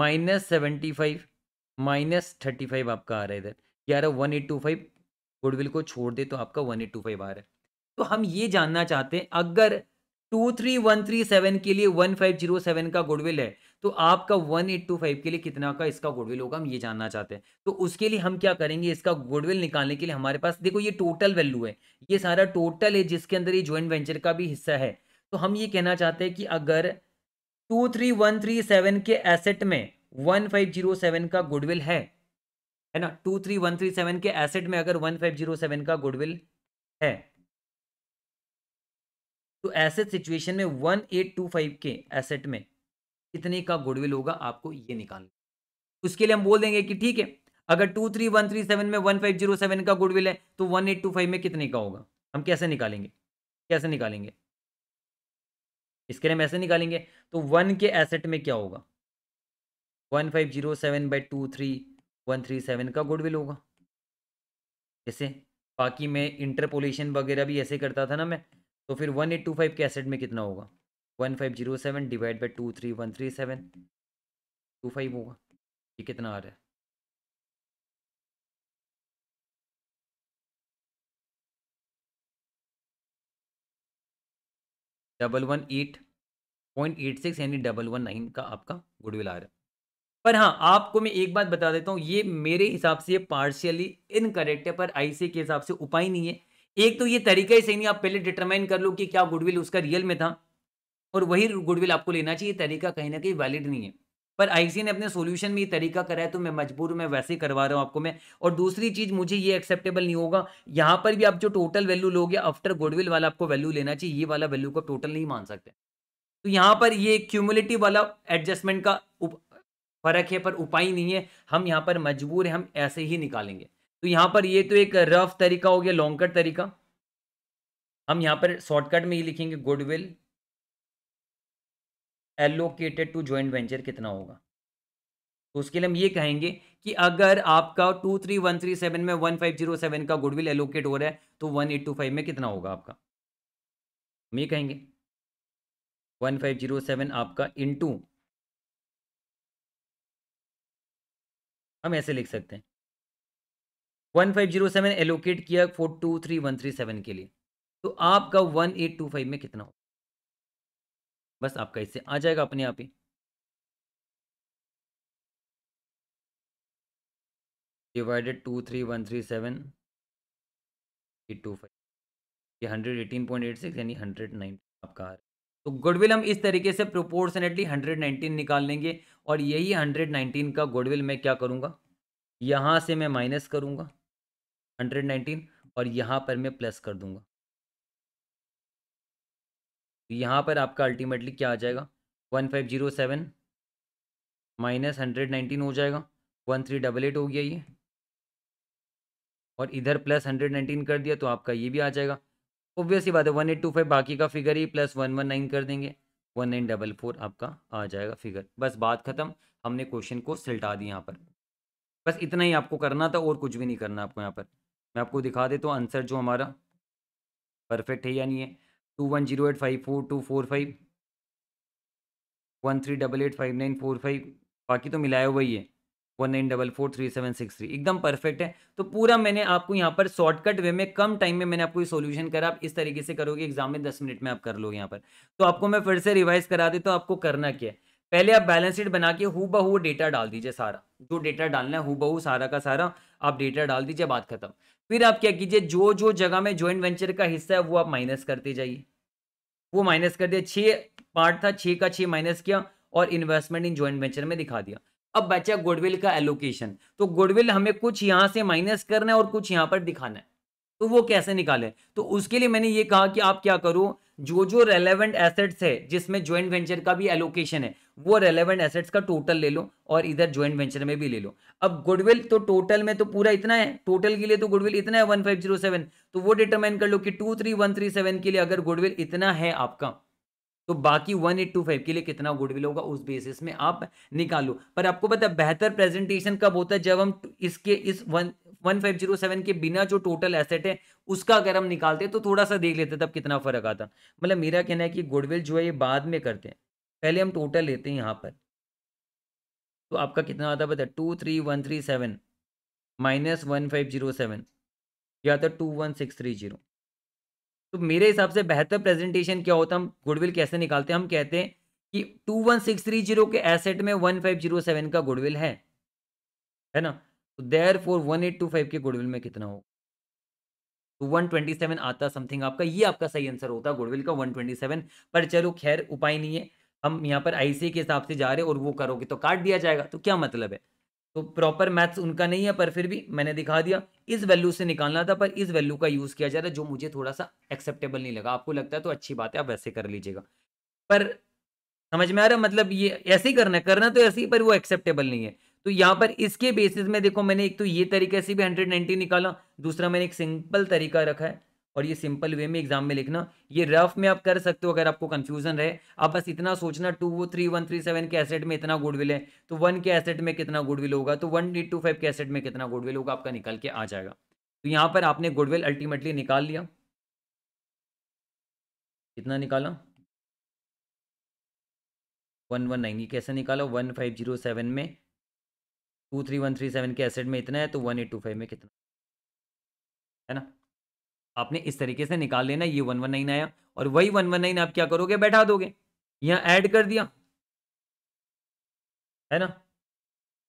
minus seventy five minus thirty five आपका आ रहा है इधर कि यार one eight two five goodwill को छोड़ दे तो आपका वन एट टू फाइव आ रहा है तो हम ये जानना चाहते हैं अगर two three one three seven के लिए वन फाइव जीरो सेवन का गुडविल है तो आपका वन एट टू फाइव के लिए कितना का इसका गुडविल होगा हम ये जानना चाहते हैं तो उसके लिए हम क्या करेंगे इसका गुडविल निकालने के लिए हमारे पास देखो ये टोटल वैल्यू है ये सारा टोटल है जिसके अंदर ये ज्वाइंट वेंचर का भी हिस्सा है तो हम ये कहना चाहते हैं कि अगर two three one three seven के एसेट में वन फाइव जीरो सेवन का गुडविल है है ना two three one three seven के एसेट में अगर वन फाइव जीरो सेवन का गुडविल है तो ऐसे सिचुएशन में वन एट टू फाइव के एसेट में कितने का गुडविल होगा आपको ये निकालना उसके लिए हम बोल देंगे कि ठीक है अगर two three one three seven में वन फाइव जीरो सेवन का गुडविल है तो वन एट टू फाइव में कितने का होगा हम कैसे निकालेंगे कैसे निकालेंगे इसके लिए हम ऐसे निकालेंगे तो वन के एसेट में क्या होगा one five zero seven by two three one three seven का गुडविल होगा जैसे बाकी मैं इंटरपोलेशन वगैरह भी ऐसे करता था ना मैं तो फिर वन एट टू फाइव के एसेट में कितना होगा one five zero seven divide by two three one three seven two five होगा ये कितना आ रहा है double one eight point eight six यानी डबल वन नाइन का आपका गुडविल आ रहा है पर हाँ आपको मैं एक बात बता देता हूँ ये मेरे हिसाब से पार्शियली इनकरेक्ट है पर आईसी के हिसाब से उपाय नहीं है एक तो ये तरीका ही सही नहीं आप पहले डिटरमाइन कर लो कि क्या गुडविल उसका रियल में था और वही गुडविल आपको लेना चाहिए तरीका कहीं ना कहीं वैलिड नहीं है पर आईसी ने अपने सोल्यूशन में ये तरीका करा है तो मैं मजबूर मैं वैसे ही करवा रहा हूँ आपको मैं और दूसरी चीज़ मुझे ये एक्सेप्टेबल नहीं होगा यहाँ पर भी आप जो टोटल वैल्यू लोगे आफ्टर गुडविल वाला आपको वैल्यू लेना चाहिए ये वाला वैल्यू को टोटल नहीं मान सकते तो यहाँ पर ये क्यूमुलेटिव वाला एडजस्टमेंट का फ़र्क है पर उपाय नहीं है हम यहाँ पर मजबूर हैं हम ऐसे ही निकालेंगे तो यहाँ पर ये तो एक रफ तरीका हो गया लॉन्ग कट तरीका हम यहाँ पर शॉर्टकट में ही लिखेंगे goodwill allocated to joint venture कितना होगा तो उसके लिए हम ये कहेंगे कि अगर आपका two three one three seven में वन फाइव जीरो सेवन का गुडविल एलोकेट हो रहा है तो वन एट टू फाइव में कितना होगा आपका हम ये कहेंगे वन फाइव जीरो सेवन आपका इंटू हम ऐसे लिख सकते हैं one five zero seven allocate किया for two three one three seven के लिए तो आपका वन एट टू फाइव में कितना हो बस आपका इससे आ जाएगा अपने आप ही divided two three one three seven eight two five ये hundred eighteen point eight six यानी हंड्रेड नाइन आपका आ तो गुडविल हम इस तरीके से प्रोपोर्शनेटली 119 निकाल लेंगे और यही 119 का गुडविल मैं क्या करूँगा यहाँ से मैं माइनस करूँगा 119 और यहाँ पर मैं प्लस कर दूँगा तो यहाँ पर आपका अल्टीमेटली क्या आ जाएगा 1507 माइनस हंड्रेड हो जाएगा वन थ्री डबल एट हो गया ये और इधर प्लस हंड्रेड नाइन्टीन कर दिया तो आपका ये भी आ जाएगा ऑब्वियस ही बात है वन एट टू फाइव बाकी का फिगर ही प्लस वन वन नाइन कर देंगे वन नाइन डबल फोर आपका आ जाएगा फिगर बस बात खत्म हमने क्वेश्चन को सिलटा दिया यहाँ पर बस इतना ही आपको करना था और कुछ भी नहीं करना आपको यहाँ पर मैं आपको दिखा देता तो हूँ आंसर जो हमारा परफेक्ट है या नहीं है two one zero eight five four two four five one three double eight five nine four five बाकी तो मिलाया हुआ ही है one nine double four three seven six three एकदम परफेक्ट है तो पूरा मैंने आपको यहाँ पर शॉर्टकट वे में कम टाइम में मैंने आपको ये सोल्यूशन करा आप इस तरीके से करोगे एग्जाम में दस मिनट में आप कर लोगे यहाँ पर तो आपको मैं फिर से रिवाइज करा देता तो हूँ आपको करना क्या है पहले आप बैलेंस शीट बना के हु बहु डेटा डाल दीजिए सारा जो डेटा डालना है हु बहु सारा का सारा आप डेटा डाल दीजिए बात खत्म फिर आप क्या कीजिए जो जो जगह में ज्वाइंट वेंचर का हिस्सा है वो आप माइनस करते जाइए वो माइनस कर दिया छः पार्ट था छः का छः माइनस किया और इन्वेस्टमेंट इन ज्वाइंट वेंचर में दिखा दिया अब बचा गुडविल का एलोकेशन तो गुडविल हमें कुछ यहां से माइनस करना है और कुछ यहां पर दिखाना है तो वो कैसे निकाले तो उसके लिए मैंने ये कहा कि आप क्या करो जो जो रेलेवेंट एसेट्स है जिसमें ज्वाइंट वेंचर का भी एलोकेशन है वो रेलेवेंट एसेट्स का टोटल ले लो और इधर ज्वाइंट वेंचर में भी ले लो अब गुडविल तो टोटल में तो पूरा इतना है टोटल के लिए तो गुडविल इतना है सेवन तो वो डिटरमाइन कर लो कि two three three one seven के लिए अगर गुडविल इतना है आपका तो बाकी 1825 के लिए कितना गुडविल होगा उस बेसिस में आप निकालो पर आपको पता बेहतर प्रेजेंटेशन कब होता है जब हम इसके इस one one five zero seven के बिना जो टोटल एसेट है उसका अगर हम निकालते तो थोड़ा सा देख लेते तब कितना फर्क आता मतलब मेरा कहना है कि गुडविल जो है ये बाद में करते हैं पहले हम टोटल लेते हैं यहाँ पर तो आपका कितना आता पता two three one three seven minus one five zero seven या था two one six three zero तो मेरे हिसाब से बेहतर प्रेजेंटेशन क्या होता है हम गुडविल कैसे निकालते हैं हम कहते हैं कि two one six three zero के एसेट में वन फाइव जीरो सेवन का गुडविल है है ना तो therefore one eight two five के गुडविल में कितना होगा तो वन ट्वेंटी सेवन आता समथिंग आपका ये आपका सही आंसर होता है गुडविल का वन ट्वेंटी सेवन पर चलो खैर उपाय नहीं है हम यहाँ पर आईसी के हिसाब से जा रहे और वो करोगे तो काट दिया जाएगा तो क्या मतलब है तो प्रॉपर मैथ्स उनका नहीं है पर फिर भी मैंने दिखा दिया इस वैल्यू से निकालना था पर इस वैल्यू का यूज़ किया जा रहा है जो मुझे थोड़ा सा एक्सेप्टेबल नहीं लगा आपको लगता है तो अच्छी बात है आप वैसे कर लीजिएगा पर समझ में आ रहा मतलब ये ऐसे ही करना है करना तो ऐसे ही पर वो एक्सेप्टेबल नहीं है तो यहाँ पर इसके बेसिस में देखो मैंने एक तो ये तरीके से भी हंड्रेड निकाला दूसरा मैंने एक सिंपल तरीका रखा है और ये सिंपल वे में एग्जाम में लिखना ये रफ में आप कर सकते हो अगर आपको कंफ्यूजन रहे आप बस इतना सोचना टू वो थ्री वन थ्री सेवन के एसेट में इतना गुडविल है तो वन के एसेट में कितना गुडविल होगा तो वन एट टू फाइव के एसेट में कितना गुडविल होगा आपका निकल के आ जाएगा तो यहाँ पर आपने गुडविल अल्टीमेटली निकाल लिया कितना निकाला वन वन नाइन ये कैसे निकाला वन फाइव जीरो सेवन में two three one three seven के एसेट में इतना है तो वन एट टू फाइव में कितना है ना आपने इस तरीके से निकाल लेना ये वन वन नाइन आया और वही वन वन नाइन आप क्या करोगे बैठा दोगे यहां ऐड कर दिया है ना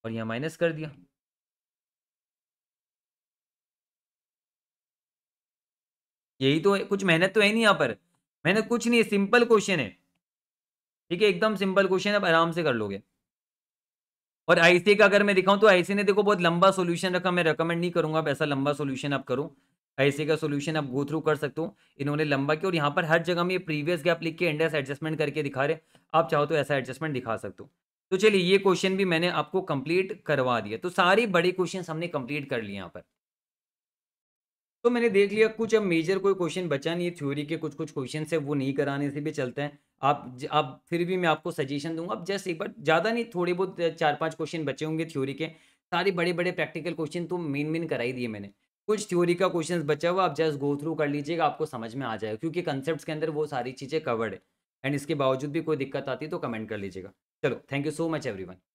और यहां माइनस कर दिया यही तो है कुछ मेहनत तो है नहीं यहां पर मेहनत कुछ नहीं है सिंपल क्वेश्चन है ठीक है एकदम सिंपल क्वेश्चन है आप आराम से कर लोगे और आईसी का अगर मैं दिखाऊं तो आईसी ने देखो बहुत लंबा सोल्यूशन रखा मैं रिकमेंड नहीं करूंगा आप ऐसा लंबा सोल्यूशन आप करो ऐसे का सोल्यूशन आप गो थ्रू कर सकते हो इन्होंने लंबा किया और यहाँ पर हर जगह में ये प्रीवियस गैप लिख के इंडेक्स एडजस्टमेंट करके दिखा रहे आप चाहो तो ऐसा एडजस्टमेंट दिखा सकते हो तो चलिए ये क्वेश्चन भी मैंने आपको कंप्लीट करवा दिया तो सारे बड़े क्वेश्चन हमने कंप्लीट कर लिए यहाँ पर तो मैंने देख लिया कुछ अब मेजर कोई क्वेश्चन बचा नहीं है थ्योरी के कुछ कुछ क्वेश्चन है वो नहीं कराने से भी चलते हैं आप आप फिर भी मैं आपको सजेशन दूंगा आप जस्ट एक बार ज़्यादा नहीं थोड़े बहुत चार पाँच क्वेश्चन बचे होंगे थ्योरी के सारे बड़े बड़े प्रैक्टिकल क्वेश्चन तो मेन मेन करा ही दिए मैंने कुछ थ्योरी का क्वेश्चन बचा हुआ आप जस्ट गो थ्रू कर लीजिएगा आपको समझ में आ जाएगा क्योंकि कंसेप्ट के अंदर वो सारी चीज़ें कवर्ड है एंड इसके बावजूद भी कोई दिक्कत आती है तो कमेंट कर लीजिएगा चलो thank you so much everyone